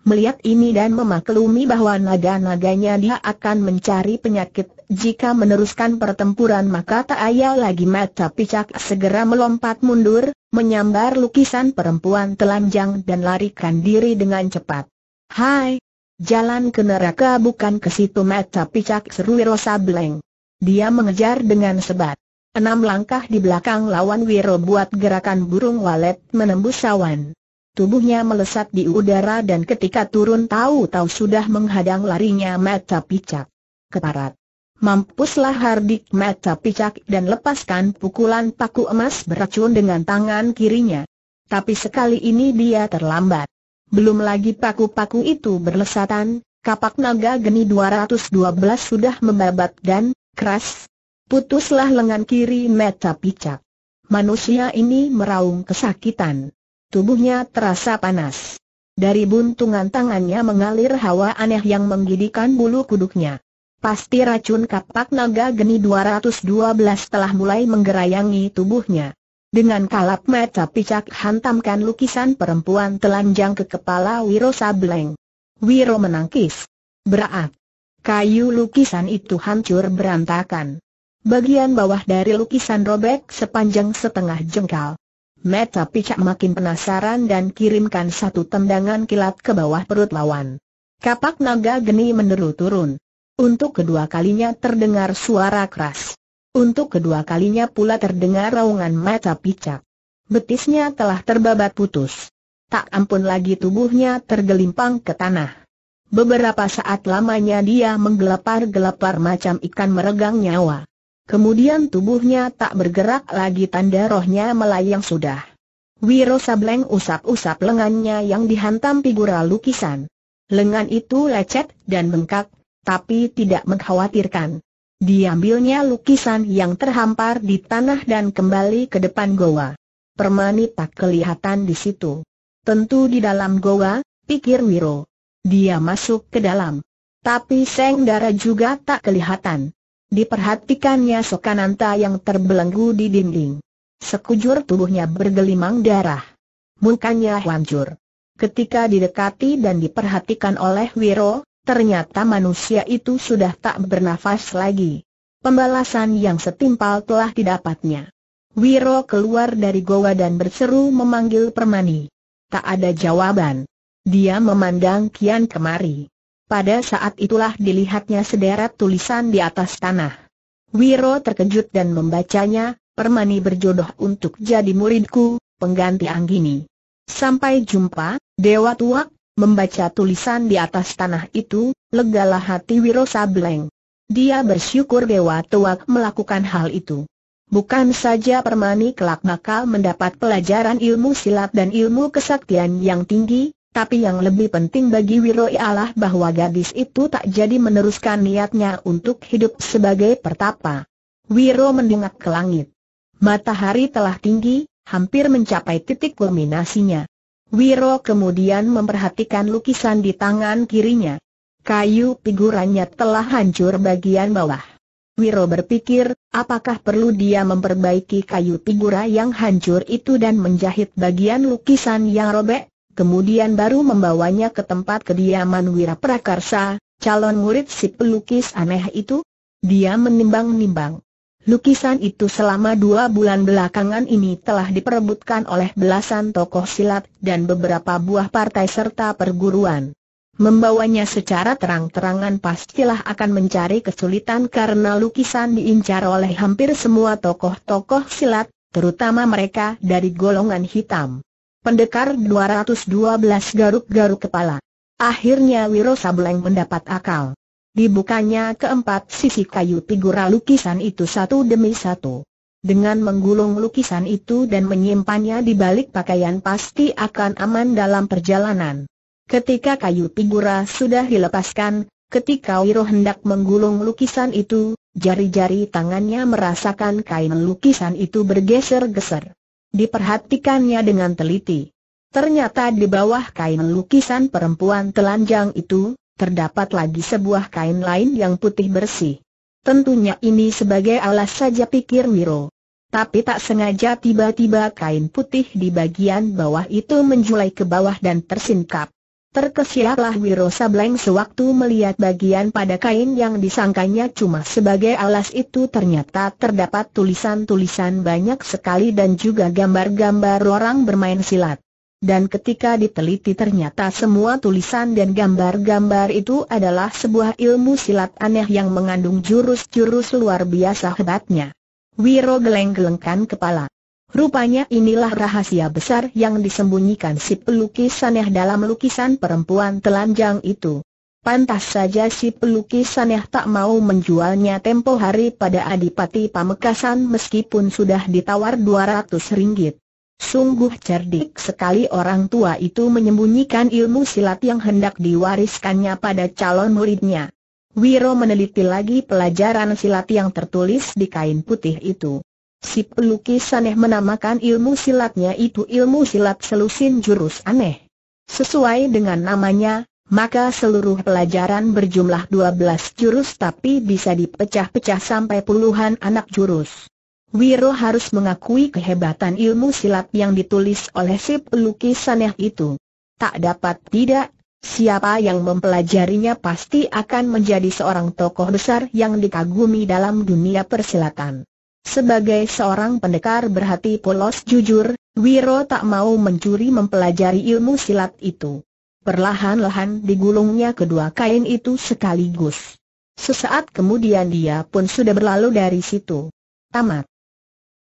Melihat ini dan memaklumi bahwa naga-naganya dia akan mencari penyakit, jika meneruskan pertempuran maka tak ayal lagi mata picak segera melompat mundur, menyambar lukisan perempuan telanjang dan larikan diri dengan cepat. Hai! Jalan ke neraka bukan ke situ mata picak seru Rosa Bleng. Dia mengejar dengan sebat. Enam langkah di belakang lawan Wiro buat gerakan burung walet menembus sawan. Tubuhnya melesat di udara dan ketika turun tahu-tahu sudah menghadang larinya mata picak. Keparat. Mampuslah Hardik mata picak dan lepaskan pukulan paku emas beracun dengan tangan kirinya. Tapi sekali ini dia terlambat. Belum lagi paku-paku itu berlesatan, kapak naga geni 212 sudah membabat dan, keras, putuslah lengan kiri mata picak. Manusia ini meraung kesakitan. Tubuhnya terasa panas. Dari buntungan tangannya mengalir hawa aneh yang menggidikan bulu kuduknya. Pasti racun kapak naga geni 212 telah mulai menggerayangi tubuhnya. Dengan kalap mata picak hantamkan lukisan perempuan telanjang ke kepala Wiro Sableng. Wiro menangkis. Berat. Kayu lukisan itu hancur berantakan. Bagian bawah dari lukisan robek sepanjang setengah jengkal. Meta picak makin penasaran dan kirimkan satu tendangan kilat ke bawah perut lawan. Kapak naga geni meneru turun. Untuk kedua kalinya terdengar suara keras. Untuk kedua kalinya pula terdengar raungan mata picak. Betisnya telah terbabat putus. Tak ampun lagi tubuhnya tergelimpang ke tanah. Beberapa saat lamanya dia menggelapar-gelapar macam ikan meregang nyawa. Kemudian tubuhnya tak bergerak lagi tanda rohnya melayang sudah. Wiro Sableng usap-usap lengannya yang dihantam figura lukisan. Lengan itu lecet dan bengkak, tapi tidak mengkhawatirkan. Diambilnya lukisan yang terhampar di tanah dan kembali ke depan goa. Permani tak kelihatan di situ. Tentu di dalam goa, pikir Wiro. Dia masuk ke dalam. Tapi Seng Dara juga tak kelihatan. Diperhatikannya Sokananta yang terbelenggu di dinding. Sekujur tubuhnya bergelimang darah. Mukanya hancur. Ketika didekati dan diperhatikan oleh Wiro, ternyata manusia itu sudah tak bernafas lagi. Pembalasan yang setimpal telah didapatnya. Wiro keluar dari goa dan berseru memanggil Permani. Tak ada jawaban. Dia memandang Kian kemari. Pada saat itulah dilihatnya sederet tulisan di atas tanah. Wiro terkejut dan membacanya, Permani berjodoh untuk jadi muridku, pengganti Anggini. Sampai jumpa, Dewa Tuak, membaca tulisan di atas tanah itu, legalah hati Wiro Sableng. Dia bersyukur Dewa Tuak melakukan hal itu. Bukan saja Permani kelak bakal mendapat pelajaran ilmu silat dan ilmu kesaktian yang tinggi, tapi yang lebih penting bagi Wiro ialah bahwa gadis itu tak jadi meneruskan niatnya untuk hidup sebagai pertapa. Wiro mendengak ke langit. Matahari telah tinggi, hampir mencapai titik kulminasinya. Wiro kemudian memperhatikan lukisan di tangan kirinya. Kayu figurannya telah hancur bagian bawah. Wiro berpikir, apakah perlu dia memperbaiki kayu figura yang hancur itu dan menjahit bagian lukisan yang robek? kemudian baru membawanya ke tempat kediaman Wira Prakarsa, calon murid si pelukis aneh itu. Dia menimbang-nimbang. Lukisan itu selama dua bulan belakangan ini telah diperebutkan oleh belasan tokoh silat dan beberapa buah partai serta perguruan. Membawanya secara terang-terangan pastilah akan mencari kesulitan karena lukisan diincar oleh hampir semua tokoh-tokoh silat, terutama mereka dari golongan hitam. Pendekar 212 garuk-garuk kepala. Akhirnya Wiro Sableng mendapat akal. Dibukanya keempat sisi kayu figura lukisan itu satu demi satu. Dengan menggulung lukisan itu dan menyimpannya di balik pakaian pasti akan aman dalam perjalanan. Ketika kayu figura sudah dilepaskan, ketika Wiro hendak menggulung lukisan itu, jari-jari tangannya merasakan kain lukisan itu bergeser-geser. Diperhatikannya dengan teliti. Ternyata di bawah kain lukisan perempuan telanjang itu, terdapat lagi sebuah kain lain yang putih bersih. Tentunya ini sebagai alas saja pikir Wiro. Tapi tak sengaja tiba-tiba kain putih di bagian bawah itu menjulai ke bawah dan tersingkap. Terkesiaplah Wiro Sableng sewaktu melihat bagian pada kain yang disangkanya cuma sebagai alas itu ternyata terdapat tulisan-tulisan banyak sekali dan juga gambar-gambar orang bermain silat. Dan ketika diteliti ternyata semua tulisan dan gambar-gambar itu adalah sebuah ilmu silat aneh yang mengandung jurus-jurus luar biasa hebatnya. Wiro geleng-gelengkan kepala. Rupanya inilah rahasia besar yang disembunyikan si pelukis saneh dalam lukisan perempuan telanjang itu. Pantas saja si pelukis saneh tak mau menjualnya tempo hari pada Adipati Pamekasan meskipun sudah ditawar 200 ringgit. Sungguh cerdik sekali orang tua itu menyembunyikan ilmu silat yang hendak diwariskannya pada calon muridnya. Wiro meneliti lagi pelajaran silat yang tertulis di kain putih itu. Si pelukis aneh menamakan ilmu silatnya itu ilmu silat selusin jurus aneh. Sesuai dengan namanya, maka seluruh pelajaran berjumlah 12 jurus tapi bisa dipecah-pecah sampai puluhan anak jurus. Wiro harus mengakui kehebatan ilmu silat yang ditulis oleh si pelukis aneh itu. Tak dapat tidak, siapa yang mempelajarinya pasti akan menjadi seorang tokoh besar yang dikagumi dalam dunia persilatan. Sebagai seorang pendekar berhati polos jujur, Wiro tak mau mencuri mempelajari ilmu silat itu. Perlahan-lahan digulungnya kedua kain itu sekaligus. Sesaat kemudian dia pun sudah berlalu dari situ. Tamat.